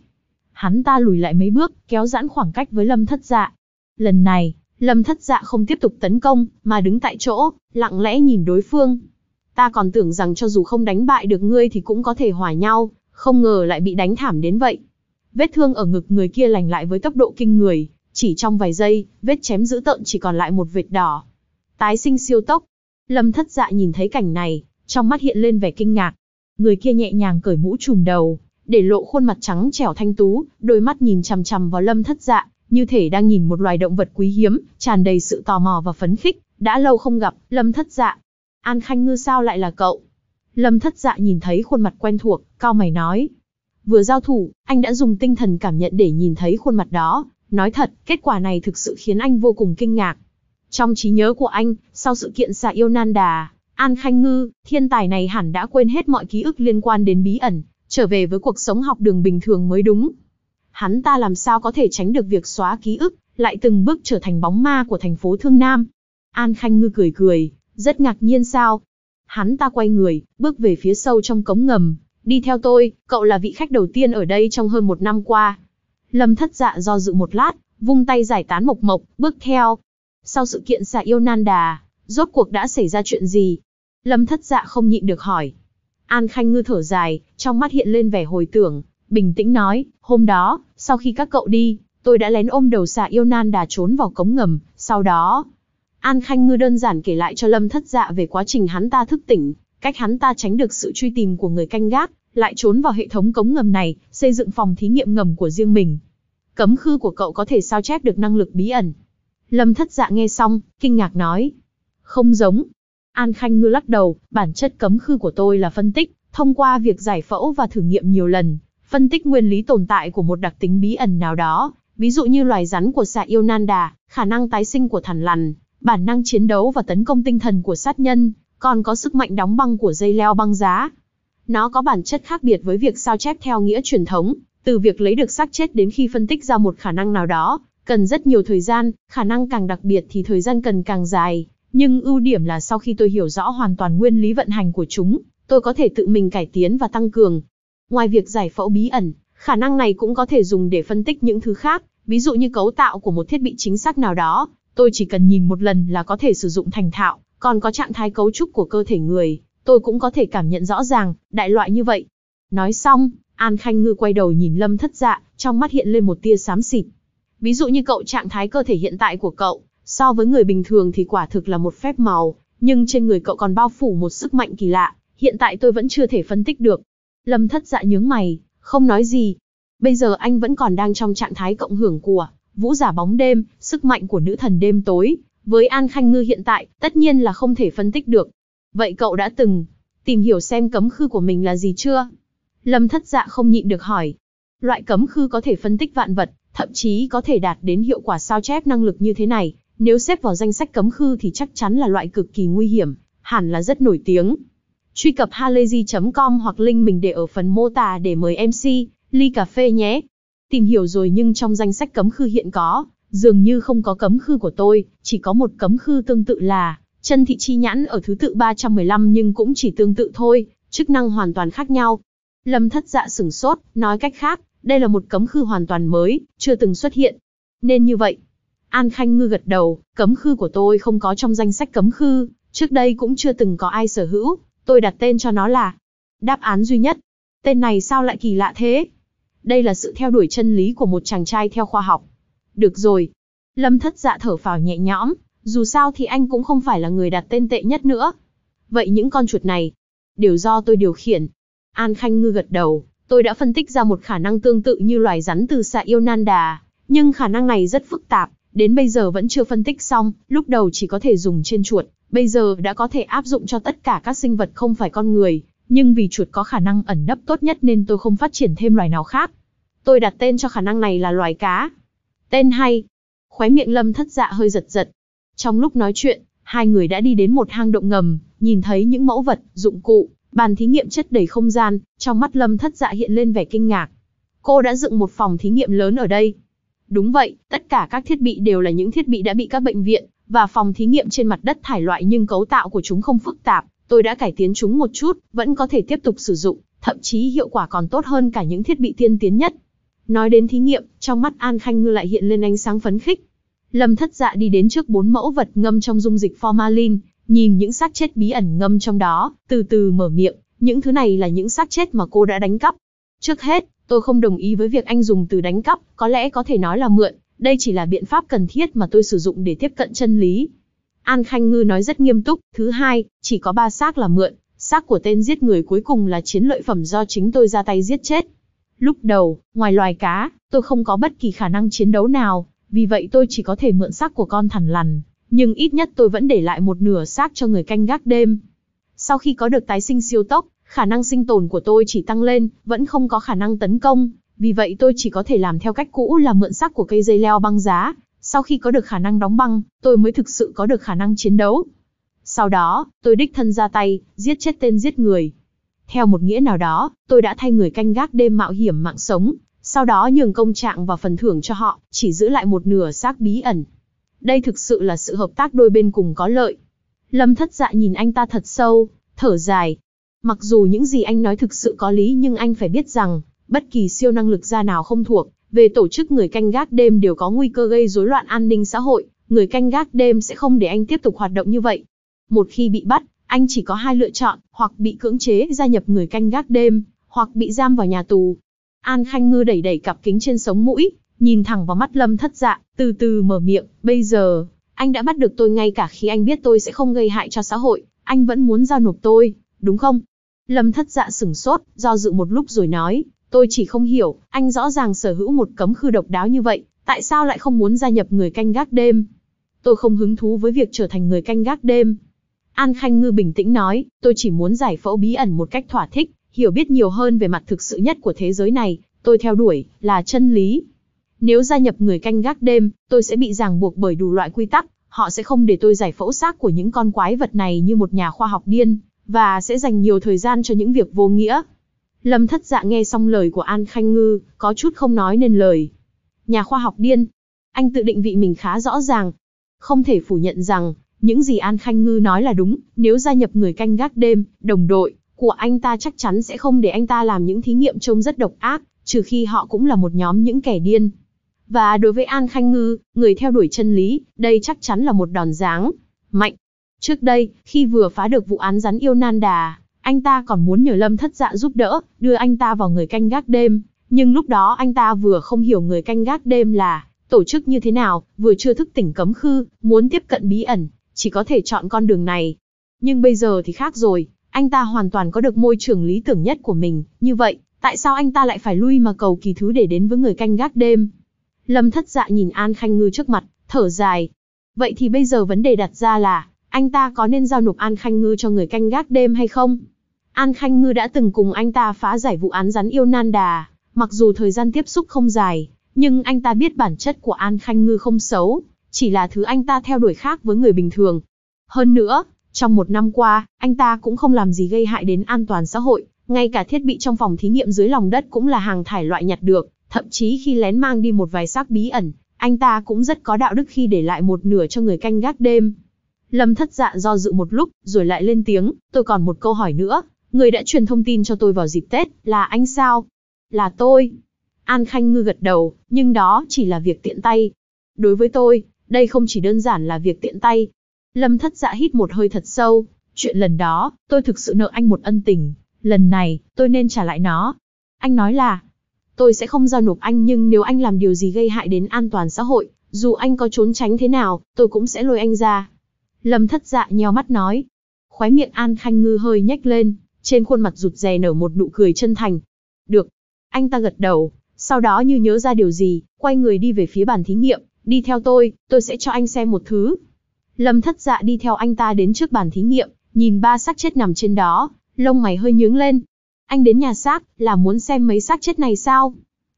Hắn ta lùi lại mấy bước, kéo giãn khoảng cách với lâm thất dạ. Lần này, lâm thất dạ không tiếp tục tấn công, mà đứng tại chỗ, lặng lẽ nhìn đối phương. Ta còn tưởng rằng cho dù không đánh bại được ngươi thì cũng có thể hòa nhau, không ngờ lại bị đánh thảm đến vậy. Vết thương ở ngực người kia lành lại với tốc độ kinh người, chỉ trong vài giây, vết chém dữ tợn chỉ còn lại một vệt đỏ. Tái sinh siêu tốc. Lâm thất dạ nhìn thấy cảnh này, trong mắt hiện lên vẻ kinh ngạc, Người kia nhẹ nhàng cởi mũ trùm đầu, để lộ khuôn mặt trắng trẻo thanh tú, đôi mắt nhìn chằm chằm vào Lâm Thất Dạ, như thể đang nhìn một loài động vật quý hiếm, tràn đầy sự tò mò và phấn khích, đã lâu không gặp, Lâm Thất Dạ. An Khanh Ngư sao lại là cậu? Lâm Thất Dạ nhìn thấy khuôn mặt quen thuộc, cao mày nói. Vừa giao thủ, anh đã dùng tinh thần cảm nhận để nhìn thấy khuôn mặt đó, nói thật, kết quả này thực sự khiến anh vô cùng kinh ngạc. Trong trí nhớ của anh, sau sự kiện xạ yêu nan đà, An Khanh Ngư, thiên tài này hẳn đã quên hết mọi ký ức liên quan đến bí ẩn, trở về với cuộc sống học đường bình thường mới đúng. Hắn ta làm sao có thể tránh được việc xóa ký ức, lại từng bước trở thành bóng ma của thành phố Thương Nam. An Khanh Ngư cười cười, rất ngạc nhiên sao. Hắn ta quay người, bước về phía sâu trong cống ngầm. Đi theo tôi, cậu là vị khách đầu tiên ở đây trong hơn một năm qua. Lâm thất dạ do dự một lát, vung tay giải tán mộc mộc, bước theo. Sau sự kiện xà yêu nan đà, rốt cuộc đã xảy ra chuyện gì? Lâm thất dạ không nhịn được hỏi. An Khanh Ngư thở dài, trong mắt hiện lên vẻ hồi tưởng, bình tĩnh nói, hôm đó, sau khi các cậu đi, tôi đã lén ôm đầu xà yêu nan đà trốn vào cống ngầm, sau đó... An Khanh Ngư đơn giản kể lại cho Lâm thất dạ về quá trình hắn ta thức tỉnh, cách hắn ta tránh được sự truy tìm của người canh gác, lại trốn vào hệ thống cống ngầm này, xây dựng phòng thí nghiệm ngầm của riêng mình. Cấm khư của cậu có thể sao chép được năng lực bí ẩn. Lâm thất dạ nghe xong, kinh ngạc nói. Không giống, An Khanh Ngư lắc đầu, bản chất cấm khư của tôi là phân tích, thông qua việc giải phẫu và thử nghiệm nhiều lần, phân tích nguyên lý tồn tại của một đặc tính bí ẩn nào đó, ví dụ như loài rắn của xạ yêu Nanda, khả năng tái sinh của thằn lằn, bản năng chiến đấu và tấn công tinh thần của sát nhân, còn có sức mạnh đóng băng của dây leo băng giá. Nó có bản chất khác biệt với việc sao chép theo nghĩa truyền thống, từ việc lấy được xác chết đến khi phân tích ra một khả năng nào đó, cần rất nhiều thời gian, khả năng càng đặc biệt thì thời gian cần càng dài, nhưng ưu điểm là sau khi tôi hiểu rõ hoàn toàn nguyên lý vận hành của chúng, tôi có thể tự mình cải tiến và tăng cường. Ngoài việc giải phẫu bí ẩn, khả năng này cũng có thể dùng để phân tích những thứ khác, ví dụ như cấu tạo của một thiết bị chính xác nào đó, tôi chỉ cần nhìn một lần là có thể sử dụng thành thạo, còn có trạng thái cấu trúc của cơ thể người, tôi cũng có thể cảm nhận rõ ràng, đại loại như vậy. Nói xong, An Khanh Ngư quay đầu nhìn Lâm Thất Dạ, trong mắt hiện lên một tia xám xịt. Ví dụ như cậu trạng thái cơ thể hiện tại của cậu, So với người bình thường thì quả thực là một phép màu, nhưng trên người cậu còn bao phủ một sức mạnh kỳ lạ, hiện tại tôi vẫn chưa thể phân tích được. Lâm thất dạ nhướng mày, không nói gì. Bây giờ anh vẫn còn đang trong trạng thái cộng hưởng của vũ giả bóng đêm, sức mạnh của nữ thần đêm tối. Với An Khanh Ngư hiện tại, tất nhiên là không thể phân tích được. Vậy cậu đã từng tìm hiểu xem cấm khư của mình là gì chưa? Lâm thất dạ không nhịn được hỏi. Loại cấm khư có thể phân tích vạn vật, thậm chí có thể đạt đến hiệu quả sao chép năng lực như thế này, nếu xếp vào danh sách cấm khư thì chắc chắn là loại cực kỳ nguy hiểm, hẳn là rất nổi tiếng. Truy cập halayzi.com hoặc link mình để ở phần mô tả để mời MC, ly cà phê nhé. Tìm hiểu rồi nhưng trong danh sách cấm khư hiện có, dường như không có cấm khư của tôi, chỉ có một cấm khư tương tự là chân thị chi nhãn ở thứ tự 315 nhưng cũng chỉ tương tự thôi, chức năng hoàn toàn khác nhau. Lâm thất dạ sửng sốt, nói cách khác, đây là một cấm khư hoàn toàn mới, chưa từng xuất hiện. Nên như vậy, An Khanh Ngư gật đầu, cấm khư của tôi không có trong danh sách cấm khư, trước đây cũng chưa từng có ai sở hữu, tôi đặt tên cho nó là đáp án duy nhất. Tên này sao lại kỳ lạ thế? Đây là sự theo đuổi chân lý của một chàng trai theo khoa học. Được rồi. Lâm thất dạ thở phào nhẹ nhõm, dù sao thì anh cũng không phải là người đặt tên tệ nhất nữa. Vậy những con chuột này, đều do tôi điều khiển. An Khanh Ngư gật đầu, tôi đã phân tích ra một khả năng tương tự như loài rắn từ xạ yêu nan đà, nhưng khả năng này rất phức tạp, Đến bây giờ vẫn chưa phân tích xong, lúc đầu chỉ có thể dùng trên chuột, bây giờ đã có thể áp dụng cho tất cả các sinh vật không phải con người, nhưng vì chuột có khả năng ẩn nấp tốt nhất nên tôi không phát triển thêm loài nào khác. Tôi đặt tên cho khả năng này là loài cá. Tên hay. Khóe miệng Lâm thất dạ hơi giật giật. Trong lúc nói chuyện, hai người đã đi đến một hang động ngầm, nhìn thấy những mẫu vật, dụng cụ, bàn thí nghiệm chất đầy không gian, trong mắt Lâm thất dạ hiện lên vẻ kinh ngạc. Cô đã dựng một phòng thí nghiệm lớn ở đây, Đúng vậy, tất cả các thiết bị đều là những thiết bị đã bị các bệnh viện và phòng thí nghiệm trên mặt đất thải loại nhưng cấu tạo của chúng không phức tạp, tôi đã cải tiến chúng một chút, vẫn có thể tiếp tục sử dụng, thậm chí hiệu quả còn tốt hơn cả những thiết bị tiên tiến nhất. Nói đến thí nghiệm, trong mắt An Khanh Ngư lại hiện lên ánh sáng phấn khích. Lâm thất dạ đi đến trước bốn mẫu vật ngâm trong dung dịch formalin, nhìn những xác chết bí ẩn ngâm trong đó, từ từ mở miệng, những thứ này là những xác chết mà cô đã đánh cắp. Trước hết, Tôi không đồng ý với việc anh dùng từ đánh cắp, có lẽ có thể nói là mượn, đây chỉ là biện pháp cần thiết mà tôi sử dụng để tiếp cận chân lý. An Khanh Ngư nói rất nghiêm túc, thứ hai, chỉ có ba xác là mượn, xác của tên giết người cuối cùng là chiến lợi phẩm do chính tôi ra tay giết chết. Lúc đầu, ngoài loài cá, tôi không có bất kỳ khả năng chiến đấu nào, vì vậy tôi chỉ có thể mượn xác của con thằn lằn, nhưng ít nhất tôi vẫn để lại một nửa xác cho người canh gác đêm. Sau khi có được tái sinh siêu tốc, khả năng sinh tồn của tôi chỉ tăng lên, vẫn không có khả năng tấn công, vì vậy tôi chỉ có thể làm theo cách cũ là mượn sắc của cây dây leo băng giá. Sau khi có được khả năng đóng băng, tôi mới thực sự có được khả năng chiến đấu. Sau đó, tôi đích thân ra tay, giết chết tên giết người. Theo một nghĩa nào đó, tôi đã thay người canh gác đêm mạo hiểm mạng sống, sau đó nhường công trạng và phần thưởng cho họ, chỉ giữ lại một nửa xác bí ẩn. Đây thực sự là sự hợp tác đôi bên cùng có lợi. Lâm thất dạ nhìn anh ta thật sâu, thở dài, Mặc dù những gì anh nói thực sự có lý nhưng anh phải biết rằng, bất kỳ siêu năng lực gia nào không thuộc, về tổ chức người canh gác đêm đều có nguy cơ gây rối loạn an ninh xã hội, người canh gác đêm sẽ không để anh tiếp tục hoạt động như vậy. Một khi bị bắt, anh chỉ có hai lựa chọn, hoặc bị cưỡng chế gia nhập người canh gác đêm, hoặc bị giam vào nhà tù. An Khanh Ngư đẩy đẩy cặp kính trên sống mũi, nhìn thẳng vào mắt Lâm Thất Dạ, từ từ mở miệng, "Bây giờ, anh đã bắt được tôi ngay cả khi anh biết tôi sẽ không gây hại cho xã hội, anh vẫn muốn giao nộp tôi, đúng không? Lâm thất dạ sửng sốt, do dự một lúc rồi nói, tôi chỉ không hiểu, anh rõ ràng sở hữu một cấm khư độc đáo như vậy, tại sao lại không muốn gia nhập người canh gác đêm? Tôi không hứng thú với việc trở thành người canh gác đêm. An Khanh Ngư bình tĩnh nói, tôi chỉ muốn giải phẫu bí ẩn một cách thỏa thích, hiểu biết nhiều hơn về mặt thực sự nhất của thế giới này, tôi theo đuổi, là chân lý. Nếu gia nhập người canh gác đêm, tôi sẽ bị ràng buộc bởi đủ loại quy tắc, họ sẽ không để tôi giải phẫu xác của những con quái vật này như một nhà khoa học điên, và sẽ dành nhiều thời gian cho những việc vô nghĩa. Lâm thất dạ nghe xong lời của An Khanh Ngư, có chút không nói nên lời. Nhà khoa học điên, anh tự định vị mình khá rõ ràng. Không thể phủ nhận rằng, những gì An Khanh Ngư nói là đúng, nếu gia nhập người canh gác đêm, đồng đội, của anh ta chắc chắn sẽ không để anh ta làm những thí nghiệm trông rất độc ác, trừ khi họ cũng là một nhóm những kẻ điên. Và đối với An Khanh Ngư, người theo đuổi chân lý, đây chắc chắn là một đòn giáng. Mạnh, Trước đây, khi vừa phá được vụ án rắn yêu nan đà, anh ta còn muốn nhờ Lâm Thất Dạ giúp đỡ, đưa anh ta vào người canh gác đêm. Nhưng lúc đó anh ta vừa không hiểu người canh gác đêm là tổ chức như thế nào, vừa chưa thức tỉnh cấm khư, muốn tiếp cận bí ẩn, chỉ có thể chọn con đường này. Nhưng bây giờ thì khác rồi, anh ta hoàn toàn có được môi trường lý tưởng nhất của mình, như vậy, tại sao anh ta lại phải lui mà cầu kỳ thứ để đến với người canh gác đêm? Lâm thất dạ nhìn An Khanh Ngư trước mặt, thở dài. Vậy thì bây giờ vấn đề đặt ra là, anh ta có nên giao nộp An Khanh Ngư cho người canh gác đêm hay không? An Khanh Ngư đã từng cùng anh ta phá giải vụ án rắn yêu nan đà, mặc dù thời gian tiếp xúc không dài, nhưng anh ta biết bản chất của An Khanh Ngư không xấu, chỉ là thứ anh ta theo đuổi khác với người bình thường. Hơn nữa, trong một năm qua, anh ta cũng không làm gì gây hại đến an toàn xã hội, ngay cả thiết bị trong phòng thí nghiệm dưới lòng đất cũng là hàng thải loại nhặt được, thậm chí khi lén mang đi một vài xác bí ẩn, anh ta cũng rất có đạo đức khi để lại một nửa cho người canh gác đêm. Lâm thất dạ do dự một lúc, rồi lại lên tiếng, tôi còn một câu hỏi nữa. Người đã truyền thông tin cho tôi vào dịp Tết, là anh sao? Là tôi. An Khanh Ngư gật đầu, nhưng đó chỉ là việc tiện tay. Đối với tôi, đây không chỉ đơn giản là việc tiện tay. Lâm thất dạ hít một hơi thật sâu. Chuyện lần đó, tôi thực sự nợ anh một ân tình. Lần này, tôi nên trả lại nó. Anh nói là, tôi sẽ không giao nộp anh nhưng nếu anh làm điều gì gây hại đến an toàn xã hội, dù anh có trốn tránh thế nào, tôi cũng sẽ lôi anh ra. Lâm thất dạ nheo mắt nói. Khóe miệng An Khanh Ngư hơi nhếch lên, trên khuôn mặt rụt rè nở một nụ cười chân thành. Được. Anh ta gật đầu, sau đó như nhớ ra điều gì, quay người đi về phía bàn thí nghiệm, đi theo tôi, tôi sẽ cho anh xem một thứ. Lâm thất dạ đi theo anh ta đến trước bàn thí nghiệm, nhìn ba xác chết nằm trên đó, lông mày hơi nhướng lên. Anh đến nhà xác, là muốn xem mấy xác chết này sao?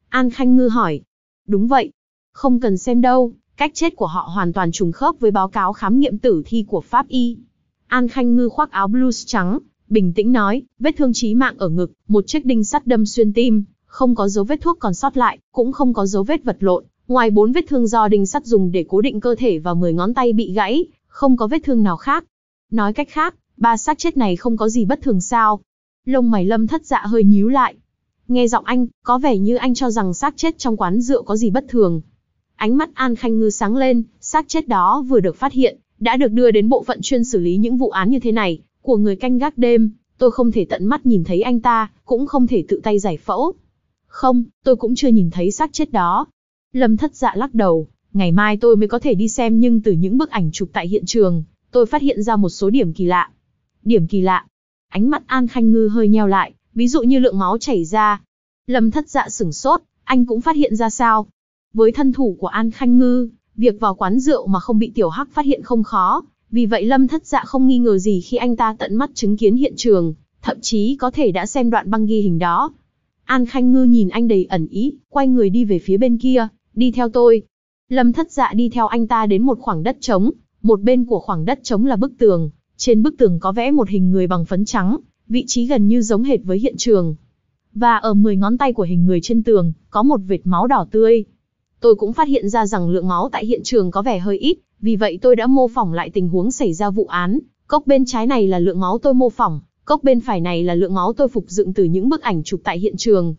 An Khanh Ngư hỏi. Đúng vậy. Không cần xem đâu, Cách chết của họ hoàn toàn trùng khớp với báo cáo khám nghiệm tử thi của pháp y. An Khanh Ngư khoác áo blues trắng, bình tĩnh nói, vết thương chí mạng ở ngực, một chiếc đinh sắt đâm xuyên tim, không có dấu vết thuốc còn sót lại, cũng không có dấu vết vật lộn, ngoài bốn vết thương do đinh sắt dùng để cố định cơ thể và 10 ngón tay bị gãy, không có vết thương nào khác. Nói cách khác, ba xác chết này không có gì bất thường sao? Lông mày Lâm Thất Dạ hơi nhíu lại. Nghe giọng anh, có vẻ như anh cho rằng xác chết trong quán rượu có gì bất thường. Ánh mắt An Khanh Ngư sáng lên, xác chết đó vừa được phát hiện, đã được đưa đến bộ phận chuyên xử lý những vụ án như thế này, của người canh gác đêm, tôi không thể tận mắt nhìn thấy anh ta, cũng không thể tự tay giải phẫu. Không, tôi cũng chưa nhìn thấy xác chết đó. Lâm thất dạ lắc đầu, ngày mai tôi mới có thể đi xem nhưng từ những bức ảnh chụp tại hiện trường, tôi phát hiện ra một số điểm kỳ lạ. Điểm kỳ lạ. Ánh mắt An Khanh Ngư hơi nheo lại, ví dụ như lượng máu chảy ra. Lâm thất dạ sửng sốt, anh cũng phát hiện ra sao? Với thân thủ của An Khanh Ngư, việc vào quán rượu mà không bị tiểu hắc phát hiện không khó, vì vậy Lâm Thất Dạ không nghi ngờ gì khi anh ta tận mắt chứng kiến hiện trường, thậm chí có thể đã xem đoạn băng ghi hình đó. An Khanh Ngư nhìn anh đầy ẩn ý, quay người đi về phía bên kia, đi theo tôi. Lâm Thất Dạ đi theo anh ta đến một khoảng đất trống, một bên của khoảng đất trống là bức tường, trên bức tường có vẽ một hình người bằng phấn trắng, vị trí gần như giống hệt với hiện trường. Và ở 10 ngón tay của hình người trên tường, có một vệt máu đỏ tươi, Tôi cũng phát hiện ra rằng lượng máu tại hiện trường có vẻ hơi ít, vì vậy tôi đã mô phỏng lại tình huống xảy ra vụ án. Cốc bên trái này là lượng máu tôi mô phỏng, cốc bên phải này là lượng máu tôi phục dựng từ những bức ảnh chụp tại hiện trường.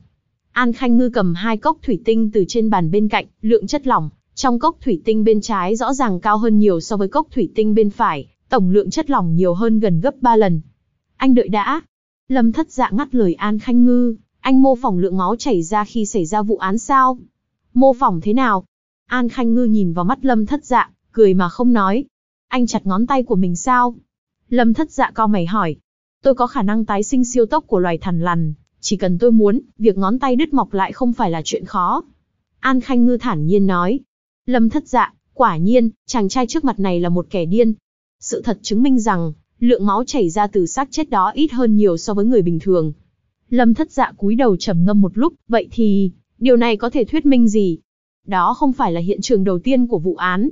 An Khanh Ngư cầm hai cốc thủy tinh từ trên bàn bên cạnh, lượng chất lỏng trong cốc thủy tinh bên trái rõ ràng cao hơn nhiều so với cốc thủy tinh bên phải, tổng lượng chất lỏng nhiều hơn gần gấp 3 lần. Anh đợi đã. Lâm thất dạ ngắt lời An Khanh Ngư, anh mô phỏng lượng máu chảy ra khi xảy ra vụ án sao? Mô phỏng thế nào? An Khanh Ngư nhìn vào mắt Lâm Thất Dạ, cười mà không nói. Anh chặt ngón tay của mình sao? Lâm Thất Dạ co mày hỏi. Tôi có khả năng tái sinh siêu tốc của loài thằn lằn, chỉ cần tôi muốn, việc ngón tay đứt mọc lại không phải là chuyện khó. An Khanh Ngư thản nhiên nói. Lâm Thất Dạ, quả nhiên, chàng trai trước mặt này là một kẻ điên. Sự thật chứng minh rằng, lượng máu chảy ra từ xác chết đó ít hơn nhiều so với người bình thường. Lâm Thất Dạ cúi đầu trầm ngâm một lúc, vậy thì, Điều này có thể thuyết minh gì? Đó không phải là hiện trường đầu tiên của vụ án.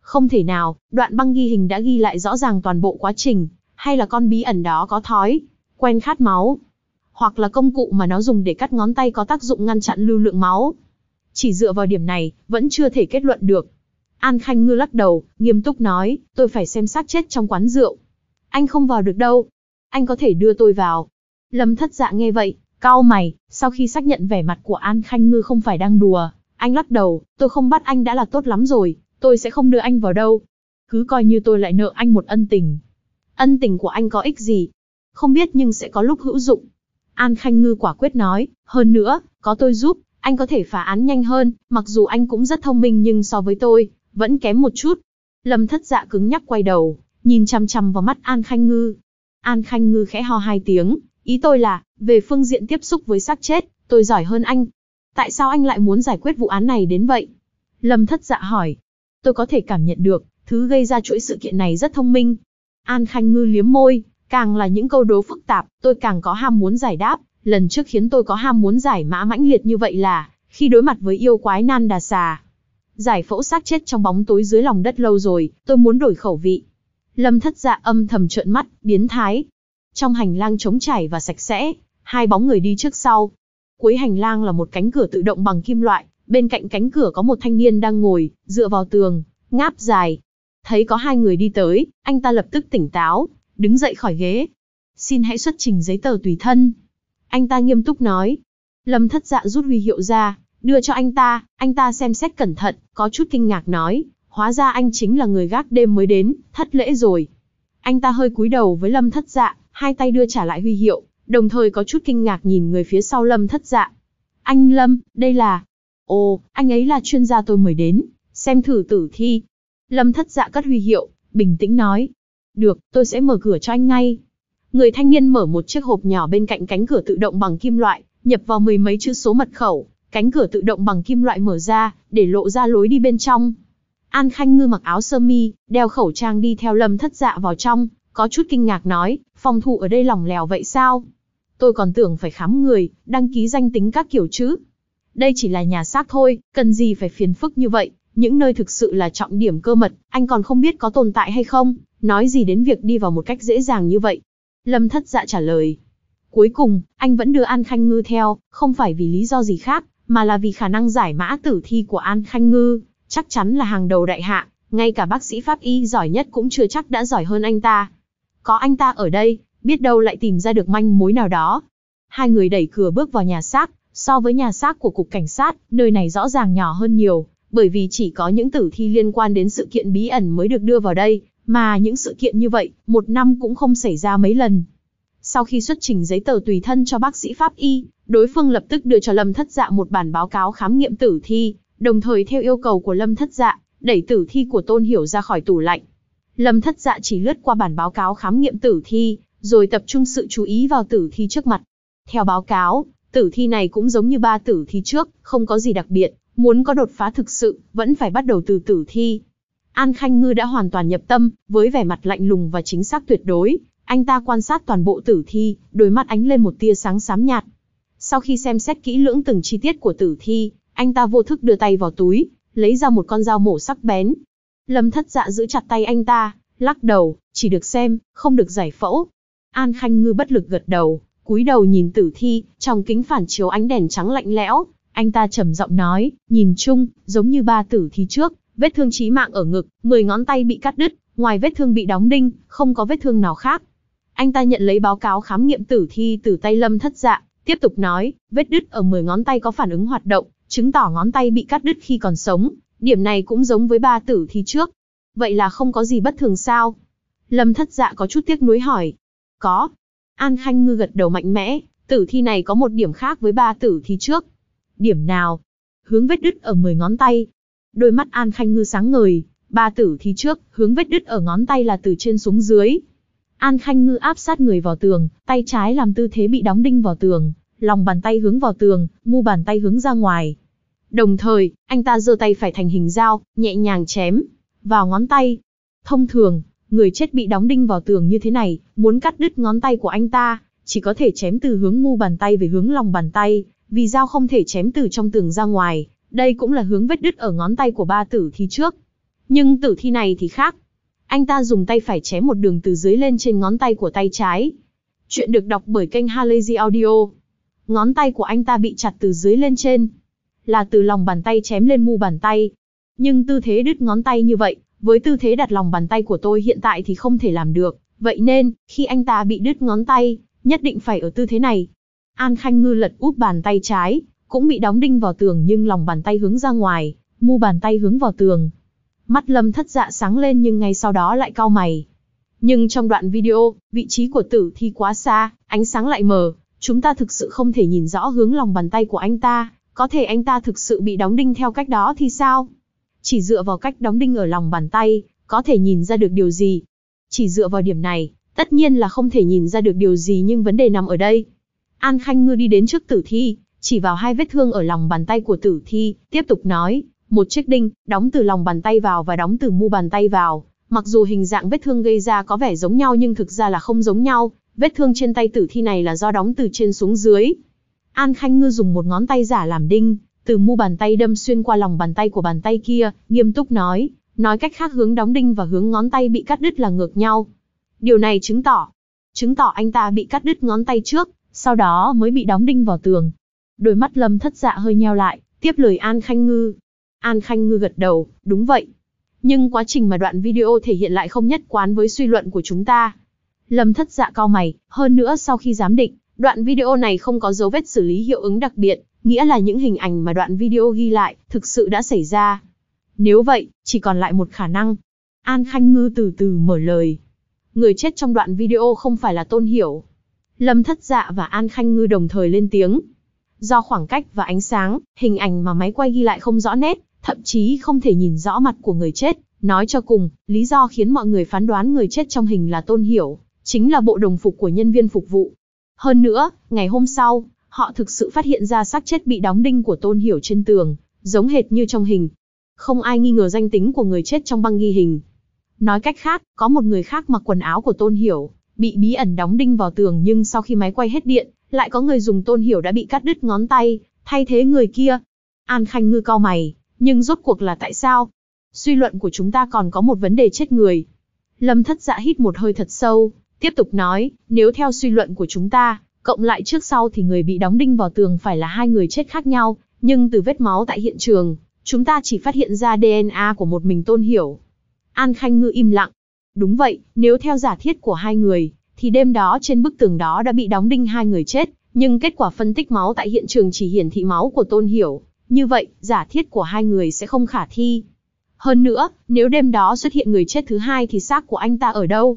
Không thể nào, đoạn băng ghi hình đã ghi lại rõ ràng toàn bộ quá trình, hay là con bí ẩn đó có thói, quen khát máu, hoặc là công cụ mà nó dùng để cắt ngón tay có tác dụng ngăn chặn lưu lượng máu. Chỉ dựa vào điểm này, vẫn chưa thể kết luận được. An Khanh Ngư lắc đầu, nghiêm túc nói, tôi phải xem xác chết trong quán rượu. Anh không vào được đâu. Anh có thể đưa tôi vào. Lâm thất dạ nghe vậy, Cau mày, sau khi xác nhận vẻ mặt của An Khanh Ngư không phải đang đùa, anh lắc đầu, tôi không bắt anh đã là tốt lắm rồi, tôi sẽ không đưa anh vào đâu. Cứ coi như tôi lại nợ anh một ân tình. Ân tình của anh có ích gì? Không biết nhưng sẽ có lúc hữu dụng. An Khanh Ngư quả quyết nói, hơn nữa, có tôi giúp, anh có thể phá án nhanh hơn, mặc dù anh cũng rất thông minh nhưng so với tôi, vẫn kém một chút. Lâm thất dạ cứng nhắc quay đầu, nhìn chằm chằm vào mắt An Khanh Ngư. An Khanh Ngư khẽ ho hai tiếng, Ý tôi là, về phương diện tiếp xúc với xác chết, tôi giỏi hơn anh. Tại sao anh lại muốn giải quyết vụ án này đến vậy? Lâm thất dạ hỏi. Tôi có thể cảm nhận được, thứ gây ra chuỗi sự kiện này rất thông minh. An Khanh Ngư liếm môi, càng là những câu đố phức tạp, tôi càng có ham muốn giải đáp. Lần trước khiến tôi có ham muốn giải mã mãnh liệt như vậy là, khi đối mặt với yêu quái nan đà xà. Giải phẫu xác chết trong bóng tối dưới lòng đất lâu rồi, tôi muốn đổi khẩu vị. Lâm thất dạ âm thầm trợn mắt, biến thái, trong hành lang trống trải và sạch sẽ, hai bóng người đi trước sau. Cuối hành lang là một cánh cửa tự động bằng kim loại, bên cạnh cánh cửa có một thanh niên đang ngồi, dựa vào tường, ngáp dài. Thấy có hai người đi tới, anh ta lập tức tỉnh táo, đứng dậy khỏi ghế. Xin hãy xuất trình giấy tờ tùy thân. Anh ta nghiêm túc nói. Lâm thất dạ rút huy hiệu ra, đưa cho anh ta, anh ta xem xét cẩn thận, có chút kinh ngạc nói. Hóa ra anh chính là người gác đêm mới đến, thất lễ rồi. Anh ta hơi cúi đầu với lâm thất dạ, hai tay đưa trả lại huy hiệu, đồng thời có chút kinh ngạc nhìn người phía sau Lâm thất dạ. Anh Lâm, đây là... Ồ, anh ấy là chuyên gia tôi mời đến, xem thử tử thi. Lâm thất dạ cất huy hiệu, bình tĩnh nói. Được, tôi sẽ mở cửa cho anh ngay. Người thanh niên mở một chiếc hộp nhỏ bên cạnh cánh cửa tự động bằng kim loại, nhập vào mười mấy chữ số mật khẩu, cánh cửa tự động bằng kim loại mở ra, để lộ ra lối đi bên trong. An Khanh Ngư mặc áo sơ mi, đeo khẩu trang đi theo Lâm Thất Dạ vào trong, có chút kinh ngạc nói, phòng thủ ở đây lỏng lẻo vậy sao? Tôi còn tưởng phải khám người, đăng ký danh tính các kiểu chứ. Đây chỉ là nhà xác thôi, cần gì phải phiền phức như vậy, những nơi thực sự là trọng điểm cơ mật, anh còn không biết có tồn tại hay không, nói gì đến việc đi vào một cách dễ dàng như vậy. Lâm thất dạ trả lời. Cuối cùng, anh vẫn đưa An Khanh Ngư theo, không phải vì lý do gì khác, mà là vì khả năng giải mã tử thi của An Khanh Ngư, chắc chắn là hàng đầu đại hạ, ngay cả bác sĩ pháp y giỏi nhất cũng chưa chắc đã giỏi hơn anh ta, có anh ta ở đây, biết đâu lại tìm ra được manh mối nào đó. Hai người đẩy cửa bước vào nhà xác, so với nhà xác của cục cảnh sát, nơi này rõ ràng nhỏ hơn nhiều, bởi vì chỉ có những tử thi liên quan đến sự kiện bí ẩn mới được đưa vào đây, mà những sự kiện như vậy, một năm cũng không xảy ra mấy lần. Sau khi xuất trình giấy tờ tùy thân cho bác sĩ pháp y, đối phương lập tức đưa cho Lâm Thất Dạ một bản báo cáo khám nghiệm tử thi, đồng thời theo yêu cầu của Lâm Thất Dạ, đẩy tử thi của Tôn Hiểu ra khỏi tủ lạnh. Lâm thất dạ chỉ lướt qua bản báo cáo khám nghiệm tử thi, rồi tập trung sự chú ý vào tử thi trước mặt. Theo báo cáo, tử thi này cũng giống như ba tử thi trước, không có gì đặc biệt, muốn có đột phá thực sự, vẫn phải bắt đầu từ tử thi. An Khanh Ngư đã hoàn toàn nhập tâm, với vẻ mặt lạnh lùng và chính xác tuyệt đối, anh ta quan sát toàn bộ tử thi, đôi mắt ánh lên một tia sáng xám nhạt. Sau khi xem xét kỹ lưỡng từng chi tiết của tử thi, anh ta vô thức đưa tay vào túi, lấy ra một con dao mổ sắc bén, Lâm thất dạ giữ chặt tay anh ta, lắc đầu, chỉ được xem, không được giải phẫu. An Khanh Ngư bất lực gật đầu, cúi đầu nhìn tử thi, trong kính phản chiếu ánh đèn trắng lạnh lẽo, anh ta trầm giọng nói, nhìn chung, giống như ba tử thi trước, vết thương chí mạng ở ngực, 10 ngón tay bị cắt đứt, ngoài vết thương bị đóng đinh, không có vết thương nào khác. Anh ta nhận lấy báo cáo khám nghiệm tử thi từ tay Lâm Thất Dạ, tiếp tục nói, vết đứt ở 10 ngón tay có phản ứng hoạt động, chứng tỏ ngón tay bị cắt đứt khi còn sống, Điểm này cũng giống với ba tử thi trước. Vậy là không có gì bất thường sao? Lâm thất dạ có chút tiếc nuối hỏi. Có. An Khanh Ngư gật đầu mạnh mẽ, tử thi này có một điểm khác với ba tử thi trước. Điểm nào? Hướng vết đứt ở 10 ngón tay. Đôi mắt An Khanh Ngư sáng ngời, ba tử thi trước, hướng vết đứt ở ngón tay là từ trên xuống dưới. An Khanh Ngư áp sát người vào tường, tay trái làm tư thế bị đóng đinh vào tường, lòng bàn tay hướng vào tường, mu bàn tay hướng ra ngoài, Đồng thời, anh ta giơ tay phải thành hình dao, nhẹ nhàng chém vào ngón tay. Thông thường, người chết bị đóng đinh vào tường như thế này, muốn cắt đứt ngón tay của anh ta, chỉ có thể chém từ hướng mu bàn tay về hướng lòng bàn tay, vì dao không thể chém từ trong tường ra ngoài, đây cũng là hướng vết đứt ở ngón tay của ba tử thi trước. Nhưng tử thi này thì khác. Anh ta dùng tay phải chém một đường từ dưới lên trên ngón tay của tay trái. Chuyện được đọc bởi kênh Halazy Audio. Ngón tay của anh ta bị chặt từ dưới lên trên là từ lòng bàn tay chém lên mu bàn tay. Nhưng tư thế đứt ngón tay như vậy, với tư thế đặt lòng bàn tay của tôi hiện tại thì không thể làm được. Vậy nên, khi anh ta bị đứt ngón tay, nhất định phải ở tư thế này. An Khanh Ngư lật úp bàn tay trái, cũng bị đóng đinh vào tường nhưng lòng bàn tay hướng ra ngoài, mu bàn tay hướng vào tường. Mắt lâm thất dạ sáng lên nhưng ngay sau đó lại cao mày. Nhưng trong đoạn video, vị trí của tử thi quá xa, ánh sáng lại mờ, chúng ta thực sự không thể nhìn rõ hướng lòng bàn tay của anh ta. Có thể anh ta thực sự bị đóng đinh theo cách đó thì sao? Chỉ dựa vào cách đóng đinh ở lòng bàn tay, có thể nhìn ra được điều gì? Chỉ dựa vào điểm này, tất nhiên là không thể nhìn ra được điều gì nhưng vấn đề nằm ở đây. An Khanh Ngư đi đến trước tử thi, chỉ vào hai vết thương ở lòng bàn tay của tử thi, tiếp tục nói, một chiếc đinh, đóng từ lòng bàn tay vào và đóng từ mu bàn tay vào. Mặc dù hình dạng vết thương gây ra có vẻ giống nhau nhưng thực ra là không giống nhau, vết thương trên tay tử thi này là do đóng từ trên xuống dưới. An Khanh Ngư dùng một ngón tay giả làm đinh, từ mu bàn tay đâm xuyên qua lòng bàn tay của bàn tay kia, nghiêm túc nói, nói cách khác hướng đóng đinh và hướng ngón tay bị cắt đứt là ngược nhau. Điều này chứng tỏ, chứng tỏ anh ta bị cắt đứt ngón tay trước, sau đó mới bị đóng đinh vào tường. Đôi mắt Lâm Thất Dạ hơi nheo lại, tiếp lời An Khanh Ngư. An Khanh Ngư gật đầu, đúng vậy. Nhưng quá trình mà đoạn video thể hiện lại không nhất quán với suy luận của chúng ta. Lâm Thất Dạ cao mày, hơn nữa sau khi giám định, Đoạn video này không có dấu vết xử lý hiệu ứng đặc biệt, nghĩa là những hình ảnh mà đoạn video ghi lại thực sự đã xảy ra. Nếu vậy, chỉ còn lại một khả năng. An Khanh Ngư từ từ mở lời. Người chết trong đoạn video không phải là Tôn Hiểu. Lâm Thất Dạ và An Khanh Ngư đồng thời lên tiếng. Do khoảng cách và ánh sáng, hình ảnh mà máy quay ghi lại không rõ nét, thậm chí không thể nhìn rõ mặt của người chết. Nói cho cùng, lý do khiến mọi người phán đoán người chết trong hình là Tôn Hiểu, chính là bộ đồng phục của nhân viên phục vụ hơn nữa, ngày hôm sau, họ thực sự phát hiện ra xác chết bị đóng đinh của Tôn Hiểu trên tường, giống hệt như trong hình. Không ai nghi ngờ danh tính của người chết trong băng ghi hình. Nói cách khác, có một người khác mặc quần áo của Tôn Hiểu, bị bí ẩn đóng đinh vào tường nhưng sau khi máy quay hết điện, lại có người dùng Tôn Hiểu đã bị cắt đứt ngón tay, thay thế người kia. An Khanh ngư cao mày, nhưng rốt cuộc là tại sao? Suy luận của chúng ta còn có một vấn đề chết người. Lâm thất dạ hít một hơi thật sâu, Tiếp tục nói, nếu theo suy luận của chúng ta, cộng lại trước sau thì người bị đóng đinh vào tường phải là hai người chết khác nhau, nhưng từ vết máu tại hiện trường, chúng ta chỉ phát hiện ra DNA của một mình Tôn Hiểu. An Khanh Ngư im lặng. Đúng vậy, nếu theo giả thiết của hai người, thì đêm đó trên bức tường đó đã bị đóng đinh hai người chết, nhưng kết quả phân tích máu tại hiện trường chỉ hiển thị máu của Tôn Hiểu. Như vậy, giả thiết của hai người sẽ không khả thi. Hơn nữa, nếu đêm đó xuất hiện người chết thứ hai thì xác của anh ta ở đâu?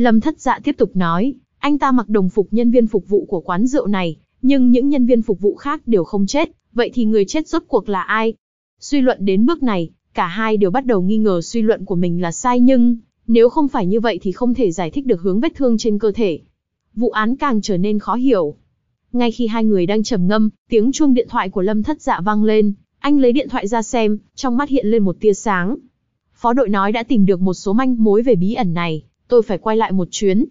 Lâm thất dạ tiếp tục nói, anh ta mặc đồng phục nhân viên phục vụ của quán rượu này, nhưng những nhân viên phục vụ khác đều không chết, vậy thì người chết rốt cuộc là ai? Suy luận đến bước này, cả hai đều bắt đầu nghi ngờ suy luận của mình là sai nhưng, nếu không phải như vậy thì không thể giải thích được hướng vết thương trên cơ thể. Vụ án càng trở nên khó hiểu. Ngay khi hai người đang trầm ngâm, tiếng chuông điện thoại của Lâm Thất Dạ vang lên, anh lấy điện thoại ra xem, trong mắt hiện lên một tia sáng. Phó đội nói đã tìm được một số manh mối về bí ẩn này, tôi phải quay lại một chuyến.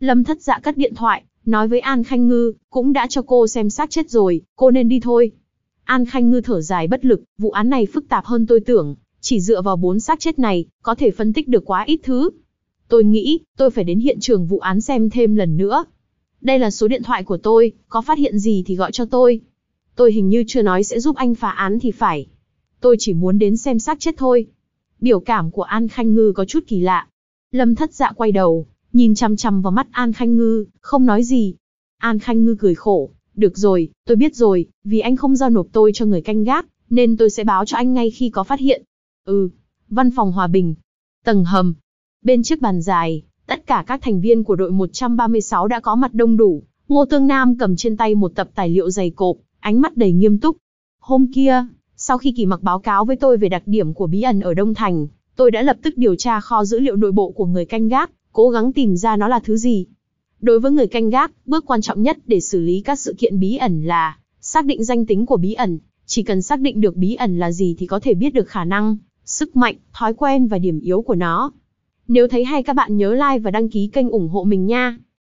Lâm thất dạ cắt điện thoại, nói với An Khanh Ngư, cũng đã cho cô xem xác chết rồi, cô nên đi thôi. An Khanh Ngư thở dài bất lực, vụ án này phức tạp hơn tôi tưởng, chỉ dựa vào bốn xác chết này, có thể phân tích được quá ít thứ. Tôi nghĩ, tôi phải đến hiện trường vụ án xem thêm lần nữa. Đây là số điện thoại của tôi, có phát hiện gì thì gọi cho tôi. Tôi hình như chưa nói sẽ giúp anh phá án thì phải. Tôi chỉ muốn đến xem xác chết thôi. Biểu cảm của An Khanh Ngư có chút kỳ lạ, Lâm thất dạ quay đầu, nhìn chằm chằm vào mắt An Khanh Ngư, không nói gì. An Khanh Ngư cười khổ, được rồi, tôi biết rồi, vì anh không giao nộp tôi cho người canh gác, nên tôi sẽ báo cho anh ngay khi có phát hiện. Ừ, văn phòng hòa bình, tầng hầm. Bên chiếc bàn dài, tất cả các thành viên của đội 136 đã có mặt đông đủ. Ngô Tương Nam cầm trên tay một tập tài liệu dày cộp, ánh mắt đầy nghiêm túc. Hôm kia, sau khi kỳ mặc báo cáo với tôi về đặc điểm của bí ẩn ở Đông Thành, Tôi đã lập tức điều tra kho dữ liệu nội bộ của người canh gác, cố gắng tìm ra nó là thứ gì. Đối với người canh gác, bước quan trọng nhất để xử lý các sự kiện bí ẩn là xác định danh tính của bí ẩn. Chỉ cần xác định được bí ẩn là gì thì có thể biết được khả năng, sức mạnh, thói quen và điểm yếu của nó. Nếu thấy hay các bạn nhớ like và đăng ký kênh ủng hộ mình nha.